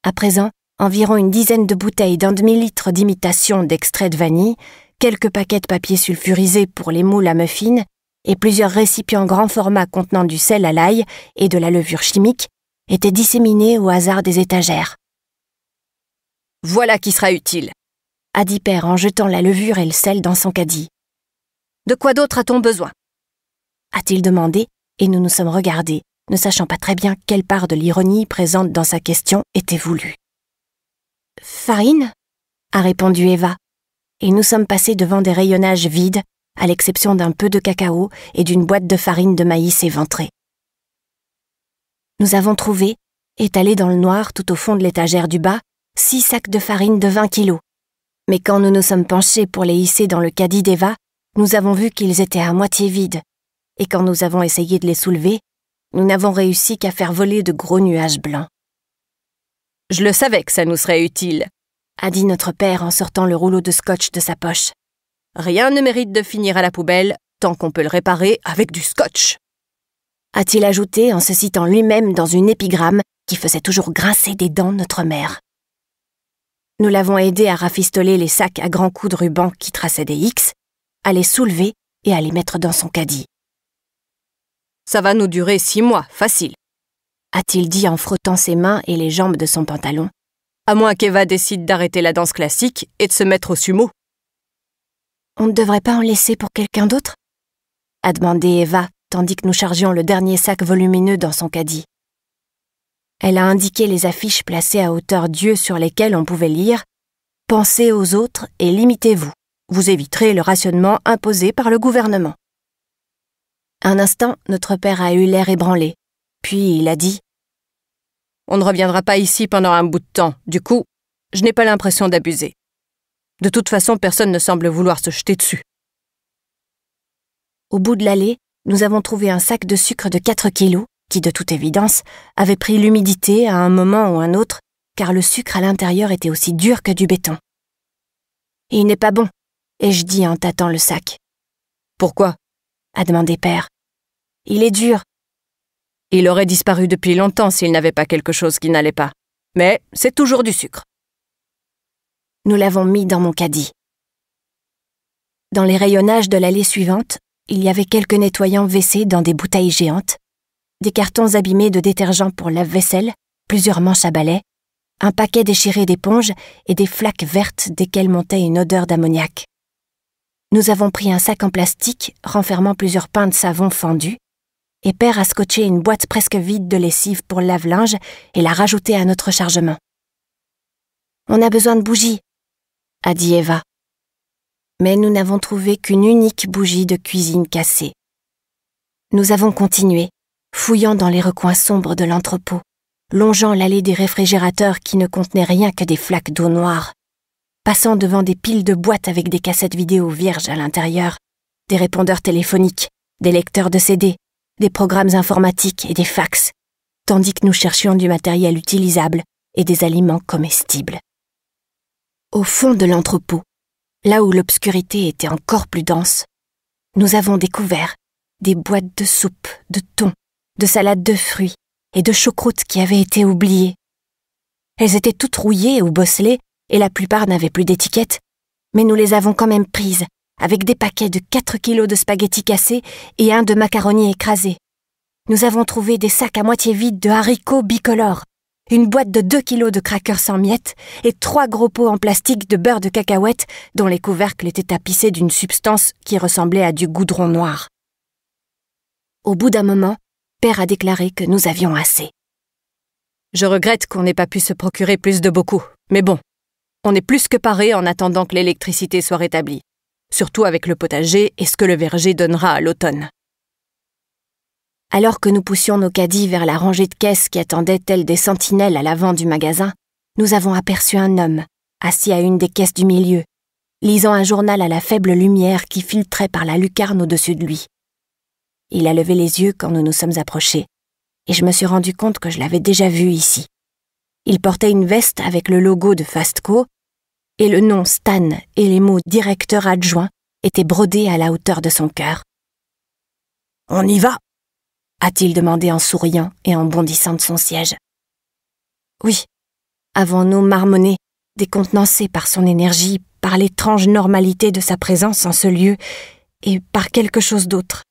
A: À présent, environ une dizaine de bouteilles d'un demi-litre d'imitation d'extrait de vanille, quelques paquets de papier sulfurisé pour les moules à muffins et plusieurs récipients grand format contenant du sel à l'ail et de la levure chimique étaient disséminés au hasard des étagères. Voilà qui sera utile, a dit Père en jetant la levure et le sel dans son caddie. De quoi d'autre a-t-on besoin a-t-il demandé, et nous nous sommes regardés, ne sachant pas très bien quelle part de l'ironie présente dans sa question était voulue. Farine a répondu Eva, et nous sommes passés devant des rayonnages vides, à l'exception d'un peu de cacao et d'une boîte de farine de maïs éventrée. Nous avons trouvé, étalés dans le noir tout au fond de l'étagère du bas, six sacs de farine de 20 kilos. Mais quand nous nous sommes penchés pour les hisser dans le caddie d'Eva, nous avons vu qu'ils étaient à moitié vides. Et quand nous avons essayé de les soulever, nous n'avons réussi qu'à faire voler de gros nuages blancs. Je le savais que ça nous serait utile, a dit notre père en sortant le rouleau de scotch de sa poche. Rien ne mérite de finir à la poubelle tant qu'on peut le réparer avec du scotch. A-t-il ajouté en se citant lui-même dans une épigramme qui faisait toujours grincer des dents notre mère. Nous l'avons aidé à rafistoler les sacs à grands coups de ruban qui traçaient des X, à les soulever et à les mettre dans son caddie. Ça va nous durer six mois, facile. A-t-il dit en frottant ses mains et les jambes de son pantalon. À moins qu'Eva décide d'arrêter la danse classique et de se mettre au sumo. On ne devrait pas en laisser pour quelqu'un d'autre a demandé Eva, tandis que nous chargions le dernier sac volumineux dans son caddie. Elle a indiqué les affiches placées à hauteur d'yeux sur lesquelles on pouvait lire Pensez aux autres et limitez-vous. Vous éviterez le rationnement imposé par le gouvernement. Un instant, notre père a eu l'air ébranlé. Puis il a dit On ne reviendra pas ici pendant un bout de temps. Du coup, je n'ai pas l'impression d'abuser. De toute façon, personne ne semble vouloir se jeter dessus. Au bout de l'allée, nous avons trouvé un sac de sucre de 4 kilos, qui, de toute évidence, avait pris l'humidité à un moment ou un autre, car le sucre à l'intérieur était aussi dur que du béton. Il n'est pas bon, ai-je dit en tâtant le sac. Pourquoi a demandé Père. Il est dur. Il aurait disparu depuis longtemps s'il n'avait pas quelque chose qui n'allait pas. Mais c'est toujours du sucre. Nous l'avons mis dans mon caddie. Dans les rayonnages de l'allée suivante, il y avait quelques nettoyants WC dans des bouteilles géantes, des cartons abîmés de détergent pour lave-vaisselle, plusieurs manches à balai, un paquet déchiré d'éponges et des flaques vertes desquelles montait une odeur d'ammoniac nous avons pris un sac en plastique renfermant plusieurs pains de savon fendus, et Père a scotché une boîte presque vide de lessive pour lave-linge et l'a rajoutée à notre chargement. On a besoin de bougies, a dit Eva. Mais nous n'avons trouvé qu'une unique bougie de cuisine cassée. Nous avons continué, fouillant dans les recoins sombres de l'entrepôt, longeant l'allée des réfrigérateurs qui ne contenaient rien que des flaques d'eau noire, passant devant des piles de boîtes avec des cassettes vidéo vierges à l'intérieur, des répondeurs téléphoniques, des lecteurs de CD, des programmes informatiques et des fax, tandis que nous cherchions du matériel utilisable et des aliments comestibles. Au fond de l'entrepôt, là où l'obscurité était encore plus dense, nous avons découvert des boîtes de soupe, de thon, de salade de fruits et de choucroute qui avaient été oubliées. Elles étaient toutes rouillées ou bosselées et la plupart n'avaient plus d'étiquette, mais nous les avons quand même prises, avec des paquets de quatre kilos de spaghettis cassés et un de macaroni écrasé. Nous avons trouvé des sacs à moitié vides de haricots bicolores, une boîte de 2 kilos de crackers sans miettes et trois gros pots en plastique de beurre de cacahuète dont les couvercles étaient tapissés d'une substance qui ressemblait à du goudron noir. Au bout d'un moment, Père a déclaré que nous avions assez. Je regrette qu'on n'ait pas pu se procurer plus de beaucoup, mais bon, on est plus que paré en attendant que l'électricité soit rétablie, surtout avec le potager et ce que le verger donnera à l'automne. Alors que nous poussions nos caddies vers la rangée de caisses qui attendaient telles des sentinelles à l'avant du magasin, nous avons aperçu un homme, assis à une des caisses du milieu, lisant un journal à la faible lumière qui filtrait par la lucarne au-dessus de lui. Il a levé les yeux quand nous nous sommes approchés, et je me suis rendu compte que je l'avais déjà vu ici. Il portait une veste avec le logo de Fastco et le nom Stan et les mots directeur adjoint étaient brodés à la hauteur de son cœur. On y va a-t-il demandé en souriant et en bondissant de son siège. Oui, avons-nous marmonné, décontenancé par son énergie, par l'étrange normalité de sa présence en ce lieu, et par quelque chose d'autre,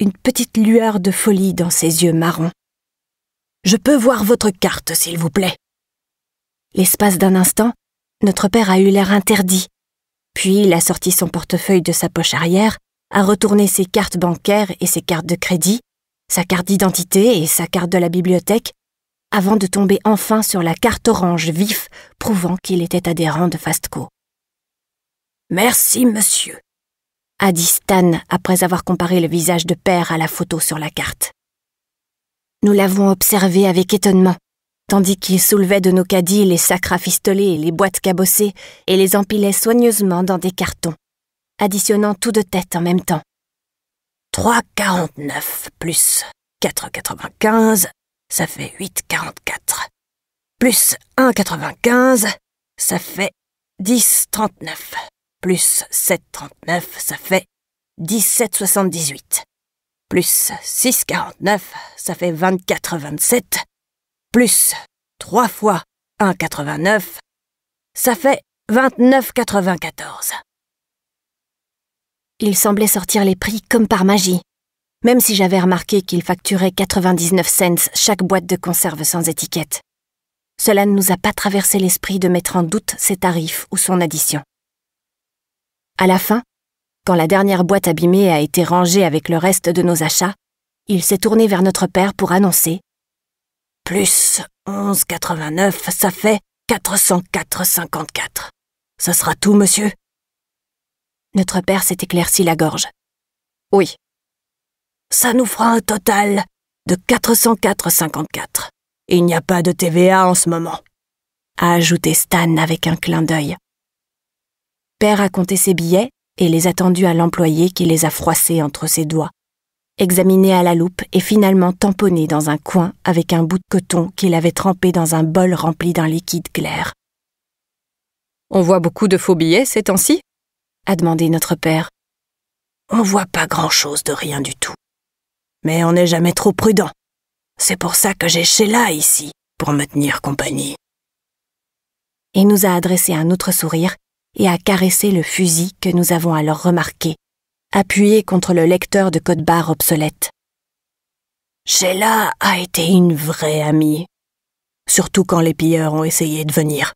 A: une petite lueur de folie dans ses yeux marrons. Je peux voir votre carte, s'il vous plaît. L'espace d'un instant, notre père a eu l'air interdit. Puis il a sorti son portefeuille de sa poche arrière, a retourné ses cartes bancaires et ses cartes de crédit, sa carte d'identité et sa carte de la bibliothèque, avant de tomber enfin sur la carte orange vif prouvant qu'il était adhérent de Fastco. Merci, monsieur, a dit Stan après avoir comparé le visage de père à la photo sur la carte. Nous l'avons observé avec étonnement tandis qu'il soulevait de nos caddies les sacs rafistolés, les boîtes cabossées, et les empilait soigneusement dans des cartons, additionnant tout de tête en même temps. 3,49 plus 4,95, ça fait 8,44. Plus 1,95, ça fait 10,39. Plus 7,39, ça fait 17,78. Plus 6,49, ça fait 24,27 plus 3 fois 1,89, ça fait 29,94. Il semblait sortir les prix comme par magie, même si j'avais remarqué qu'il facturait 99 cents chaque boîte de conserve sans étiquette. Cela ne nous a pas traversé l'esprit de mettre en doute ses tarifs ou son addition. À la fin, quand la dernière boîte abîmée a été rangée avec le reste de nos achats, il s'est tourné vers notre père pour annoncer plus 11,89, ça fait 404,54. Ça sera tout, monsieur Notre père s'est éclairci la gorge. Oui. Ça nous fera un total de 404,54. Il n'y a pas de TVA en ce moment, a ajouté Stan avec un clin d'œil. Père a compté ses billets et les a tendus à l'employé qui les a froissés entre ses doigts examiné à la loupe et finalement tamponné dans un coin avec un bout de coton qu'il avait trempé dans un bol rempli d'un liquide clair. On voit beaucoup de faux billets ces temps-ci a demandé notre père. On voit pas grand-chose de rien du tout. Mais on n'est jamais trop prudent. C'est pour ça que j'ai Sheila ici, pour me tenir compagnie. Il nous a adressé un autre sourire et a caressé le fusil que nous avons alors remarqué appuyé contre le lecteur de code-barre obsolète. Sheila a été une vraie amie, surtout quand les pilleurs ont essayé de venir.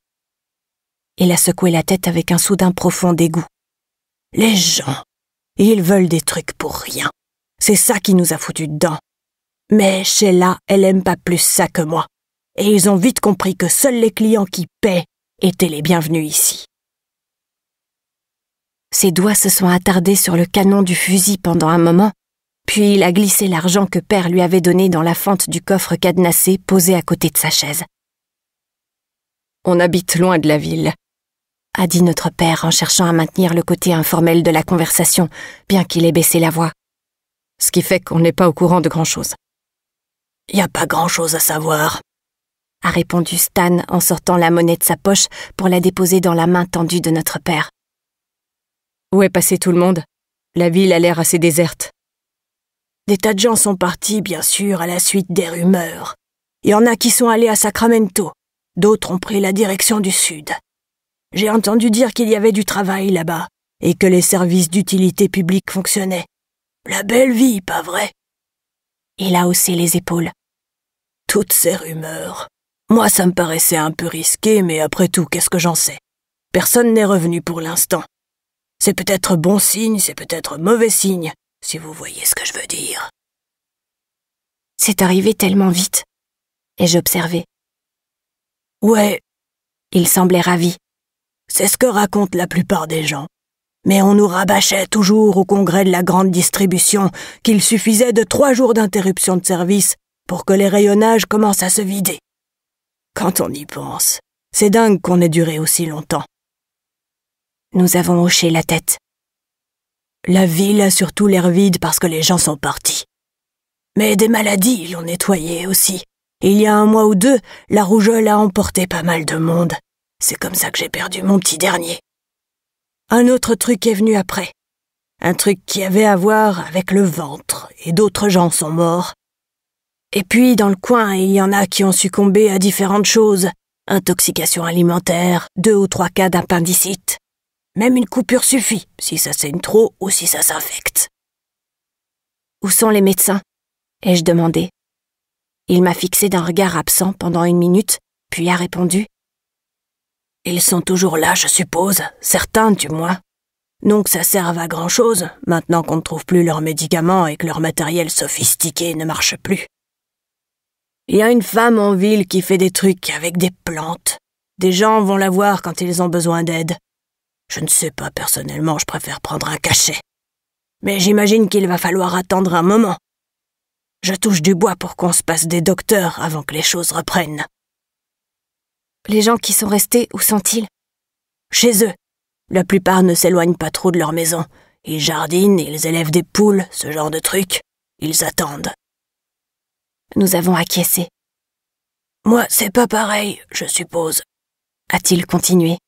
A: Il a secoué la tête avec un soudain profond dégoût. Les gens, ils veulent des trucs pour rien. C'est ça qui nous a foutu dedans. Mais Sheila, elle aime pas plus ça que moi. Et ils ont vite compris que seuls les clients qui paient étaient les bienvenus ici. Ses doigts se sont attardés sur le canon du fusil pendant un moment, puis il a glissé l'argent que Père lui avait donné dans la fente du coffre cadenassé posé à côté de sa chaise. On habite loin de la ville, a dit notre père en cherchant à maintenir le côté informel de la conversation, bien qu'il ait baissé la voix. Ce qui fait qu'on n'est pas au courant de grand-chose. Y a pas grand-chose à savoir, a répondu Stan en sortant la monnaie de sa poche pour la déposer dans la main tendue de notre père. Où est passé tout le monde La ville a l'air assez déserte. Des tas de gens sont partis, bien sûr, à la suite des rumeurs. Il y en a qui sont allés à Sacramento, d'autres ont pris la direction du sud. J'ai entendu dire qu'il y avait du travail là-bas, et que les services d'utilité publique fonctionnaient. La belle vie, pas vrai Il a haussé les épaules. Toutes ces rumeurs. Moi, ça me paraissait un peu risqué, mais après tout, qu'est-ce que j'en sais Personne n'est revenu pour l'instant. C'est peut-être bon signe, c'est peut-être mauvais signe, si vous voyez ce que je veux dire. C'est arrivé tellement vite. Et j'observais. Ouais. Il semblait ravi. C'est ce que racontent la plupart des gens. Mais on nous rabâchait toujours au congrès de la grande distribution qu'il suffisait de trois jours d'interruption de service pour que les rayonnages commencent à se vider. Quand on y pense, c'est dingue qu'on ait duré aussi longtemps. Nous avons hoché la tête. La ville a surtout l'air vide parce que les gens sont partis. Mais des maladies l'ont nettoyée aussi. Il y a un mois ou deux, la rougeole a emporté pas mal de monde. C'est comme ça que j'ai perdu mon petit dernier. Un autre truc est venu après. Un truc qui avait à voir avec le ventre, et d'autres gens sont morts. Et puis, dans le coin, il y en a qui ont succombé à différentes choses. Intoxication alimentaire, deux ou trois cas d'appendicite. Même une coupure suffit, si ça saigne trop ou si ça s'infecte. Où sont les médecins ai-je demandé. Il m'a fixé d'un regard absent pendant une minute, puis a répondu Ils sont toujours là, je suppose, certains du moins. Donc ça serve à grand chose, maintenant qu'on ne trouve plus leurs médicaments et que leur matériel sophistiqué ne marche plus. Il y a une femme en ville qui fait des trucs avec des plantes. Des gens vont la voir quand ils ont besoin d'aide. Je ne sais pas personnellement, je préfère prendre un cachet. Mais j'imagine qu'il va falloir attendre un moment. Je touche du bois pour qu'on se passe des docteurs avant que les choses reprennent. Les gens qui sont restés, où sont-ils Chez eux. La plupart ne s'éloignent pas trop de leur maison. Ils jardinent, ils élèvent des poules, ce genre de trucs. Ils attendent. Nous avons acquiescé. Moi, c'est pas pareil, je suppose, a-t-il continué.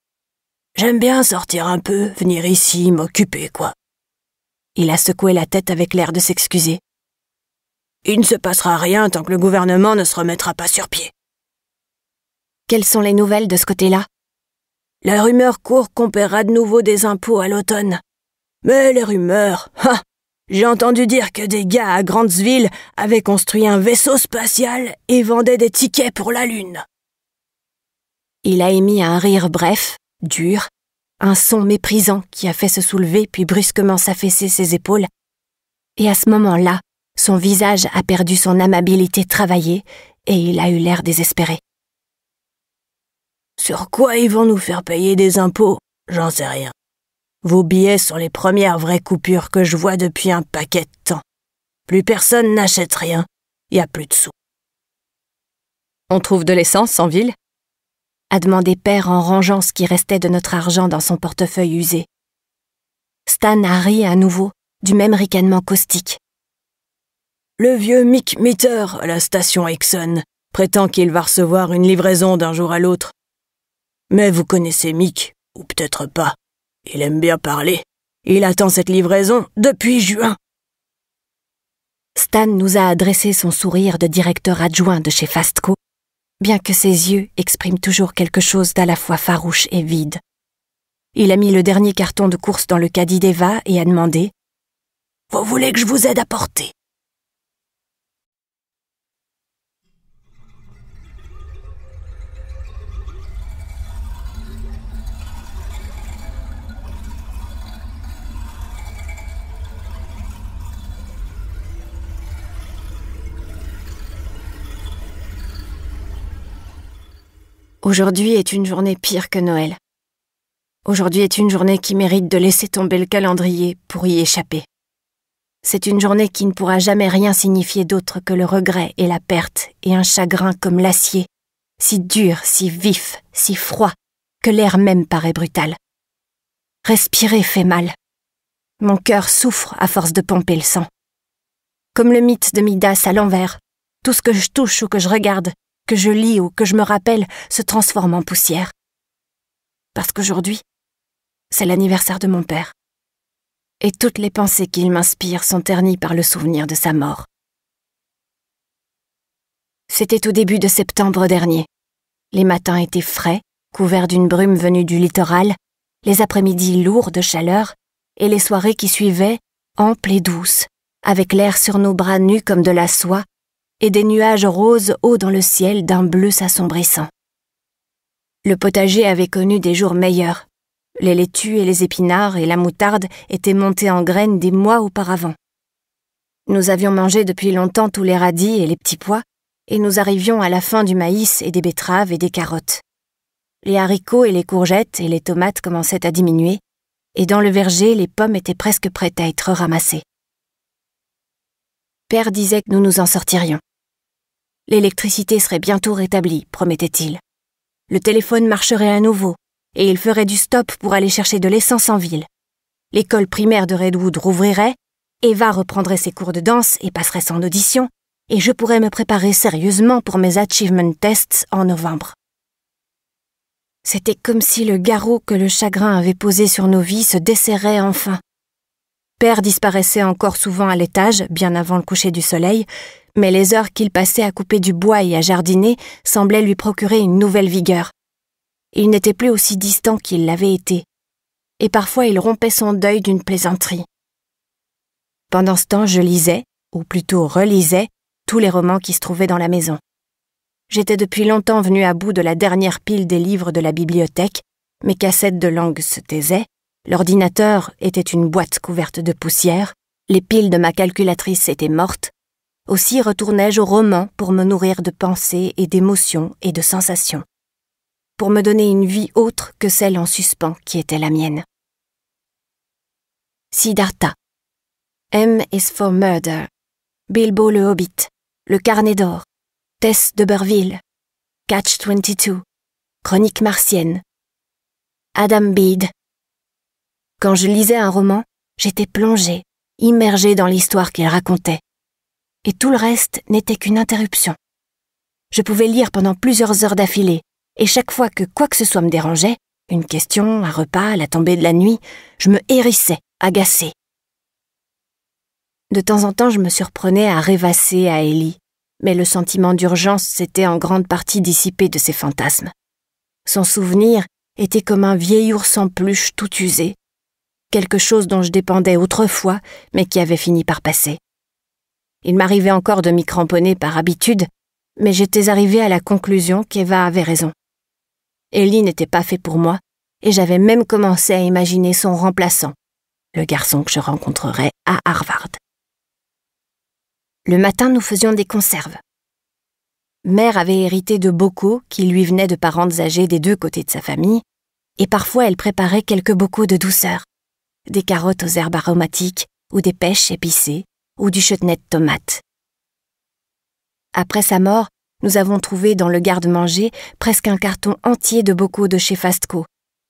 A: J'aime bien sortir un peu, venir ici, m'occuper, quoi. Il a secoué la tête avec l'air de s'excuser. Il ne se passera rien tant que le gouvernement ne se remettra pas sur pied. Quelles sont les nouvelles de ce côté-là La rumeur court qu'on paiera de nouveau des impôts à l'automne. Mais les rumeurs, ah, J'ai entendu dire que des gars à Grantsville avaient construit un vaisseau spatial et vendaient des tickets pour la Lune. Il a émis un rire bref, dur, un son méprisant qui a fait se soulever puis brusquement s'affaisser ses épaules. Et à ce moment-là, son visage a perdu son amabilité travaillée et il a eu l'air désespéré. Sur quoi ils vont nous faire payer des impôts J'en sais rien. Vos billets sont les premières vraies coupures que je vois depuis un paquet de temps. Plus personne n'achète rien. Y a plus de sous. On trouve de l'essence en ville a demandé Père en rangeant ce qui restait de notre argent dans son portefeuille usé. Stan a ri à nouveau, du même ricanement caustique. Le vieux Mick Meter à la station Exxon prétend qu'il va recevoir une livraison d'un jour à l'autre. Mais vous connaissez Mick, ou peut-être pas. Il aime bien parler. Il attend cette livraison depuis juin. Stan nous a adressé son sourire de directeur adjoint de chez Fastco bien que ses yeux expriment toujours quelque chose d'à la fois farouche et vide. Il a mis le dernier carton de course dans le caddie d'Eva et a demandé Vous voulez que je vous aide à porter Aujourd'hui est une journée pire que Noël. Aujourd'hui est une journée qui mérite de laisser tomber le calendrier pour y échapper. C'est une journée qui ne pourra jamais rien signifier d'autre que le regret et la perte et un chagrin comme l'acier, si dur, si vif, si froid, que l'air même paraît brutal. Respirer fait mal. Mon cœur souffre à force de pomper le sang. Comme le mythe de Midas à l'envers, tout ce que je touche ou que je regarde, que je lis ou que je me rappelle se transforme en poussière. Parce qu'aujourd'hui, c'est l'anniversaire de mon père. Et toutes les pensées qu'il m'inspire sont ternies par le souvenir de sa mort. C'était au début de septembre dernier. Les matins étaient frais, couverts d'une brume venue du littoral, les après-midi lourds de chaleur, et les soirées qui suivaient, amples et douces, avec l'air sur nos bras nus comme de la soie et des nuages roses hauts dans le ciel d'un bleu s'assombrissant. Le potager avait connu des jours meilleurs. Les laitues et les épinards et la moutarde étaient montés en graines des mois auparavant. Nous avions mangé depuis longtemps tous les radis et les petits pois, et nous arrivions à la fin du maïs et des betteraves et des carottes. Les haricots et les courgettes et les tomates commençaient à diminuer, et dans le verger les pommes étaient presque prêtes à être ramassées. Père disait que nous nous en sortirions. L'électricité serait bientôt rétablie, promettait-il. Le téléphone marcherait à nouveau, et il ferait du stop pour aller chercher de l'essence en ville. L'école primaire de Redwood rouvrirait, Eva reprendrait ses cours de danse et passerait son audition, et je pourrais me préparer sérieusement pour mes achievement tests en novembre. C'était comme si le garrot que le chagrin avait posé sur nos vies se desserrait enfin. Père disparaissait encore souvent à l'étage, bien avant le coucher du soleil, mais les heures qu'il passait à couper du bois et à jardiner semblaient lui procurer une nouvelle vigueur. Il n'était plus aussi distant qu'il l'avait été, et parfois il rompait son deuil d'une plaisanterie. Pendant ce temps, je lisais, ou plutôt relisais, tous les romans qui se trouvaient dans la maison. J'étais depuis longtemps venu à bout de la dernière pile des livres de la bibliothèque, mes cassettes de langue se taisaient, l'ordinateur était une boîte couverte de poussière, les piles de ma calculatrice étaient mortes, aussi retournais je au roman pour me nourrir de pensées et d'émotions et de sensations, pour me donner une vie autre que celle en suspens qui était la mienne. Siddhartha. M is for murder. Bilbo le Hobbit. Le Carnet d'Or. Tess de Berville. Catch 22. Chronique martienne. Adam Bede. Quand je lisais un roman, j'étais plongé, immergé dans l'histoire qu'il racontait et tout le reste n'était qu'une interruption. Je pouvais lire pendant plusieurs heures d'affilée, et chaque fois que quoi que ce soit me dérangeait, une question, un repas, la tombée de la nuit, je me hérissais, agacé. De temps en temps, je me surprenais à rêvasser à Ellie, mais le sentiment d'urgence s'était en grande partie dissipé de ses fantasmes. Son souvenir était comme un vieil ours en peluche tout usé, quelque chose dont je dépendais autrefois, mais qui avait fini par passer, il m'arrivait encore de m'y cramponner par habitude, mais j'étais arrivée à la conclusion qu'Eva avait raison. Ellie n'était pas fait pour moi, et j'avais même commencé à imaginer son remplaçant, le garçon que je rencontrerais à Harvard. Le matin, nous faisions des conserves. Mère avait hérité de bocaux qui lui venaient de parents âgés des deux côtés de sa famille, et parfois elle préparait quelques bocaux de douceur, des carottes aux herbes aromatiques ou des pêches épicées, ou du chutney de tomate. Après sa mort, nous avons trouvé dans le garde-manger presque un carton entier de bocaux de chez Fastco.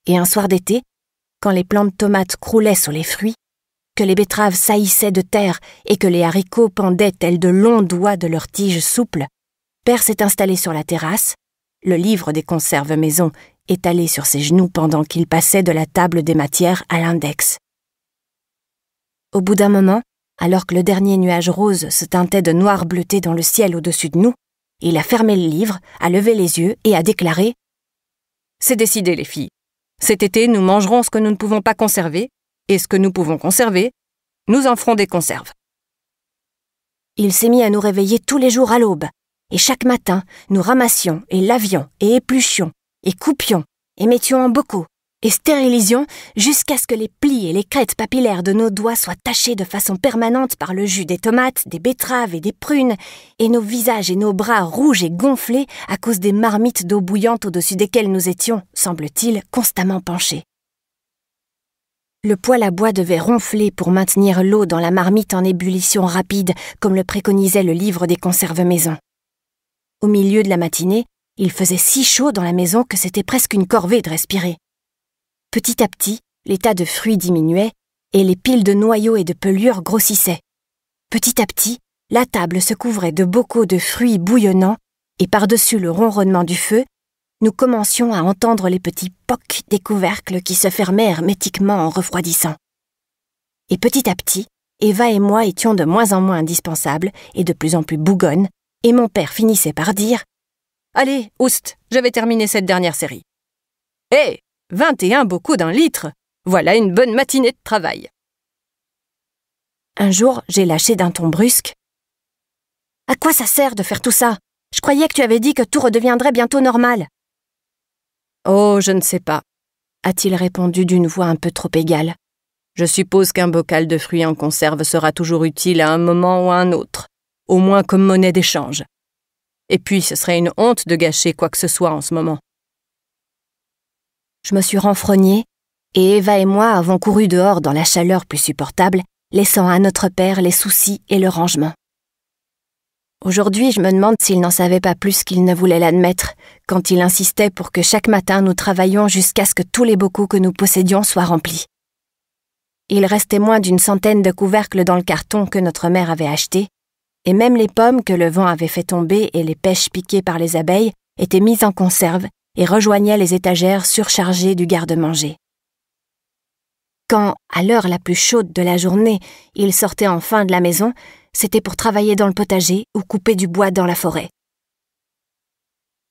A: Et un soir d'été, quand les plantes tomates croulaient sur les fruits, que les betteraves saillissaient de terre et que les haricots pendaient tels de longs doigts de leurs tiges souples, Père s'est installé sur la terrasse, le livre des conserves maison étalé sur ses genoux pendant qu'il passait de la table des matières à l'index. Au bout d'un moment, alors que le dernier nuage rose se teintait de noir bleuté dans le ciel au-dessus de nous, il a fermé le livre, a levé les yeux et a déclaré C'est décidé, les filles. Cet été, nous mangerons ce que nous ne pouvons pas conserver, et ce que nous pouvons conserver, nous en ferons des conserves. Il s'est mis à nous réveiller tous les jours à l'aube, et chaque matin, nous ramassions et lavions et épluchions et coupions et mettions en bocaux et stérilisions jusqu'à ce que les plis et les crêtes papillaires de nos doigts soient tachés de façon permanente par le jus des tomates, des betteraves et des prunes, et nos visages et nos bras rouges et gonflés à cause des marmites d'eau bouillante au-dessus desquelles nous étions, semble-t-il, constamment penchés. Le poêle à bois devait ronfler pour maintenir l'eau dans la marmite en ébullition rapide, comme le préconisait le livre des conserves maison. Au milieu de la matinée, il faisait si chaud dans la maison que c'était presque une corvée de respirer. Petit à petit, l'état de fruits diminuait et les piles de noyaux et de pelures grossissaient. Petit à petit, la table se couvrait de bocaux de fruits bouillonnants et par-dessus le ronronnement du feu, nous commencions à entendre les petits pocs des couvercles qui se fermaient métiquement en refroidissant. Et petit à petit, Eva et moi étions de moins en moins indispensables et de plus en plus bougonnes, et mon père finissait par dire Allez, oust, je vais terminer cette dernière série. Hé, eh 21 bocaux d'un litre. Voilà une bonne matinée de travail. Un jour, j'ai lâché d'un ton brusque. À quoi ça sert de faire tout ça Je croyais que tu avais dit que tout redeviendrait bientôt normal. Oh, je ne sais pas, a-t-il répondu d'une voix un peu trop égale. Je suppose qu'un bocal de fruits en conserve sera toujours utile à un moment ou à un autre, au moins comme monnaie d'échange. Et puis, ce serait une honte de gâcher quoi que ce soit en ce moment. Je me suis renfrognée, et Eva et moi avons couru dehors dans la chaleur plus supportable, laissant à notre père les soucis et le rangement. Aujourd'hui, je me demande s'il n'en savait pas plus qu'il ne voulait l'admettre, quand il insistait pour que chaque matin nous travaillions jusqu'à ce que tous les bocaux que nous possédions soient remplis. Il restait moins d'une centaine de couvercles dans le carton que notre mère avait acheté, et même les pommes que le vent avait fait tomber et les pêches piquées par les abeilles étaient mises en conserve et rejoignait les étagères surchargées du garde-manger. Quand, à l'heure la plus chaude de la journée, il sortait enfin de la maison, c'était pour travailler dans le potager ou couper du bois dans la forêt.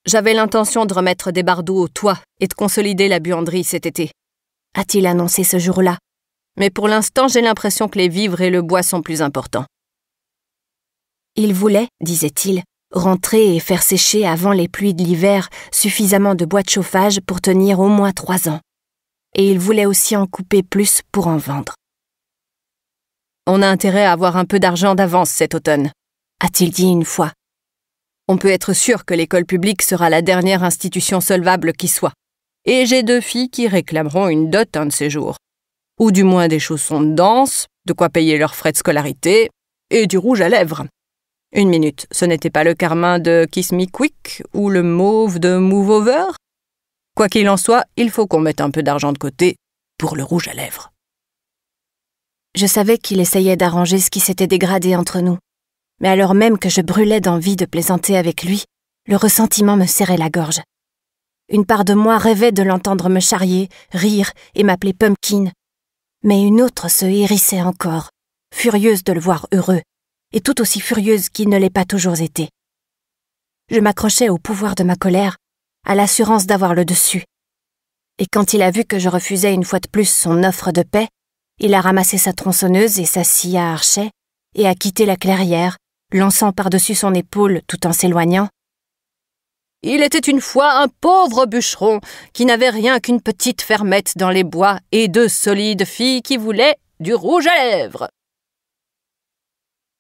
A: J'avais l'intention de remettre des bardeaux au toit et de consolider la buanderie cet été, a-t-il annoncé ce jour-là. Mais pour l'instant, j'ai l'impression que les vivres et le bois sont plus importants. Il voulait, disait-il, rentrer et faire sécher avant les pluies de l'hiver suffisamment de bois de chauffage pour tenir au moins trois ans. Et il voulait aussi en couper plus pour en vendre. On a intérêt à avoir un peu d'argent d'avance cet automne, a-t-il dit une fois. On peut être sûr que l'école publique sera la dernière institution solvable qui soit. Et j'ai deux filles qui réclameront une dot un de ces jours. Ou du moins des chaussons de danse, de quoi payer leurs frais de scolarité, et du rouge à lèvres, une minute, ce n'était pas le carmin de Kiss Me Quick ou le mauve de Move Over Quoi qu'il en soit, il faut qu'on mette un peu d'argent de côté pour le rouge à lèvres. Je savais qu'il essayait d'arranger ce qui s'était dégradé entre nous, mais alors même que je brûlais d'envie de plaisanter avec lui, le ressentiment me serrait la gorge. Une part de moi rêvait de l'entendre me charrier, rire et m'appeler Pumpkin, mais une autre se hérissait encore, furieuse de le voir heureux et tout aussi furieuse qu'il ne l'ait pas toujours été. Je m'accrochais au pouvoir de ma colère, à l'assurance d'avoir le dessus. Et quand il a vu que je refusais une fois de plus son offre de paix, il a ramassé sa tronçonneuse et sa scie à archet, et a quitté la clairière, lançant par-dessus son épaule tout en s'éloignant. Il était une fois un pauvre bûcheron qui n'avait rien qu'une petite fermette dans les bois et deux solides filles qui voulaient du rouge à lèvres.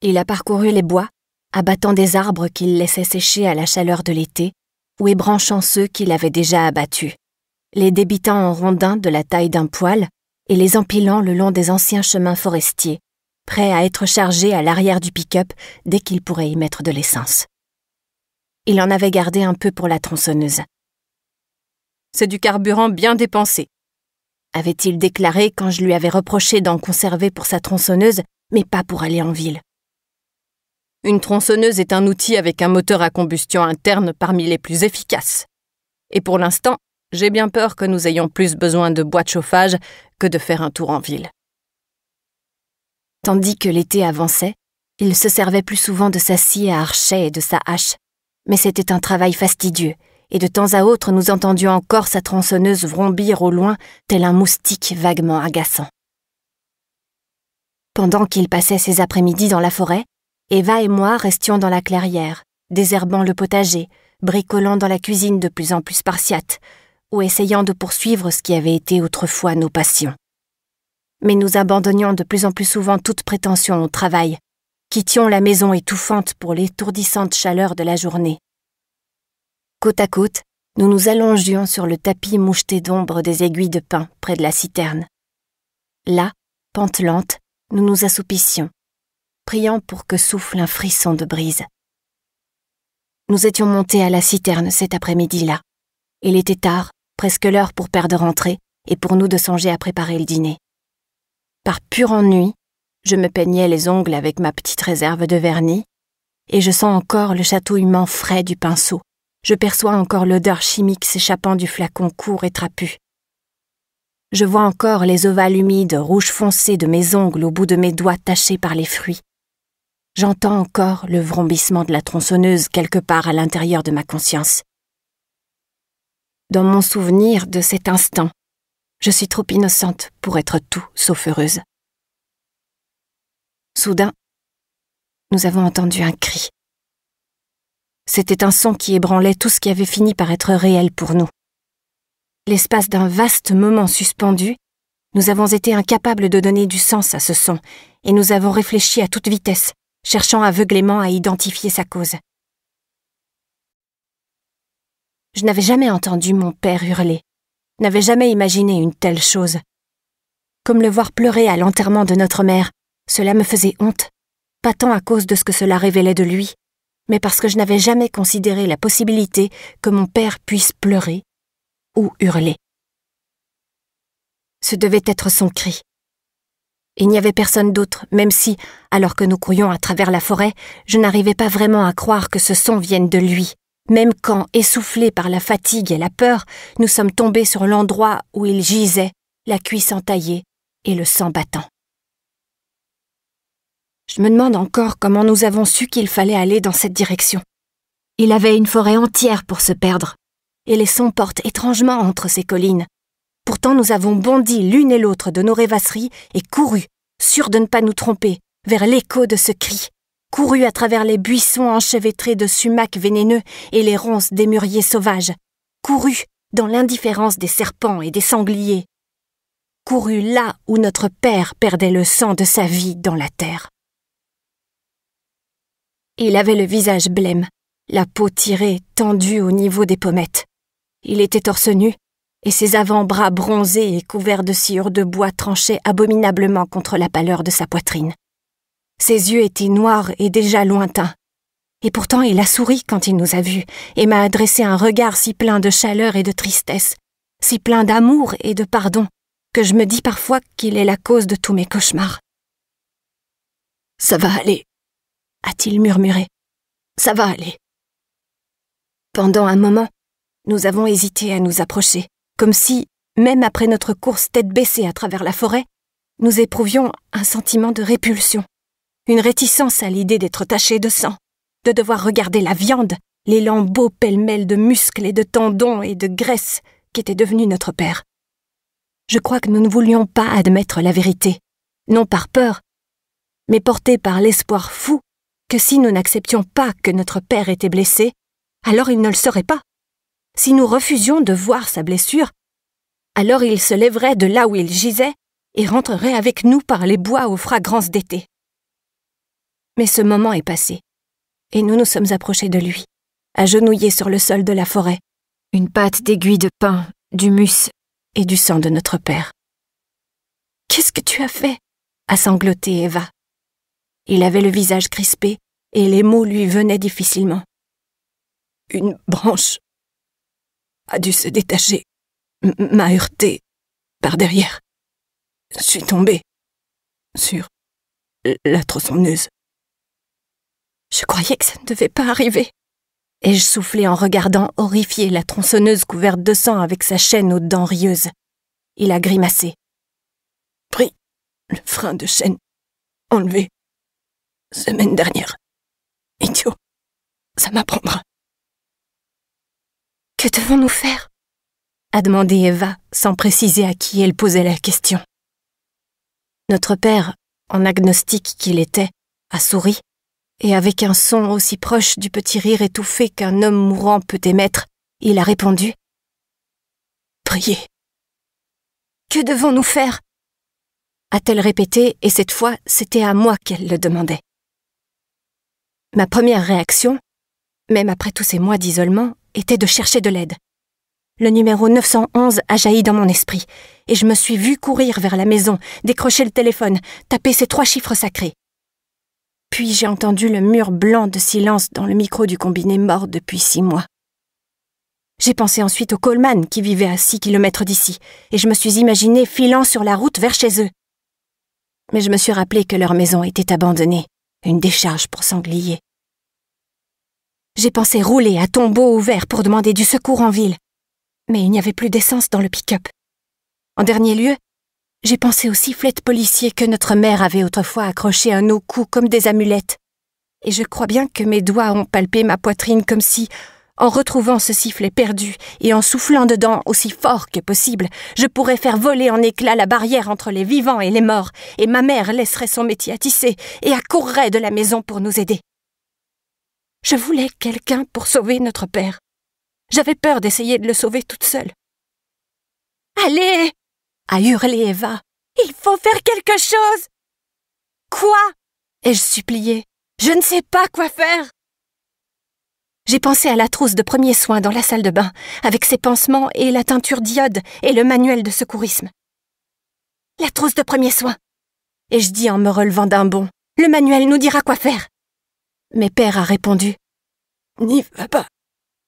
A: Il a parcouru les bois, abattant des arbres qu'il laissait sécher à la chaleur de l'été, ou ébranchant ceux qu'il avait déjà abattus, les débitant en rondins de la taille d'un poil et les empilant le long des anciens chemins forestiers, prêts à être chargés à l'arrière du pick-up dès qu'il pourrait y mettre de l'essence. Il en avait gardé un peu pour la tronçonneuse. C'est du carburant bien dépensé, avait-il déclaré quand je lui avais reproché d'en conserver pour sa tronçonneuse, mais pas pour aller en ville. Une tronçonneuse est un outil avec un moteur à combustion interne parmi les plus efficaces. Et pour l'instant, j'ai bien peur que nous ayons plus besoin de bois de chauffage que de faire un tour en ville. Tandis que l'été avançait, il se servait plus souvent de sa scie à archet et de sa hache, mais c'était un travail fastidieux, et de temps à autre nous entendions encore sa tronçonneuse vrombir au loin, tel un moustique vaguement agaçant. Pendant qu'il passait ses après-midi dans la forêt, Eva et moi restions dans la clairière, désherbant le potager, bricolant dans la cuisine de plus en plus spartiate, ou essayant de poursuivre ce qui avait été autrefois nos passions. Mais nous abandonnions de plus en plus souvent toute prétention au travail, quittions la maison étouffante pour l'étourdissante chaleur de la journée. Côte à côte, nous nous allongions sur le tapis moucheté d'ombre des aiguilles de pin près de la citerne. Là, lente, nous nous assoupissions, priant pour que souffle un frisson de brise. Nous étions montés à la citerne cet après-midi-là. Il était tard, presque l'heure pour perdre de rentrer, et pour nous de songer à préparer le dîner. Par pur ennui, je me peignais les ongles avec ma petite réserve de vernis, et je sens encore le chatouillement frais du pinceau. Je perçois encore l'odeur chimique s'échappant du flacon court et trapu. Je vois encore les ovales humides, rouge foncé de mes ongles au bout de mes doigts tachés par les fruits. J'entends encore le vrombissement de la tronçonneuse quelque part à l'intérieur de ma conscience. Dans mon souvenir de cet instant, je suis trop innocente pour être tout sauf heureuse. Soudain, nous avons entendu un cri. C'était un son qui ébranlait tout ce qui avait fini par être réel pour nous. L'espace d'un vaste moment suspendu, nous avons été incapables de donner du sens à ce son, et nous avons réfléchi à toute vitesse, cherchant aveuglément à identifier sa cause. Je n'avais jamais entendu mon père hurler, n'avais jamais imaginé une telle chose. Comme le voir pleurer à l'enterrement de notre mère, cela me faisait honte, pas tant à cause de ce que cela révélait de lui, mais parce que je n'avais jamais considéré la possibilité que mon père puisse pleurer ou hurler. Ce devait être son cri, il n'y avait personne d'autre, même si, alors que nous courions à travers la forêt, je n'arrivais pas vraiment à croire que ce son vienne de lui. Même quand, essoufflés par la fatigue et la peur, nous sommes tombés sur l'endroit où il gisait, la cuisse entaillée et le sang battant. Je me demande encore comment nous avons su qu'il fallait aller dans cette direction. Il avait une forêt entière pour se perdre, et les sons portent étrangement entre ces collines, Pourtant nous avons bondi l'une et l'autre de nos rêvasseries et couru, sûrs de ne pas nous tromper, vers l'écho de ce cri, couru à travers les buissons enchevêtrés de sumac vénéneux et les ronces des mûriers sauvages, couru dans l'indifférence des serpents et des sangliers, couru là où notre père perdait le sang de sa vie dans la terre. Il avait le visage blême, la peau tirée, tendue au niveau des pommettes. Il était torse nu, et ses avant-bras bronzés et couverts de cire de bois tranchaient abominablement contre la pâleur de sa poitrine. Ses yeux étaient noirs et déjà lointains. Et pourtant il a souri quand il nous a vus, et m'a adressé un regard si plein de chaleur et de tristesse, si plein d'amour et de pardon, que je me dis parfois qu'il est la cause de tous mes cauchemars. Ça va aller, a-t-il murmuré. Ça va aller. Pendant un moment, nous avons hésité à nous approcher, comme si, même après notre course tête baissée à travers la forêt, nous éprouvions un sentiment de répulsion, une réticence à l'idée d'être tachés de sang, de devoir regarder la viande, les lambeaux pêle-mêle de muscles et de tendons et de graisse qui était devenu notre père. Je crois que nous ne voulions pas admettre la vérité, non par peur, mais porté par l'espoir fou que si nous n'acceptions pas que notre père était blessé, alors il ne le serait pas, si nous refusions de voir sa blessure, alors il se lèverait de là où il gisait et rentrerait avec nous par les bois aux fragrances d'été. Mais ce moment est passé, et nous nous sommes approchés de lui, agenouillés sur le sol de la forêt, une pâte d'aiguille de pin, mus et du sang de notre père. Qu'est-ce que tu as fait a sangloté Eva. Il avait le visage crispé, et les mots lui venaient difficilement. Une branche a dû se détacher, m'a heurté par derrière. Je suis tombée sur la tronçonneuse. Je croyais que ça ne devait pas arriver. Et je soufflais en regardant, horrifié, la tronçonneuse couverte de sang avec sa chaîne aux dents rieuses. Il a grimacé. Pris le frein de chaîne enlevé semaine dernière. Idiot, ça m'apprendra. Que devons-nous faire a demandé Eva sans préciser à qui elle posait la question. Notre père, en agnostique qu'il était, a souri, et avec un son aussi proche du petit rire étouffé qu'un homme mourant peut émettre, il a répondu Priez. Que devons-nous faire a-t-elle répété, et cette fois, c'était à moi qu'elle le demandait. Ma première réaction, même après tous ces mois d'isolement, était de chercher de l'aide. Le numéro 911 a jailli dans mon esprit, et je me suis vue courir vers la maison, décrocher le téléphone, taper ces trois chiffres sacrés. Puis j'ai entendu le mur blanc de silence dans le micro du combiné mort depuis six mois. J'ai pensé ensuite au Coleman qui vivait à six kilomètres d'ici, et je me suis imaginé filant sur la route vers chez eux. Mais je me suis rappelé que leur maison était abandonnée, une décharge pour sangliers. J'ai pensé rouler à tombeau ouvert pour demander du secours en ville. Mais il n'y avait plus d'essence dans le pick-up. En dernier lieu, j'ai pensé aux de policiers que notre mère avait autrefois accroché à nos coups comme des amulettes. Et je crois bien que mes doigts ont palpé ma poitrine comme si, en retrouvant ce sifflet perdu et en soufflant dedans aussi fort que possible, je pourrais faire voler en éclats la barrière entre les vivants et les morts, et ma mère laisserait son métier à tisser et accourrait de la maison pour nous aider. Je voulais quelqu'un pour sauver notre père. J'avais peur d'essayer de le sauver toute seule. Allez a hurlé Eva. Il faut faire quelque chose Quoi ai-je supplié. Je ne sais pas quoi faire. J'ai pensé à la trousse de premier soin dans la salle de bain, avec ses pansements et la teinture diode et le manuel de secourisme. La trousse de premier soin !» Et je dis en me relevant d'un bond. Le manuel nous dira quoi faire. Mes pères a répondu N'y va pas,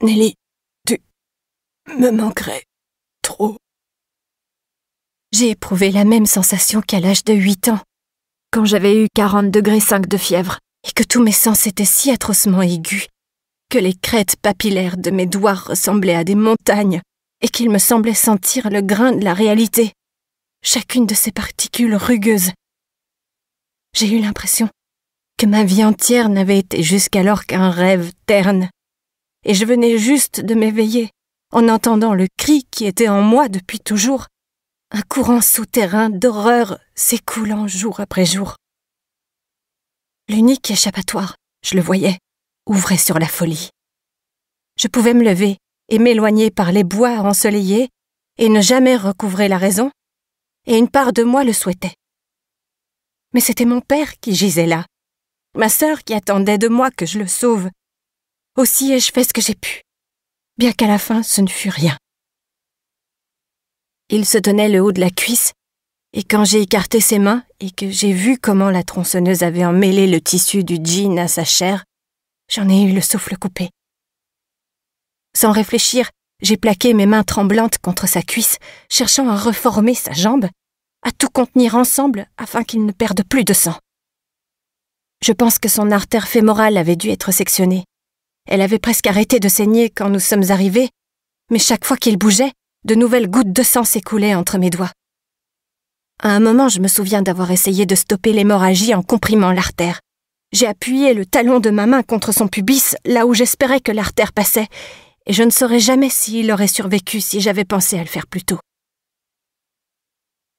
A: Nelly, tu me manquerais trop. J'ai éprouvé la même sensation qu'à l'âge de 8 ans, quand j'avais eu 40 degrés 5 de fièvre et que tous mes sens étaient si atrocement aigus que les crêtes papillaires de mes doigts ressemblaient à des montagnes et qu'il me semblait sentir le grain de la réalité, chacune de ces particules rugueuses. J'ai eu l'impression que ma vie entière n'avait été jusqu'alors qu'un rêve terne, et je venais juste de m'éveiller en entendant le cri qui était en moi depuis toujours, un courant souterrain d'horreur s'écoulant jour après jour. L'unique échappatoire, je le voyais, ouvrait sur la folie. Je pouvais me lever et m'éloigner par les bois ensoleillés et ne jamais recouvrer la raison, et une part de moi le souhaitait. Mais c'était mon père qui gisait là, ma sœur qui attendait de moi que je le sauve. Aussi ai-je fait ce que j'ai pu, bien qu'à la fin ce ne fût rien. Il se tenait le haut de la cuisse, et quand j'ai écarté ses mains et que j'ai vu comment la tronçonneuse avait emmêlé le tissu du jean à sa chair, j'en ai eu le souffle coupé. Sans réfléchir, j'ai plaqué mes mains tremblantes contre sa cuisse, cherchant à reformer sa jambe, à tout contenir ensemble afin qu'il ne perde plus de sang. Je pense que son artère fémorale avait dû être sectionnée. Elle avait presque arrêté de saigner quand nous sommes arrivés, mais chaque fois qu'il bougeait, de nouvelles gouttes de sang s'écoulaient entre mes doigts. À un moment, je me souviens d'avoir essayé de stopper l'hémorragie en comprimant l'artère. J'ai appuyé le talon de ma main contre son pubis, là où j'espérais que l'artère passait, et je ne saurais jamais s'il aurait survécu si j'avais pensé à le faire plus tôt.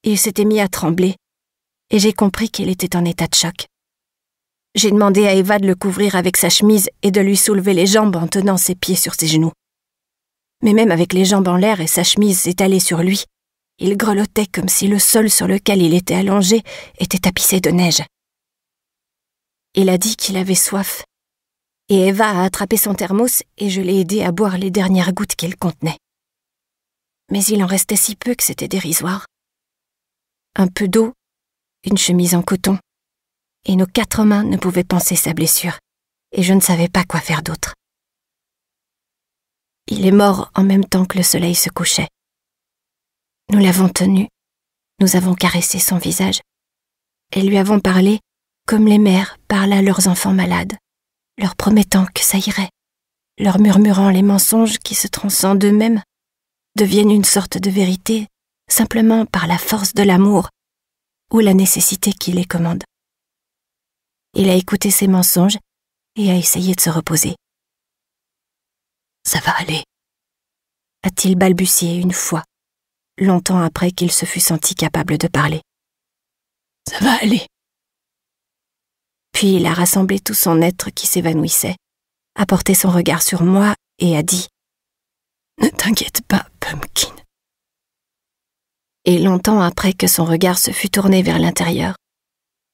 A: Il s'était mis à trembler, et j'ai compris qu'il était en état de choc. J'ai demandé à Eva de le couvrir avec sa chemise et de lui soulever les jambes en tenant ses pieds sur ses genoux. Mais même avec les jambes en l'air et sa chemise étalée sur lui, il grelottait comme si le sol sur lequel il était allongé était tapissé de neige. Il a dit qu'il avait soif, et Eva a attrapé son thermos et je l'ai aidé à boire les dernières gouttes qu'il contenait. Mais il en restait si peu que c'était dérisoire. Un peu d'eau, une chemise en coton, et nos quatre mains ne pouvaient penser sa blessure, et je ne savais pas quoi faire d'autre. Il est mort en même temps que le soleil se couchait. Nous l'avons tenu, nous avons caressé son visage, et lui avons parlé comme les mères parlent à leurs enfants malades, leur promettant que ça irait, leur murmurant les mensonges qui se transcendent eux-mêmes, deviennent une sorte de vérité simplement par la force de l'amour ou la nécessité qui les commande. Il a écouté ses mensonges et a essayé de se reposer. Ça va aller, a-t-il balbutié une fois, longtemps après qu'il se fût senti capable de parler. Ça va aller. Puis il a rassemblé tout son être qui s'évanouissait, a porté son regard sur moi et a dit Ne t'inquiète pas, Pumpkin. Et longtemps après que son regard se fût tourné vers l'intérieur,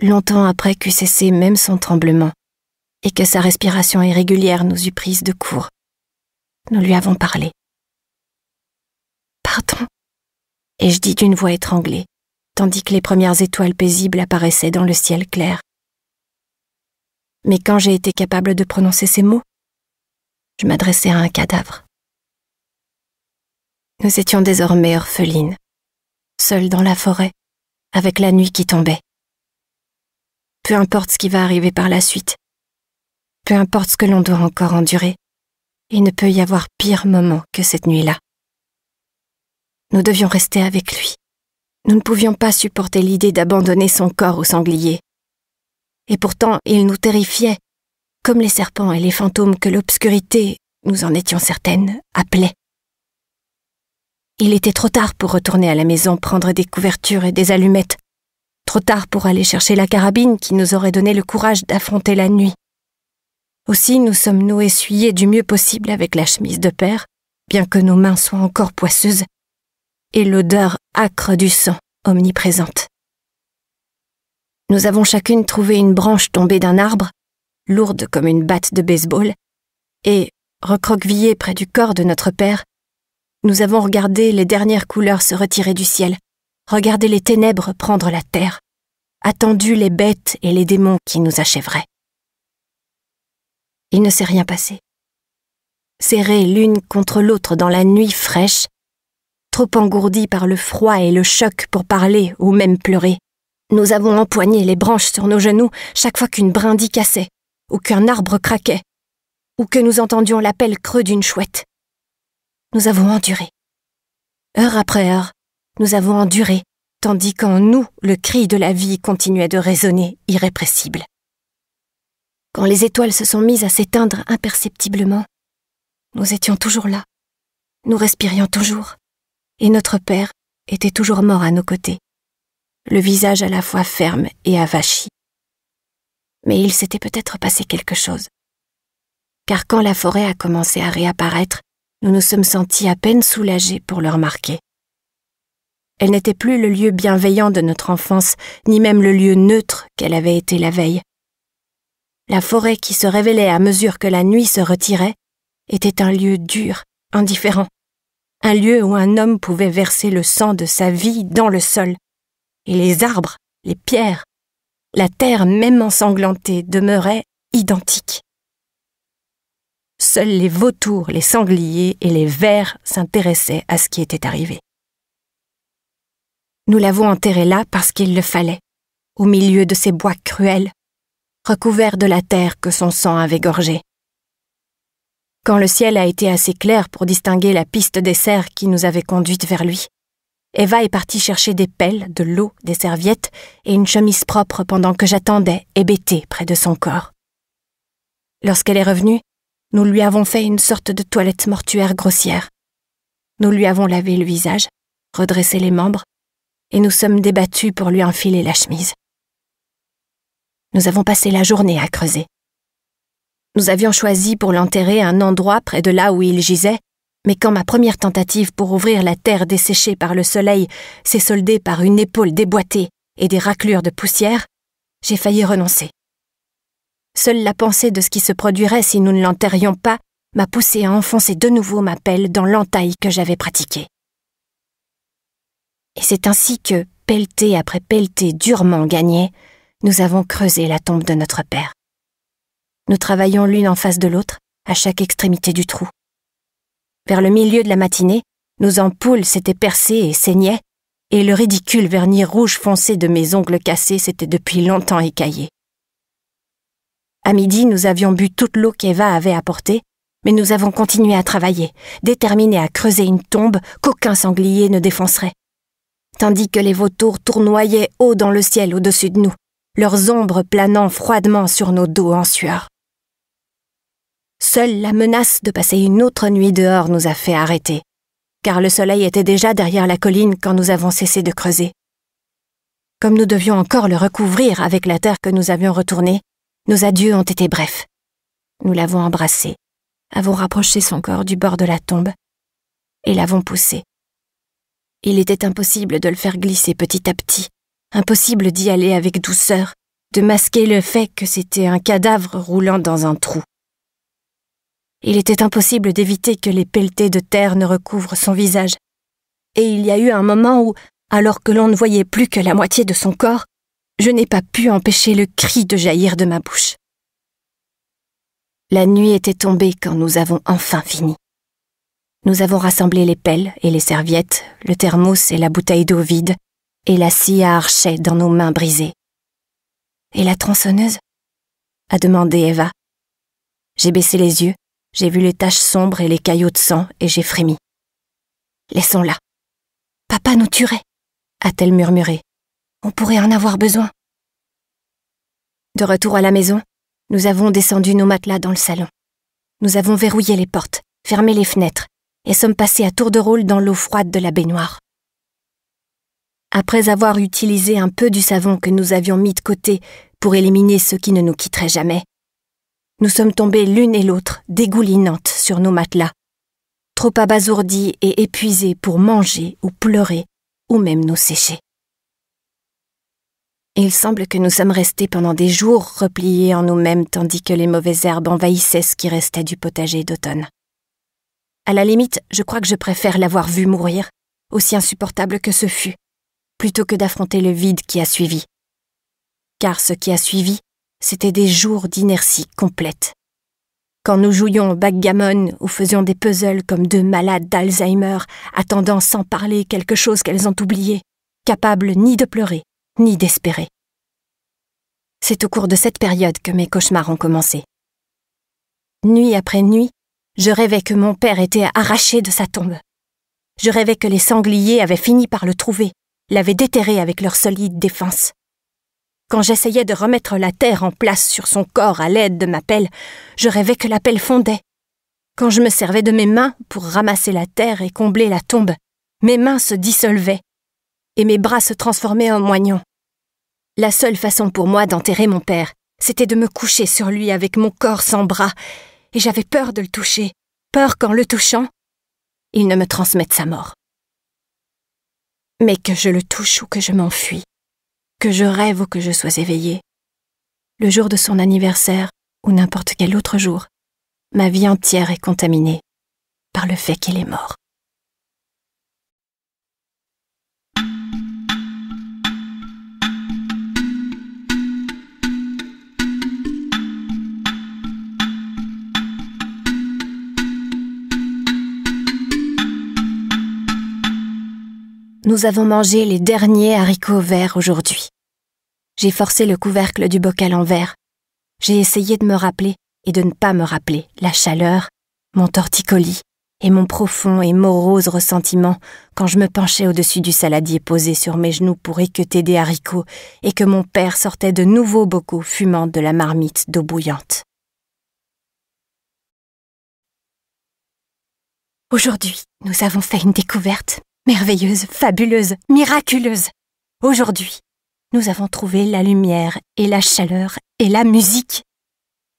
A: longtemps après qu'eût cessé même son tremblement, et que sa respiration irrégulière nous eût prise de court. Nous lui avons parlé. Pardon, et je dis d'une voix étranglée, tandis que les premières étoiles paisibles apparaissaient dans le ciel clair. Mais quand j'ai été capable de prononcer ces mots, je m'adressais à un cadavre. Nous étions désormais orphelines, seules dans la forêt, avec la nuit qui tombait peu importe ce qui va arriver par la suite, peu importe ce que l'on doit encore endurer, il ne peut y avoir pire moment que cette nuit-là. Nous devions rester avec lui. Nous ne pouvions pas supporter l'idée d'abandonner son corps au sanglier. Et pourtant, il nous terrifiait, comme les serpents et les fantômes que l'obscurité, nous en étions certaines, appelait. Il était trop tard pour retourner à la maison prendre des couvertures et des allumettes trop tard pour aller chercher la carabine qui nous aurait donné le courage d'affronter la nuit. Aussi nous sommes-nous essuyés du mieux possible avec la chemise de père, bien que nos mains soient encore poisseuses, et l'odeur âcre du sang omniprésente. Nous avons chacune trouvé une branche tombée d'un arbre, lourde comme une batte de baseball, et, recroquevillée près du corps de notre père, nous avons regardé les dernières couleurs se retirer du ciel, Regarder les ténèbres prendre la terre, attendu les bêtes et les démons qui nous achèveraient. Il ne s'est rien passé. Serrées l'une contre l'autre dans la nuit fraîche, trop engourdis par le froid et le choc pour parler ou même pleurer, nous avons empoigné les branches sur nos genoux chaque fois qu'une brindille cassait, ou qu'un arbre craquait, ou que nous entendions l'appel creux d'une chouette. Nous avons enduré. Heure après heure, nous avons enduré, tandis qu'en nous le cri de la vie continuait de résonner irrépressible. Quand les étoiles se sont mises à s'éteindre imperceptiblement, nous étions toujours là, nous respirions toujours, et notre père était toujours mort à nos côtés, le visage à la fois ferme et avachi. Mais il s'était peut-être passé quelque chose. Car quand la forêt a commencé à réapparaître, nous nous sommes sentis à peine soulagés pour le remarquer. Elle n'était plus le lieu bienveillant de notre enfance, ni même le lieu neutre qu'elle avait été la veille. La forêt qui se révélait à mesure que la nuit se retirait était un lieu dur, indifférent, un lieu où un homme pouvait verser le sang de sa vie dans le sol. Et les arbres, les pierres, la terre même ensanglantée demeuraient identiques. Seuls les vautours, les sangliers et les vers s'intéressaient à ce qui était arrivé. Nous l'avons enterré là parce qu'il le fallait, au milieu de ces bois cruels, recouverts de la terre que son sang avait gorgée. Quand le ciel a été assez clair pour distinguer la piste des cerfs qui nous avait conduites vers lui, Eva est partie chercher des pelles, de l'eau, des serviettes et une chemise propre pendant que j'attendais, hébété près de son corps. Lorsqu'elle est revenue, nous lui avons fait une sorte de toilette mortuaire grossière. Nous lui avons lavé le visage, redressé les membres et nous sommes débattus pour lui enfiler la chemise. Nous avons passé la journée à creuser. Nous avions choisi pour l'enterrer un endroit près de là où il gisait, mais quand ma première tentative pour ouvrir la terre desséchée par le soleil s'est soldée par une épaule déboîtée et des raclures de poussière, j'ai failli renoncer. Seule la pensée de ce qui se produirait si nous ne l'enterrions pas m'a poussé à enfoncer de nouveau ma pelle dans l'entaille que j'avais pratiquée. Et c'est ainsi que, pelleté après pelleté durement gagné, nous avons creusé la tombe de notre père. Nous travaillons l'une en face de l'autre, à chaque extrémité du trou. Vers le milieu de la matinée, nos ampoules s'étaient percées et saignaient, et le ridicule vernis rouge foncé de mes ongles cassés s'était depuis longtemps écaillé. À midi, nous avions bu toute l'eau qu'Eva avait apportée, mais nous avons continué à travailler, déterminés à creuser une tombe qu'aucun sanglier ne défoncerait tandis que les vautours tournoyaient haut dans le ciel au-dessus de nous, leurs ombres planant froidement sur nos dos en sueur. Seule la menace de passer une autre nuit dehors nous a fait arrêter, car le soleil était déjà derrière la colline quand nous avons cessé de creuser. Comme nous devions encore le recouvrir avec la terre que nous avions retournée, nos adieux ont été brefs. Nous l'avons embrassé, avons rapproché son corps du bord de la tombe et l'avons poussé, il était impossible de le faire glisser petit à petit, impossible d'y aller avec douceur, de masquer le fait que c'était un cadavre roulant dans un trou. Il était impossible d'éviter que les pelletées de terre ne recouvrent son visage. Et il y a eu un moment où, alors que l'on ne voyait plus que la moitié de son corps, je n'ai pas pu empêcher le cri de jaillir de ma bouche. La nuit était tombée quand nous avons enfin fini. Nous avons rassemblé les pelles et les serviettes, le thermos et la bouteille d'eau vide, et la scie à archet dans nos mains brisées. Et la tronçonneuse a demandé Eva. J'ai baissé les yeux, j'ai vu les taches sombres et les caillots de sang, et j'ai frémi. Laissons-la. Papa nous tuerait, a-t-elle murmuré. On pourrait en avoir besoin. De retour à la maison, nous avons descendu nos matelas dans le salon. Nous avons verrouillé les portes, fermé les fenêtres, et sommes passés à tour de rôle dans l'eau froide de la baignoire. Après avoir utilisé un peu du savon que nous avions mis de côté pour éliminer ceux qui ne nous quitteraient jamais, nous sommes tombés l'une et l'autre dégoulinantes sur nos matelas, trop abasourdis et épuisés pour manger ou pleurer ou même nous sécher. Il semble que nous sommes restés pendant des jours repliés en nous-mêmes tandis que les mauvaises herbes envahissaient ce qui restait du potager d'automne. À la limite, je crois que je préfère l'avoir vu mourir, aussi insupportable que ce fut, plutôt que d'affronter le vide qui a suivi. Car ce qui a suivi, c'était des jours d'inertie complète. Quand nous jouions au backgammon ou faisions des puzzles comme deux malades d'Alzheimer, attendant sans parler quelque chose qu'elles ont oublié, capables ni de pleurer, ni d'espérer. C'est au cours de cette période que mes cauchemars ont commencé. Nuit après nuit, je rêvais que mon père était arraché de sa tombe. Je rêvais que les sangliers avaient fini par le trouver, l'avaient déterré avec leur solide défense. Quand j'essayais de remettre la terre en place sur son corps à l'aide de ma pelle, je rêvais que la pelle fondait. Quand je me servais de mes mains pour ramasser la terre et combler la tombe, mes mains se dissolvaient et mes bras se transformaient en moignons. La seule façon pour moi d'enterrer mon père, c'était de me coucher sur lui avec mon corps sans bras et j'avais peur de le toucher, peur qu'en le touchant, il ne me transmette sa mort. Mais que je le touche ou que je m'enfuis, que je rêve ou que je sois éveillée, le jour de son anniversaire ou n'importe quel autre jour, ma vie entière est contaminée par le fait qu'il est mort. Nous avons mangé les derniers haricots verts aujourd'hui. J'ai forcé le couvercle du bocal en verre. J'ai essayé de me rappeler et de ne pas me rappeler la chaleur, mon torticolis et mon profond et morose ressentiment quand je me penchais au-dessus du saladier posé sur mes genoux pour équeuter des haricots et que mon père sortait de nouveaux bocaux fumant de la marmite d'eau bouillante. Aujourd'hui, nous avons fait une découverte merveilleuse, fabuleuse, miraculeuse. Aujourd'hui, nous avons trouvé la lumière et la chaleur et la musique.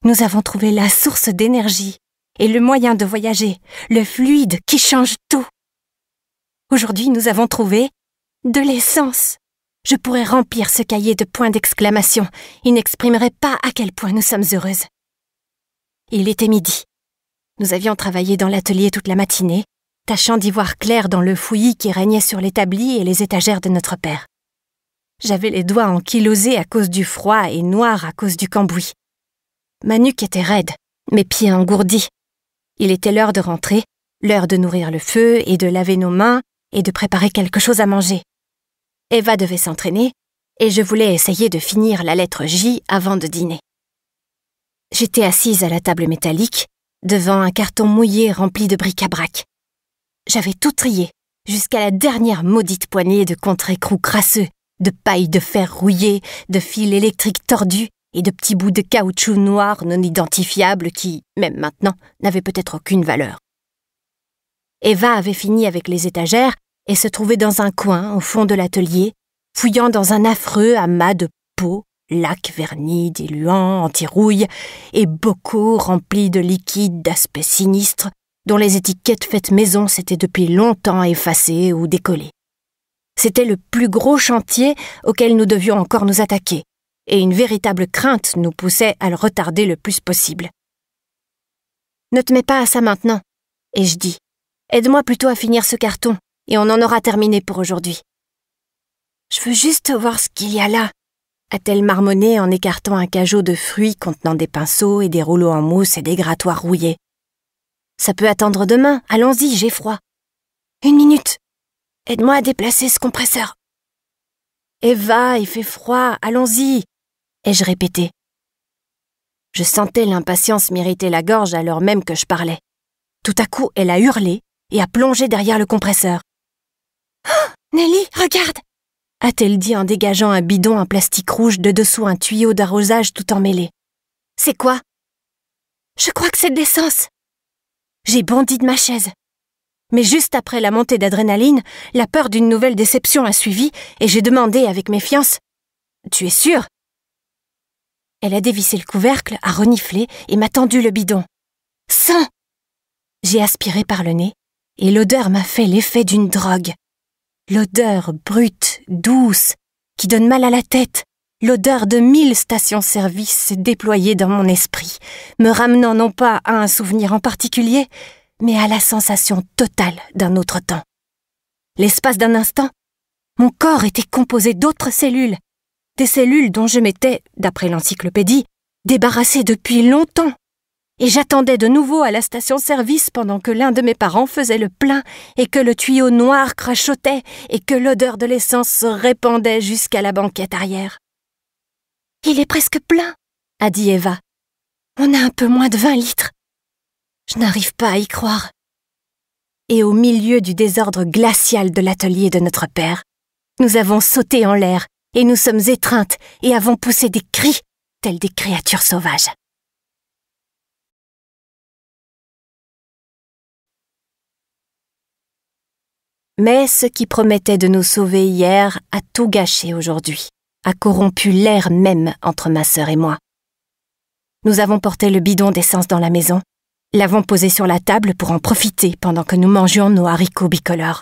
A: Nous avons trouvé la source d'énergie et le moyen de voyager, le fluide qui change tout. Aujourd'hui, nous avons trouvé de l'essence. Je pourrais remplir ce cahier de points d'exclamation. Il n'exprimerait pas à quel point nous sommes heureuses. Il était midi. Nous avions travaillé dans l'atelier toute la matinée tâchant d'y voir clair dans le fouillis qui régnait sur l'établi et les étagères de notre père. J'avais les doigts ankylosés à cause du froid et noirs à cause du cambouis. Ma nuque était raide, mes pieds engourdis. Il était l'heure de rentrer, l'heure de nourrir le feu et de laver nos mains et de préparer quelque chose à manger. Eva devait s'entraîner, et je voulais essayer de finir la lettre J avant de dîner. J'étais assise à la table métallique, devant un carton mouillé rempli de bric-à-brac. J'avais tout trié, jusqu'à la dernière maudite poignée de contre-écrous crasseux, de paille de fer rouillées, de fils électriques tordus et de petits bouts de caoutchouc noir non identifiables qui, même maintenant, n'avaient peut-être aucune valeur. Eva avait fini avec les étagères et se trouvait dans un coin au fond de l'atelier, fouillant dans un affreux amas de peaux, lacs vernis, diluants, anti-rouille, et bocaux remplis de liquides d'aspect sinistre, dont les étiquettes faites maison s'étaient depuis longtemps effacées ou décollées. C'était le plus gros chantier auquel nous devions encore nous attaquer, et une véritable crainte nous poussait à le retarder le plus possible. Ne te mets pas à ça maintenant, et je dis. Aide-moi plutôt à finir ce carton, et on en aura terminé pour aujourd'hui. Je veux juste voir ce qu'il y a là, a-t-elle marmonné en écartant un cajot de fruits contenant des pinceaux et des rouleaux en mousse et des grattoirs rouillés. Ça peut attendre demain. Allons-y, j'ai froid. Une minute. Aide-moi à déplacer ce compresseur. Eva, il fait froid, allons-y, ai-je répété. Je sentais l'impatience m'irriter la gorge alors même que je parlais. Tout à coup, elle a hurlé et a plongé derrière le compresseur. Oh, Nelly, regarde a-t-elle dit en dégageant un bidon en plastique rouge de dessous un tuyau d'arrosage tout emmêlé. C'est quoi Je crois que c'est de l'essence j'ai bondi de ma chaise. Mais juste après la montée d'adrénaline, la peur d'une nouvelle déception a suivi et j'ai demandé avec méfiance Tu es sûre Elle a dévissé le couvercle, a reniflé et m'a tendu le bidon. Sang J'ai aspiré par le nez et l'odeur m'a fait l'effet d'une drogue. L'odeur brute, douce, qui donne mal à la tête, L'odeur de mille stations-service s'est déployée dans mon esprit, me ramenant non pas à un souvenir en particulier, mais à la sensation totale d'un autre temps. L'espace d'un instant, mon corps était composé d'autres cellules, des cellules dont je m'étais, d'après l'encyclopédie, débarrassée depuis longtemps. Et j'attendais de nouveau à la station-service pendant que l'un de mes parents faisait le plein et que le tuyau noir crachotait et que l'odeur de l'essence se répandait jusqu'à la banquette arrière. Il est presque plein, a dit Eva. On a un peu moins de 20 litres. Je n'arrive pas à y croire. Et au milieu du désordre glacial de l'atelier de notre père, nous avons sauté en l'air et nous sommes étreintes et avons poussé des cris, tels des créatures sauvages. Mais ce qui promettait de nous sauver hier a tout gâché aujourd'hui a corrompu l'air même entre ma sœur et moi. Nous avons porté le bidon d'essence dans la maison, l'avons posé sur la table pour en profiter pendant que nous mangions nos haricots bicolores.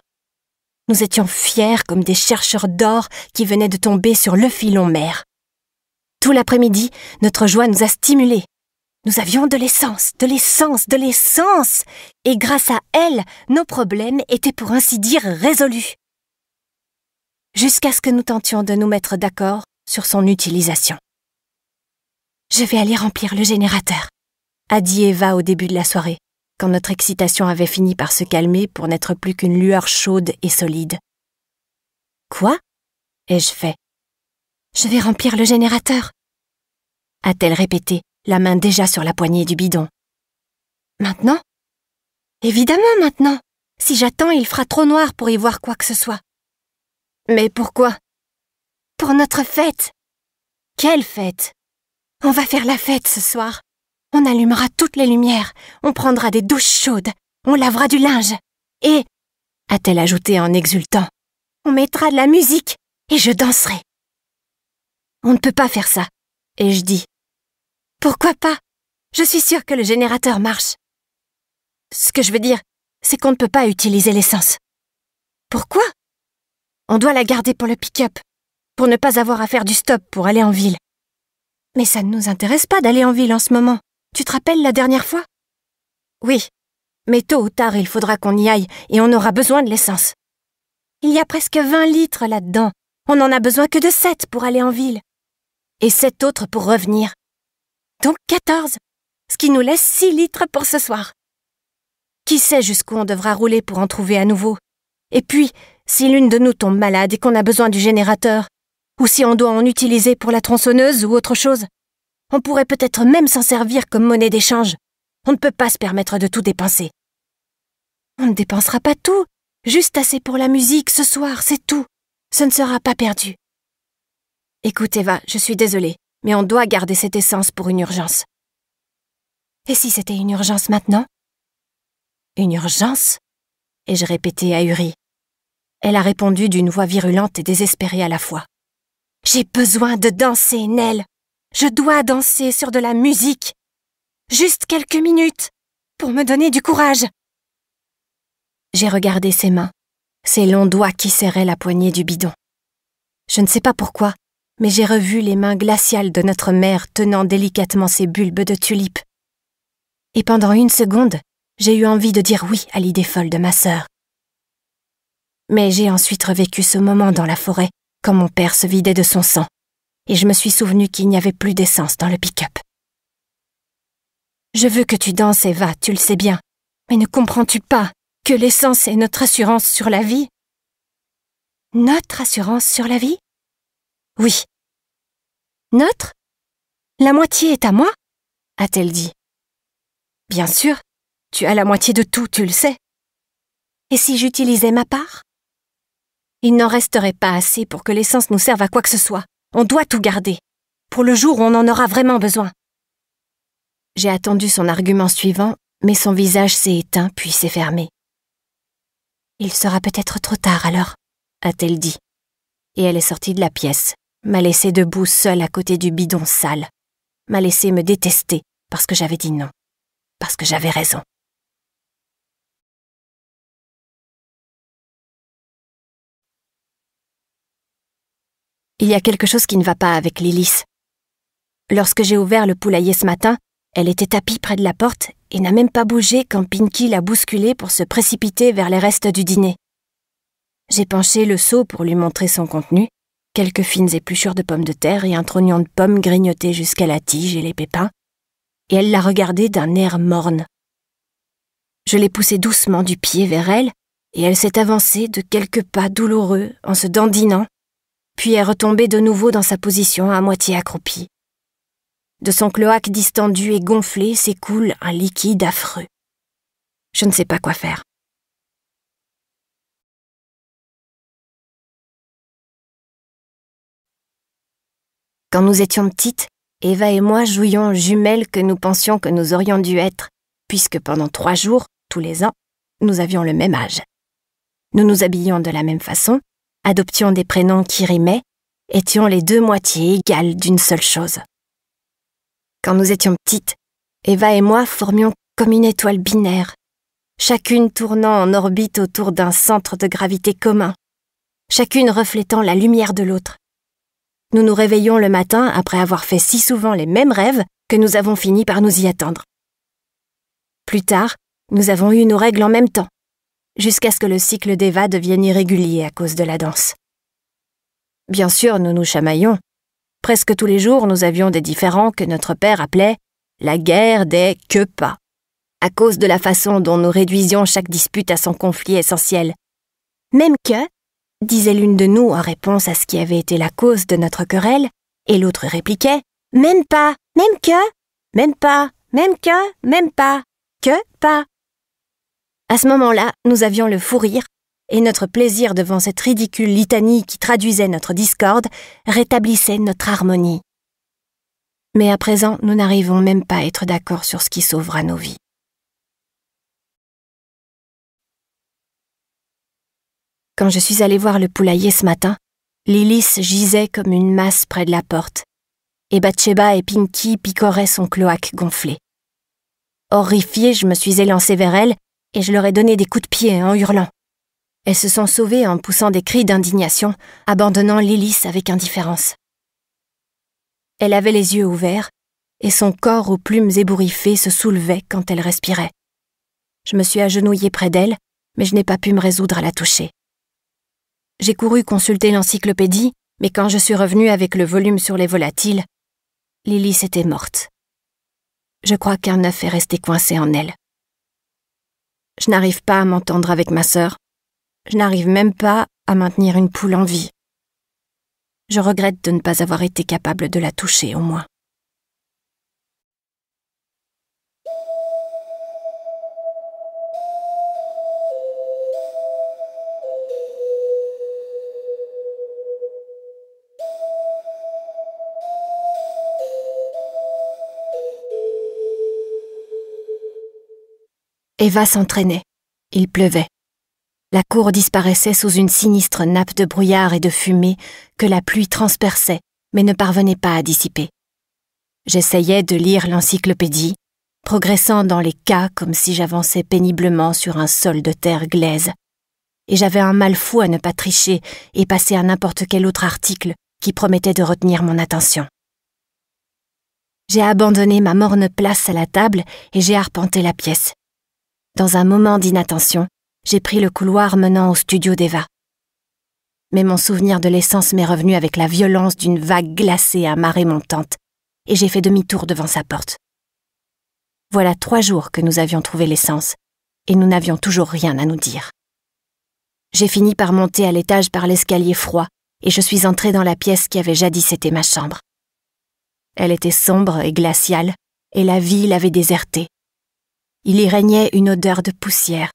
A: Nous étions fiers comme des chercheurs d'or qui venaient de tomber sur le filon mer. Tout l'après-midi, notre joie nous a stimulés. Nous avions de l'essence, de l'essence, de l'essence, et grâce à elle, nos problèmes étaient pour ainsi dire résolus jusqu'à ce que nous tentions de nous mettre d'accord sur son utilisation. Je vais aller remplir le générateur, a dit Eva au début de la soirée, quand notre excitation avait fini par se calmer pour n'être plus qu'une lueur chaude et solide. Quoi ai-je fait. Je vais remplir le générateur, a-t-elle répété, la main déjà sur la poignée du bidon. Maintenant Évidemment maintenant. Si j'attends, il fera trop noir pour y voir quoi que ce soit. Mais pourquoi Pour notre fête Quelle fête On va faire la fête ce soir. On allumera toutes les lumières, on prendra des douches chaudes, on lavera du linge. Et, a-t-elle ajouté en exultant, on mettra de la musique et je danserai. On ne peut pas faire ça, et je dis. Pourquoi pas Je suis sûre que le générateur marche. Ce que je veux dire, c'est qu'on ne peut pas utiliser l'essence. Pourquoi on doit la garder pour le pick-up, pour ne pas avoir à faire du stop pour aller en ville. Mais ça ne nous intéresse pas d'aller en ville en ce moment. Tu te rappelles la dernière fois Oui, mais tôt ou tard il faudra qu'on y aille et on aura besoin de l'essence. Il y a presque 20 litres là-dedans. On n'en a besoin que de 7 pour aller en ville. Et 7 autres pour revenir. Donc 14. Ce qui nous laisse 6 litres pour ce soir. Qui sait jusqu'où on devra rouler pour en trouver à nouveau. Et puis, si l'une de nous tombe malade et qu'on a besoin du générateur, ou si on doit en utiliser pour la tronçonneuse ou autre chose, on pourrait peut-être même s'en servir comme monnaie d'échange. On ne peut pas se permettre de tout dépenser. On ne dépensera pas tout, juste assez pour la musique ce soir, c'est tout. Ce ne sera pas perdu. Écoute Eva, je suis désolée, mais on doit garder cette essence pour une urgence. Et si c'était une urgence maintenant Une urgence Et je à Uri. Elle a répondu d'une voix virulente et désespérée à la fois. J'ai besoin de danser, Nel Je dois danser sur de la musique. Juste quelques minutes, pour me donner du courage. J'ai regardé ses mains, ses longs doigts qui serraient la poignée du bidon. Je ne sais pas pourquoi, mais j'ai revu les mains glaciales de notre mère tenant délicatement ses bulbes de tulipes. Et pendant une seconde, j'ai eu envie de dire oui à l'idée folle de ma sœur. Mais j'ai ensuite revécu ce moment dans la forêt, quand mon père se vidait de son sang, et je me suis souvenu qu'il n'y avait plus d'essence dans le pick-up. Je veux que tu danses et vas, tu le sais bien, mais ne comprends-tu pas que l'essence est notre assurance sur la vie Notre assurance sur la vie Oui. Notre La moitié est à moi a-t-elle dit. Bien sûr, tu as la moitié de tout, tu le sais. Et si j'utilisais ma part il n'en resterait pas assez pour que l'essence nous serve à quoi que ce soit. On doit tout garder. Pour le jour où on en aura vraiment besoin. J'ai attendu son argument suivant, mais son visage s'est éteint puis s'est fermé. Il sera peut-être trop tard alors, a-t-elle dit. Et elle est sortie de la pièce, m'a laissé debout seule à côté du bidon sale, m'a laissé me détester parce que j'avais dit non, parce que j'avais raison. Il y a quelque chose qui ne va pas avec Lilis. Lorsque j'ai ouvert le poulailler ce matin, elle était tapie près de la porte et n'a même pas bougé quand Pinky l'a bousculée pour se précipiter vers les restes du dîner. J'ai penché le seau pour lui montrer son contenu, quelques fines épluchures de pommes de terre et un trognon de pommes grignoté jusqu'à la tige et les pépins, et elle l'a regardé d'un air morne. Je l'ai poussé doucement du pied vers elle, et elle s'est avancée de quelques pas douloureux en se dandinant puis est retombée de nouveau dans sa position à moitié accroupie. De son cloaque distendu et gonflé s'écoule un liquide affreux. Je ne sais pas quoi faire. Quand nous étions petites, Eva et moi jouions jumelles que nous pensions que nous aurions dû être, puisque pendant trois jours, tous les ans, nous avions le même âge. Nous nous habillions de la même façon, adoptions des prénoms qui rimaient, étions les deux moitiés égales d'une seule chose. Quand nous étions petites, Eva et moi formions comme une étoile binaire, chacune tournant en orbite autour d'un centre de gravité commun, chacune reflétant la lumière de l'autre. Nous nous réveillons le matin après avoir fait si souvent les mêmes rêves que nous avons fini par nous y attendre. Plus tard, nous avons eu nos règles en même temps, jusqu'à ce que le cycle va devienne irrégulier à cause de la danse. Bien sûr, nous nous chamaillons. Presque tous les jours, nous avions des différends que notre père appelait la guerre des que pas, à cause de la façon dont nous réduisions chaque dispute à son conflit essentiel. Même que, disait l'une de nous en réponse à ce qui avait été la cause de notre querelle, et l'autre répliquait Même pas, même que, même pas, même que, même pas, que pas. À ce moment-là, nous avions le fou rire, et notre plaisir devant cette ridicule litanie qui traduisait notre discorde rétablissait notre harmonie. Mais à présent, nous n'arrivons même pas à être d'accord sur ce qui sauvera nos vies. Quand je suis allée voir le poulailler ce matin, Lilis gisait comme une masse près de la porte, et Batsheba et Pinky picoraient son cloaque gonflé. Horrifiée, je me suis élancée vers elle et je leur ai donné des coups de pied en hurlant. Elles se sont sauvées en poussant des cris d'indignation, abandonnant Lilis avec indifférence. Elle avait les yeux ouverts, et son corps aux plumes ébouriffées se soulevait quand elle respirait. Je me suis agenouillée près d'elle, mais je n'ai pas pu me résoudre à la toucher. J'ai couru consulter l'encyclopédie, mais quand je suis revenue avec le volume sur les volatiles, Lily était morte. Je crois qu'un œuf est resté coincé en elle. Je n'arrive pas à m'entendre avec ma sœur. Je n'arrive même pas à maintenir une poule en vie. Je regrette de ne pas avoir été capable de la toucher au moins. Eva s'entraînait. Il pleuvait. La cour disparaissait sous une sinistre nappe de brouillard et de fumée que la pluie transperçait, mais ne parvenait pas à dissiper. J'essayais de lire l'encyclopédie, progressant dans les cas comme si j'avançais péniblement sur un sol de terre glaise. Et j'avais un mal fou à ne pas tricher et passer à n'importe quel autre article qui promettait de retenir mon attention. J'ai abandonné ma morne place à la table et j'ai arpenté la pièce. Dans un moment d'inattention, j'ai pris le couloir menant au studio d'Eva. Mais mon souvenir de l'essence m'est revenu avec la violence d'une vague glacée à marée montante, et j'ai fait demi-tour devant sa porte. Voilà trois jours que nous avions trouvé l'essence, et nous n'avions toujours rien à nous dire. J'ai fini par monter à l'étage par l'escalier froid, et je suis entrée dans la pièce qui avait jadis été ma chambre. Elle était sombre et glaciale, et la ville l'avait désertée. Il y régnait une odeur de poussière,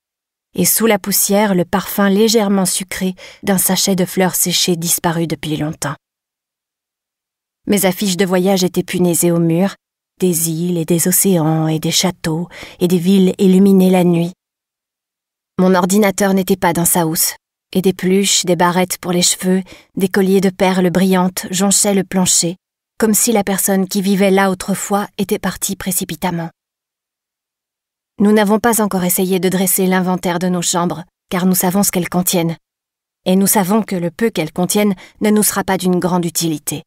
A: et sous la poussière le parfum légèrement sucré d'un sachet de fleurs séchées disparu depuis longtemps. Mes affiches de voyage étaient punaisées au mur, des îles et des océans et des châteaux et des villes illuminées la nuit. Mon ordinateur n'était pas dans sa housse, et des pluches, des barrettes pour les cheveux, des colliers de perles brillantes jonchaient le plancher, comme si la personne qui vivait là autrefois était partie précipitamment. Nous n'avons pas encore essayé de dresser l'inventaire de nos chambres, car nous savons ce qu'elles contiennent. Et nous savons que le peu qu'elles contiennent ne nous sera pas d'une grande utilité.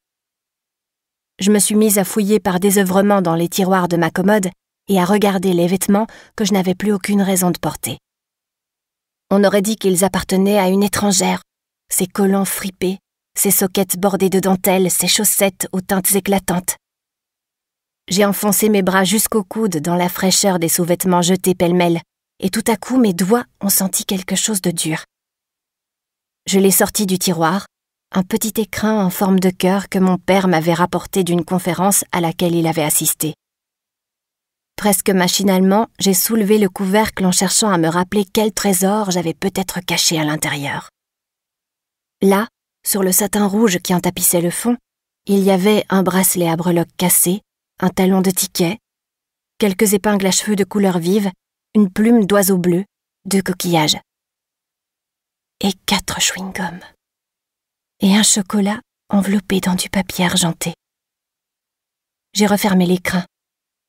A: Je me suis mise à fouiller par désœuvrement dans les tiroirs de ma commode et à regarder les vêtements que je n'avais plus aucune raison de porter. On aurait dit qu'ils appartenaient à une étrangère, ces collants fripés, ces soquettes bordées de dentelles, ces chaussettes aux teintes éclatantes. J'ai enfoncé mes bras jusqu'aux coudes dans la fraîcheur des sous-vêtements jetés pêle-mêle, et tout à coup mes doigts ont senti quelque chose de dur. Je l'ai sorti du tiroir, un petit écrin en forme de cœur que mon père m'avait rapporté d'une conférence à laquelle il avait assisté. Presque machinalement, j'ai soulevé le couvercle en cherchant à me rappeler quel trésor j'avais peut-être caché à l'intérieur. Là, sur le satin rouge qui en tapissait le fond, il y avait un bracelet à breloques cassé, un talon de ticket, quelques épingles à cheveux de couleur vive, une plume d'oiseau bleu, deux coquillages. Et quatre chewing-gums. Et un chocolat enveloppé dans du papier argenté. J'ai refermé l'écran.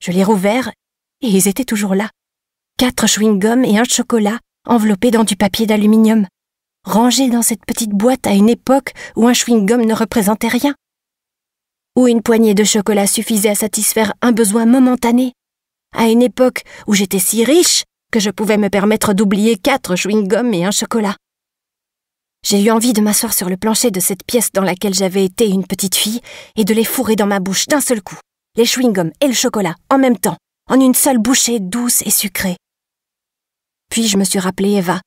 A: Je l'ai rouvert et ils étaient toujours là. Quatre chewing-gums et un chocolat enveloppés dans du papier d'aluminium, rangés dans cette petite boîte à une époque où un chewing-gum ne représentait rien où une poignée de chocolat suffisait à satisfaire un besoin momentané. À une époque où j'étais si riche que je pouvais me permettre d'oublier quatre chewing-gums et un chocolat. J'ai eu envie de m'asseoir sur le plancher de cette pièce dans laquelle j'avais été une petite fille et de les fourrer dans ma bouche d'un seul coup, les chewing-gums et le chocolat, en même temps, en une seule bouchée douce et sucrée. Puis je me suis rappelé Eva,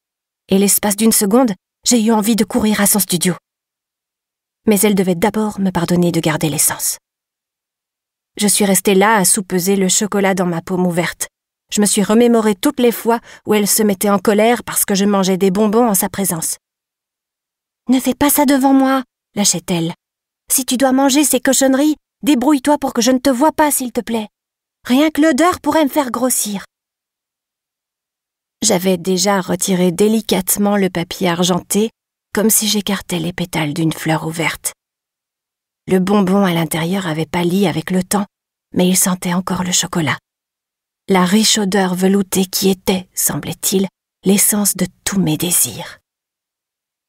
A: et l'espace d'une seconde, j'ai eu envie de courir à son studio, mais elle devait d'abord me pardonner de garder l'essence. Je suis restée là à soupeser le chocolat dans ma paume ouverte. Je me suis remémorée toutes les fois où elle se mettait en colère parce que je mangeais des bonbons en sa présence. Ne fais pas ça devant moi, lâchait-elle. Si tu dois manger ces cochonneries, débrouille-toi pour que je ne te vois pas, s'il te plaît. Rien que l'odeur pourrait me faire grossir. J'avais déjà retiré délicatement le papier argenté comme si j'écartais les pétales d'une fleur ouverte. Le bonbon à l'intérieur avait pâli avec le temps, mais il sentait encore le chocolat. La riche odeur veloutée qui était, semblait-il, l'essence de tous mes désirs.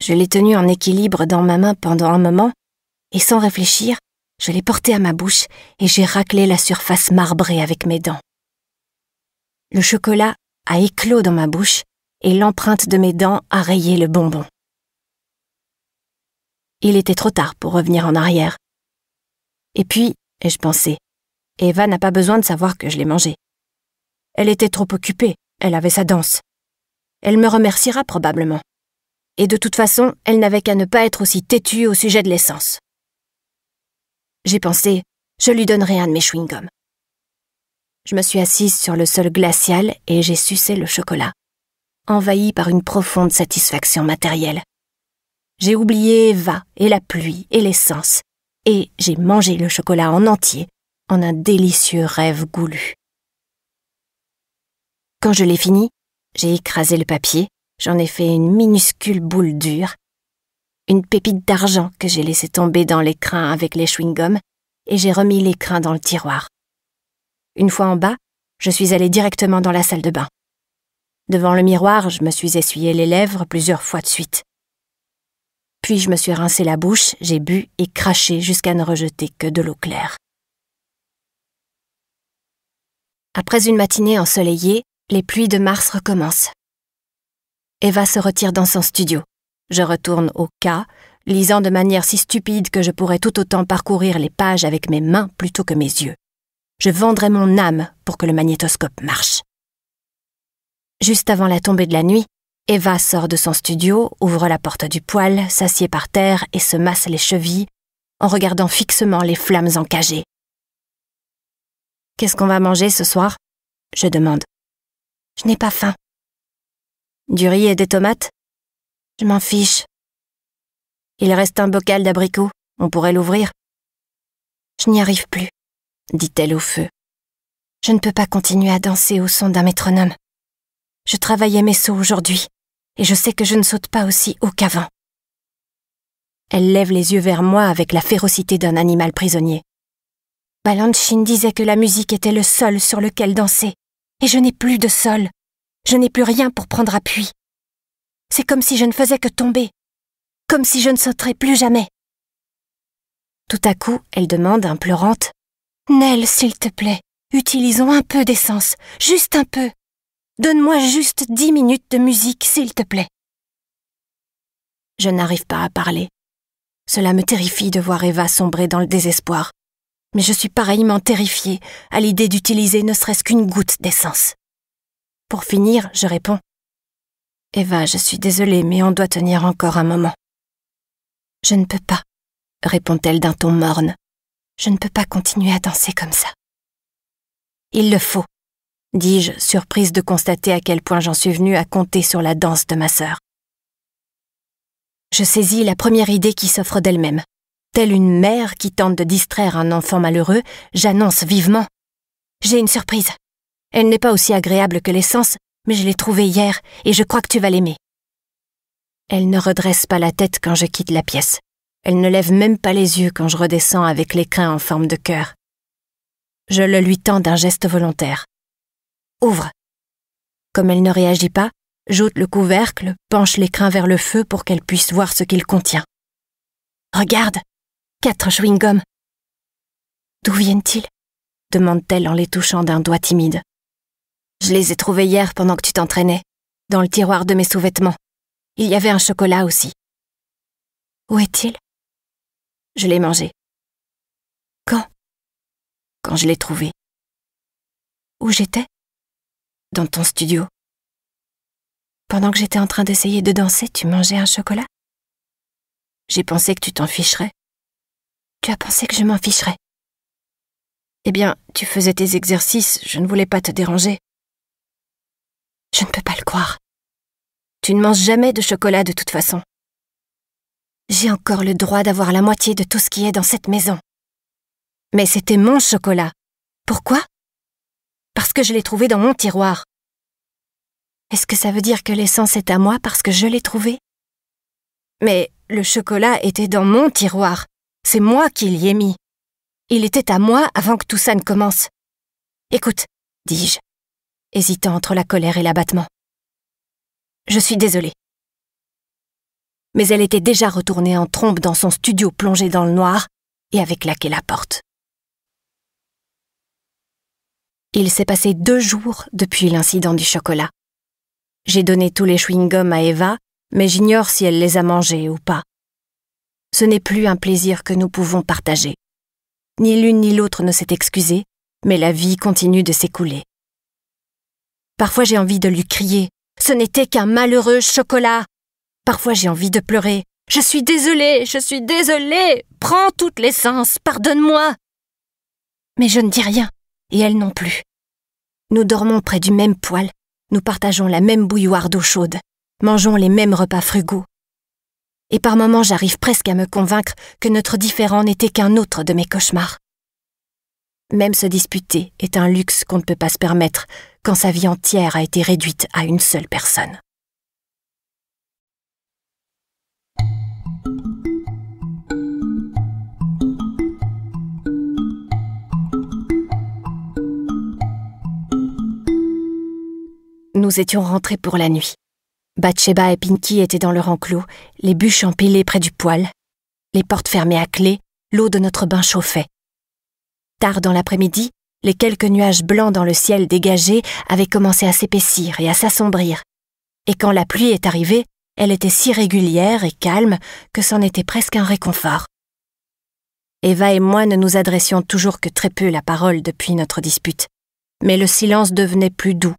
A: Je l'ai tenu en équilibre dans ma main pendant un moment, et sans réfléchir, je l'ai porté à ma bouche et j'ai raclé la surface marbrée avec mes dents. Le chocolat a éclos dans ma bouche et l'empreinte de mes dents a rayé le bonbon. Il était trop tard pour revenir en arrière. Et puis, ai-je pensé, Eva n'a pas besoin de savoir que je l'ai mangé. Elle était trop occupée, elle avait sa danse. Elle me remerciera probablement. Et de toute façon, elle n'avait qu'à ne pas être aussi têtue au sujet de l'essence. J'ai pensé, je lui donnerai un de mes chewing-gums. Je me suis assise sur le sol glacial et j'ai sucé le chocolat, envahi par une profonde satisfaction matérielle. J'ai oublié Eva et la pluie et l'essence. Et j'ai mangé le chocolat en entier, en un délicieux rêve goulu. Quand je l'ai fini, j'ai écrasé le papier, j'en ai fait une minuscule boule dure, une pépite d'argent que j'ai laissée tomber dans l'écrin avec les chewing-gums, et j'ai remis l'écrin dans le tiroir. Une fois en bas, je suis allée directement dans la salle de bain. Devant le miroir, je me suis essuyé les lèvres plusieurs fois de suite. Puis je me suis rincé la bouche, j'ai bu et craché jusqu'à ne rejeter que de l'eau claire. Après une matinée ensoleillée, les pluies de mars recommencent. Eva se retire dans son studio. Je retourne au cas, lisant de manière si stupide que je pourrais tout autant parcourir les pages avec mes mains plutôt que mes yeux. Je vendrais mon âme pour que le magnétoscope marche. Juste avant la tombée de la nuit, Eva sort de son studio, ouvre la porte du poêle, s'assied par terre et se masse les chevilles en regardant fixement les flammes encagées. Qu'est-ce qu'on va manger ce soir je demande. Je n'ai pas faim. Du riz et des tomates Je m'en fiche. Il reste un bocal d'abricots. on pourrait l'ouvrir. Je n'y arrive plus, dit-elle au feu. Je ne peux pas continuer à danser au son d'un métronome. Je travaillais mes sauts aujourd'hui, et je sais que je ne saute pas aussi haut qu'avant. Elle lève les yeux vers moi avec la férocité d'un animal prisonnier. Balanchine disait que la musique était le sol sur lequel danser, et je n'ai plus de sol. Je n'ai plus rien pour prendre appui. C'est comme si je ne faisais que tomber, comme si je ne sauterais plus jamais. Tout à coup, elle demande, implorante Nel, s'il te plaît, utilisons un peu d'essence, juste un peu. Donne-moi juste dix minutes de musique, s'il te plaît. Je n'arrive pas à parler. Cela me terrifie de voir Eva sombrer dans le désespoir. Mais je suis pareillement terrifiée à l'idée d'utiliser ne serait-ce qu'une goutte d'essence. Pour finir, je réponds. Eva, je suis désolée, mais on doit tenir encore un moment. Je ne peux pas, répond-elle d'un ton morne. Je ne peux pas continuer à danser comme ça. Il le faut, dis-je, surprise de constater à quel point j'en suis venue à compter sur la danse de ma sœur. Je saisis la première idée qui s'offre d'elle-même. Telle une mère qui tente de distraire un enfant malheureux, j'annonce vivement. J'ai une surprise. Elle n'est pas aussi agréable que l'essence, mais je l'ai trouvée hier et je crois que tu vas l'aimer. Elle ne redresse pas la tête quand je quitte la pièce. Elle ne lève même pas les yeux quand je redescends avec l'écrin en forme de cœur. Je le lui tends d'un geste volontaire. Ouvre. Comme elle ne réagit pas, j'ôte le couvercle, penche l'écrin vers le feu pour qu'elle puisse voir ce qu'il contient. Regarde, quatre chewing-gums. D'où viennent-ils demande-t-elle en les touchant d'un doigt timide. Je les ai trouvés hier pendant que tu t'entraînais, dans le tiroir de mes sous-vêtements. Il y avait un chocolat aussi. Où est-il Je l'ai mangé. Quand Quand je l'ai trouvé. Où j'étais dans ton studio. Pendant que j'étais en train d'essayer de danser, tu mangeais un chocolat J'ai pensé que tu t'en ficherais. Tu as pensé que je m'en ficherais. Eh bien, tu faisais tes exercices, je ne voulais pas te déranger. Je ne peux pas le croire. Tu ne manges jamais de chocolat de toute façon. J'ai encore le droit d'avoir la moitié de tout ce qui est dans cette maison. Mais c'était mon chocolat. Pourquoi parce que je l'ai trouvé dans mon tiroir. Est-ce que ça veut dire que l'essence est à moi parce que je l'ai trouvé ?»« Mais le chocolat était dans mon tiroir. C'est moi qui l'y ai mis. Il était à moi avant que tout ça ne commence. Écoute, dis-je, hésitant entre la colère et l'abattement. Je suis désolée. Mais elle était déjà retournée en trompe dans son studio plongé dans le noir et avait claqué la porte. Il s'est passé deux jours depuis l'incident du chocolat. J'ai donné tous les chewing-gums à Eva, mais j'ignore si elle les a mangés ou pas. Ce n'est plus un plaisir que nous pouvons partager. Ni l'une ni l'autre ne s'est excusée, mais la vie continue de s'écouler. Parfois j'ai envie de lui crier Ce n'était qu'un malheureux chocolat Parfois j'ai envie de pleurer Je suis désolée, je suis désolée Prends toute l'essence, pardonne-moi Mais je ne dis rien et elle non plus. Nous dormons près du même poêle, nous partageons la même bouilloire d'eau chaude, mangeons les mêmes repas frugaux. Et par moments j'arrive presque à me convaincre que notre différent n'était qu'un autre de mes cauchemars. Même se disputer est un luxe qu'on ne peut pas se permettre quand sa vie entière a été réduite à une seule personne. nous étions rentrés pour la nuit. Bathsheba et Pinky étaient dans leur enclos, les bûches empilées près du poêle, les portes fermées à clé, l'eau de notre bain chauffait. Tard dans l'après-midi, les quelques nuages blancs dans le ciel dégagé avaient commencé à s'épaissir et à s'assombrir. Et quand la pluie est arrivée, elle était si régulière et calme que c'en était presque un réconfort. Eva et moi ne nous adressions toujours que très peu la parole depuis notre dispute, mais le silence devenait plus doux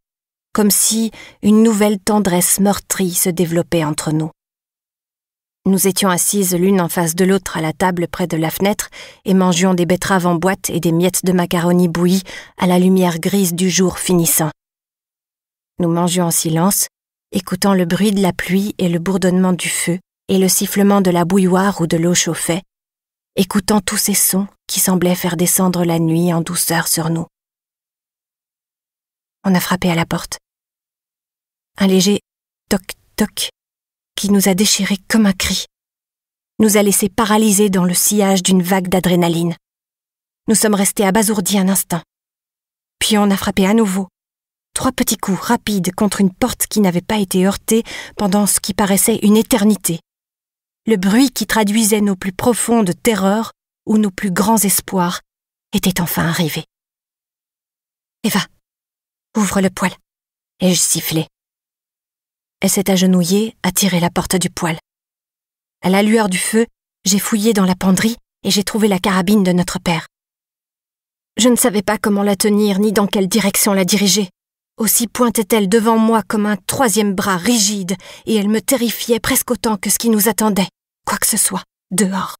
A: comme si une nouvelle tendresse meurtrie se développait entre nous. Nous étions assises l'une en face de l'autre à la table près de la fenêtre et mangeions des betteraves en boîte et des miettes de macaroni bouillis à la lumière grise du jour finissant. Nous mangeions en silence, écoutant le bruit de la pluie et le bourdonnement du feu et le sifflement de la bouilloire ou de l'eau chauffée, écoutant tous ces sons qui semblaient faire descendre la nuit en douceur sur nous. On a frappé à la porte un léger toc-toc qui nous a déchirés comme un cri, nous a laissés paralysés dans le sillage d'une vague d'adrénaline. Nous sommes restés abasourdis un instant. Puis on a frappé à nouveau. Trois petits coups rapides contre une porte qui n'avait pas été heurtée pendant ce qui paraissait une éternité. Le bruit qui traduisait nos plus profondes terreurs ou nos plus grands espoirs était enfin arrivé. Eva, ouvre le poêle. Et je sifflais. Elle s'est agenouillée, a tiré la porte du poêle. À la lueur du feu, j'ai fouillé dans la penderie et j'ai trouvé la carabine de notre père. Je ne savais pas comment la tenir ni dans quelle direction la diriger. Aussi pointait-elle devant moi comme un troisième bras rigide, et elle me terrifiait presque autant que ce qui nous attendait, quoi que ce soit, dehors.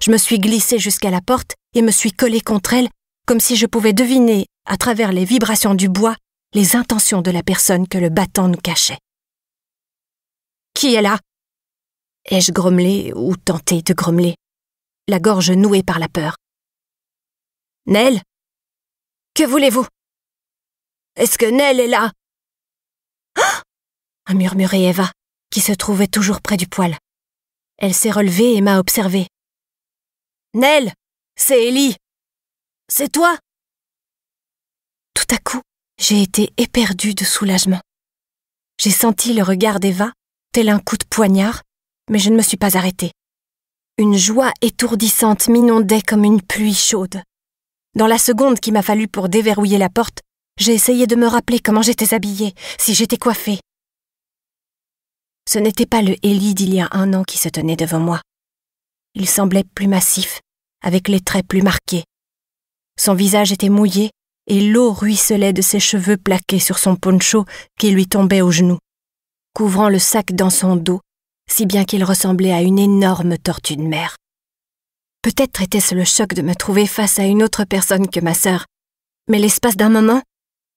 A: Je me suis glissé jusqu'à la porte et me suis collé contre elle, comme si je pouvais deviner, à travers les vibrations du bois, les intentions de la personne que le battant nous cachait. Qui est là ai-je grommelé ou tenté de grommeler, la gorge nouée par la peur. Nell Que voulez-vous Est-ce que Nell est là Ah a murmuré Eva, qui se trouvait toujours près du poêle. Elle s'est relevée et m'a observé. Nell C'est Ellie C'est toi Tout à coup, j'ai été éperdue de soulagement. J'ai senti le regard d'Eva, tel un coup de poignard, mais je ne me suis pas arrêtée. Une joie étourdissante m'inondait comme une pluie chaude. Dans la seconde qui m'a fallu pour déverrouiller la porte, j'ai essayé de me rappeler comment j'étais habillée, si j'étais coiffée. Ce n'était pas le Élie d'il y a un an qui se tenait devant moi. Il semblait plus massif, avec les traits plus marqués. Son visage était mouillé et l'eau ruisselait de ses cheveux plaqués sur son poncho qui lui tombait aux genoux, couvrant le sac dans son dos, si bien qu'il ressemblait à une énorme tortue de mer. Peut-être était-ce le choc de me trouver face à une autre personne que ma sœur, mais l'espace d'un moment,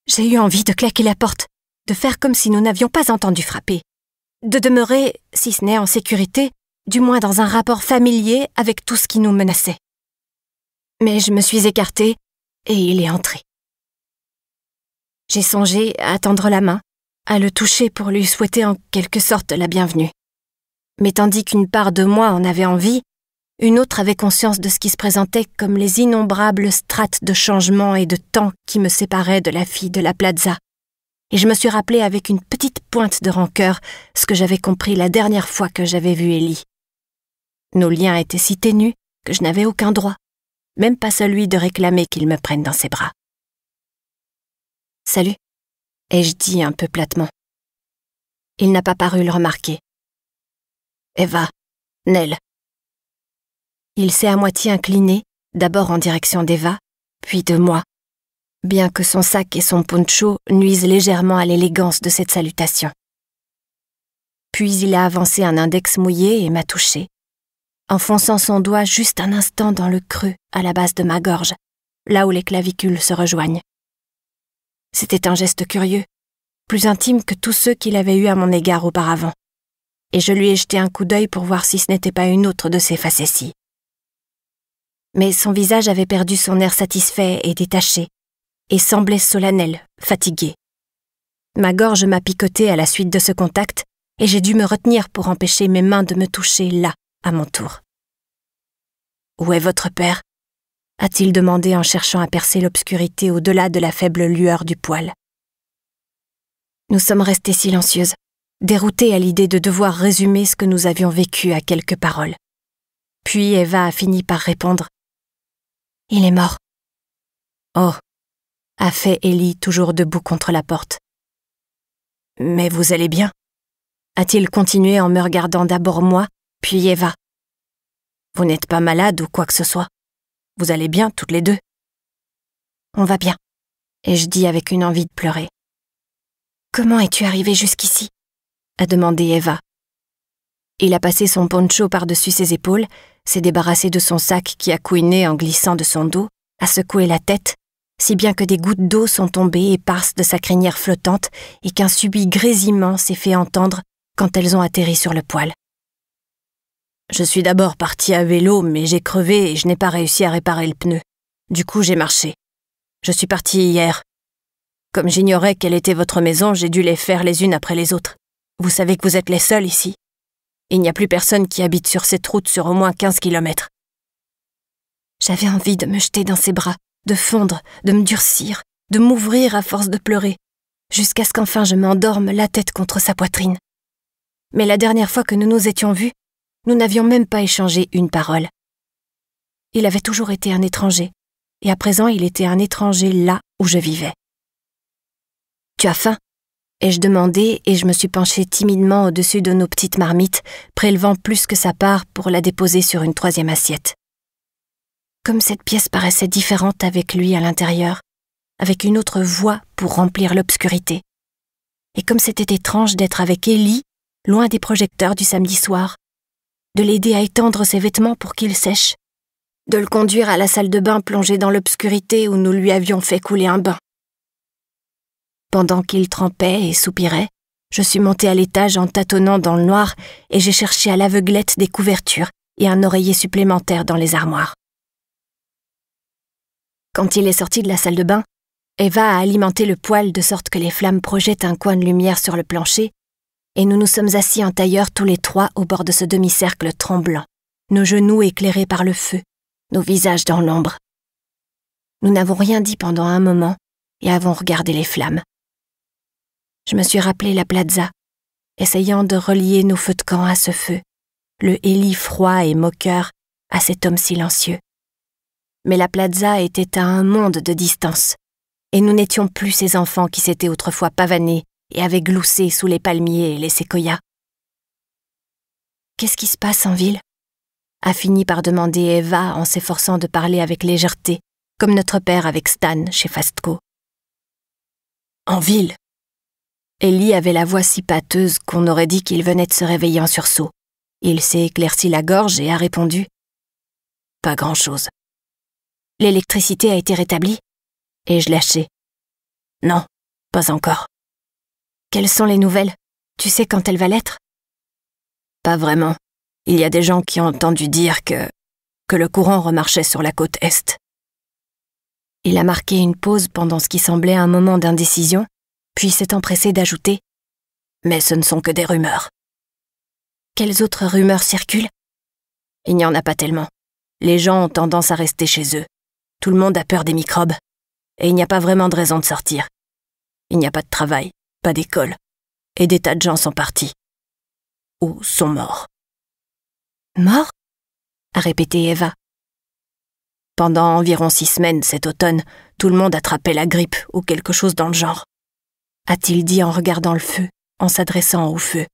A: j'ai eu envie de claquer la porte, de faire comme si nous n'avions pas entendu frapper, de demeurer, si ce n'est en sécurité, du moins dans un rapport familier avec tout ce qui nous menaçait. Mais je me suis écartée et il est entré j'ai songé à tendre la main, à le toucher pour lui souhaiter en quelque sorte la bienvenue. Mais tandis qu'une part de moi en avait envie, une autre avait conscience de ce qui se présentait comme les innombrables strates de changement et de temps qui me séparaient de la fille de la plaza. Et je me suis rappelé avec une petite pointe de rancœur ce que j'avais compris la dernière fois que j'avais vu Ellie. Nos liens étaient si ténus que je n'avais aucun droit, même pas celui de réclamer qu'il me prenne dans ses bras. Salut ai-je dit un peu platement. Il n'a pas paru le remarquer. Eva, Nell. Il s'est à moitié incliné, d'abord en direction d'Eva, puis de moi, bien que son sac et son poncho nuisent légèrement à l'élégance de cette salutation. Puis il a avancé un index mouillé et m'a touché, enfonçant son doigt juste un instant dans le creux à la base de ma gorge, là où les clavicules se rejoignent. C'était un geste curieux, plus intime que tous ceux qu'il avait eus à mon égard auparavant. Et je lui ai jeté un coup d'œil pour voir si ce n'était pas une autre de ses facéties. Mais son visage avait perdu son air satisfait et détaché, et semblait solennel, fatigué. Ma gorge m'a picoté à la suite de ce contact, et j'ai dû me retenir pour empêcher mes mains de me toucher là, à mon tour. Où est votre père a-t-il demandé en cherchant à percer l'obscurité au-delà de la faible lueur du poêle. Nous sommes restés silencieuses, déroutées à l'idée de devoir résumer ce que nous avions vécu à quelques paroles. Puis Eva a fini par répondre Il est mort. Oh a fait Ellie toujours debout contre la porte. Mais vous allez bien a-t-il continué en me regardant d'abord moi, puis Eva. Vous n'êtes pas malade ou quoi que ce soit vous allez bien toutes les deux On va bien, et je dis avec une envie de pleurer. Comment es-tu arrivé jusqu'ici a demandé Eva. Il a passé son poncho par-dessus ses épaules, s'est débarrassé de son sac qui a couiné en glissant de son dos, a secoué la tête, si bien que des gouttes d'eau sont tombées éparses de sa crinière flottante et qu'un subit grésillement s'est fait entendre quand elles ont atterri sur le poil. Je suis d'abord parti à vélo, mais j'ai crevé et je n'ai pas réussi à réparer le pneu. Du coup, j'ai marché. Je suis parti hier. Comme j'ignorais quelle était votre maison, j'ai dû les faire les unes après les autres. Vous savez que vous êtes les seuls ici. Il n'y a plus personne qui habite sur cette route sur au moins 15 kilomètres. J'avais envie de me jeter dans ses bras, de fondre, de me durcir, de m'ouvrir à force de pleurer, jusqu'à ce qu'enfin je m'endorme la tête contre sa poitrine. Mais la dernière fois que nous nous étions vus, nous n'avions même pas échangé une parole. Il avait toujours été un étranger, et à présent il était un étranger là où je vivais. Tu as faim ai-je demandé et je me suis penchée timidement au-dessus de nos petites marmites, prélevant plus que sa part pour la déposer sur une troisième assiette. Comme cette pièce paraissait différente avec lui à l'intérieur, avec une autre voix pour remplir l'obscurité. Et comme c'était étrange d'être avec Ellie, loin des projecteurs du samedi soir, de l'aider à étendre ses vêtements pour qu'ils sèche, de le conduire à la salle de bain plongée dans l'obscurité où nous lui avions fait couler un bain. Pendant qu'il trempait et soupirait, je suis montée à l'étage en tâtonnant dans le noir et j'ai cherché à l'aveuglette des couvertures et un oreiller supplémentaire dans les armoires. Quand il est sorti de la salle de bain, Eva a alimenté le poêle de sorte que les flammes projettent un coin de lumière sur le plancher et nous nous sommes assis en tailleur tous les trois au bord de ce demi-cercle tremblant, nos genoux éclairés par le feu, nos visages dans l'ombre. Nous n'avons rien dit pendant un moment et avons regardé les flammes. Je me suis rappelé la plaza, essayant de relier nos feux de camp à ce feu, le héli froid et moqueur à cet homme silencieux. Mais la plaza était à un monde de distance, et nous n'étions plus ces enfants qui s'étaient autrefois pavanés et avait gloussé sous les palmiers et les séquoias. Qu'est-ce qui se passe en ville a fini par demander Eva en s'efforçant de parler avec légèreté, comme notre père avec Stan chez Fastco. En ville Ellie avait la voix si pâteuse qu'on aurait dit qu'il venait de se réveiller en sursaut. Il s'est éclairci la gorge et a répondu Pas grand-chose. L'électricité a été rétablie Et je lâché ?»« Non, pas encore. Quelles sont les nouvelles Tu sais quand elle va l'être Pas vraiment. Il y a des gens qui ont entendu dire que... que le courant remarchait sur la côte Est. Il a marqué une pause pendant ce qui semblait un moment d'indécision, puis s'est empressé d'ajouter ⁇ Mais ce ne sont que des rumeurs. Quelles autres rumeurs circulent Il n'y en a pas tellement. Les gens ont tendance à rester chez eux. Tout le monde a peur des microbes. Et il n'y a pas vraiment de raison de sortir. Il n'y a pas de travail, pas d'école, et des tas de gens sont partis. Ou sont morts. Morts a répété Eva. Pendant environ six semaines cet automne, tout le monde attrapait la grippe ou quelque chose dans le genre. A-t-il dit en regardant le feu, en s'adressant au feu.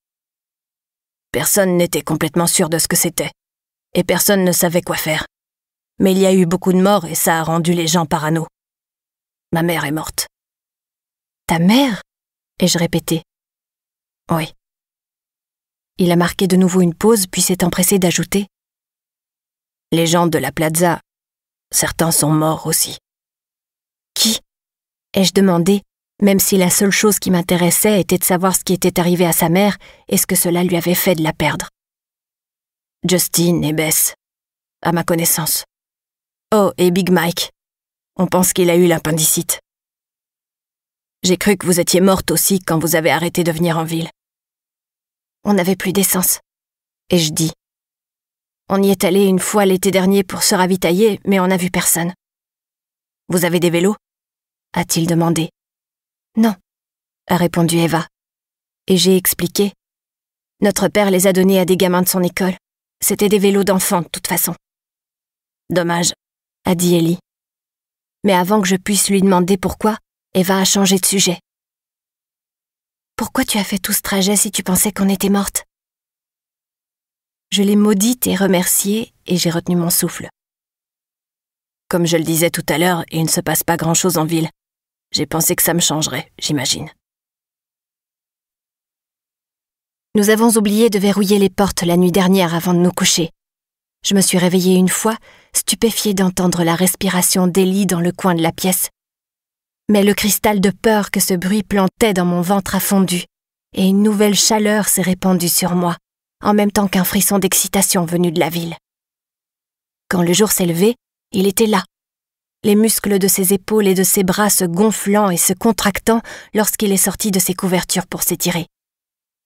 A: Personne n'était complètement sûr de ce que c'était, et personne ne savait quoi faire. Mais il y a eu beaucoup de morts et ça a rendu les gens parano. Ma mère est morte. Ta mère ai-je répété. Oui. Il a marqué de nouveau une pause, puis s'est empressé d'ajouter. Les gens de la plaza, certains sont morts aussi. Qui ai-je demandé, même si la seule chose qui m'intéressait était de savoir ce qui était arrivé à sa mère et ce que cela lui avait fait de la perdre. Justin et Bess, à ma connaissance. Oh, et Big Mike. On pense qu'il a eu l'appendicite. J'ai cru que vous étiez morte aussi quand vous avez arrêté de venir en ville. On n'avait plus d'essence. Et je dis. On y est allé une fois l'été dernier pour se ravitailler, mais on n'a vu personne. Vous avez des vélos a-t-il demandé. Non, a répondu Eva. Et j'ai expliqué. Notre père les a donnés à des gamins de son école. C'était des vélos d'enfants, de toute façon. Dommage, a dit Ellie. Mais avant que je puisse lui demander pourquoi, Eva a changé de sujet. Pourquoi tu as fait tout ce trajet si tu pensais qu'on était morte Je l'ai maudite et remerciée et j'ai retenu mon souffle. Comme je le disais tout à l'heure, il ne se passe pas grand-chose en ville. J'ai pensé que ça me changerait, j'imagine. Nous avons oublié de verrouiller les portes la nuit dernière avant de nous coucher. Je me suis réveillée une fois, stupéfiée d'entendre la respiration d'Elie dans le coin de la pièce, mais le cristal de peur que ce bruit plantait dans mon ventre a fondu, et une nouvelle chaleur s'est répandue sur moi, en même temps qu'un frisson d'excitation venu de la ville. Quand le jour s'est levé, il était là, les muscles de ses épaules et de ses bras se gonflant et se contractant lorsqu'il est sorti de ses couvertures pour s'étirer.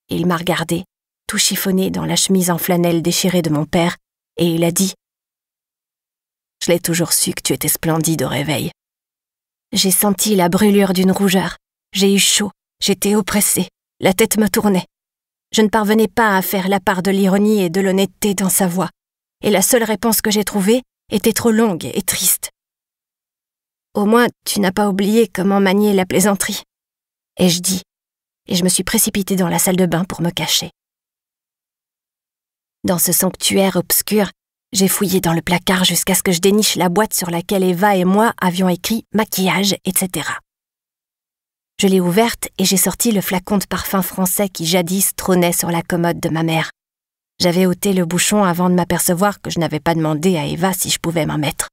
A: Il m'a regardé, tout chiffonné dans la chemise en flanelle déchirée de mon père, et il a dit Je l'ai toujours su que tu étais splendide au réveil. J'ai senti la brûlure d'une rougeur. J'ai eu chaud, j'étais oppressée, la tête me tournait. Je ne parvenais pas à faire la part de l'ironie et de l'honnêteté dans sa voix, et la seule réponse que j'ai trouvée était trop longue et triste. Au moins, tu n'as pas oublié comment manier la plaisanterie. Ai-je dit, et je me suis précipitée dans la salle de bain pour me cacher. Dans ce sanctuaire obscur, j'ai fouillé dans le placard jusqu'à ce que je déniche la boîte sur laquelle Eva et moi avions écrit maquillage, etc. Je l'ai ouverte et j'ai sorti le flacon de parfum français qui jadis trônait sur la commode de ma mère. J'avais ôté le bouchon avant de m'apercevoir que je n'avais pas demandé à Eva si je pouvais m'en mettre.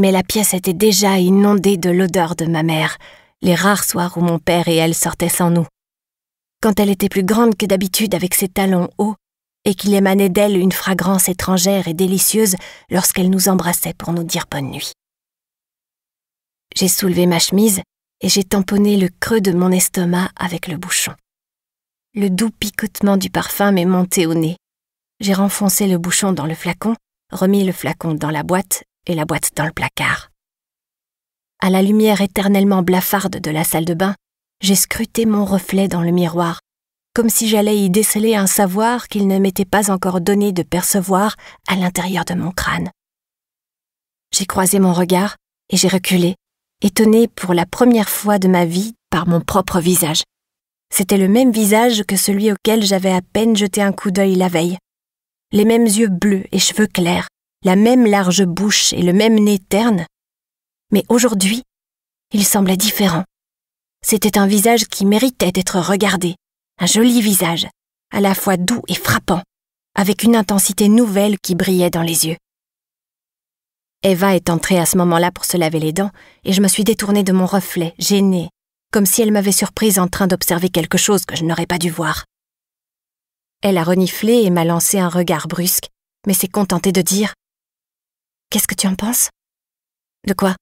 A: Mais la pièce était déjà inondée de l'odeur de ma mère, les rares soirs où mon père et elle sortaient sans nous. Quand elle était plus grande que d'habitude avec ses talons hauts, et qu'il émanait d'elle une fragrance étrangère et délicieuse lorsqu'elle nous embrassait pour nous dire bonne nuit. J'ai soulevé ma chemise et j'ai tamponné le creux de mon estomac avec le bouchon. Le doux picotement du parfum m'est monté au nez. J'ai renfoncé le bouchon dans le flacon, remis le flacon dans la boîte et la boîte dans le placard. À la lumière éternellement blafarde de la salle de bain, j'ai scruté mon reflet dans le miroir comme si j'allais y déceler un savoir qu'il ne m'était pas encore donné de percevoir à l'intérieur de mon crâne. J'ai croisé mon regard et j'ai reculé, étonné pour la première fois de ma vie par mon propre visage. C'était le même visage que celui auquel j'avais à peine jeté un coup d'œil la veille. Les mêmes yeux bleus et cheveux clairs, la même large bouche et le même nez terne. Mais aujourd'hui, il semblait différent. C'était un visage qui méritait d'être regardé, un joli visage, à la fois doux et frappant, avec une intensité nouvelle qui brillait dans les yeux. Eva est entrée à ce moment-là pour se laver les dents, et je me suis détournée de mon reflet, gênée, comme si elle m'avait surprise en train d'observer quelque chose que je n'aurais pas dû voir. Elle a reniflé et m'a lancé un regard brusque, mais s'est contentée de dire Qu'est-ce que tu en penses De quoi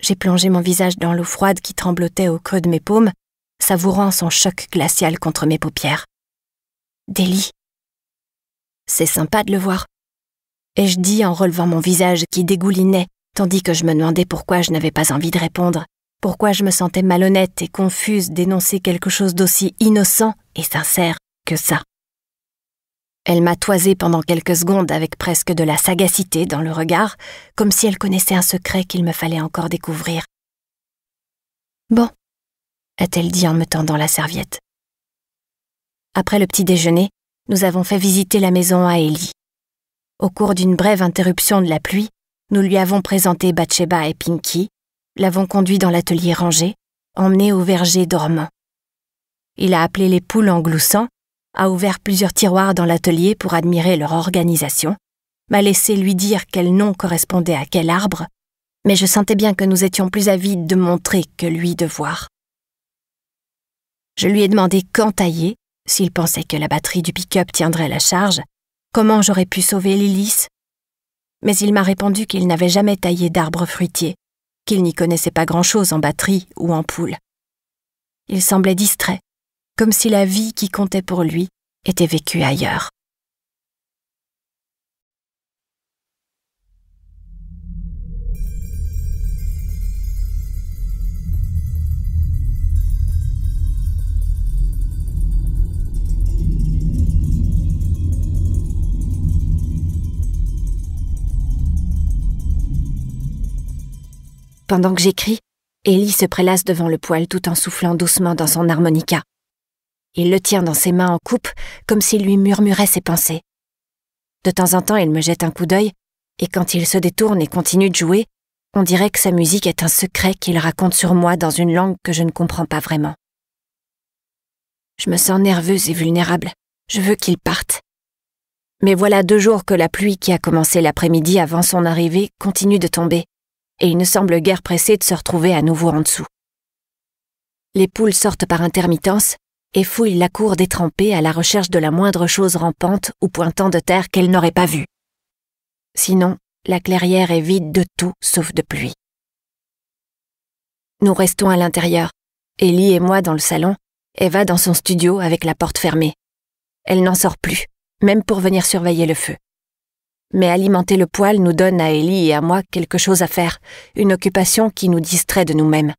A: J'ai plongé mon visage dans l'eau froide qui tremblotait au creux de mes paumes savourant son choc glacial contre mes paupières. Délie. C'est sympa de le voir, Et je dis en relevant mon visage qui dégoulinait, tandis que je me demandais pourquoi je n'avais pas envie de répondre, pourquoi je me sentais malhonnête et confuse d'énoncer quelque chose d'aussi innocent et sincère que ça. Elle m'a toisé pendant quelques secondes avec presque de la sagacité dans le regard, comme si elle connaissait un secret qu'il me fallait encore découvrir. Bon, a-t-elle dit en me tendant la serviette. Après le petit déjeuner, nous avons fait visiter la maison à Ellie. Au cours d'une brève interruption de la pluie, nous lui avons présenté Bathsheba et Pinky, l'avons conduit dans l'atelier rangé, emmené au verger dormant. Il a appelé les poules en gloussant, a ouvert plusieurs tiroirs dans l'atelier pour admirer leur organisation, m'a laissé lui dire quel nom correspondait à quel arbre, mais je sentais bien que nous étions plus avides de montrer que lui de voir. Je lui ai demandé quand tailler, s'il pensait que la batterie du pick-up tiendrait la charge, comment j'aurais pu sauver l'hélice. Mais il m'a répondu qu'il n'avait jamais taillé d'arbres fruitiers, qu'il n'y connaissait pas grand-chose en batterie ou en poule. Il semblait distrait, comme si la vie qui comptait pour lui était vécue ailleurs. Pendant que j'écris, Ellie se prélasse devant le poêle tout en soufflant doucement dans son harmonica. Il le tient dans ses mains en coupe, comme s'il lui murmurait ses pensées. De temps en temps, il me jette un coup d'œil, et quand il se détourne et continue de jouer, on dirait que sa musique est un secret qu'il raconte sur moi dans une langue que je ne comprends pas vraiment. Je me sens nerveuse et vulnérable. Je veux qu'il parte. Mais voilà deux jours que la pluie qui a commencé l'après-midi avant son arrivée continue de tomber et il ne semble guère pressé de se retrouver à nouveau en dessous. Les poules sortent par intermittence et fouillent la cour détrempée à la recherche de la moindre chose rampante ou pointant de terre qu'elles n'auraient pas vue. Sinon, la clairière est vide de tout sauf de pluie. Nous restons à l'intérieur, Ellie et moi dans le salon, Eva dans son studio avec la porte fermée. Elle n'en sort plus, même pour venir surveiller le feu. Mais alimenter le poêle nous donne à Ellie et à moi quelque chose à faire, une occupation qui nous distrait de nous-mêmes.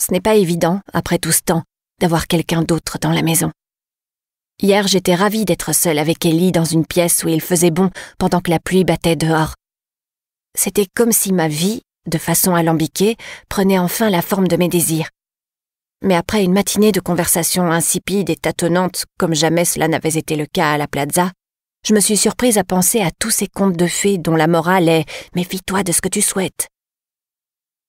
A: Ce n'est pas évident, après tout ce temps, d'avoir quelqu'un d'autre dans la maison. Hier, j'étais ravie d'être seule avec Ellie dans une pièce où il faisait bon pendant que la pluie battait dehors. C'était comme si ma vie, de façon alambiquée, prenait enfin la forme de mes désirs. Mais après une matinée de conversation insipide et tâtonnante comme jamais cela n'avait été le cas à la plaza, je me suis surprise à penser à tous ces contes de fées dont la morale est Méfie-toi de ce que tu souhaites.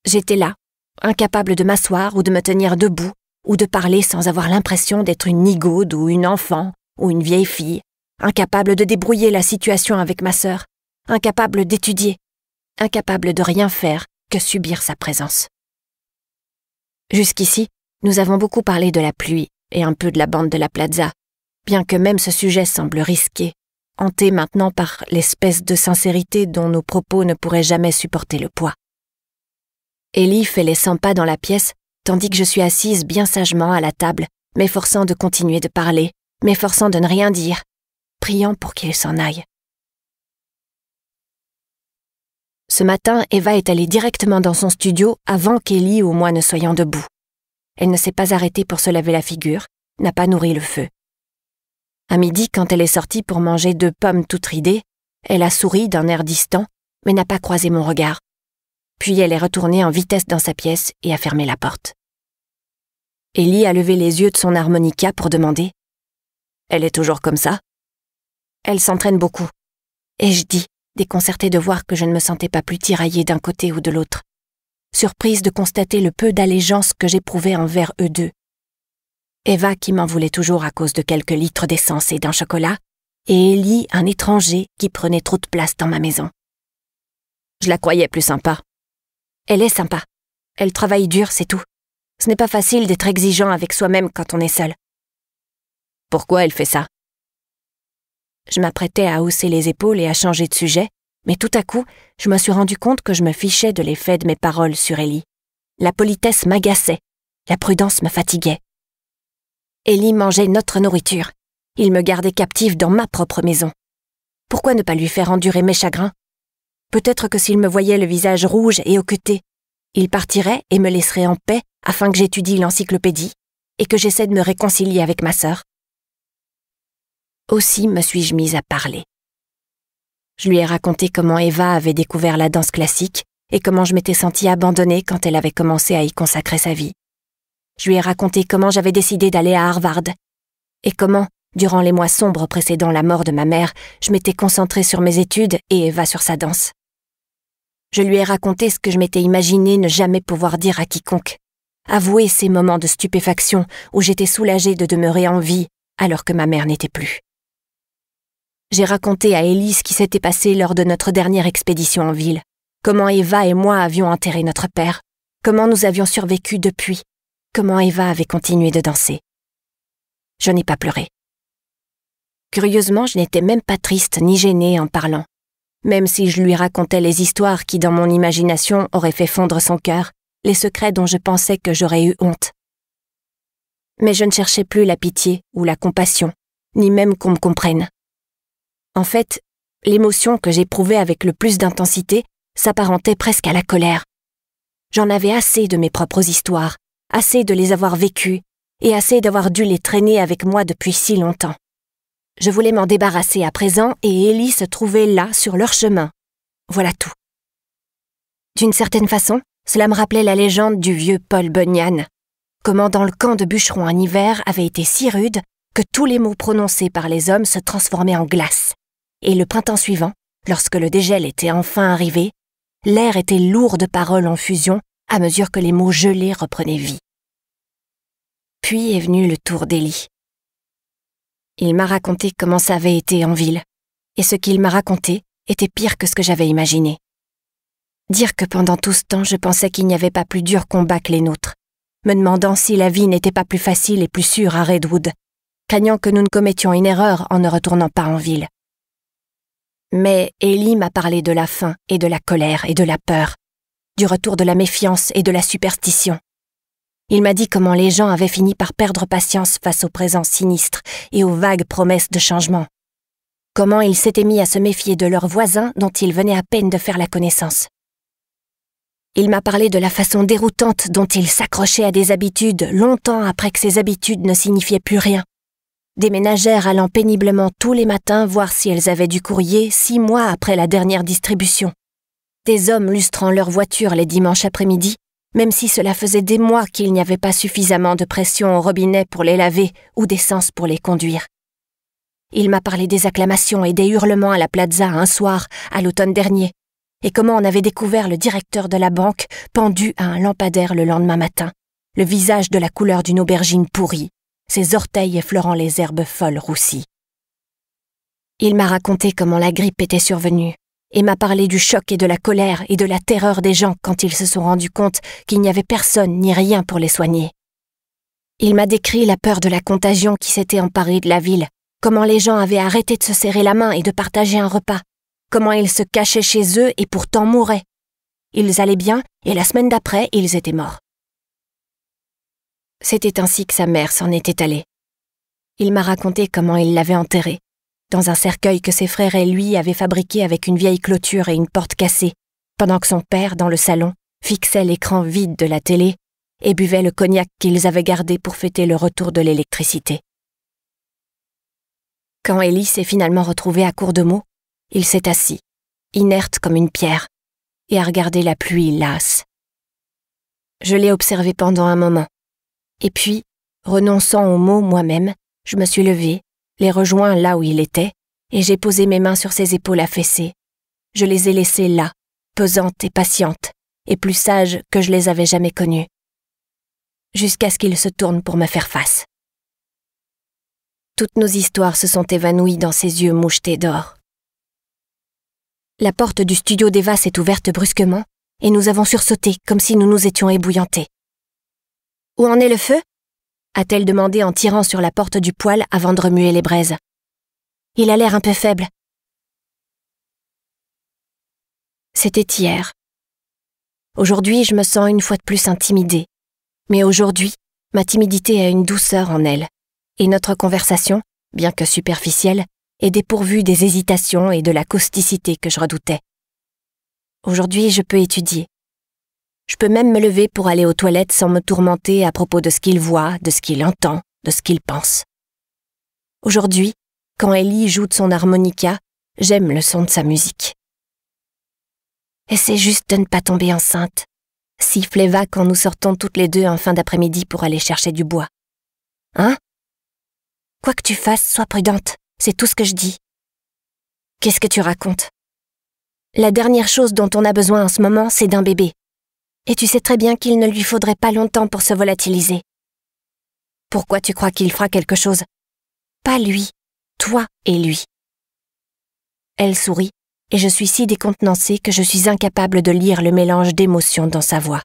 A: J'étais là, incapable de m'asseoir ou de me tenir debout, ou de parler sans avoir l'impression d'être une nigaude ou une enfant ou une vieille fille, incapable de débrouiller la situation avec ma sœur, incapable d'étudier, incapable de rien faire que subir sa présence. Jusqu'ici, nous avons beaucoup parlé de la pluie et un peu de la bande de la plaza, bien que même ce sujet semble risqué hantée maintenant par l'espèce de sincérité dont nos propos ne pourraient jamais supporter le poids. Ellie fait les 100 pas dans la pièce, tandis que je suis assise bien sagement à la table, m'efforçant de continuer de parler, m'efforçant de ne rien dire, priant pour qu'elle s'en aille. Ce matin, Eva est allée directement dans son studio avant qu'Ellie ou moi ne soyons debout. Elle ne s'est pas arrêtée pour se laver la figure, n'a pas nourri le feu. À midi, quand elle est sortie pour manger deux pommes toutes ridées, elle a souri d'un air distant, mais n'a pas croisé mon regard. Puis elle est retournée en vitesse dans sa pièce et a fermé la porte. Ellie a levé les yeux de son harmonica pour demander ⁇ Elle est toujours comme ça ?⁇ Elle s'entraîne beaucoup. Et je dis, déconcertée de voir que je ne me sentais pas plus tiraillée d'un côté ou de l'autre. Surprise de constater le peu d'allégeance que j'éprouvais envers eux deux, Eva qui m'en voulait toujours à cause de quelques litres d'essence et d'un chocolat, et Ellie, un étranger qui prenait trop de place dans ma maison. Je la croyais plus sympa. Elle est sympa. Elle travaille dur, c'est tout. Ce n'est pas facile d'être exigeant avec soi-même quand on est seul. Pourquoi elle fait ça Je m'apprêtais à hausser les épaules et à changer de sujet, mais tout à coup, je me suis rendu compte que je me fichais de l'effet de mes paroles sur Ellie. La politesse m'agaçait, la prudence me fatiguait. Ellie mangeait notre nourriture. Il me gardait captive dans ma propre maison. Pourquoi ne pas lui faire endurer mes chagrins Peut-être que s'il me voyait le visage rouge et hoqueté, il partirait et me laisserait en paix afin que j'étudie l'encyclopédie et que j'essaie de me réconcilier avec ma sœur. Aussi me suis-je mise à parler. Je lui ai raconté comment Eva avait découvert la danse classique et comment je m'étais sentie abandonnée quand elle avait commencé à y consacrer sa vie. Je lui ai raconté comment j'avais décidé d'aller à Harvard et comment, durant les mois sombres précédant la mort de ma mère, je m'étais concentrée sur mes études et Eva sur sa danse. Je lui ai raconté ce que je m'étais imaginé ne jamais pouvoir dire à quiconque, avouer ces moments de stupéfaction où j'étais soulagée de demeurer en vie alors que ma mère n'était plus. J'ai raconté à Ellie ce qui s'était passé lors de notre dernière expédition en ville, comment Eva et moi avions enterré notre père, comment nous avions survécu depuis comment Eva avait continué de danser. Je n'ai pas pleuré. Curieusement, je n'étais même pas triste ni gênée en parlant, même si je lui racontais les histoires qui, dans mon imagination, auraient fait fondre son cœur, les secrets dont je pensais que j'aurais eu honte. Mais je ne cherchais plus la pitié ou la compassion, ni même qu'on me comprenne. En fait, l'émotion que j'éprouvais avec le plus d'intensité s'apparentait presque à la colère. J'en avais assez de mes propres histoires, assez de les avoir vécus et assez d'avoir dû les traîner avec moi depuis si longtemps. Je voulais m'en débarrasser à présent, et Ellie se trouvait là, sur leur chemin. Voilà tout. D'une certaine façon, cela me rappelait la légende du vieux Paul Bunyan, comment dans le camp de bûcherons un hiver avait été si rude que tous les mots prononcés par les hommes se transformaient en glace. Et le printemps suivant, lorsque le dégel était enfin arrivé, l'air était lourd de paroles en fusion à mesure que les mots gelés reprenaient vie. Puis est venu le tour d'Elie. Il m'a raconté comment ça avait été en ville, et ce qu'il m'a raconté était pire que ce que j'avais imaginé. Dire que pendant tout ce temps je pensais qu'il n'y avait pas plus dur combat que les nôtres, me demandant si la vie n'était pas plus facile et plus sûre à Redwood, craignant que nous ne commettions une erreur en ne retournant pas en ville. Mais Ellie m'a parlé de la faim et de la colère et de la peur, du retour de la méfiance et de la superstition. Il m'a dit comment les gens avaient fini par perdre patience face aux présent sinistres et aux vagues promesses de changement. Comment ils s'étaient mis à se méfier de leurs voisins dont ils venaient à peine de faire la connaissance. Il m'a parlé de la façon déroutante dont ils s'accrochaient à des habitudes longtemps après que ces habitudes ne signifiaient plus rien. Des ménagères allant péniblement tous les matins voir si elles avaient du courrier six mois après la dernière distribution des hommes lustrant leurs voitures les dimanches après-midi, même si cela faisait des mois qu'il n'y avait pas suffisamment de pression au robinet pour les laver ou d'essence pour les conduire. Il m'a parlé des acclamations et des hurlements à la plaza un soir, à l'automne dernier, et comment on avait découvert le directeur de la banque pendu à un lampadaire le lendemain matin, le visage de la couleur d'une aubergine pourrie, ses orteils effleurant les herbes folles roussies. Il m'a raconté comment la grippe était survenue, et m'a parlé du choc et de la colère et de la terreur des gens quand ils se sont rendus compte qu'il n'y avait personne ni rien pour les soigner. Il m'a décrit la peur de la contagion qui s'était emparée de la ville, comment les gens avaient arrêté de se serrer la main et de partager un repas, comment ils se cachaient chez eux et pourtant mouraient. Ils allaient bien et la semaine d'après, ils étaient morts. C'était ainsi que sa mère s'en était allée. Il m'a raconté comment il l'avait enterrée, dans un cercueil que ses frères et lui avaient fabriqué avec une vieille clôture et une porte cassée, pendant que son père, dans le salon, fixait l'écran vide de la télé et buvait le cognac qu'ils avaient gardé pour fêter le retour de l'électricité. Quand Ellie s'est finalement retrouvée à court de mots, il s'est assis, inerte comme une pierre, et a regardé la pluie lasse. Je l'ai observé pendant un moment, et puis, renonçant aux mots moi-même, je me suis levée les rejoint là où il était, et j'ai posé mes mains sur ses épaules affaissées. Je les ai laissées là, pesantes et patientes, et plus sages que je les avais jamais connues. Jusqu'à ce qu'il se tourne pour me faire face. Toutes nos histoires se sont évanouies dans ses yeux mouchetés d'or. La porte du studio d'Eva s'est ouverte brusquement, et nous avons sursauté comme si nous nous étions ébouillantés. Où en est le feu a-t-elle demandé en tirant sur la porte du poêle avant de remuer les braises. Il a l'air un peu faible. C'était hier. Aujourd'hui, je me sens une fois de plus intimidée. Mais aujourd'hui, ma timidité a une douceur en elle. Et notre conversation, bien que superficielle, est dépourvue des hésitations et de la causticité que je redoutais. Aujourd'hui, je peux étudier. Je peux même me lever pour aller aux toilettes sans me tourmenter à propos de ce qu'il voit, de ce qu'il entend, de ce qu'il pense. Aujourd'hui, quand Ellie joue de son harmonica, j'aime le son de sa musique. c'est juste de ne pas tomber enceinte, siffle Eva quand nous sortons toutes les deux en fin d'après-midi pour aller chercher du bois. Hein Quoi que tu fasses, sois prudente, c'est tout ce que je dis. Qu'est-ce que tu racontes La dernière chose dont on a besoin en ce moment, c'est d'un bébé. Et tu sais très bien qu'il ne lui faudrait pas longtemps pour se volatiliser. Pourquoi tu crois qu'il fera quelque chose Pas lui, toi et lui. Elle sourit, et je suis si décontenancée que je suis incapable de lire le mélange d'émotions dans sa voix.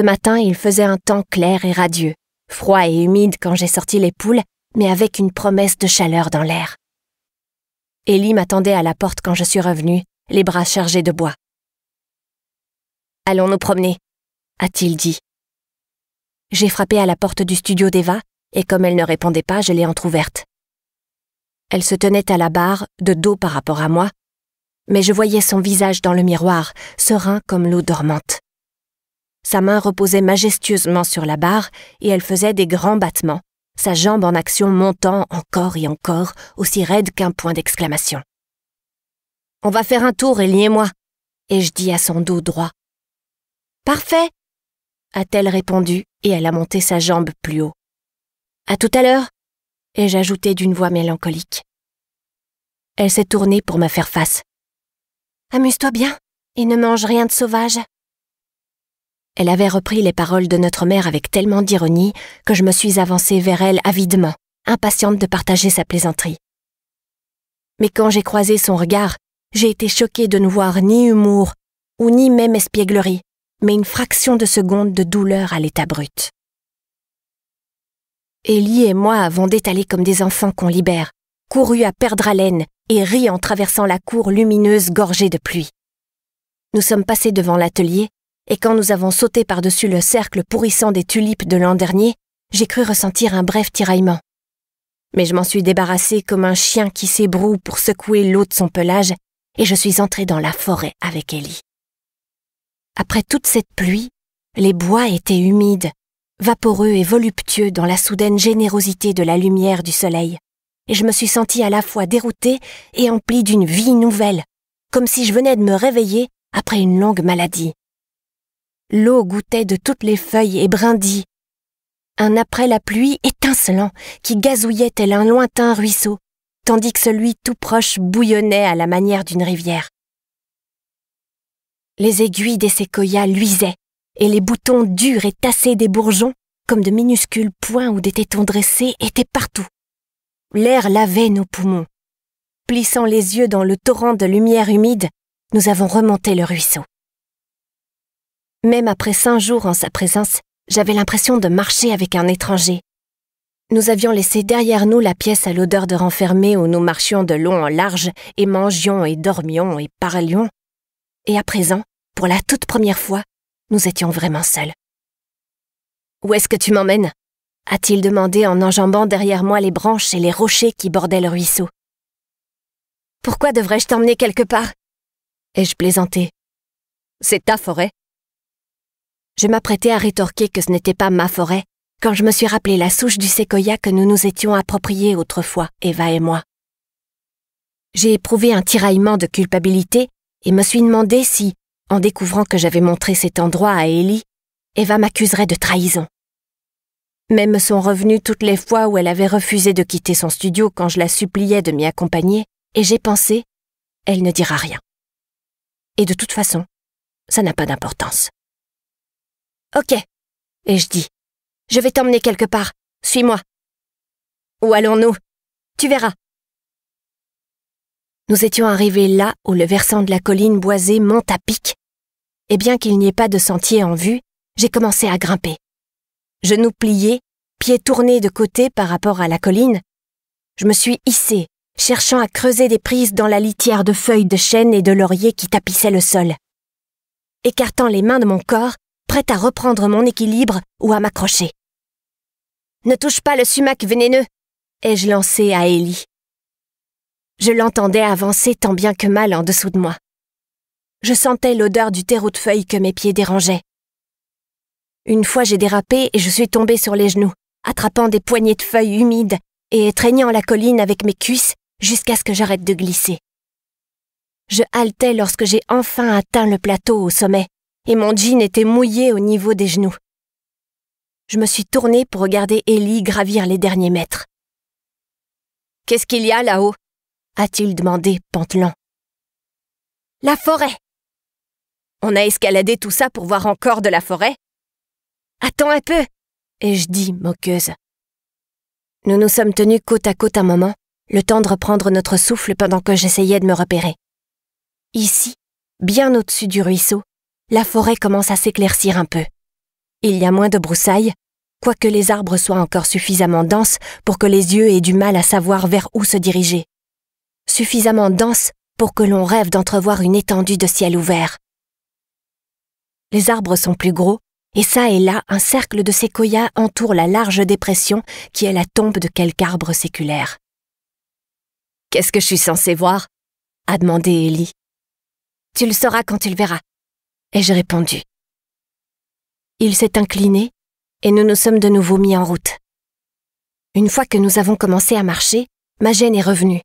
A: Ce matin, il faisait un temps clair et radieux, froid et humide quand j'ai sorti les poules, mais avec une promesse de chaleur dans l'air. Ellie m'attendait à la porte quand je suis revenue, les bras chargés de bois. Allons nous promener, a-t-il dit. J'ai frappé à la porte du studio d'Eva, et comme elle ne répondait pas, je l'ai entr'ouverte. Elle se tenait à la barre, de dos par rapport à moi, mais je voyais son visage dans le miroir, serein comme l'eau dormante. Sa main reposait majestueusement sur la barre et elle faisait des grands battements, sa jambe en action montant encore et encore, aussi raide qu'un point d'exclamation. On va faire un tour, et moi ai-je dit à son dos droit. Parfait a-t-elle répondu et elle a monté sa jambe plus haut. À tout à l'heure ai-je ajouté d'une voix mélancolique. Elle s'est tournée pour me faire face. Amuse-toi bien et ne mange rien de sauvage. Elle avait repris les paroles de notre mère avec tellement d'ironie que je me suis avancée vers elle avidement, impatiente de partager sa plaisanterie. Mais quand j'ai croisé son regard, j'ai été choquée de ne voir ni humour, ou ni même espièglerie, mais une fraction de seconde de douleur à l'état brut. Ellie et moi avons détalé comme des enfants qu'on libère, couru à perdre haleine et ri en traversant la cour lumineuse gorgée de pluie. Nous sommes passés devant l'atelier et quand nous avons sauté par-dessus le cercle pourrissant des tulipes de l'an dernier, j'ai cru ressentir un bref tiraillement. Mais je m'en suis débarrassée comme un chien qui s'ébroue pour secouer l'eau de son pelage, et je suis entrée dans la forêt avec Ellie. Après toute cette pluie, les bois étaient humides, vaporeux et voluptueux dans la soudaine générosité de la lumière du soleil, et je me suis sentie à la fois déroutée et emplie d'une vie nouvelle, comme si je venais de me réveiller après une longue maladie. L'eau goûtait de toutes les feuilles et brindit. Un après la pluie étincelant qui gazouillait tel un lointain ruisseau, tandis que celui tout proche bouillonnait à la manière d'une rivière. Les aiguilles des séquoias luisaient, et les boutons durs et tassés des bourgeons, comme de minuscules points ou des tétons dressés, étaient partout. L'air lavait nos poumons. Plissant les yeux dans le torrent de lumière humide, nous avons remonté le ruisseau. Même après cinq jours en sa présence, j'avais l'impression de marcher avec un étranger. Nous avions laissé derrière nous la pièce à l'odeur de renfermé où nous marchions de long en large et mangions et dormions et parlions. Et à présent, pour la toute première fois, nous étions vraiment seuls. Où est-ce que tu m'emmènes a-t-il demandé en enjambant derrière moi les branches et les rochers qui bordaient le ruisseau. Pourquoi devrais-je t'emmener quelque part ai-je plaisanté. C'est ta forêt, je m'apprêtais à rétorquer que ce n'était pas ma forêt quand je me suis rappelé la souche du séquoia que nous nous étions appropriée autrefois, Eva et moi. J'ai éprouvé un tiraillement de culpabilité et me suis demandé si, en découvrant que j'avais montré cet endroit à Ellie, Eva m'accuserait de trahison. Mais me sont revenues toutes les fois où elle avait refusé de quitter son studio quand je la suppliais de m'y accompagner, et j'ai pensé, elle ne dira rien. Et de toute façon, ça n'a pas d'importance. Ok, et je dis. Je vais t'emmener quelque part. Suis-moi. Où allons-nous Tu verras. Nous étions arrivés là où le versant de la colline boisée monte à pic. Et bien qu'il n'y ait pas de sentier en vue, j'ai commencé à grimper. Genoux pliés, pieds tournés de côté par rapport à la colline, je me suis hissé, cherchant à creuser des prises dans la litière de feuilles de chêne et de laurier qui tapissaient le sol. Écartant les mains de mon corps, prête à reprendre mon équilibre ou à m'accrocher. Ne touche pas le sumac vénéneux, ai-je lancé à Ellie. Je l'entendais avancer tant bien que mal en dessous de moi. Je sentais l'odeur du terreau de feuilles que mes pieds dérangeaient. Une fois j'ai dérapé et je suis tombée sur les genoux, attrapant des poignées de feuilles humides et étreignant la colline avec mes cuisses jusqu'à ce que j'arrête de glisser. Je haletais lorsque j'ai enfin atteint le plateau au sommet, et mon jean était mouillé au niveau des genoux. Je me suis tournée pour regarder Ellie gravir les derniers mètres. Qu'est-ce qu'il y a là-haut a-t-il demandé, pantelant. La forêt On a escaladé tout ça pour voir encore de la forêt Attends un peu ai-je dit, moqueuse. Nous nous sommes tenus côte à côte un moment, le temps de reprendre notre souffle pendant que j'essayais de me repérer. Ici, bien au-dessus du ruisseau, la forêt commence à s'éclaircir un peu. Il y a moins de broussailles, quoique les arbres soient encore suffisamment denses pour que les yeux aient du mal à savoir vers où se diriger. Suffisamment denses pour que l'on rêve d'entrevoir une étendue de ciel ouvert. Les arbres sont plus gros, et ça et là, un cercle de séquoias entoure la large dépression qui est la tombe de quelque arbre séculaire. Qu'est-ce que je suis censé voir a demandé Ellie. Tu le sauras quand tu le verras ai-je répondu. Il s'est incliné et nous nous sommes de nouveau mis en route. Une fois que nous avons commencé à marcher, ma gêne est revenue.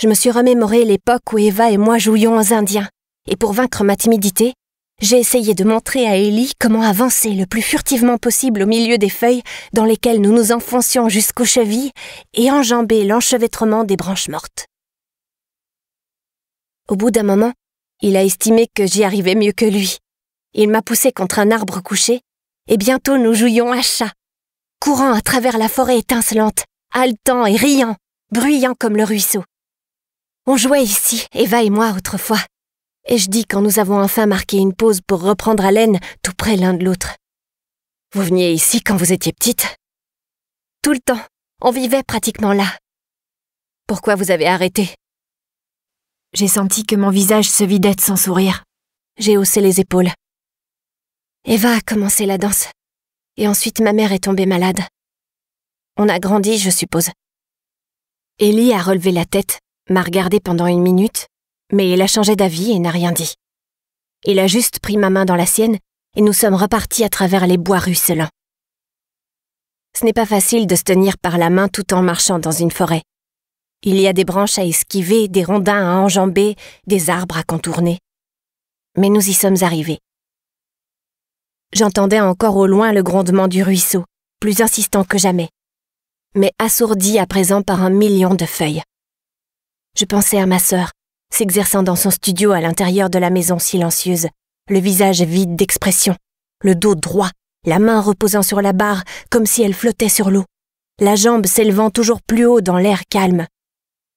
A: Je me suis remémoré l'époque où Eva et moi jouions aux Indiens, et pour vaincre ma timidité, j'ai essayé de montrer à Ellie comment avancer le plus furtivement possible au milieu des feuilles dans lesquelles nous nous enfoncions jusqu'aux chevilles et enjamber l'enchevêtrement des branches mortes. Au bout d'un moment, il a estimé que j'y arrivais mieux que lui. Il m'a poussé contre un arbre couché, et bientôt nous jouions à chat, courant à travers la forêt étincelante, haletant et riant, bruyant comme le ruisseau. On jouait ici, Eva et moi autrefois, et je dis quand nous avons enfin marqué une pause pour reprendre haleine tout près l'un de l'autre. Vous veniez ici quand vous étiez petite Tout le temps, on vivait pratiquement là. Pourquoi vous avez arrêté j'ai senti que mon visage se vidait sans sourire. J'ai haussé les épaules. Eva a commencé la danse. Et ensuite ma mère est tombée malade. On a grandi, je suppose. Ellie a relevé la tête, m'a regardé pendant une minute, mais il a changé d'avis et n'a rien dit. Il a juste pris ma main dans la sienne et nous sommes repartis à travers les bois ruisselants. Ce n'est pas facile de se tenir par la main tout en marchant dans une forêt, il y a des branches à esquiver, des rondins à enjamber, des arbres à contourner. Mais nous y sommes arrivés. J'entendais encore au loin le grondement du ruisseau, plus insistant que jamais, mais assourdi à présent par un million de feuilles. Je pensais à ma sœur, s'exerçant dans son studio à l'intérieur de la maison silencieuse, le visage vide d'expression, le dos droit, la main reposant sur la barre comme si elle flottait sur l'eau, la jambe s'élevant toujours plus haut dans l'air calme,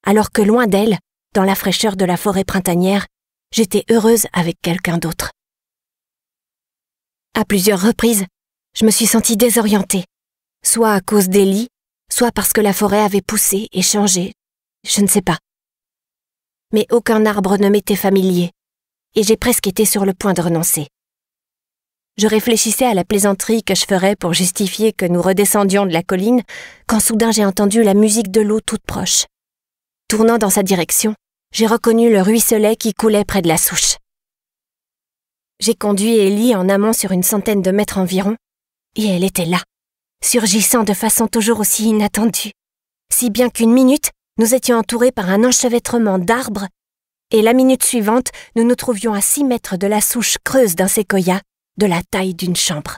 A: alors que loin d'elle, dans la fraîcheur de la forêt printanière, j'étais heureuse avec quelqu'un d'autre. À plusieurs reprises, je me suis sentie désorientée, soit à cause des lits, soit parce que la forêt avait poussé et changé, je ne sais pas. Mais aucun arbre ne m'était familier, et j'ai presque été sur le point de renoncer. Je réfléchissais à la plaisanterie que je ferais pour justifier que nous redescendions de la colline, quand soudain j'ai entendu la musique de l'eau toute proche. Tournant dans sa direction, j'ai reconnu le ruisselet qui coulait près de la souche. J'ai conduit Ellie en amont sur une centaine de mètres environ, et elle était là, surgissant de façon toujours aussi inattendue, si bien qu'une minute, nous étions entourés par un enchevêtrement d'arbres, et la minute suivante, nous nous trouvions à six mètres de la souche creuse d'un séquoia, de la taille d'une chambre.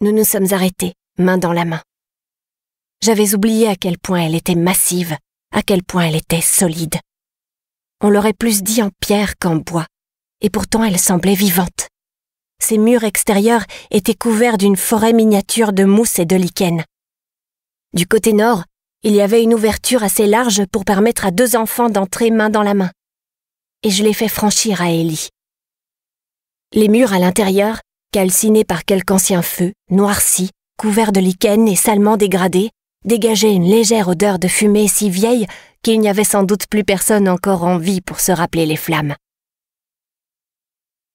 A: Nous nous sommes arrêtés, main dans la main. J'avais oublié à quel point elle était massive, à quel point elle était solide. On l'aurait plus dit en pierre qu'en bois, et pourtant elle semblait vivante. Ses murs extérieurs étaient couverts d'une forêt miniature de mousse et de lichen. Du côté nord, il y avait une ouverture assez large pour permettre à deux enfants d'entrer main dans la main. Et je l'ai fait franchir à Ellie. Les murs à l'intérieur, calcinés par quelque ancien feu, noircis, couverts de lichen et salement dégradés, dégageait une légère odeur de fumée si vieille qu'il n'y avait sans doute plus personne encore en vie pour se rappeler les flammes.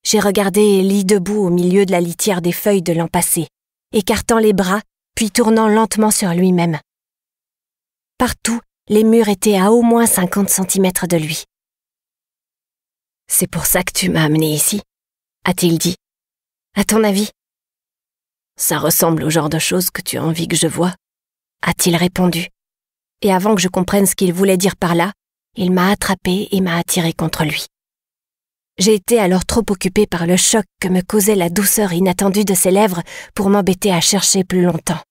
A: J'ai regardé Ellie debout au milieu de la litière des feuilles de l'an passé, écartant les bras, puis tournant lentement sur lui-même. Partout, les murs étaient à au moins 50 centimètres de lui. C'est pour ça que tu m'as amené ici, a-t-il dit. À ton avis Ça ressemble au genre de choses que tu as envie que je vois, a-t-il répondu. Et avant que je comprenne ce qu'il voulait dire par là, il m'a attrapé et m'a attiré contre lui. J'ai été alors trop occupée par le choc que me causait la douceur inattendue de ses lèvres pour m'embêter à chercher plus longtemps.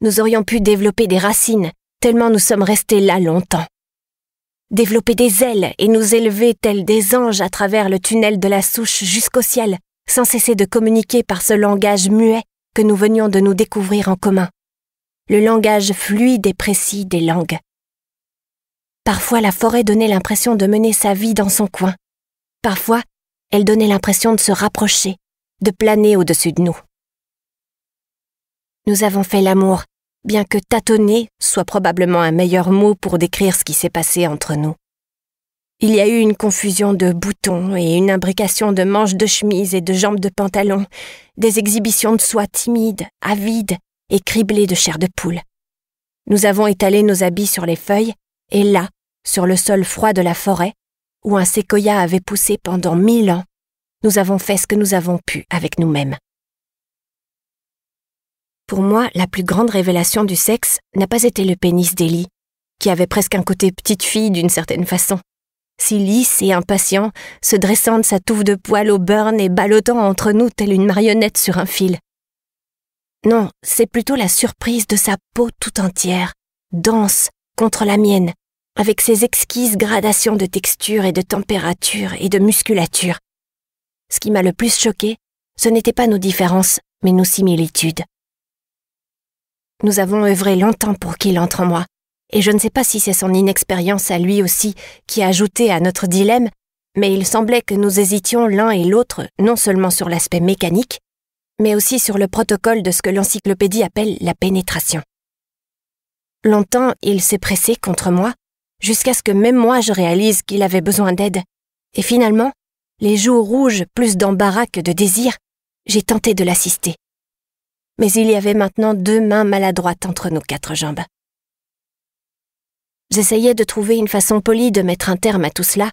A: Nous aurions pu développer des racines, tellement nous sommes restés là longtemps. Développer des ailes et nous élever tels des anges à travers le tunnel de la souche jusqu'au ciel, sans cesser de communiquer par ce langage muet que nous venions de nous découvrir en commun le langage fluide et précis des langues. Parfois la forêt donnait l'impression de mener sa vie dans son coin. Parfois, elle donnait l'impression de se rapprocher, de planer au-dessus de nous. Nous avons fait l'amour, bien que tâtonner soit probablement un meilleur mot pour décrire ce qui s'est passé entre nous. Il y a eu une confusion de boutons et une imbrication de manches de chemise et de jambes de pantalon, des exhibitions de soie timides, avides, et criblé de chair de poule. Nous avons étalé nos habits sur les feuilles, et là, sur le sol froid de la forêt, où un séquoia avait poussé pendant mille ans, nous avons fait ce que nous avons pu avec nous-mêmes. Pour moi, la plus grande révélation du sexe n'a pas été le pénis d'Elie, qui avait presque un côté petite fille d'une certaine façon. Si lisse et impatient, se dressant de sa touffe de poils au burn et ballottant entre nous telle une marionnette sur un fil. Non, c'est plutôt la surprise de sa peau tout entière, dense contre la mienne, avec ses exquises gradations de texture et de température et de musculature. Ce qui m'a le plus choqué, ce n'était pas nos différences, mais nos similitudes. Nous avons œuvré longtemps pour qu'il entre en moi, et je ne sais pas si c'est son inexpérience à lui aussi qui a ajouté à notre dilemme, mais il semblait que nous hésitions l'un et l'autre non seulement sur l'aspect mécanique, mais aussi sur le protocole de ce que l'encyclopédie appelle la pénétration. Longtemps, il s'est pressé contre moi, jusqu'à ce que même moi je réalise qu'il avait besoin d'aide. Et finalement, les joues rouges, plus d'embarras que de désir, j'ai tenté de l'assister. Mais il y avait maintenant deux mains maladroites entre nos quatre jambes. J'essayais de trouver une façon polie de mettre un terme à tout cela,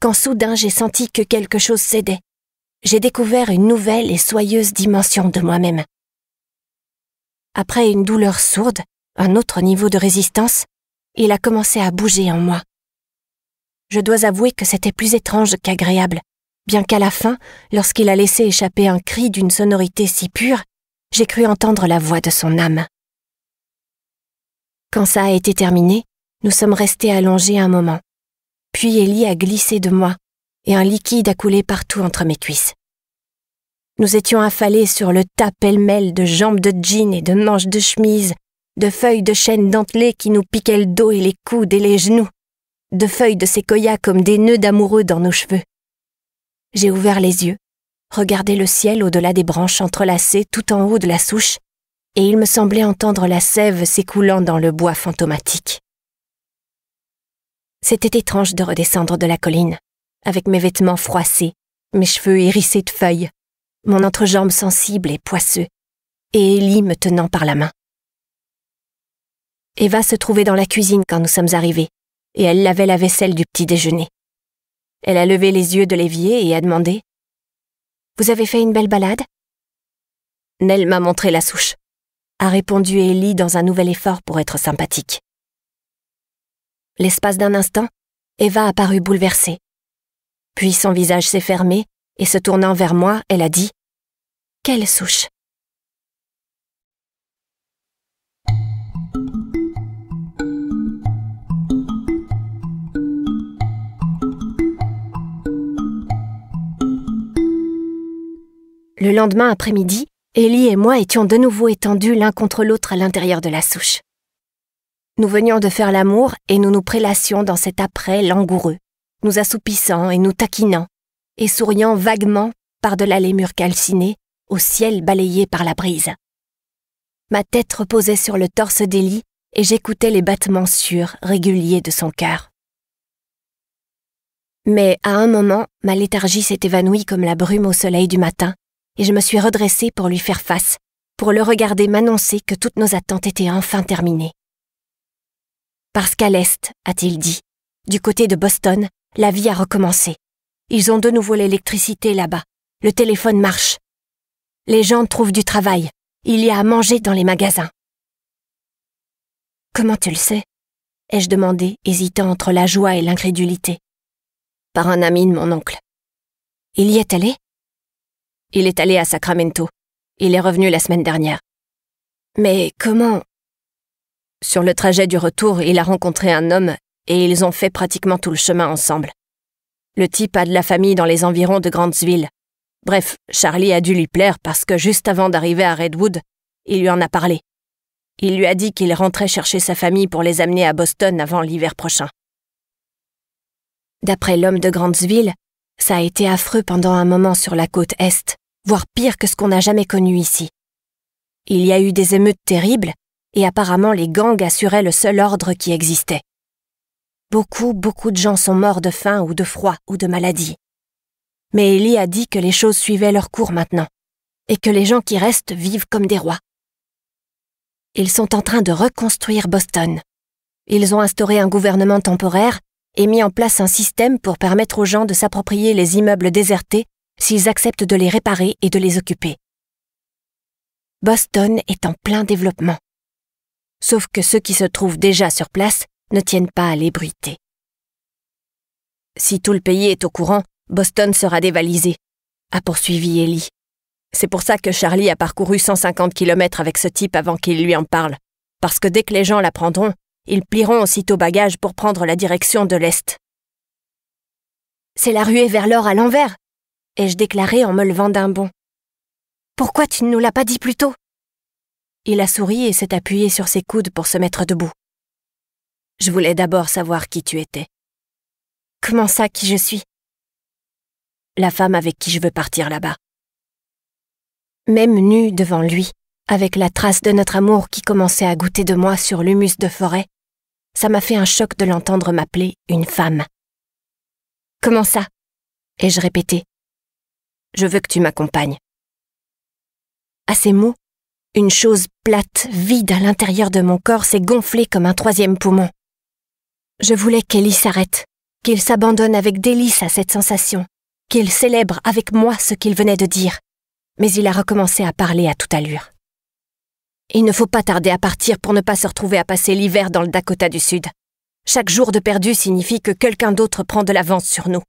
A: quand soudain j'ai senti que quelque chose cédait j'ai découvert une nouvelle et soyeuse dimension de moi-même. Après une douleur sourde, un autre niveau de résistance, il a commencé à bouger en moi. Je dois avouer que c'était plus étrange qu'agréable, bien qu'à la fin, lorsqu'il a laissé échapper un cri d'une sonorité si pure, j'ai cru entendre la voix de son âme. Quand ça a été terminé, nous sommes restés allongés un moment. Puis Ellie a glissé de moi, et un liquide a coulé partout entre mes cuisses. Nous étions affalés sur le tas pêle-mêle de jambes de jean et de manches de chemise, de feuilles de chêne dentelées qui nous piquaient le dos et les coudes et les genoux, de feuilles de séquoia comme des nœuds d'amoureux dans nos cheveux. J'ai ouvert les yeux, regardé le ciel au-delà des branches entrelacées tout en haut de la souche, et il me semblait entendre la sève s'écoulant dans le bois fantomatique. C'était étrange de redescendre de la colline avec mes vêtements froissés, mes cheveux hérissés de feuilles, mon entrejambe sensible et poisseux, et Ellie me tenant par la main. Eva se trouvait dans la cuisine quand nous sommes arrivés, et elle lavait la vaisselle du petit déjeuner. Elle a levé les yeux de l'évier et a demandé Vous avez fait une belle balade Nell m'a montré la souche, a répondu Ellie dans un nouvel effort pour être sympathique. L'espace d'un instant, Eva a paru bouleversée, puis son visage s'est fermé, et se tournant vers moi, elle a dit Quelle souche Le lendemain après-midi, Ellie et moi étions de nouveau étendus l'un contre l'autre à l'intérieur de la souche. Nous venions de faire l'amour et nous nous prélassions dans cet après langoureux nous assoupissant et nous taquinant, et souriant vaguement par-delà les murs calcinés, au ciel balayé par la brise. Ma tête reposait sur le torse d'Elie et j'écoutais les battements sûrs, réguliers de son cœur. Mais à un moment, ma léthargie s'est évanouie comme la brume au soleil du matin, et je me suis redressée pour lui faire face, pour le regarder m'annoncer que toutes nos attentes étaient enfin terminées. Parce qu'à l'Est, a-t-il dit, du côté de Boston, la vie a recommencé. Ils ont de nouveau l'électricité là-bas. Le téléphone marche. Les gens trouvent du travail. Il y a à manger dans les magasins. Comment tu le sais ai-je demandé, hésitant entre la joie et l'incrédulité. Par un ami de mon oncle. Il y est allé Il est allé à Sacramento. Il est revenu la semaine dernière. Mais comment Sur le trajet du retour, il a rencontré un homme et ils ont fait pratiquement tout le chemin ensemble. Le type a de la famille dans les environs de Grantsville. Bref, Charlie a dû lui plaire parce que juste avant d'arriver à Redwood, il lui en a parlé. Il lui a dit qu'il rentrait chercher sa famille pour les amener à Boston avant l'hiver prochain. D'après l'homme de Grantsville, ça a été affreux pendant un moment sur la côte Est, voire pire que ce qu'on n'a jamais connu ici. Il y a eu des émeutes terribles, et apparemment les gangs assuraient le seul ordre qui existait. Beaucoup, beaucoup de gens sont morts de faim ou de froid ou de maladie. Mais Ellie a dit que les choses suivaient leur cours maintenant, et que les gens qui restent vivent comme des rois. Ils sont en train de reconstruire Boston. Ils ont instauré un gouvernement temporaire et mis en place un système pour permettre aux gens de s'approprier les immeubles désertés s'ils acceptent de les réparer et de les occuper. Boston est en plein développement. Sauf que ceux qui se trouvent déjà sur place ne tiennent pas à l'ébruiter. Si tout le pays est au courant, Boston sera dévalisé, a poursuivi Ellie. C'est pour ça que Charlie a parcouru 150 kilomètres avec ce type avant qu'il lui en parle, parce que dès que les gens l'apprendront, ils plieront aussitôt bagage pour prendre la direction de l'Est. C'est la ruée vers l'or à l'envers, ai-je déclaré en me levant d'un bond. Pourquoi tu ne nous l'as pas dit plus tôt Il a souri et s'est appuyé sur ses coudes pour se mettre debout. Je voulais d'abord savoir qui tu étais. Comment ça, qui je suis La femme avec qui je veux partir là-bas. Même nue devant lui, avec la trace de notre amour qui commençait à goûter de moi sur l'humus de forêt, ça m'a fait un choc de l'entendre m'appeler une femme. Comment ça ai-je répété. Je veux que tu m'accompagnes. À ces mots, une chose plate, vide à l'intérieur de mon corps s'est gonflée comme un troisième poumon. Je voulais qu'Ellie s'arrête, qu'il s'abandonne avec délice à cette sensation, qu'il célèbre avec moi ce qu'il venait de dire. Mais il a recommencé à parler à toute allure. Il ne faut pas tarder à partir pour ne pas se retrouver à passer l'hiver dans le Dakota du Sud. Chaque jour de perdu signifie que quelqu'un d'autre prend de l'avance sur nous.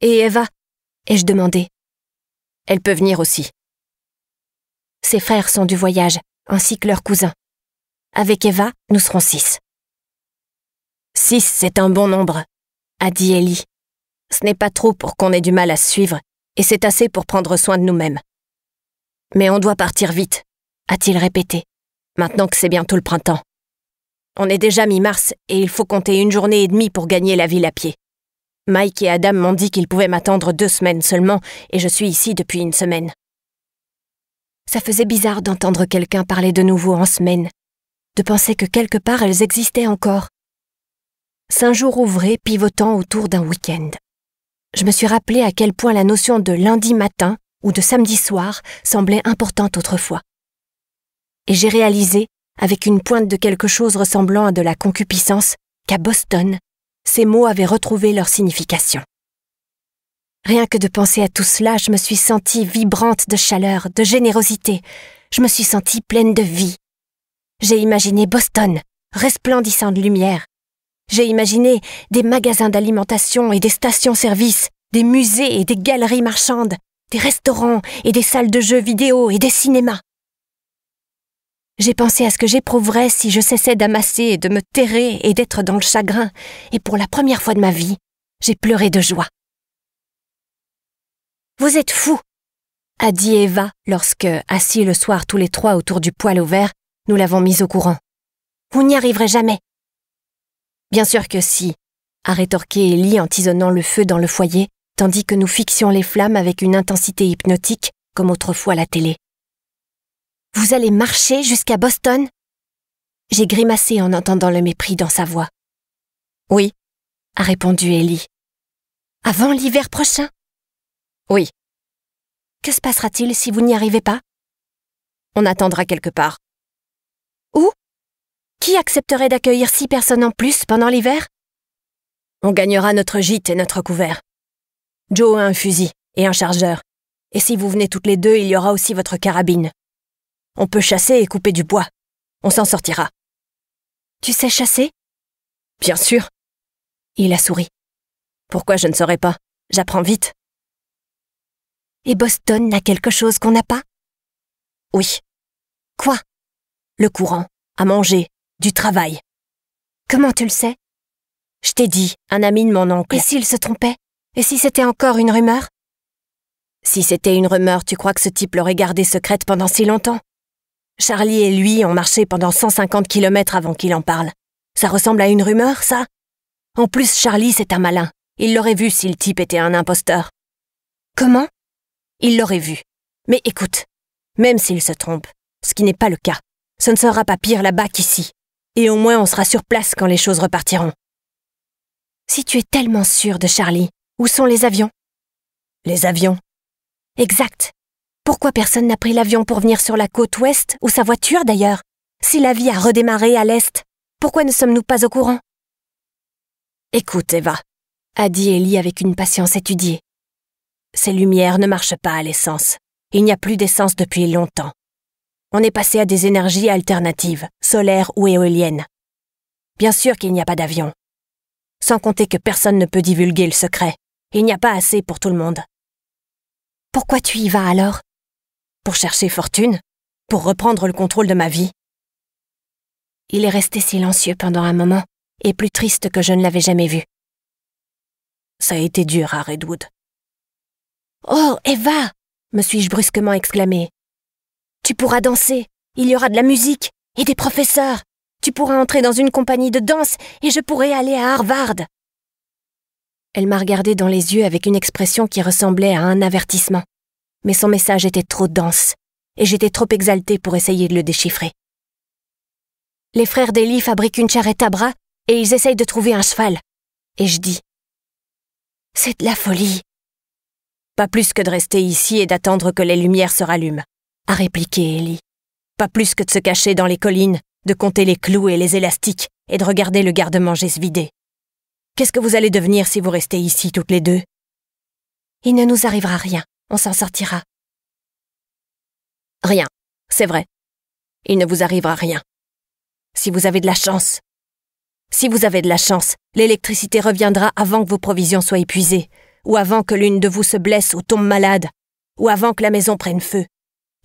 A: Et Eva ai-je demandé. Elle peut venir aussi. Ses frères sont du voyage, ainsi que leurs cousins. Avec Eva, nous serons six. Six, c'est un bon nombre, a dit Ellie. Ce n'est pas trop pour qu'on ait du mal à suivre, et c'est assez pour prendre soin de nous-mêmes. Mais on doit partir vite, a-t-il répété, maintenant que c'est bientôt le printemps. On est déjà mi-mars et il faut compter une journée et demie pour gagner la ville à pied. Mike et Adam m'ont dit qu'ils pouvaient m'attendre deux semaines seulement, et je suis ici depuis une semaine. Ça faisait bizarre d'entendre quelqu'un parler de nouveau en semaine, de penser que quelque part elles existaient encore, cinq jours ouvrés pivotant autour d'un week-end. Je me suis rappelé à quel point la notion de lundi matin ou de samedi soir semblait importante autrefois. Et j'ai réalisé, avec une pointe de quelque chose ressemblant à de la concupiscence, qu'à Boston, ces mots avaient retrouvé leur signification. Rien que de penser à tout cela, je me suis sentie vibrante de chaleur, de générosité. Je me suis sentie pleine de vie. J'ai imaginé Boston, resplendissant de lumière, j'ai imaginé des magasins d'alimentation et des stations-service, des musées et des galeries marchandes, des restaurants et des salles de jeux vidéo et des cinémas. J'ai pensé à ce que j'éprouverais si je cessais d'amasser et de me terrer et d'être dans le chagrin, et pour la première fois de ma vie, j'ai pleuré de joie. Vous êtes fou !» a dit Eva lorsque, assis le soir tous les trois autour du poêle ouvert, nous l'avons mise au courant. Vous n'y arriverez jamais. Bien sûr que si, a rétorqué Ellie en tisonnant le feu dans le foyer, tandis que nous fixions les flammes avec une intensité hypnotique, comme autrefois la télé. Vous allez marcher jusqu'à Boston J'ai grimacé en entendant le mépris dans sa voix. Oui, a répondu Ellie. Avant l'hiver prochain Oui. Que se passera-t-il si vous n'y arrivez pas On attendra quelque part. Où qui accepterait d'accueillir six personnes en plus pendant l'hiver On gagnera notre gîte et notre couvert. Joe a un fusil et un chargeur. Et si vous venez toutes les deux, il y aura aussi votre carabine. On peut chasser et couper du bois. On s'en sortira. Tu sais chasser Bien sûr. Il a souri. Pourquoi je ne saurais pas J'apprends vite. Et Boston n'a quelque chose qu'on n'a pas Oui. Quoi Le courant, à manger, du travail. Comment tu le sais Je t'ai dit, un ami de mon oncle. Et s'il se trompait Et si c'était encore une rumeur Si c'était une rumeur, tu crois que ce type l'aurait gardé secrète pendant si longtemps Charlie et lui ont marché pendant 150 kilomètres avant qu'il en parle. Ça ressemble à une rumeur, ça En plus, Charlie, c'est un malin. Il l'aurait vu si le type était un imposteur. Comment Il l'aurait vu. Mais écoute, même s'il se trompe, ce qui n'est pas le cas, ce ne sera pas pire là-bas qu'ici et au moins on sera sur place quand les choses repartiront. Si tu es tellement sûre de Charlie, où sont les avions Les avions Exact. Pourquoi personne n'a pris l'avion pour venir sur la côte ouest, ou sa voiture d'ailleurs Si la vie a redémarré à l'est, pourquoi ne sommes-nous pas au courant Écoute, Eva, a dit Ellie avec une patience étudiée. Ces lumières ne marchent pas à l'essence. Il n'y a plus d'essence depuis longtemps on est passé à des énergies alternatives, solaires ou éoliennes. Bien sûr qu'il n'y a pas d'avion. Sans compter que personne ne peut divulguer le secret. Il n'y a pas assez pour tout le monde. Pourquoi tu y vas alors Pour chercher fortune, pour reprendre le contrôle de ma vie. Il est resté silencieux pendant un moment, et plus triste que je ne l'avais jamais vu. Ça a été dur à hein, Redwood. Oh, Eva me suis-je brusquement exclamé. Tu pourras danser, il y aura de la musique et des professeurs. Tu pourras entrer dans une compagnie de danse et je pourrai aller à Harvard. Elle m'a regardé dans les yeux avec une expression qui ressemblait à un avertissement. Mais son message était trop dense, et j'étais trop exaltée pour essayer de le déchiffrer. Les frères d'Eli fabriquent une charrette à bras et ils essayent de trouver un cheval. Et je dis C'est de la folie. Pas plus que de rester ici et d'attendre que les lumières se rallument a répliqué Ellie. Pas plus que de se cacher dans les collines, de compter les clous et les élastiques, et de regarder le garde-manger se vider. Qu'est-ce que vous allez devenir si vous restez ici toutes les deux Il ne nous arrivera rien, on s'en sortira. Rien, c'est vrai. Il ne vous arrivera rien. Si vous avez de la chance. Si vous avez de la chance, l'électricité reviendra avant que vos provisions soient épuisées, ou avant que l'une de vous se blesse ou tombe malade, ou avant que la maison prenne feu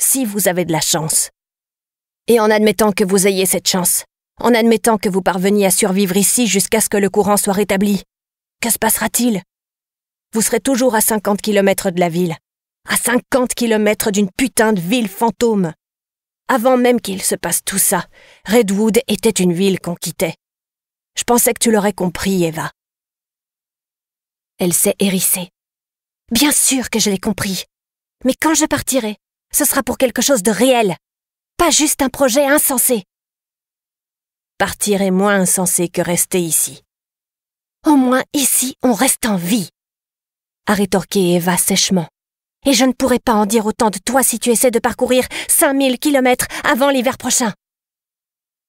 A: si vous avez de la chance. Et en admettant que vous ayez cette chance, en admettant que vous parveniez à survivre ici jusqu'à ce que le courant soit rétabli, que se passera-t-il Vous serez toujours à 50 km de la ville, à 50 km d'une putain de ville fantôme. Avant même qu'il se passe tout ça, Redwood était une ville qu'on quittait. Je pensais que tu l'aurais compris, Eva. Elle s'est hérissée. Bien sûr que je l'ai compris. Mais quand je partirai ce sera pour quelque chose de réel, pas juste un projet insensé. Partir est moins insensé que rester ici. Au moins ici, on reste en vie, a rétorqué Eva sèchement. Et je ne pourrais pas en dire autant de toi si tu essaies de parcourir 5000 kilomètres avant l'hiver prochain.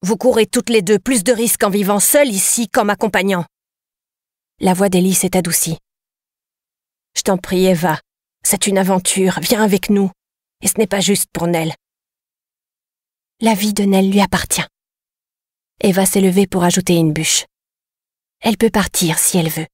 A: Vous courez toutes les deux plus de risques en vivant seule ici qu'en m'accompagnant. La voix d'Elie s'est adoucie. Je t'en prie, Eva. C'est une aventure. Viens avec nous et ce n'est pas juste pour Nell. La vie de Nell lui appartient. Eva s'est levée pour ajouter une bûche. Elle peut partir si elle veut.